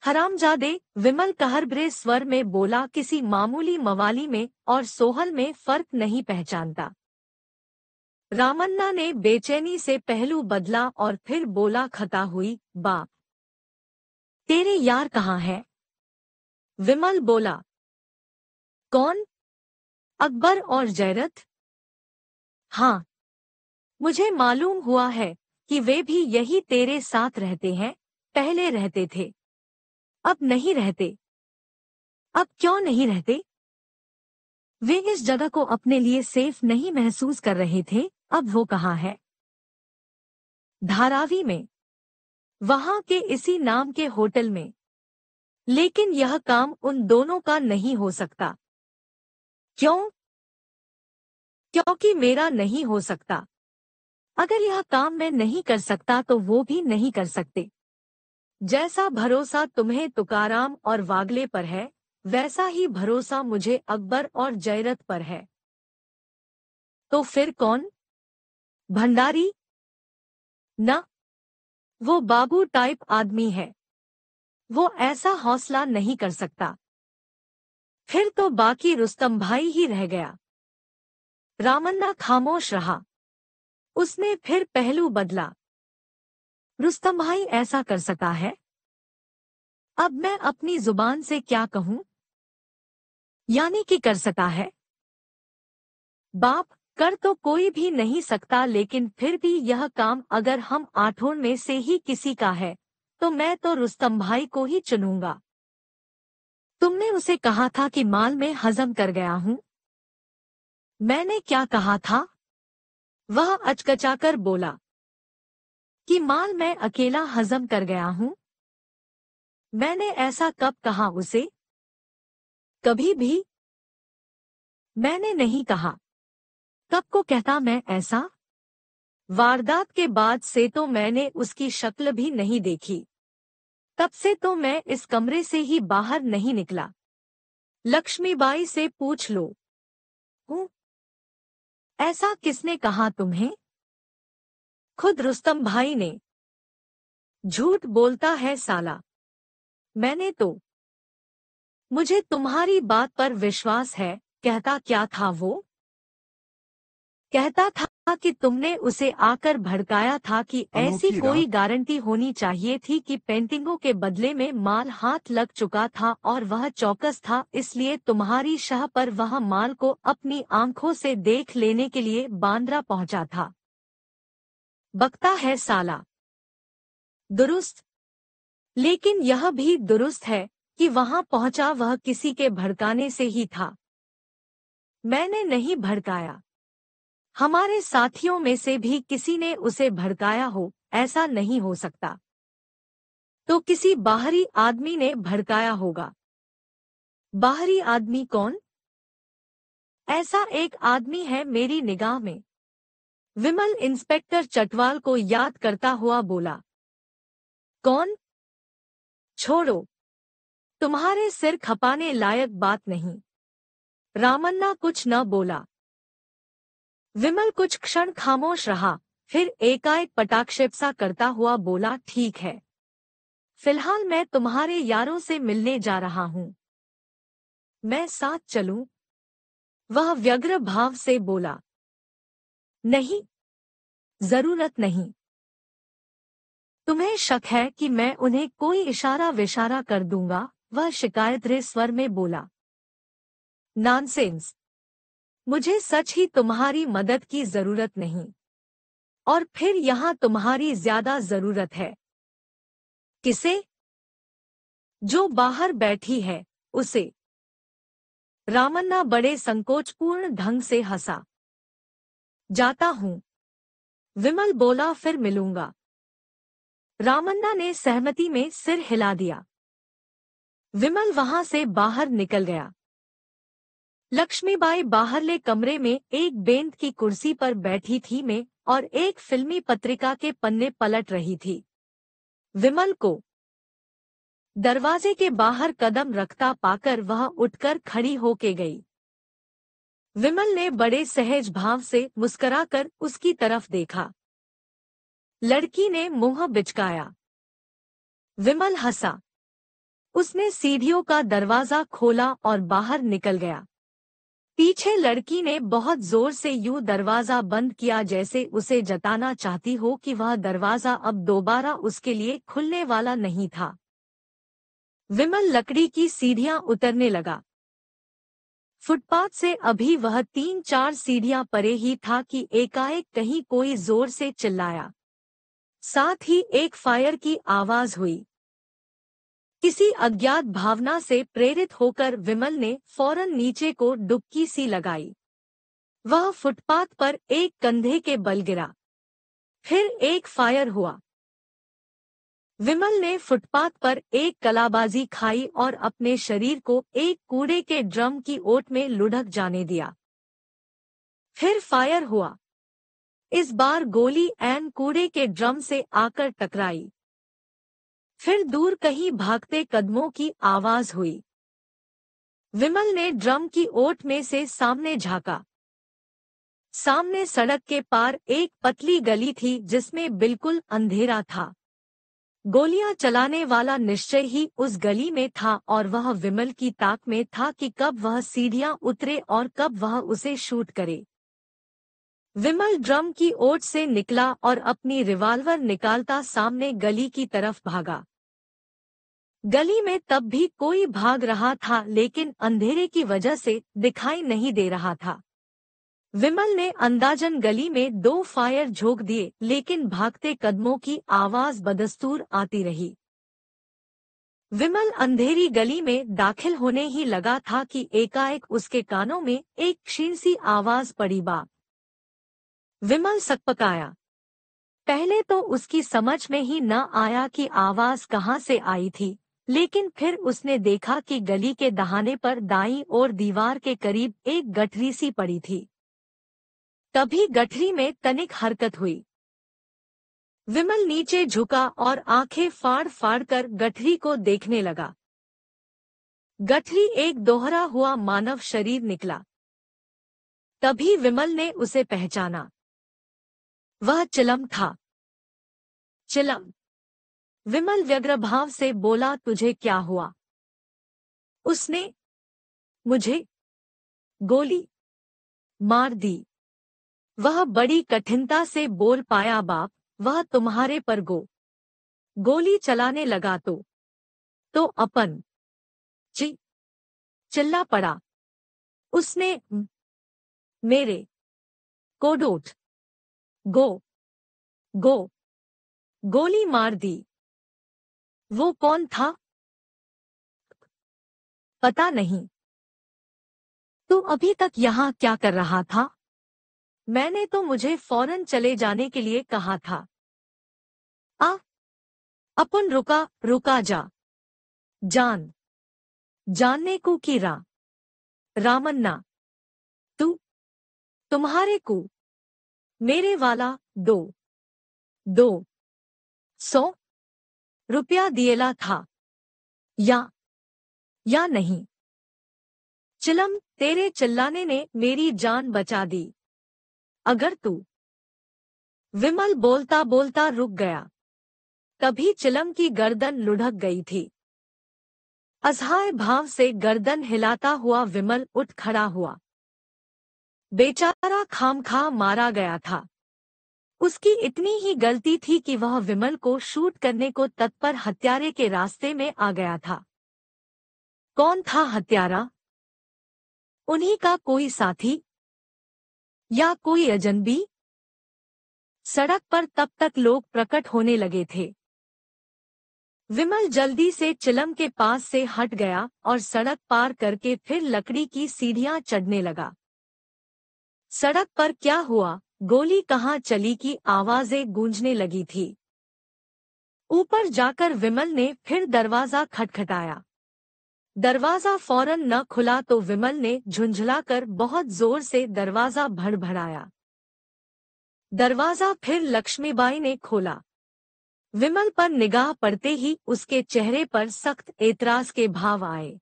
हरामजादे विमल कहरबरे स्वर में बोला किसी मामूली मवाली में और सोहल में फर्क नहीं पहचानता रामन्ना ने बेचैनी से पहलू बदला और फिर बोला खता हुई बाप तेरे यार कहाँ है विमल बोला कौन अकबर और जयरथ हाँ मुझे मालूम हुआ है कि वे भी यही तेरे साथ रहते हैं पहले रहते थे अब नहीं रहते अब क्यों नहीं रहते वे इस जगह को अपने लिए सेफ नहीं महसूस कर रहे थे अब वो कहाँ है धारावी में वहां के इसी नाम के होटल में लेकिन यह काम उन दोनों का नहीं हो सकता क्यों क्योंकि मेरा नहीं हो सकता अगर यह काम मैं नहीं कर सकता तो वो भी नहीं कर सकते जैसा भरोसा तुम्हें तुकाराम और वागले पर है वैसा ही भरोसा मुझे अकबर और जयरत पर है तो फिर कौन भंडारी न वो बाबू टाइप आदमी है वो ऐसा हौसला नहीं कर सकता फिर तो बाकी रुस्तम भाई ही रह गया रामन्ना खामोश रहा उसने फिर पहलू बदला रुस्तम भाई ऐसा कर सका है अब मैं अपनी जुबान से क्या कहूं यानी कि कर सका है बाप कर तो कोई भी नहीं सकता लेकिन फिर भी यह काम अगर हम आठों में से ही किसी का है तो मैं तो रुस्तम भाई को ही चुनूंगा तुमने उसे कहा था कि माल में हजम कर गया हूं मैंने क्या कहा था वह अचकचाकर बोला कि माल मैं अकेला हजम कर गया हूं मैंने ऐसा कब कहा उसे कभी भी मैंने नहीं कहा कब को कहता मैं ऐसा वारदात के बाद से तो मैंने उसकी शक्ल भी नहीं देखी तब से तो मैं इस कमरे से ही बाहर नहीं निकला लक्ष्मीबाई से पूछ लो हूं ऐसा किसने कहा तुम्हें खुद रुस्तम भाई ने झूठ बोलता है साला मैंने तो मुझे तुम्हारी बात पर विश्वास है कहता क्या था वो कहता था कि तुमने उसे आकर भड़काया था कि ऐसी कोई गारंटी होनी चाहिए थी कि पेंटिंगों के बदले में माल हाथ लग चुका था और वह चौकस था इसलिए तुम्हारी शह पर वह माल को अपनी आंखों से देख लेने के लिए बांद्रा पहुंचा था बकता है साला दुरुस्त लेकिन यह भी दुरुस्त है कि वहां पहुंचा वह किसी के भड़काने से ही था मैंने नहीं भड़काया हमारे साथियों में से भी किसी ने उसे भड़काया हो ऐसा नहीं हो सकता तो किसी बाहरी आदमी ने भड़काया होगा बाहरी आदमी कौन ऐसा एक आदमी है मेरी निगाह में विमल इंस्पेक्टर चटवाल को याद करता हुआ बोला कौन छोड़ो तुम्हारे सिर खपाने लायक बात नहीं रामन्ना कुछ न बोला विमल कुछ क्षण खामोश रहा फिर एकाएक पटाक्षेप सा करता हुआ बोला ठीक है फिलहाल मैं तुम्हारे यारों से मिलने जा रहा हूं मैं साथ चलूं वह व्यग्र भाव से बोला नहीं जरूरत नहीं तुम्हें शक है कि मैं उन्हें कोई इशारा विशारा कर दूंगा वह शिकायत रे स्वर में बोला नॉनसेंस मुझे सच ही तुम्हारी मदद की जरूरत नहीं और फिर यहां तुम्हारी ज्यादा जरूरत है किसे जो बाहर बैठी है उसे रामन्ना बड़े संकोचपूर्ण ढंग से हंसा जाता हूं विमल बोला फिर मिलूंगा रामन्ना ने सहमति में सिर हिला दिया विमल वहां से बाहर निकल गया लक्ष्मीबाई बाहरले कमरे में एक बेंद की कुर्सी पर बैठी थी मैं और एक फिल्मी पत्रिका के पन्ने पलट रही थी विमल को दरवाजे के बाहर कदम रखता पाकर वह उठकर खड़ी होके गई विमल ने बड़े सहज भाव से मुस्कुराकर उसकी तरफ देखा लड़की ने मुंह बिचकाया विमल हंसा उसने सीढ़ियों का दरवाजा खोला और बाहर निकल गया पीछे लड़की ने बहुत जोर से यू दरवाजा बंद किया जैसे उसे जताना चाहती हो कि वह दरवाजा अब दोबारा उसके लिए खुलने वाला नहीं था विमल लकड़ी की सीढ़ियां उतरने लगा फुटपाथ से अभी वह तीन चार सीढ़ियां परे ही था कि एकाएक कहीं कोई जोर से चिल्लाया साथ ही एक फायर की आवाज हुई किसी अज्ञात भावना से प्रेरित होकर विमल ने फौरन नीचे को डुबकी सी लगाई वह फुटपाथ पर एक कंधे के बल गिरा फिर एक फायर हुआ विमल ने फुटपाथ पर एक कलाबाजी खाई और अपने शरीर को एक कूड़े के ड्रम की ओट में लुढ़क जाने दिया फिर फायर हुआ इस बार गोली एन कूड़े के ड्रम से आकर टकराई फिर दूर कहीं भागते कदमों की आवाज हुई विमल ने ड्रम की ओट में से सामने झांका सामने सड़क के पार एक पतली गली थी जिसमें बिल्कुल अंधेरा था गोलियां चलाने वाला निश्चय ही उस गली में था और वह विमल की ताक में था कि कब वह सीढ़ियां उतरे और कब वह उसे शूट करे विमल ड्रम की ओट से निकला और अपनी रिवाल्वर निकालता सामने गली की तरफ भागा गली में तब भी कोई भाग रहा था लेकिन अंधेरे की वजह से दिखाई नहीं दे रहा था विमल ने अंदाजन गली में दो फायर झोंक दिए लेकिन भागते कदमों की आवाज बदस्तूर आती रही विमल अंधेरी गली में दाखिल होने ही लगा था कि एकाएक उसके कानों में एक क्षीण सी आवाज पड़ी बा विमल सकपकाया पहले तो उसकी समझ में ही न आया कि आवाज कहाँ से आई थी लेकिन फिर उसने देखा कि गली के दहाने पर दाई और दीवार के करीब एक गठरी सी पड़ी थी तभी गठरी में तनिक हरकत हुई विमल नीचे झुका और आंखें फाड़ फाड़ कर गठरी को देखने लगा गठरी एक दोहरा हुआ मानव शरीर निकला तभी विमल ने उसे पहचाना वह चिलम था चिलम विमल व्यग्र भाव से बोला तुझे क्या हुआ उसने मुझे गोली मार दी वह बड़ी कठिनता से बोल पाया बाप वह तुम्हारे पर गो गोली चलाने लगा तो तो अपन ची चिल्ला पड़ा उसने मेरे कोडोट गो गो गोली मार दी वो कौन था पता नहीं तू अभी तक यहाँ क्या कर रहा था मैंने तो मुझे फौरन चले जाने के लिए कहा था आ अपन रुका रुका जा जान जानने को की रा रामन्ना तू तुम्हारे को मेरे वाला दो दो सौ रुपया दिएला था या या नहीं चिलम तेरे चिल्लाने ने मेरी जान बचा दी अगर तू विमल बोलता बोलता रुक गया तभी चिलम की गर्दन लुढ़क गई थी अजहाय भाव से गर्दन हिलाता हुआ विमल उठ खड़ा हुआ बेचारा खामखा मारा गया था उसकी इतनी ही गलती थी कि वह विमल को शूट करने को तत्पर हत्यारे के रास्ते में आ गया था कौन था हत्यारा उन्हीं का कोई साथी या कोई अजनबी सड़क पर तब तक लोग प्रकट होने लगे थे विमल जल्दी से चिलम के पास से हट गया और सड़क पार करके फिर लकड़ी की सीढ़ियां चढ़ने लगा सड़क पर क्या हुआ गोली कहाँ चली की आवाजें गूंजने लगी थी ऊपर जाकर विमल ने फिर दरवाजा खटखटाया दरवाजा फौरन न खुला तो विमल ने झुंझलाकर बहुत जोर से दरवाजा भड़भड़ाया दरवाजा फिर लक्ष्मीबाई ने खोला विमल पर निगाह पड़ते ही उसके चेहरे पर सख्त एतराज के भाव आए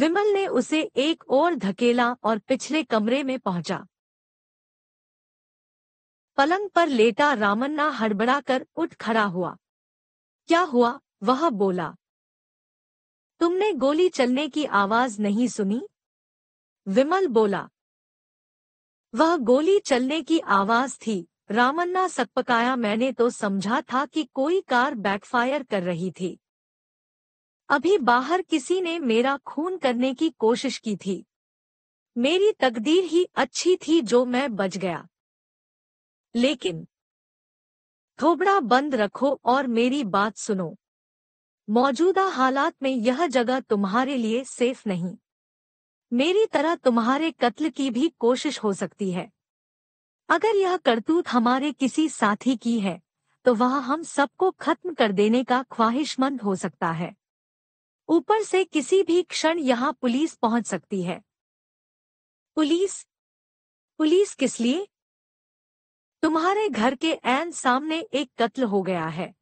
विमल ने उसे एक और धकेला और पिछले कमरे में पहुंचा पलंग पर लेटा रामन्ना हड़बड़ा कर उठ खड़ा हुआ क्या हुआ वह बोला तुमने गोली चलने की आवाज नहीं सुनी विमल बोला वह गोली चलने की आवाज थी रामन्ना सकपकाया मैंने तो समझा था कि कोई कार बैकफायर कर रही थी अभी बाहर किसी ने मेरा खून करने की कोशिश की थी मेरी तकदीर ही अच्छी थी जो मैं बच गया लेकिन थोबड़ा बंद रखो और मेरी बात सुनो मौजूदा हालात में यह जगह तुम्हारे लिए सेफ नहीं मेरी तरह तुम्हारे कत्ल की भी कोशिश हो सकती है अगर यह करतूत हमारे किसी साथी की है तो वह हम सबको खत्म कर देने का ख्वाहिशमंद हो सकता है ऊपर से किसी भी क्षण यहाँ पुलिस पहुंच सकती है पुलिस पुलिस किस लिए तुम्हारे घर के एन सामने एक कत्ल हो गया है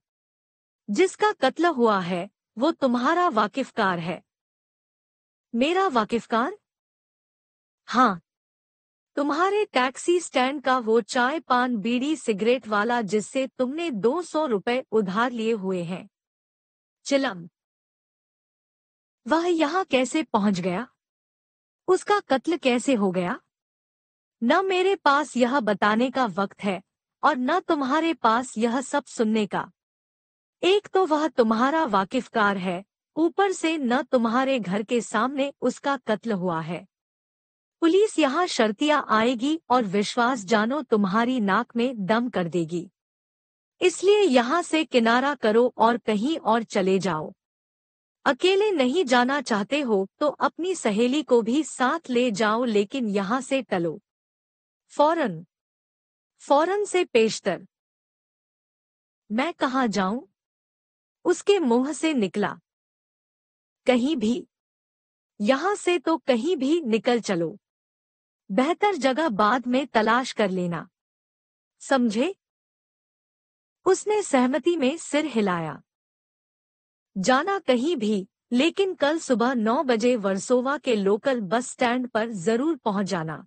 जिसका कत्ल हुआ है वो तुम्हारा वाकिफकार है मेरा वाकिफकार हाँ तुम्हारे टैक्सी स्टैंड का वो चाय पान बीड़ी सिगरेट वाला जिससे तुमने दो सौ रुपए उधार लिए हुए हैं चिलम वह यहाँ कैसे पहुंच गया उसका कत्ल कैसे हो गया न मेरे पास यह बताने का वक्त है और न तुम्हारे पास यह सब सुनने का एक तो वह तुम्हारा वाकिफकार है ऊपर से न तुम्हारे घर के सामने उसका कत्ल हुआ है पुलिस यहाँ शर्तियां आएगी और विश्वास जानो तुम्हारी नाक में दम कर देगी इसलिए यहाँ से किनारा करो और कहीं और चले जाओ अकेले नहीं जाना चाहते हो तो अपनी सहेली को भी साथ ले जाओ लेकिन यहाँ से टलो फौरन फौरन से पेशतर मैं कहा जाऊं उसके मुंह से निकला कहीं भी यहां से तो कहीं भी निकल चलो बेहतर जगह बाद में तलाश कर लेना समझे उसने सहमति में सिर हिलाया जाना कहीं भी लेकिन कल सुबह नौ बजे वर्सोवा के लोकल बस स्टैंड पर जरूर पहुंच जाना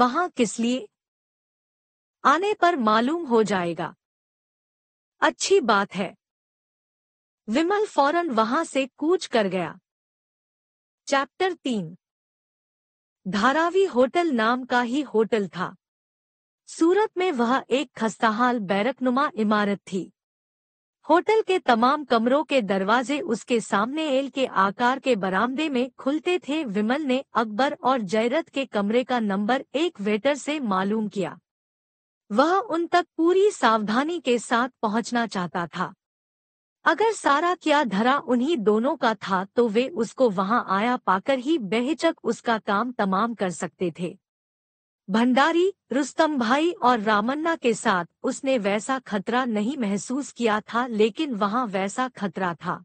वहां किस लिए आने पर मालूम हो जाएगा अच्छी बात है विमल फौरन वहां से कूच कर गया चैप्टर तीन धारावी होटल नाम का ही होटल था सूरत में वह एक खस्ताहाल बैरकनुमा इमारत थी होटल के तमाम कमरों के दरवाजे उसके सामने एल के आकार के बरामदे में खुलते थे विमल ने अकबर और जयरथ के कमरे का नंबर एक वेटर से मालूम किया वह उन तक पूरी सावधानी के साथ पहुंचना चाहता था अगर सारा क्या धरा उन्हीं दोनों का था तो वे उसको वहां आया पाकर ही बेहिचक उसका काम तमाम कर सकते थे भंडारी रुस्तम भाई और रामन्ना के साथ उसने वैसा खतरा नहीं महसूस किया था लेकिन वहां वैसा खतरा था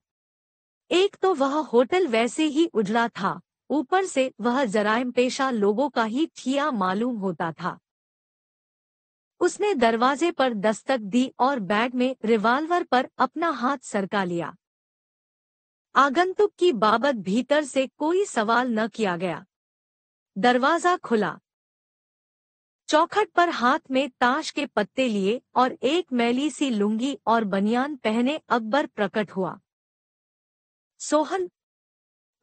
एक तो वह होटल वैसे ही उजड़ा था ऊपर से वह जरायम पेशा लोगों का ही ठिया मालूम होता था उसने दरवाजे पर दस्तक दी और बैग में रिवाल्वर पर अपना हाथ सरका लिया आगंतुक की बाबत भीतर से कोई सवाल न किया गया दरवाजा खुला चौखट पर हाथ में ताश के पत्ते लिए और एक मैली सी लुंगी और बनियान पहने अकबर प्रकट हुआ सोहन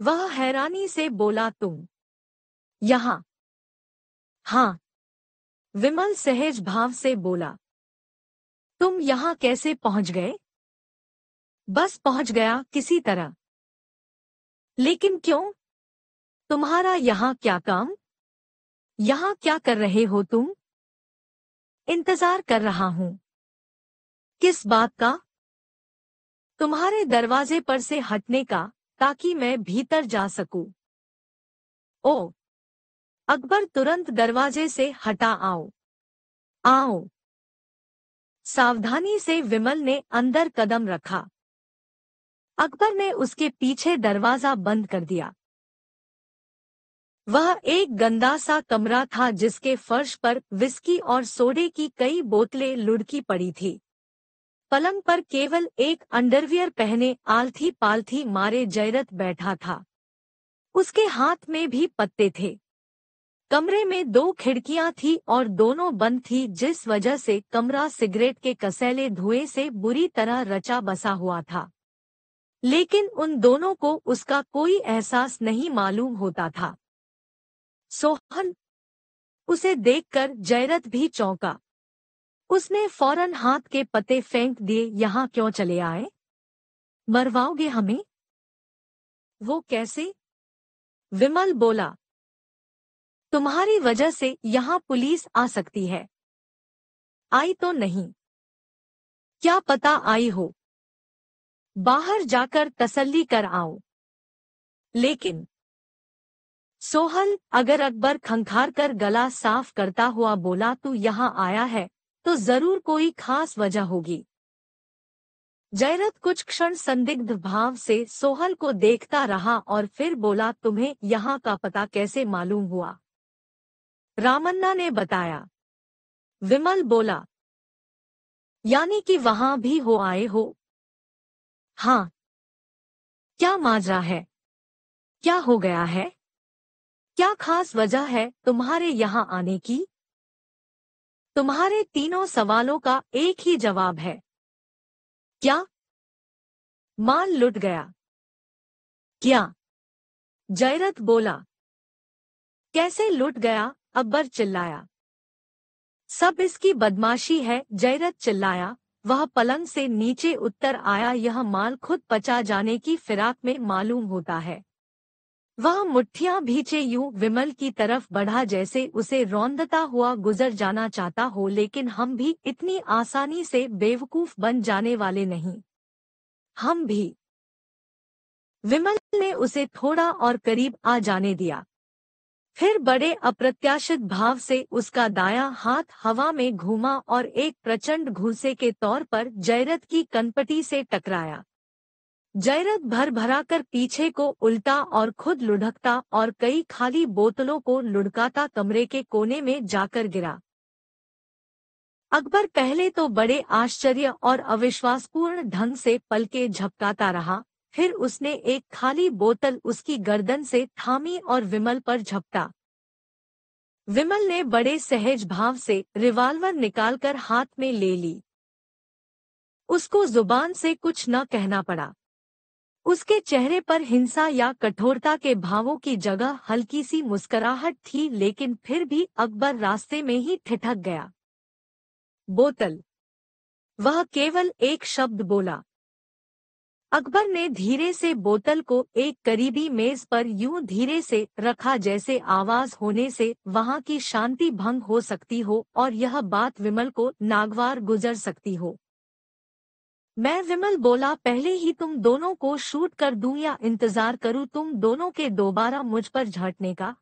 वह हैरानी से बोला तुम यहां हां विमल सहज भाव से बोला तुम यहां कैसे पहुंच गए बस पहुंच गया किसी तरह लेकिन क्यों तुम्हारा यहां क्या काम यहाँ क्या कर रहे हो तुम इंतजार कर रहा हूं किस बात का तुम्हारे दरवाजे पर से हटने का ताकि मैं भीतर जा सकू ओ अकबर तुरंत दरवाजे से हटा आओ आओ सावधानी से विमल ने अंदर कदम रखा अकबर ने उसके पीछे दरवाजा बंद कर दिया वह एक गंदा सा कमरा था जिसके फर्श पर विस्की और सोडे की कई बोतलें लुढ़की पड़ी थी पलंग पर केवल एक अंडरवियर पहने आलथी पालथी मारे जयरत बैठा था उसके हाथ में भी पत्ते थे कमरे में दो खिड़कियां थी और दोनों बंद थी जिस वजह से कमरा सिगरेट के कसैले धुएं से बुरी तरह रचा बसा हुआ था लेकिन उन दोनों को उसका कोई एहसास नहीं मालूम होता था सोहन उसे देखकर जयरथ भी चौंका उसने फौरन हाथ के पते फेंक दिए यहां क्यों चले आए मरवाओगे हमें वो कैसे विमल बोला तुम्हारी वजह से यहां पुलिस आ सकती है आई तो नहीं क्या पता आई हो बाहर जाकर तसल्ली कर आओ लेकिन सोहन अगर अकबर खंखार कर गला साफ करता हुआ बोला तू यहाँ आया है तो जरूर कोई खास वजह होगी जयरथ कुछ क्षण संदिग्ध भाव से सोहन को देखता रहा और फिर बोला तुम्हें यहाँ का पता कैसे मालूम हुआ रामन्ना ने बताया विमल बोला यानी कि वहां भी हो आए हो हाँ क्या माजरा है क्या हो गया है क्या खास वजह है तुम्हारे यहाँ आने की तुम्हारे तीनों सवालों का एक ही जवाब है क्या माल लुट गया क्या जयरत बोला कैसे लुट गया अब्बर चिल्लाया सब इसकी बदमाशी है जयरत चिल्लाया वह पलंग से नीचे उतर आया यह माल खुद पचा जाने की फिराक में मालूम होता है वह मुठ्ठियां भीचे यू विमल की तरफ बढ़ा जैसे उसे रौंदता हुआ गुजर जाना चाहता हो लेकिन हम भी इतनी आसानी से बेवकूफ बन जाने वाले नहीं हम भी विमल ने उसे थोड़ा और करीब आ जाने दिया फिर बड़े अप्रत्याशित भाव से उसका दायां हाथ हवा में घूमा और एक प्रचंड घूसे के तौर पर जयरथ की कनपटी से टकराया जयरथ भर भरा कर पीछे को उल्टा और खुद लुढ़कता और कई खाली बोतलों को लुढ़काता कमरे के कोने में जाकर गिरा अकबर पहले तो बड़े आश्चर्य और अविश्वासपूर्ण ढंग से पलके झपकाता रहा फिर उसने एक खाली बोतल उसकी गर्दन से थामी और विमल पर झपटा विमल ने बड़े सहज भाव से रिवाल्वर निकालकर हाथ में ले ली उसको जुबान से कुछ न कहना पड़ा उसके चेहरे पर हिंसा या कठोरता के भावों की जगह हल्की सी मुस्कुराहट थी लेकिन फिर भी अकबर रास्ते में ही ठिठक गया बोतल वह केवल एक शब्द बोला अकबर ने धीरे से बोतल को एक करीबी मेज पर यूं धीरे से रखा जैसे आवाज होने से वहां की शांति भंग हो सकती हो और यह बात विमल को नागवार गुजर सकती हो मैं विमल बोला पहले ही तुम दोनों को शूट कर दू या इंतजार करूं तुम दोनों के दोबारा मुझ पर झटने का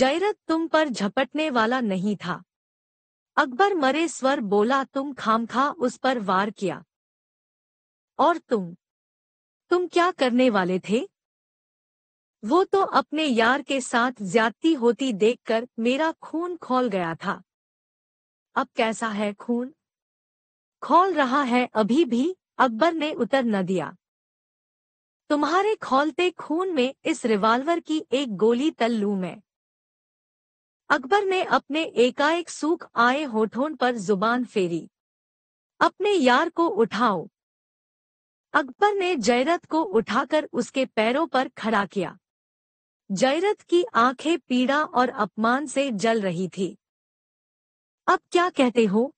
जयरत तुम पर झपटने वाला नहीं था अकबर मरे स्वर बोला तुम खामखा उस पर वार किया और तुम तुम क्या करने वाले थे वो तो अपने यार के साथ ज्यादती होती देखकर मेरा खून खोल गया था अब कैसा है खून खोल रहा है अभी भी अकबर ने उतर न दिया तुम्हारे खोलते खून में इस रिवाल्वर की एक गोली तल लू मैं अकबर ने अपने एकाएक सूख आए होठों पर जुबान फेरी अपने यार को उठाओ अकबर ने जयरथ को उठाकर उसके पैरों पर खड़ा किया जयरथ की आंखें पीड़ा और अपमान से जल रही थी अब क्या कहते हो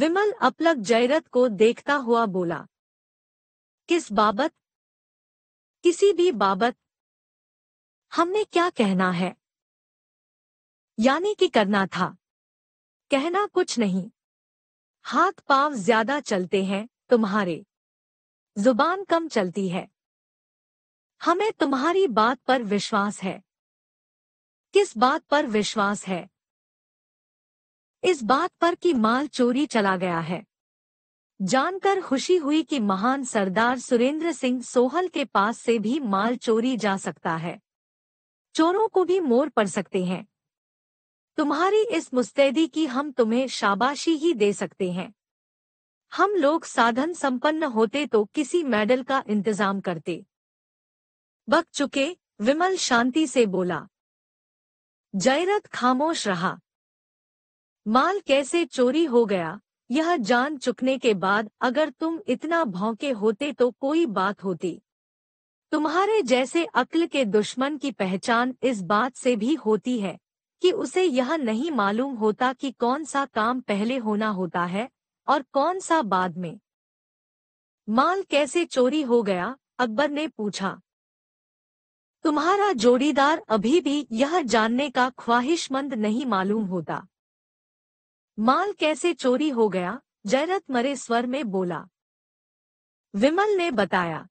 विमल अपलक जयरथ को देखता हुआ बोला किस बाबत किसी भी बाबत हमने क्या कहना है यानी कि करना था कहना कुछ नहीं हाथ पांव ज्यादा चलते हैं तुम्हारे जुबान कम चलती है हमें तुम्हारी बात पर विश्वास है किस बात पर विश्वास है इस बात पर कि माल चोरी चला गया है जानकर खुशी हुई कि महान सरदार सुरेंद्र सिंह सोहल के पास से भी माल चोरी जा सकता है चोरों को भी मोर पड़ सकते हैं तुम्हारी इस मुस्तैदी की हम तुम्हें शाबाशी ही दे सकते हैं हम लोग साधन संपन्न होते तो किसी मेडल का इंतजाम करते बक चुके विमल शांति से बोला जयरथ खामोश रहा माल कैसे चोरी हो गया यह जान चुकने के बाद अगर तुम इतना भौंके होते तो कोई बात होती तुम्हारे जैसे अक्ल के दुश्मन की पहचान इस बात से भी होती है कि उसे यह नहीं मालूम होता कि कौन सा काम पहले होना होता है और कौन सा बाद में माल कैसे चोरी हो गया अकबर ने पूछा तुम्हारा जोड़ीदार अभी भी यह जानने का ख्वाहिशमंद नहीं मालूम होता माल कैसे चोरी हो गया जयरथ मरे स्वर में बोला विमल ने बताया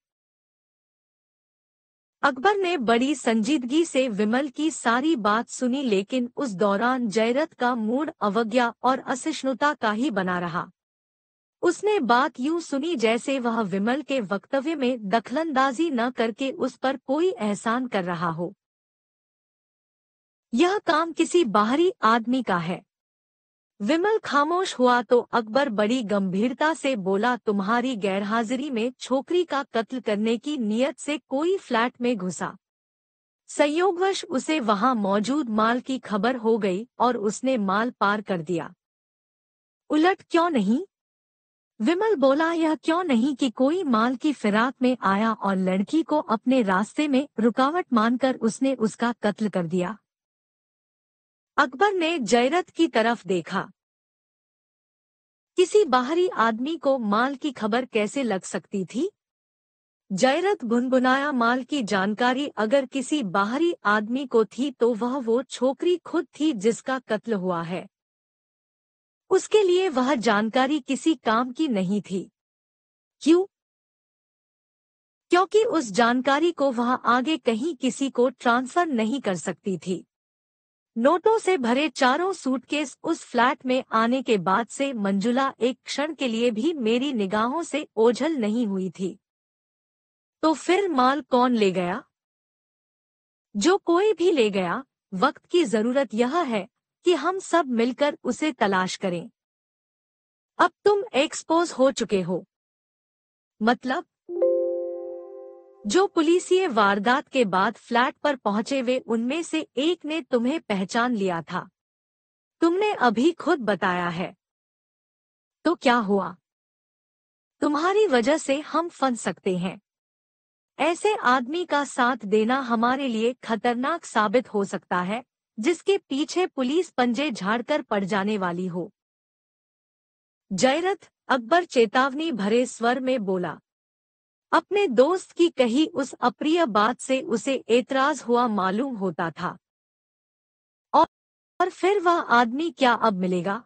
अकबर ने बड़ी संजीदगी से विमल की सारी बात सुनी लेकिन उस दौरान जयरथ का मूड अवज्ञा और असहिष्णुता का ही बना रहा उसने बात यूं सुनी जैसे वह विमल के वक्तव्य में दखलंदाजी न करके उस पर कोई एहसान कर रहा हो यह काम किसी बाहरी आदमी का है विमल खामोश हुआ तो अकबर बड़ी गंभीरता से बोला तुम्हारी गैरहाजिरी में छोकरी का कत्ल करने की नीयत से कोई फ्लैट में घुसा संयोगवश उसे वहां मौजूद माल की खबर हो गई और उसने माल पार कर दिया उलट क्यों नहीं विमल बोला यह क्यों नहीं कि कोई माल की फिराक में आया और लड़की को अपने रास्ते में रुकावट मानकर उसने उसका कत्ल कर दिया अकबर ने जयरथ की तरफ देखा किसी बाहरी आदमी को माल की खबर कैसे लग सकती थी जयरथ गुनगुनाया माल की जानकारी अगर किसी बाहरी आदमी को थी तो वह वो छोकरी खुद थी जिसका कत्ल हुआ है उसके लिए वह जानकारी किसी काम की नहीं थी क्यों क्योंकि उस जानकारी को वह आगे कहीं किसी को ट्रांसफर नहीं कर सकती थी नोटों से भरे चारों सूटकेस उस फ्लैट में आने के बाद से मंजुला एक क्षण के लिए भी मेरी निगाहों से ओझल नहीं हुई थी तो फिर माल कौन ले गया जो कोई भी ले गया वक्त की जरूरत यह है कि हम सब मिलकर उसे तलाश करें अब तुम एक्सपोज हो चुके हो मतलब जो पुलिसीय वारदात के बाद फ्लैट पर पहुंचे वे उनमें से एक ने तुम्हें पहचान लिया था तुमने अभी खुद बताया है तो क्या हुआ तुम्हारी वजह से हम फंस सकते हैं ऐसे आदमी का साथ देना हमारे लिए खतरनाक साबित हो सकता है जिसके पीछे पुलिस पंजे झाड़कर पड़ जाने वाली हो जयरथ अकबर चेतावनी भरे स्वर में बोला अपने दोस्त की कही उस अप्रिय बात से उसे एतराज हुआ मालूम होता था और फिर वह आदमी क्या अब मिलेगा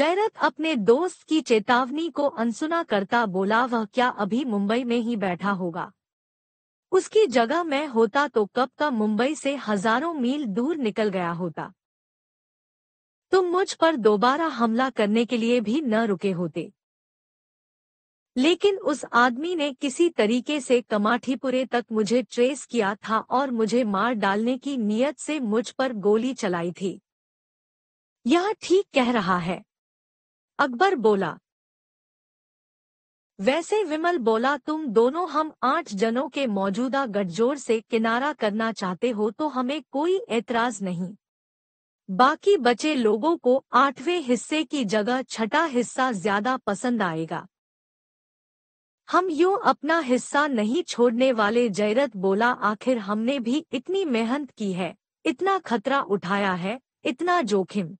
जयरत अपने दोस्त की चेतावनी को अनसुना करता बोला वह क्या अभी मुंबई में ही बैठा होगा उसकी जगह मैं होता तो कब का मुंबई से हजारों मील दूर निकल गया होता तुम मुझ पर दोबारा हमला करने के लिए भी न रुके होते लेकिन उस आदमी ने किसी तरीके से कमाठीपुरे तक मुझे ट्रेस किया था और मुझे मार डालने की नीयत से मुझ पर गोली चलाई थी यह ठीक कह रहा है अकबर बोला वैसे विमल बोला तुम दोनों हम आठ जनों के मौजूदा गठजोड़ से किनारा करना चाहते हो तो हमें कोई एतराज नहीं बाकी बचे लोगों को आठवें हिस्से की जगह छठा हिस्सा ज्यादा पसंद आएगा हम यूँ अपना हिस्सा नहीं छोड़ने वाले जयरत बोला आखिर हमने भी इतनी मेहनत की है इतना खतरा उठाया है इतना जोखिम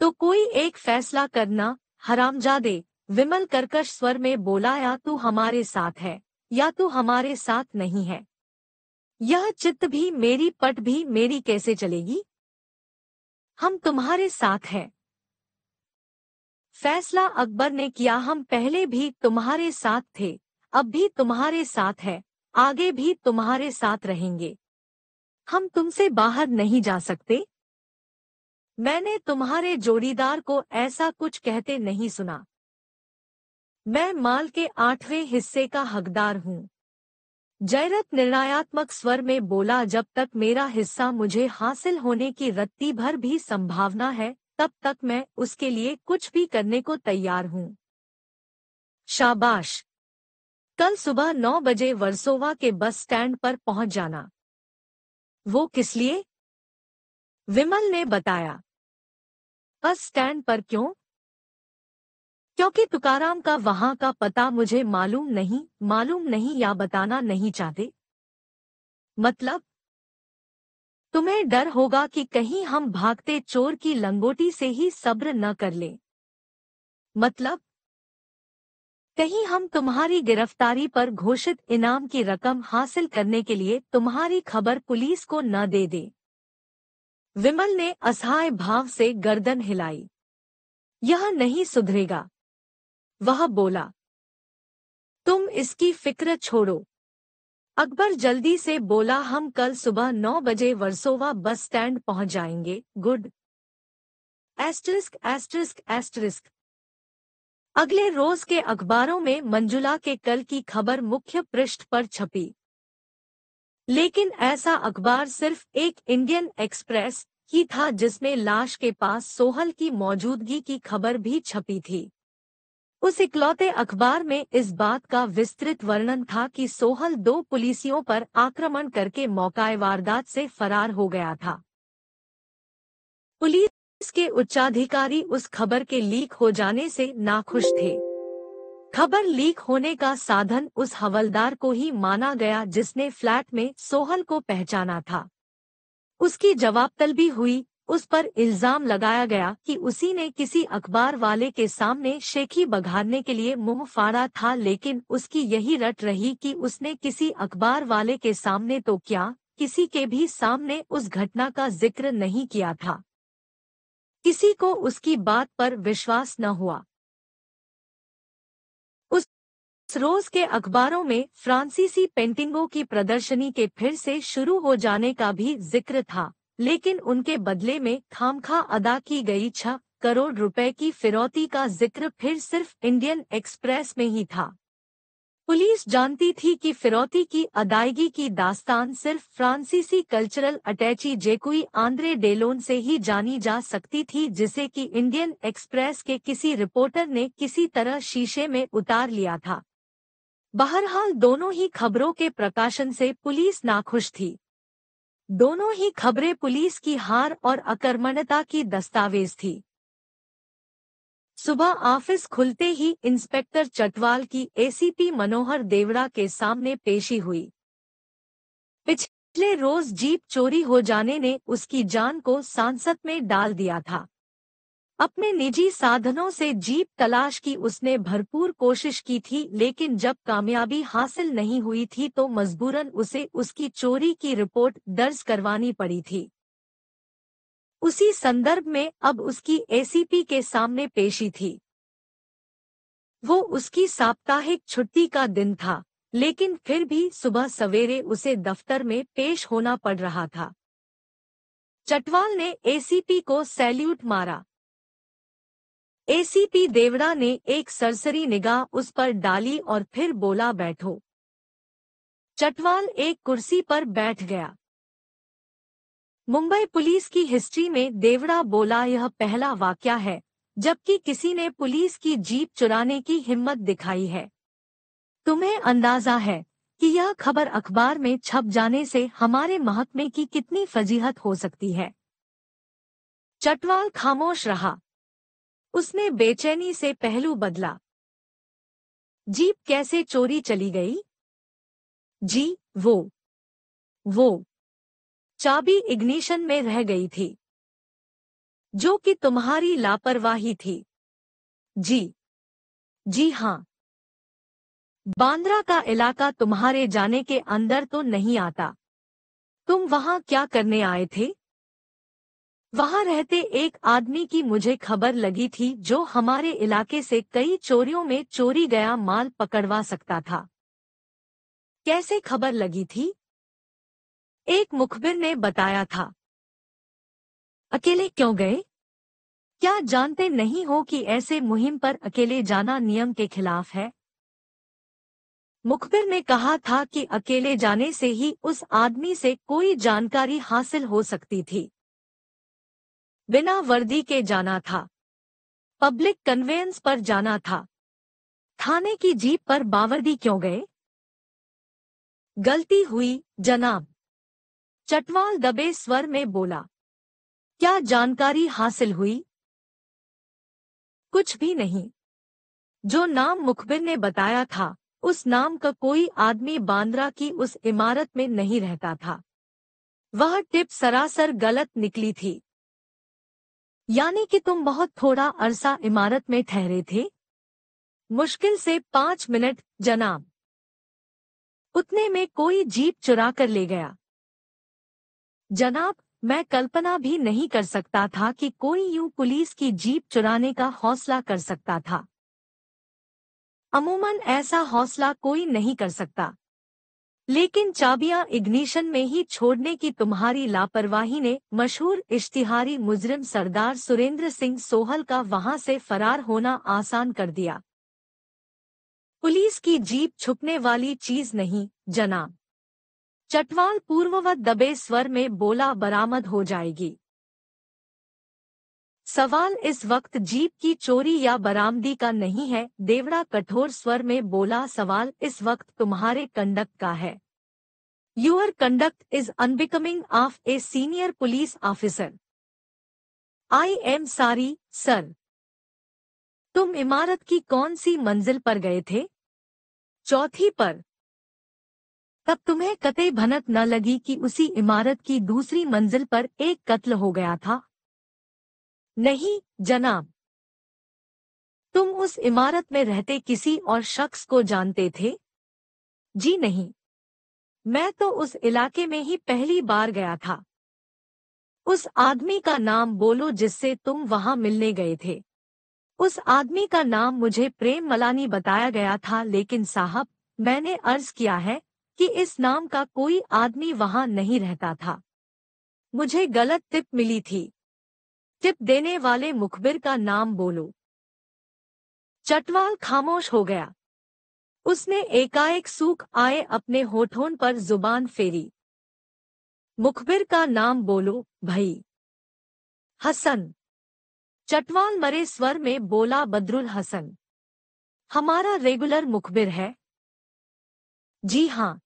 तो कोई एक फैसला करना हरामजादे विमल करकश स्वर में बोला या तू हमारे साथ है या तू हमारे साथ नहीं है यह चित्त भी मेरी पट भी मेरी कैसे चलेगी हम तुम्हारे साथ हैं फैसला अकबर ने किया हम पहले भी तुम्हारे साथ थे अब भी तुम्हारे साथ है आगे भी तुम्हारे साथ रहेंगे हम तुमसे बाहर नहीं जा सकते मैंने तुम्हारे जोड़ीदार को ऐसा कुछ कहते नहीं सुना मैं माल के आठवें हिस्से का हकदार हूँ जयरत निर्णयात्मक स्वर में बोला जब तक मेरा हिस्सा मुझे हासिल होने की रत्ती भर भी संभावना है तब तक मैं उसके लिए कुछ भी करने को तैयार हूँ शाबाश कल सुबह नौ बजे वर्सोवा के बस स्टैंड पर पहुंच जाना वो किस लिए विमल ने बताया बस स्टैंड पर क्यों क्योंकि तुकाराम का वहां का पता मुझे मालूम नहीं मालूम नहीं या बताना नहीं चाहते मतलब तुम्हें डर होगा कि कहीं हम भागते चोर की लंगोटी से ही सब्र न कर ले मतलब कहीं हम तुम्हारी गिरफ्तारी पर घोषित इनाम की रकम हासिल करने के लिए तुम्हारी खबर पुलिस को न दे दे विमल ने असहाय भाव से गर्दन हिलाई यह नहीं सुधरेगा वह बोला तुम इसकी फिक्र छोड़ो अकबर जल्दी से बोला हम कल सुबह नौ बजे वर्सोवा बस स्टैंड पहुंच जाएंगे गुड एस्ट्रिस्क एस्ट्रिस्क एस्ट्रिस्क अगले रोज के अखबारों में मंजुला के कल की खबर मुख्य पृष्ठ पर छपी लेकिन ऐसा अखबार सिर्फ एक इंडियन एक्सप्रेस ही था जिसमें लाश के पास सोहल की मौजूदगी की खबर भी छपी थी उस इकलौते अखबार में इस बात का विस्तृत वर्णन था कि सोहल दो पुलिसियों पर आक्रमण करके मौकाए वारदात से फरार हो गया था पुलिस के उच्चाधिकारी उस खबर के लीक हो जाने से नाखुश थे खबर लीक होने का साधन उस हवलदार को ही माना गया जिसने फ्लैट में सोहल को पहचाना था उसकी जवाब तलबी हुई उस पर इल्जाम लगाया गया कि उसी ने किसी अखबार वाले के सामने शेखी बघारने के लिए मुंह फाड़ा था लेकिन उसकी यही रट रही कि उसने किसी अखबार वाले के सामने तो क्या किसी के भी सामने उस घटना का जिक्र नहीं किया था किसी को उसकी बात पर विश्वास न हुआ उस रोज के अखबारों में फ्रांसीसी पेंटिंगों की प्रदर्शनी के फिर से शुरू हो जाने का भी जिक्र था लेकिन उनके बदले में खामखा अदा की गई छह करोड़ रुपए की फिरौती का जिक्र फिर सिर्फ इंडियन एक्सप्रेस में ही था पुलिस जानती थी कि फिरौती की अदायगी की दास्तान सिर्फ फ्रांसीसी कल्चरल अटैची जेकुई आंद्रे डेलोन से ही जानी जा सकती थी जिसे कि इंडियन एक्सप्रेस के किसी रिपोर्टर ने किसी तरह शीशे में उतार लिया था बहरहाल दोनों ही खबरों के प्रकाशन से पुलिस नाखुश थी दोनों ही खबरें पुलिस की हार और अकर्मण्यता की दस्तावेज थी सुबह ऑफिस खुलते ही इंस्पेक्टर चटवाल की एसीपी मनोहर देवड़ा के सामने पेशी हुई पिछले रोज जीप चोरी हो जाने ने उसकी जान को सांसद में डाल दिया था अपने निजी साधनों से जीप तलाश की उसने भरपूर कोशिश की थी लेकिन जब कामयाबी हासिल नहीं हुई थी तो मजबूरन उसे उसकी चोरी की रिपोर्ट दर्ज करवानी पड़ी थी उसी संदर्भ में अब उसकी एसीपी के सामने पेशी थी वो उसकी साप्ताहिक छुट्टी का दिन था लेकिन फिर भी सुबह सवेरे उसे दफ्तर में पेश होना पड़ रहा था चटवाल ने एसीपी को सैल्यूट मारा एसीपी देवड़ा ने एक सरसरी निगाह उस पर डाली और फिर बोला बैठो चटवाल एक कुर्सी पर बैठ गया मुंबई पुलिस की हिस्ट्री में देवड़ा बोला यह पहला वाक्या है जबकि किसी ने पुलिस की जीप चुराने की हिम्मत दिखाई है तुम्हें अंदाजा है कि यह खबर अखबार में छप जाने से हमारे महकमे की कितनी फजीहत हो सकती है चटवाल खामोश रहा उसने बेचैनी से पहलू बदला जीप कैसे चोरी चली गई जी वो वो चाबी इग्निशन में रह गई थी जो कि तुम्हारी लापरवाही थी जी जी हां बांद्रा का इलाका तुम्हारे जाने के अंदर तो नहीं आता तुम वहां क्या करने आए थे वहाँ रहते एक आदमी की मुझे खबर लगी थी जो हमारे इलाके से कई चोरियों में चोरी गया माल पकड़वा सकता था कैसे खबर लगी थी एक मुखबिर ने बताया था अकेले क्यों गए क्या जानते नहीं हो कि ऐसे मुहिम पर अकेले जाना नियम के खिलाफ है मुखबिर ने कहा था कि अकेले जाने से ही उस आदमी से कोई जानकारी हासिल हो सकती थी बिना वर्दी के जाना था पब्लिक कन्वेंस पर जाना था थाने की जीप पर बावर्दी क्यों गए गलती हुई जनाब चटवाल दबे स्वर में बोला क्या जानकारी हासिल हुई कुछ भी नहीं जो नाम मुखबिर ने बताया था उस नाम का कोई आदमी बांद्रा की उस इमारत में नहीं रहता था वह टिप सरासर गलत निकली थी यानी कि तुम बहुत थोड़ा अरसा इमारत में ठहरे थे मुश्किल से पांच मिनट जनाब उतने में कोई जीप चुरा कर ले गया जनाब मैं कल्पना भी नहीं कर सकता था कि कोई यूं पुलिस की जीप चुराने का हौसला कर सकता था अमूमन ऐसा हौसला कोई नहीं कर सकता लेकिन चाबियां इग्निशन में ही छोड़ने की तुम्हारी लापरवाही ने मशहूर इश्तिहारी मुजरिम सरदार सुरेंद्र सिंह सोहल का वहां से फरार होना आसान कर दिया पुलिस की जीप छुपने वाली चीज नहीं जनाब चटवाल पूर्ववत दबे स्वर में बोला बरामद हो जाएगी सवाल इस वक्त जीप की चोरी या बरामदी का नहीं है देवड़ा कठोर स्वर में बोला सवाल इस वक्त तुम्हारे कंडक्ट का है your conduct is unbecoming of a senior police officer I am sorry sir तुम इमारत की कौन सी मंजिल पर गए थे चौथी पर तब तुम्हें कतई भनक न लगी कि उसी इमारत की दूसरी मंजिल पर एक कत्ल हो गया था नहीं जनाब तुम उस इमारत में रहते किसी और शख्स को जानते थे जी नहीं मैं तो उस इलाके में ही पहली बार गया था उस आदमी का नाम बोलो जिससे तुम वहां मिलने गए थे उस आदमी का नाम मुझे प्रेम मलानी बताया गया था लेकिन साहब मैंने अर्ज किया है कि इस नाम का कोई आदमी वहां नहीं रहता था मुझे गलत टिप मिली थी टिप देने वाले मुखबिर का नाम बोलो चटवाल खामोश हो गया उसने एकाएक सूख आए अपने होठों पर जुबान फेरी मुखबिर का नाम बोलो भाई हसन चटवाल मरे स्वर में बोला बद्रुल हसन हमारा रेगुलर मुखबिर है जी हाँ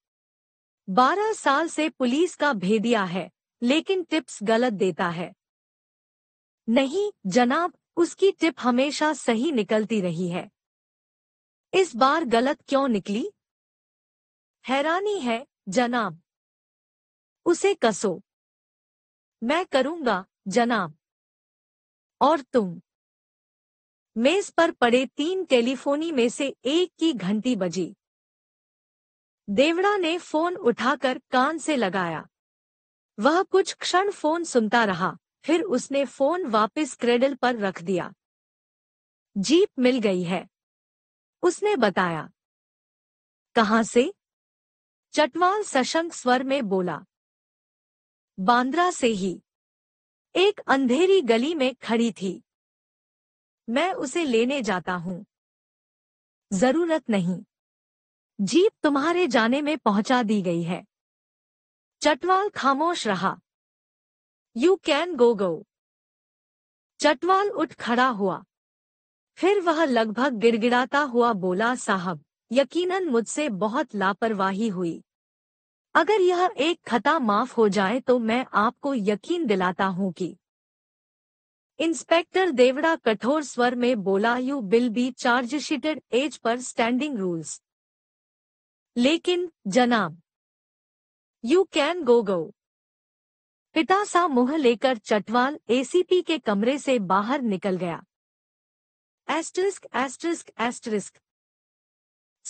बारह साल से पुलिस का भेदिया है लेकिन टिप्स गलत देता है नहीं जनाब उसकी टिप हमेशा सही निकलती रही है इस बार गलत क्यों निकली हैरानी है जनाब उसे कसो मैं करूंगा जनाब और तुम मेज पर पड़े तीन टेलीफोनी में से एक की घंटी बजी देवड़ा ने फोन उठाकर कान से लगाया वह कुछ क्षण फोन सुनता रहा फिर उसने फोन वापस क्रेडल पर रख दिया जीप मिल गई है उसने बताया कहां से चटवाल सशंक स्वर में बोला बांद्रा से ही एक अंधेरी गली में खड़ी थी मैं उसे लेने जाता हूं जरूरत नहीं जीप तुम्हारे जाने में पहुंचा दी गई है चटवाल खामोश रहा you can go go Chatwal उठ खड़ा हुआ फिर वह लगभग गिड़गिड़ाता हुआ बोला साहब यकीनन मुझसे बहुत लापरवाही हुई अगर यह एक खता माफ हो जाए तो मैं आपको यकीन दिलाता हूं कि इंस्पेक्टर देवड़ा कठोर स्वर में बोला you will be chargesheeted as per standing rules लेकिन जनाब यू कैन गो गो पिता सा मुंह लेकर चटवाल एसीपी के कमरे से बाहर निकल गया एस्ट्रिस्क एस्ट्रिस्क एस्ट्रिस्क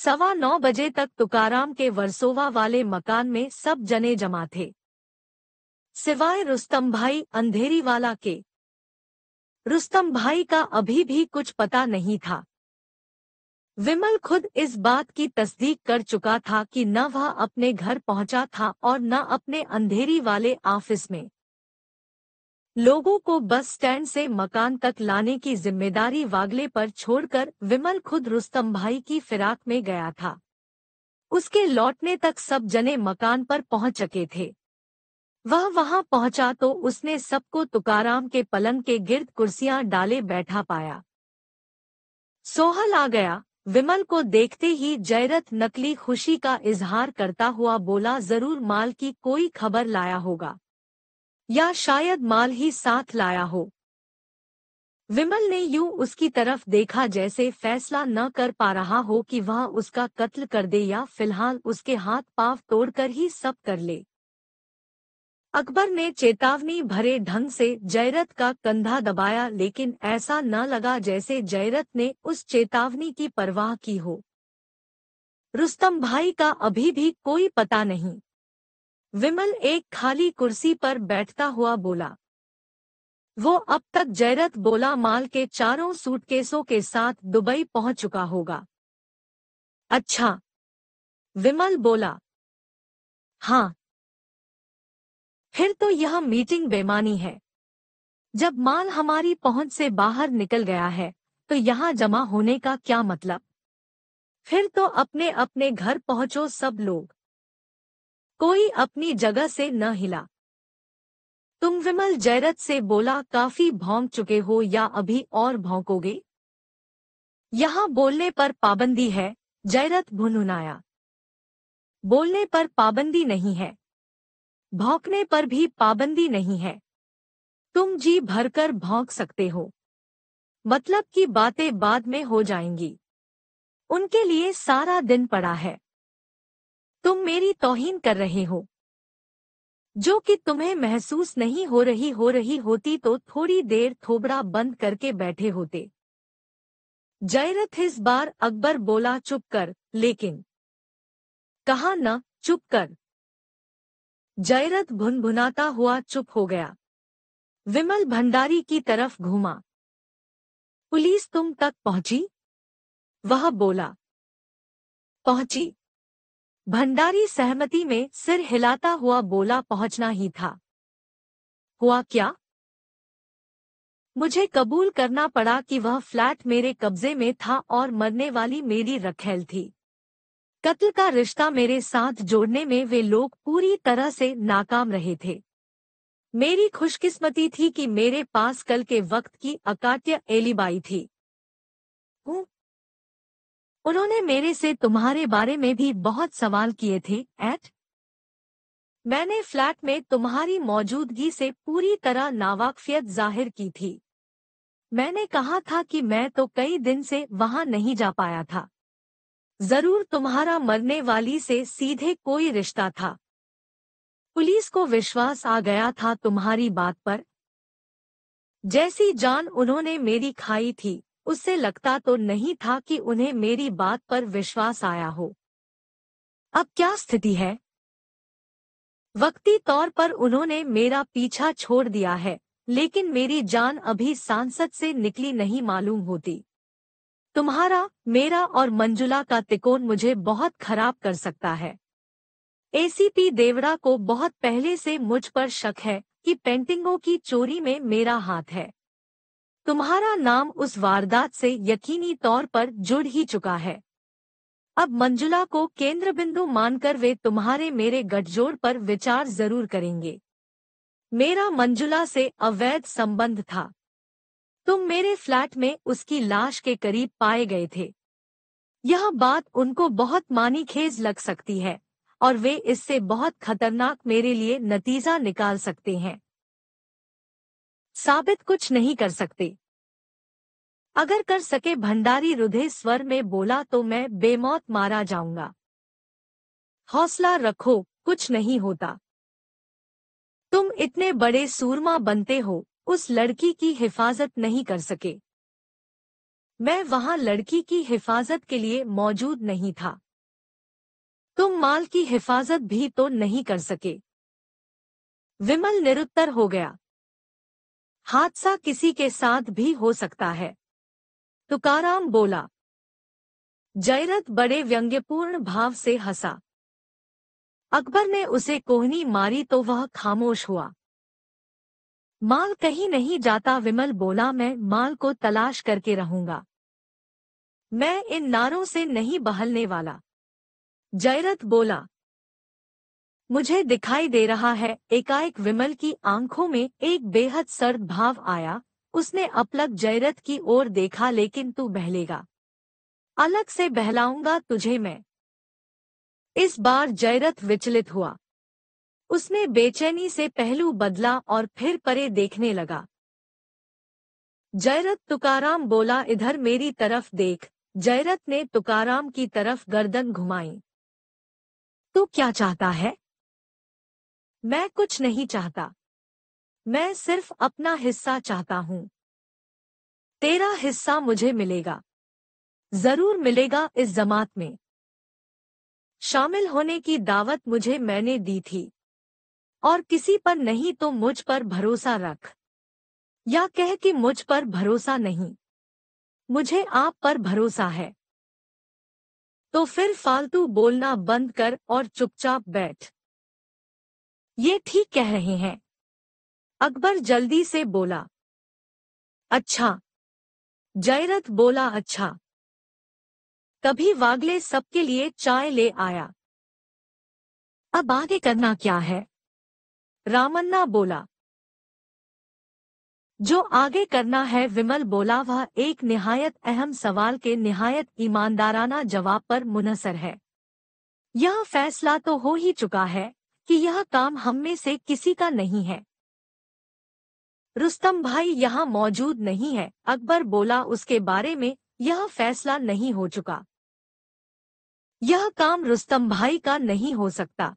सवा नौ बजे तक तुकाराम के वर्सोवा वाले मकान में सब जने जमा थे सिवाय रुस्तम भाई अंधेरी वाला के रुस्तम भाई का अभी भी कुछ पता नहीं था विमल खुद इस बात की तस्दीक कर चुका था कि न वह अपने घर पहुंचा था और न अपने अंधेरी वाले ऑफिस में लोगों को बस स्टैंड से मकान तक लाने की जिम्मेदारी वागले पर छोड़कर विमल खुद रुस्तम भाई की फिराक में गया था उसके लौटने तक सब जने मकान पर पहुंच चुके थे वह वहां पहुंचा तो उसने सबको तुकाराम के पलंग के गिर्द कुर्सियां डाले बैठा पाया सोहल आ गया विमल को देखते ही जयरथ नकली खुशी का इजहार करता हुआ बोला जरूर माल की कोई खबर लाया होगा या शायद माल ही साथ लाया हो विमल ने यूं उसकी तरफ देखा जैसे फैसला न कर पा रहा हो कि वह उसका कत्ल कर दे या फिलहाल उसके हाथ पाव तोड़कर ही सब कर ले अकबर ने चेतावनी भरे ढंग से जयरथ का कंधा दबाया लेकिन ऐसा न लगा जैसे जयरथ ने उस चेतावनी की परवाह की हो रुस्तम भाई का अभी भी कोई पता नहीं विमल एक खाली कुर्सी पर बैठता हुआ बोला वो अब तक जयरथ बोला माल के चारों सूटकेसों के साथ दुबई पहुंच चुका होगा अच्छा विमल बोला हाँ फिर तो यह मीटिंग बेमानी है जब माल हमारी पहुंच से बाहर निकल गया है तो यहाँ जमा होने का क्या मतलब फिर तो अपने अपने घर पहुंचो सब लोग कोई अपनी जगह से न हिला तुम विमल जैरत से बोला काफी भौंक चुके हो या अभी और भौंकोगे यहाँ बोलने पर पाबंदी है जैरत भुनुनाया बोलने पर पाबंदी नहीं है भौंकने पर भी पाबंदी नहीं है तुम जी भरकर भौंक सकते हो मतलब की बातें बाद में हो जाएंगी उनके लिए सारा दिन पड़ा है तुम मेरी तोहिन कर रहे हो जो कि तुम्हें महसूस नहीं हो रही हो रही होती तो थोड़ी देर थोबड़ा बंद करके बैठे होते जयरथ इस बार अकबर बोला चुप कर लेकिन कहा न चुप कर जयरथ भुनभुनाता हुआ चुप हो गया विमल भंडारी की तरफ घूमा पुलिस तुम तक पहुंची वह बोला पहुंची भंडारी सहमति में सिर हिलाता हुआ बोला पहुंचना ही था हुआ क्या मुझे कबूल करना पड़ा कि वह फ्लैट मेरे कब्जे में था और मरने वाली मेरी रखेल थी कत्ल का रिश्ता मेरे साथ जोड़ने में वे लोग पूरी तरह से नाकाम रहे थे मेरी खुशकिस्मती थी कि मेरे पास कल के वक्त की अकाट्य एलिबाई थी उन्होंने मेरे से तुम्हारे बारे में भी बहुत सवाल किए थे एट मैंने फ्लैट में तुम्हारी मौजूदगी से पूरी तरह नावाकफियत जाहिर की थी मैंने कहा था कि मैं तो कई दिन से वहां नहीं जा पाया था जरूर तुम्हारा मरने वाली से सीधे कोई रिश्ता था पुलिस को विश्वास आ गया था तुम्हारी बात पर जैसी जान उन्होंने मेरी खाई थी उससे लगता तो नहीं था कि उन्हें मेरी बात पर विश्वास आया हो अब क्या स्थिति है वक्ती तौर पर उन्होंने मेरा पीछा छोड़ दिया है लेकिन मेरी जान अभी सांसद से निकली नहीं मालूम होती तुम्हारा मेरा और मंजुला का तिकोन मुझे बहुत खराब कर सकता है एसीपी देवड़ा को बहुत पहले से मुझ पर शक है कि पेंटिंगों की चोरी में मेरा हाथ है तुम्हारा नाम उस वारदात से यकीनी तौर पर जुड़ ही चुका है अब मंजुला को केंद्र बिंदु मानकर वे तुम्हारे मेरे गठजोड़ पर विचार जरूर करेंगे मेरा मंजुला से अवैध संबंध था तुम मेरे फ्लैट में उसकी लाश के करीब पाए गए थे यह बात उनको बहुत मानी खेज लग सकती है और वे इससे बहुत खतरनाक मेरे लिए नतीजा निकाल सकते हैं साबित कुछ नहीं कर सकते अगर कर सके भंडारी रुधे स्वर में बोला तो मैं बेमौत मारा जाऊंगा हौसला रखो कुछ नहीं होता तुम इतने बड़े सूरमा बनते हो उस लड़की की हिफाजत नहीं कर सके मैं वहां लड़की की हिफाजत के लिए मौजूद नहीं था तुम माल की हिफाजत भी तो नहीं कर सके विमल निरुत्तर हो गया हादसा किसी के साथ भी हो सकता है तुकाराम बोला जयरत बड़े व्यंग्यपूर्ण भाव से हंसा अकबर ने उसे कोहनी मारी तो वह खामोश हुआ माल कहीं नहीं जाता विमल बोला मैं माल को तलाश करके रहूंगा मैं इन नारों से नहीं बहलने वाला जयरथ बोला मुझे दिखाई दे रहा है एकाएक विमल की आंखों में एक बेहद सर्द भाव आया उसने अपलग जयरथ की ओर देखा लेकिन तू बहलेगा अलग से बहलाऊंगा तुझे मैं इस बार जयरथ विचलित हुआ उसने बेचैनी से पहलू बदला और फिर परे देखने लगा जयरत तुकाराम बोला इधर मेरी तरफ देख जयरत ने तुकाराम की तरफ गर्दन घुमाई तू क्या चाहता है मैं कुछ नहीं चाहता मैं सिर्फ अपना हिस्सा चाहता हूं तेरा हिस्सा मुझे मिलेगा जरूर मिलेगा इस जमात में शामिल होने की दावत मुझे मैंने दी थी और किसी पर नहीं तो मुझ पर भरोसा रख या कह कि मुझ पर भरोसा नहीं मुझे आप पर भरोसा है तो फिर फालतू बोलना बंद कर और चुपचाप बैठ ये ठीक कह रहे हैं अकबर जल्दी से बोला अच्छा जयरथ बोला अच्छा तभी वागले सबके लिए चाय ले आया अब आगे करना क्या है रामन्ना बोला जो आगे करना है विमल बोला वह एक निहायत अहम सवाल के निहायत ईमानदाराना जवाब पर मुनसर है यह फैसला तो हो ही चुका है कि यह काम हम में से किसी का नहीं है रुस्तम भाई यहाँ मौजूद नहीं है अकबर बोला उसके बारे में यह फैसला नहीं हो चुका यह काम रुस्तम भाई का नहीं हो सकता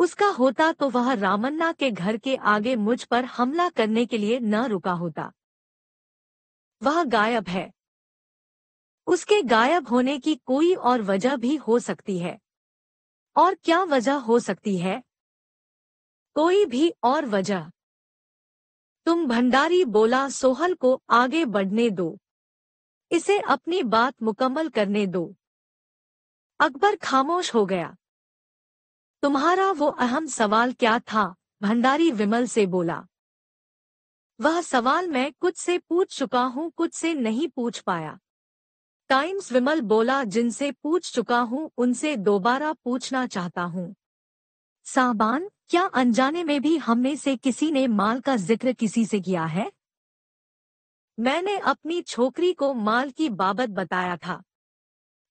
उसका होता तो वह रामन्ना के घर के आगे मुझ पर हमला करने के लिए न रुका होता वह गायब है उसके गायब होने की कोई और वजह भी हो सकती है और क्या वजह हो सकती है कोई भी और वजह तुम भंडारी बोला सोहल को आगे बढ़ने दो इसे अपनी बात मुकम्मल करने दो अकबर खामोश हो गया तुम्हारा वो अहम सवाल क्या था भंडारी विमल से बोला वह सवाल मैं कुछ से पूछ चुका हूँ कुछ से नहीं पूछ पाया टाइम्स विमल बोला जिनसे पूछ चुका हूँ उनसे दोबारा पूछना चाहता हूँ साबान क्या अनजाने में भी हमने से किसी ने माल का जिक्र किसी से किया है मैंने अपनी छोकरी को माल की बाबत बताया था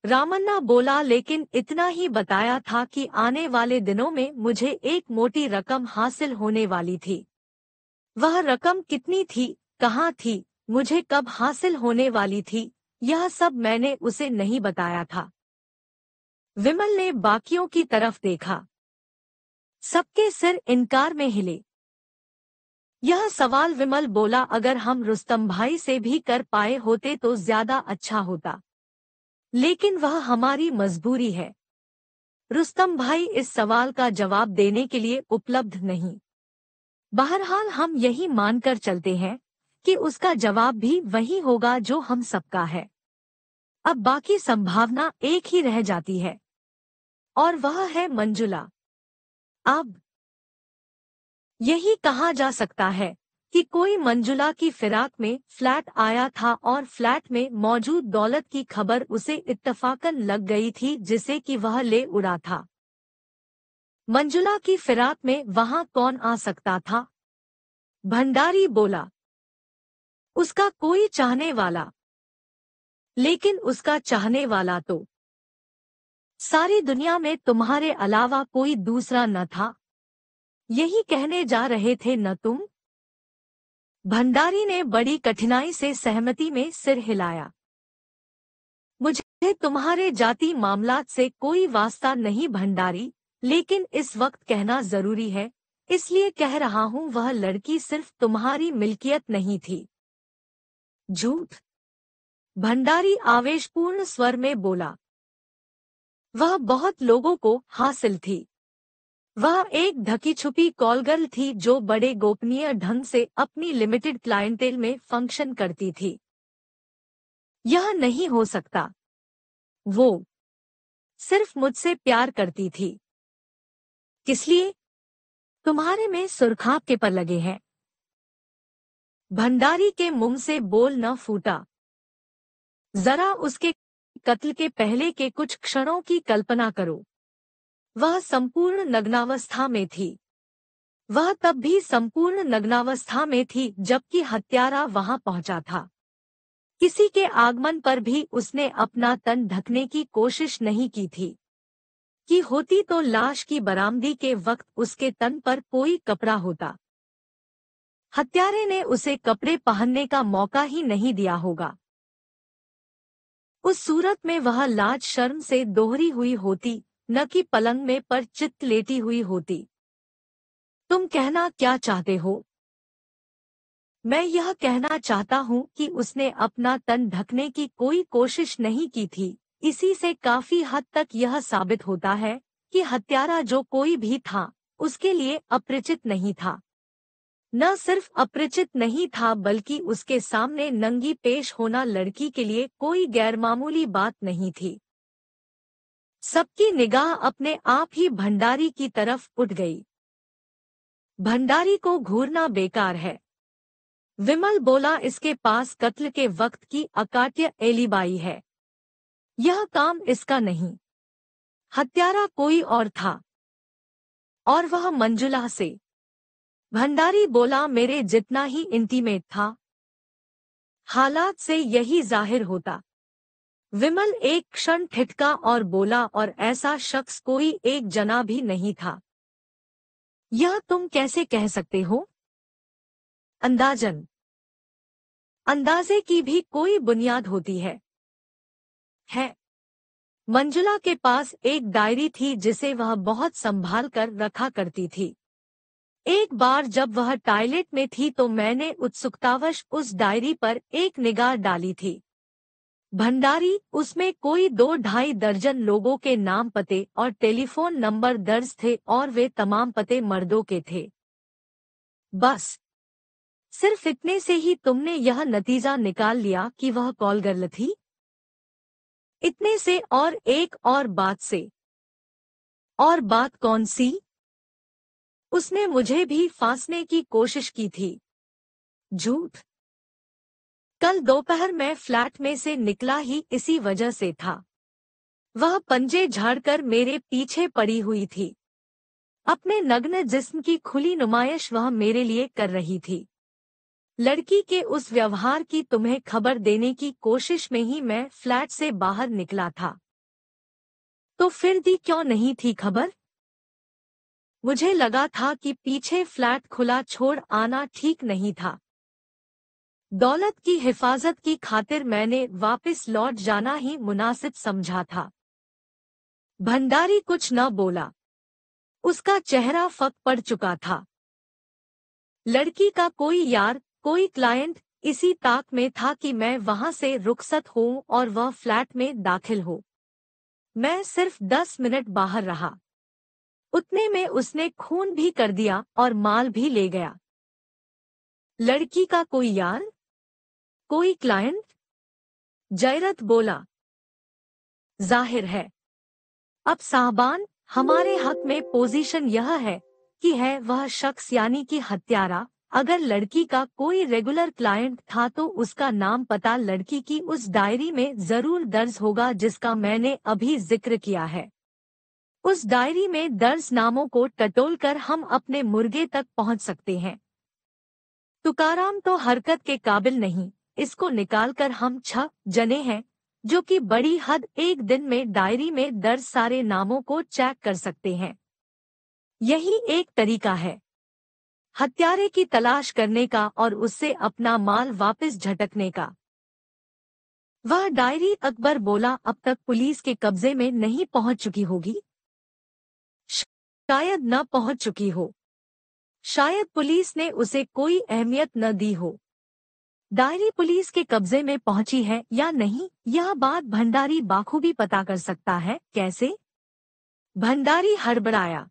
रामन्ना बोला लेकिन इतना ही बताया था कि आने वाले दिनों में मुझे एक मोटी रकम हासिल होने वाली थी वह रकम कितनी थी कहाँ थी मुझे कब हासिल होने वाली थी यह सब मैंने उसे नहीं बताया था विमल ने बाकियों की तरफ देखा सबके सिर इनकार में हिले यह सवाल विमल बोला अगर हम रुस्तम भाई से भी कर पाए होते तो ज्यादा अच्छा होता लेकिन वह हमारी मजबूरी है रुस्तम भाई इस सवाल का जवाब देने के लिए उपलब्ध नहीं बहरहाल हम यही मानकर चलते हैं कि उसका जवाब भी वही होगा जो हम सबका है अब बाकी संभावना एक ही रह जाती है और वह है मंजुला अब यही कहा जा सकता है कि कोई मंजुला की फिराक में फ्लैट आया था और फ्लैट में मौजूद दौलत की खबर उसे इत्तफाकन लग गई थी जिसे कि वह ले उड़ा था मंजुला की फिराक में वहां कौन आ सकता था भंडारी बोला उसका कोई चाहने वाला लेकिन उसका चाहने वाला तो सारी दुनिया में तुम्हारे अलावा कोई दूसरा न था यही कहने जा रहे थे न तुम भंडारी ने बड़ी कठिनाई से सहमति में सिर हिलाया मुझे तुम्हारे जाति मामला से कोई वास्ता नहीं भंडारी लेकिन इस वक्त कहना जरूरी है इसलिए कह रहा हूँ वह लड़की सिर्फ तुम्हारी मिल्कियत नहीं थी झूठ भंडारी आवेशपूर्ण स्वर में बोला वह बहुत लोगों को हासिल थी वह एक ढकी छुपी कॉलगर्ल थी जो बड़े गोपनीय ढंग से अपनी लिमिटेड क्लाइंटेल में फंक्शन करती थी यह नहीं हो सकता वो सिर्फ मुझसे प्यार करती थी किसलिए तुम्हारे में सुरखाप के पर लगे हैं भंडारी के मुंह से बोल न फूटा जरा उसके कत्ल के पहले के कुछ क्षणों की कल्पना करो वह संपूर्ण नग्नावस्था में थी वह तब भी संपूर्ण नग्नावस्था में थी जबकि हत्यारा वहां पहुंचा था किसी के आगमन पर भी उसने अपना तन ढकने की कोशिश नहीं की थी कि होती तो लाश की बरामदी के वक्त उसके तन पर कोई कपड़ा होता हत्यारे ने उसे कपड़े पहनने का मौका ही नहीं दिया होगा उस सूरत में वह लाज शर्म से दोहरी हुई होती न कि पलंग में पर चित्त लेटी हुई होती तुम कहना क्या चाहते हो मैं यह कहना चाहता हूँ कि उसने अपना तन ढकने की कोई कोशिश नहीं की थी इसी से काफी हद तक यह साबित होता है कि हत्यारा जो कोई भी था उसके लिए अपरिचित नहीं था न सिर्फ अपरिचित नहीं था बल्कि उसके सामने नंगी पेश होना लड़की के लिए कोई गैरमामूली बात नहीं थी सबकी निगाह अपने आप ही भंडारी की तरफ उठ गई भंडारी को घूरना बेकार है विमल बोला इसके पास कत्ल के वक्त की अकाट्य एलिबाई है यह काम इसका नहीं हत्यारा कोई और था और वह मंजुला से भंडारी बोला मेरे जितना ही इंटीमेट था हालात से यही जाहिर होता विमल एक क्षण ठिठका और बोला और ऐसा शख्स कोई एक जना भी नहीं था यह तुम कैसे कह सकते हो अंदाजन अंदाजे की भी कोई बुनियाद होती है है मंजुला के पास एक डायरी थी जिसे वह बहुत संभाल कर रखा करती थी एक बार जब वह टॉयलेट में थी तो मैंने उत्सुकतावश उस डायरी पर एक निगाह डाली थी भंडारी उसमें कोई दो ढाई दर्जन लोगों के नाम पते और टेलीफोन नंबर दर्ज थे और वे तमाम पते मर्दों के थे बस सिर्फ इतने से ही तुमने यह नतीजा निकाल लिया कि वह कॉल गर्ल थी इतने से और एक और बात से और बात कौन सी उसने मुझे भी फांसने की कोशिश की थी झूठ कल दोपहर में फ्लैट में से निकला ही इसी वजह से था वह पंजे झाड़कर मेरे पीछे पड़ी हुई थी अपने नग्न जिस्म की खुली नुमाइश वह मेरे लिए कर रही थी लड़की के उस व्यवहार की तुम्हें खबर देने की कोशिश में ही मैं फ्लैट से बाहर निकला था तो फिर दी क्यों नहीं थी खबर मुझे लगा था कि पीछे फ्लैट खुला छोड़ आना ठीक नहीं था दौलत की हिफाजत की खातिर मैंने वापस लौट जाना ही मुनासिब समझा था भंडारी कुछ न बोला उसका चेहरा फक पड़ चुका था लड़की का कोई यार कोई क्लाइंट इसी ताक में था कि मैं वहां से रुखसत हूं और वह फ्लैट में दाखिल हो मैं सिर्फ दस मिनट बाहर रहा उतने में उसने खून भी कर दिया और माल भी ले गया लड़की का कोई यार कोई क्लाइंट जयरत बोला जाहिर है अब साहबान हमारे हक में पोजीशन यह है कि है वह शख्स यानी कि हत्यारा अगर लड़की का कोई रेगुलर क्लाइंट था तो उसका नाम पता लड़की की उस डायरी में जरूर दर्ज होगा जिसका मैंने अभी जिक्र किया है उस डायरी में दर्ज नामों को टटोल कर हम अपने मुर्गे तक पहुंच सकते हैं तुकाराम तो हरकत के काबिल नहीं इसको निकालकर हम छह जने हैं जो कि बड़ी हद एक दिन में डायरी में दर्ज सारे नामों को चेक कर सकते हैं यही एक तरीका है हत्यारे की तलाश करने का और उससे अपना माल वापस झटकने का वह डायरी अकबर बोला अब तक पुलिस के कब्जे में नहीं पहुंच चुकी होगी शायद न पहुंच चुकी हो शायद पुलिस ने उसे कोई अहमियत न दी हो डायरी पुलिस के कब्जे में पहुंची है या नहीं यह बात भंडारी बाखूबी पता कर सकता है कैसे भंडारी हड़बड़ाया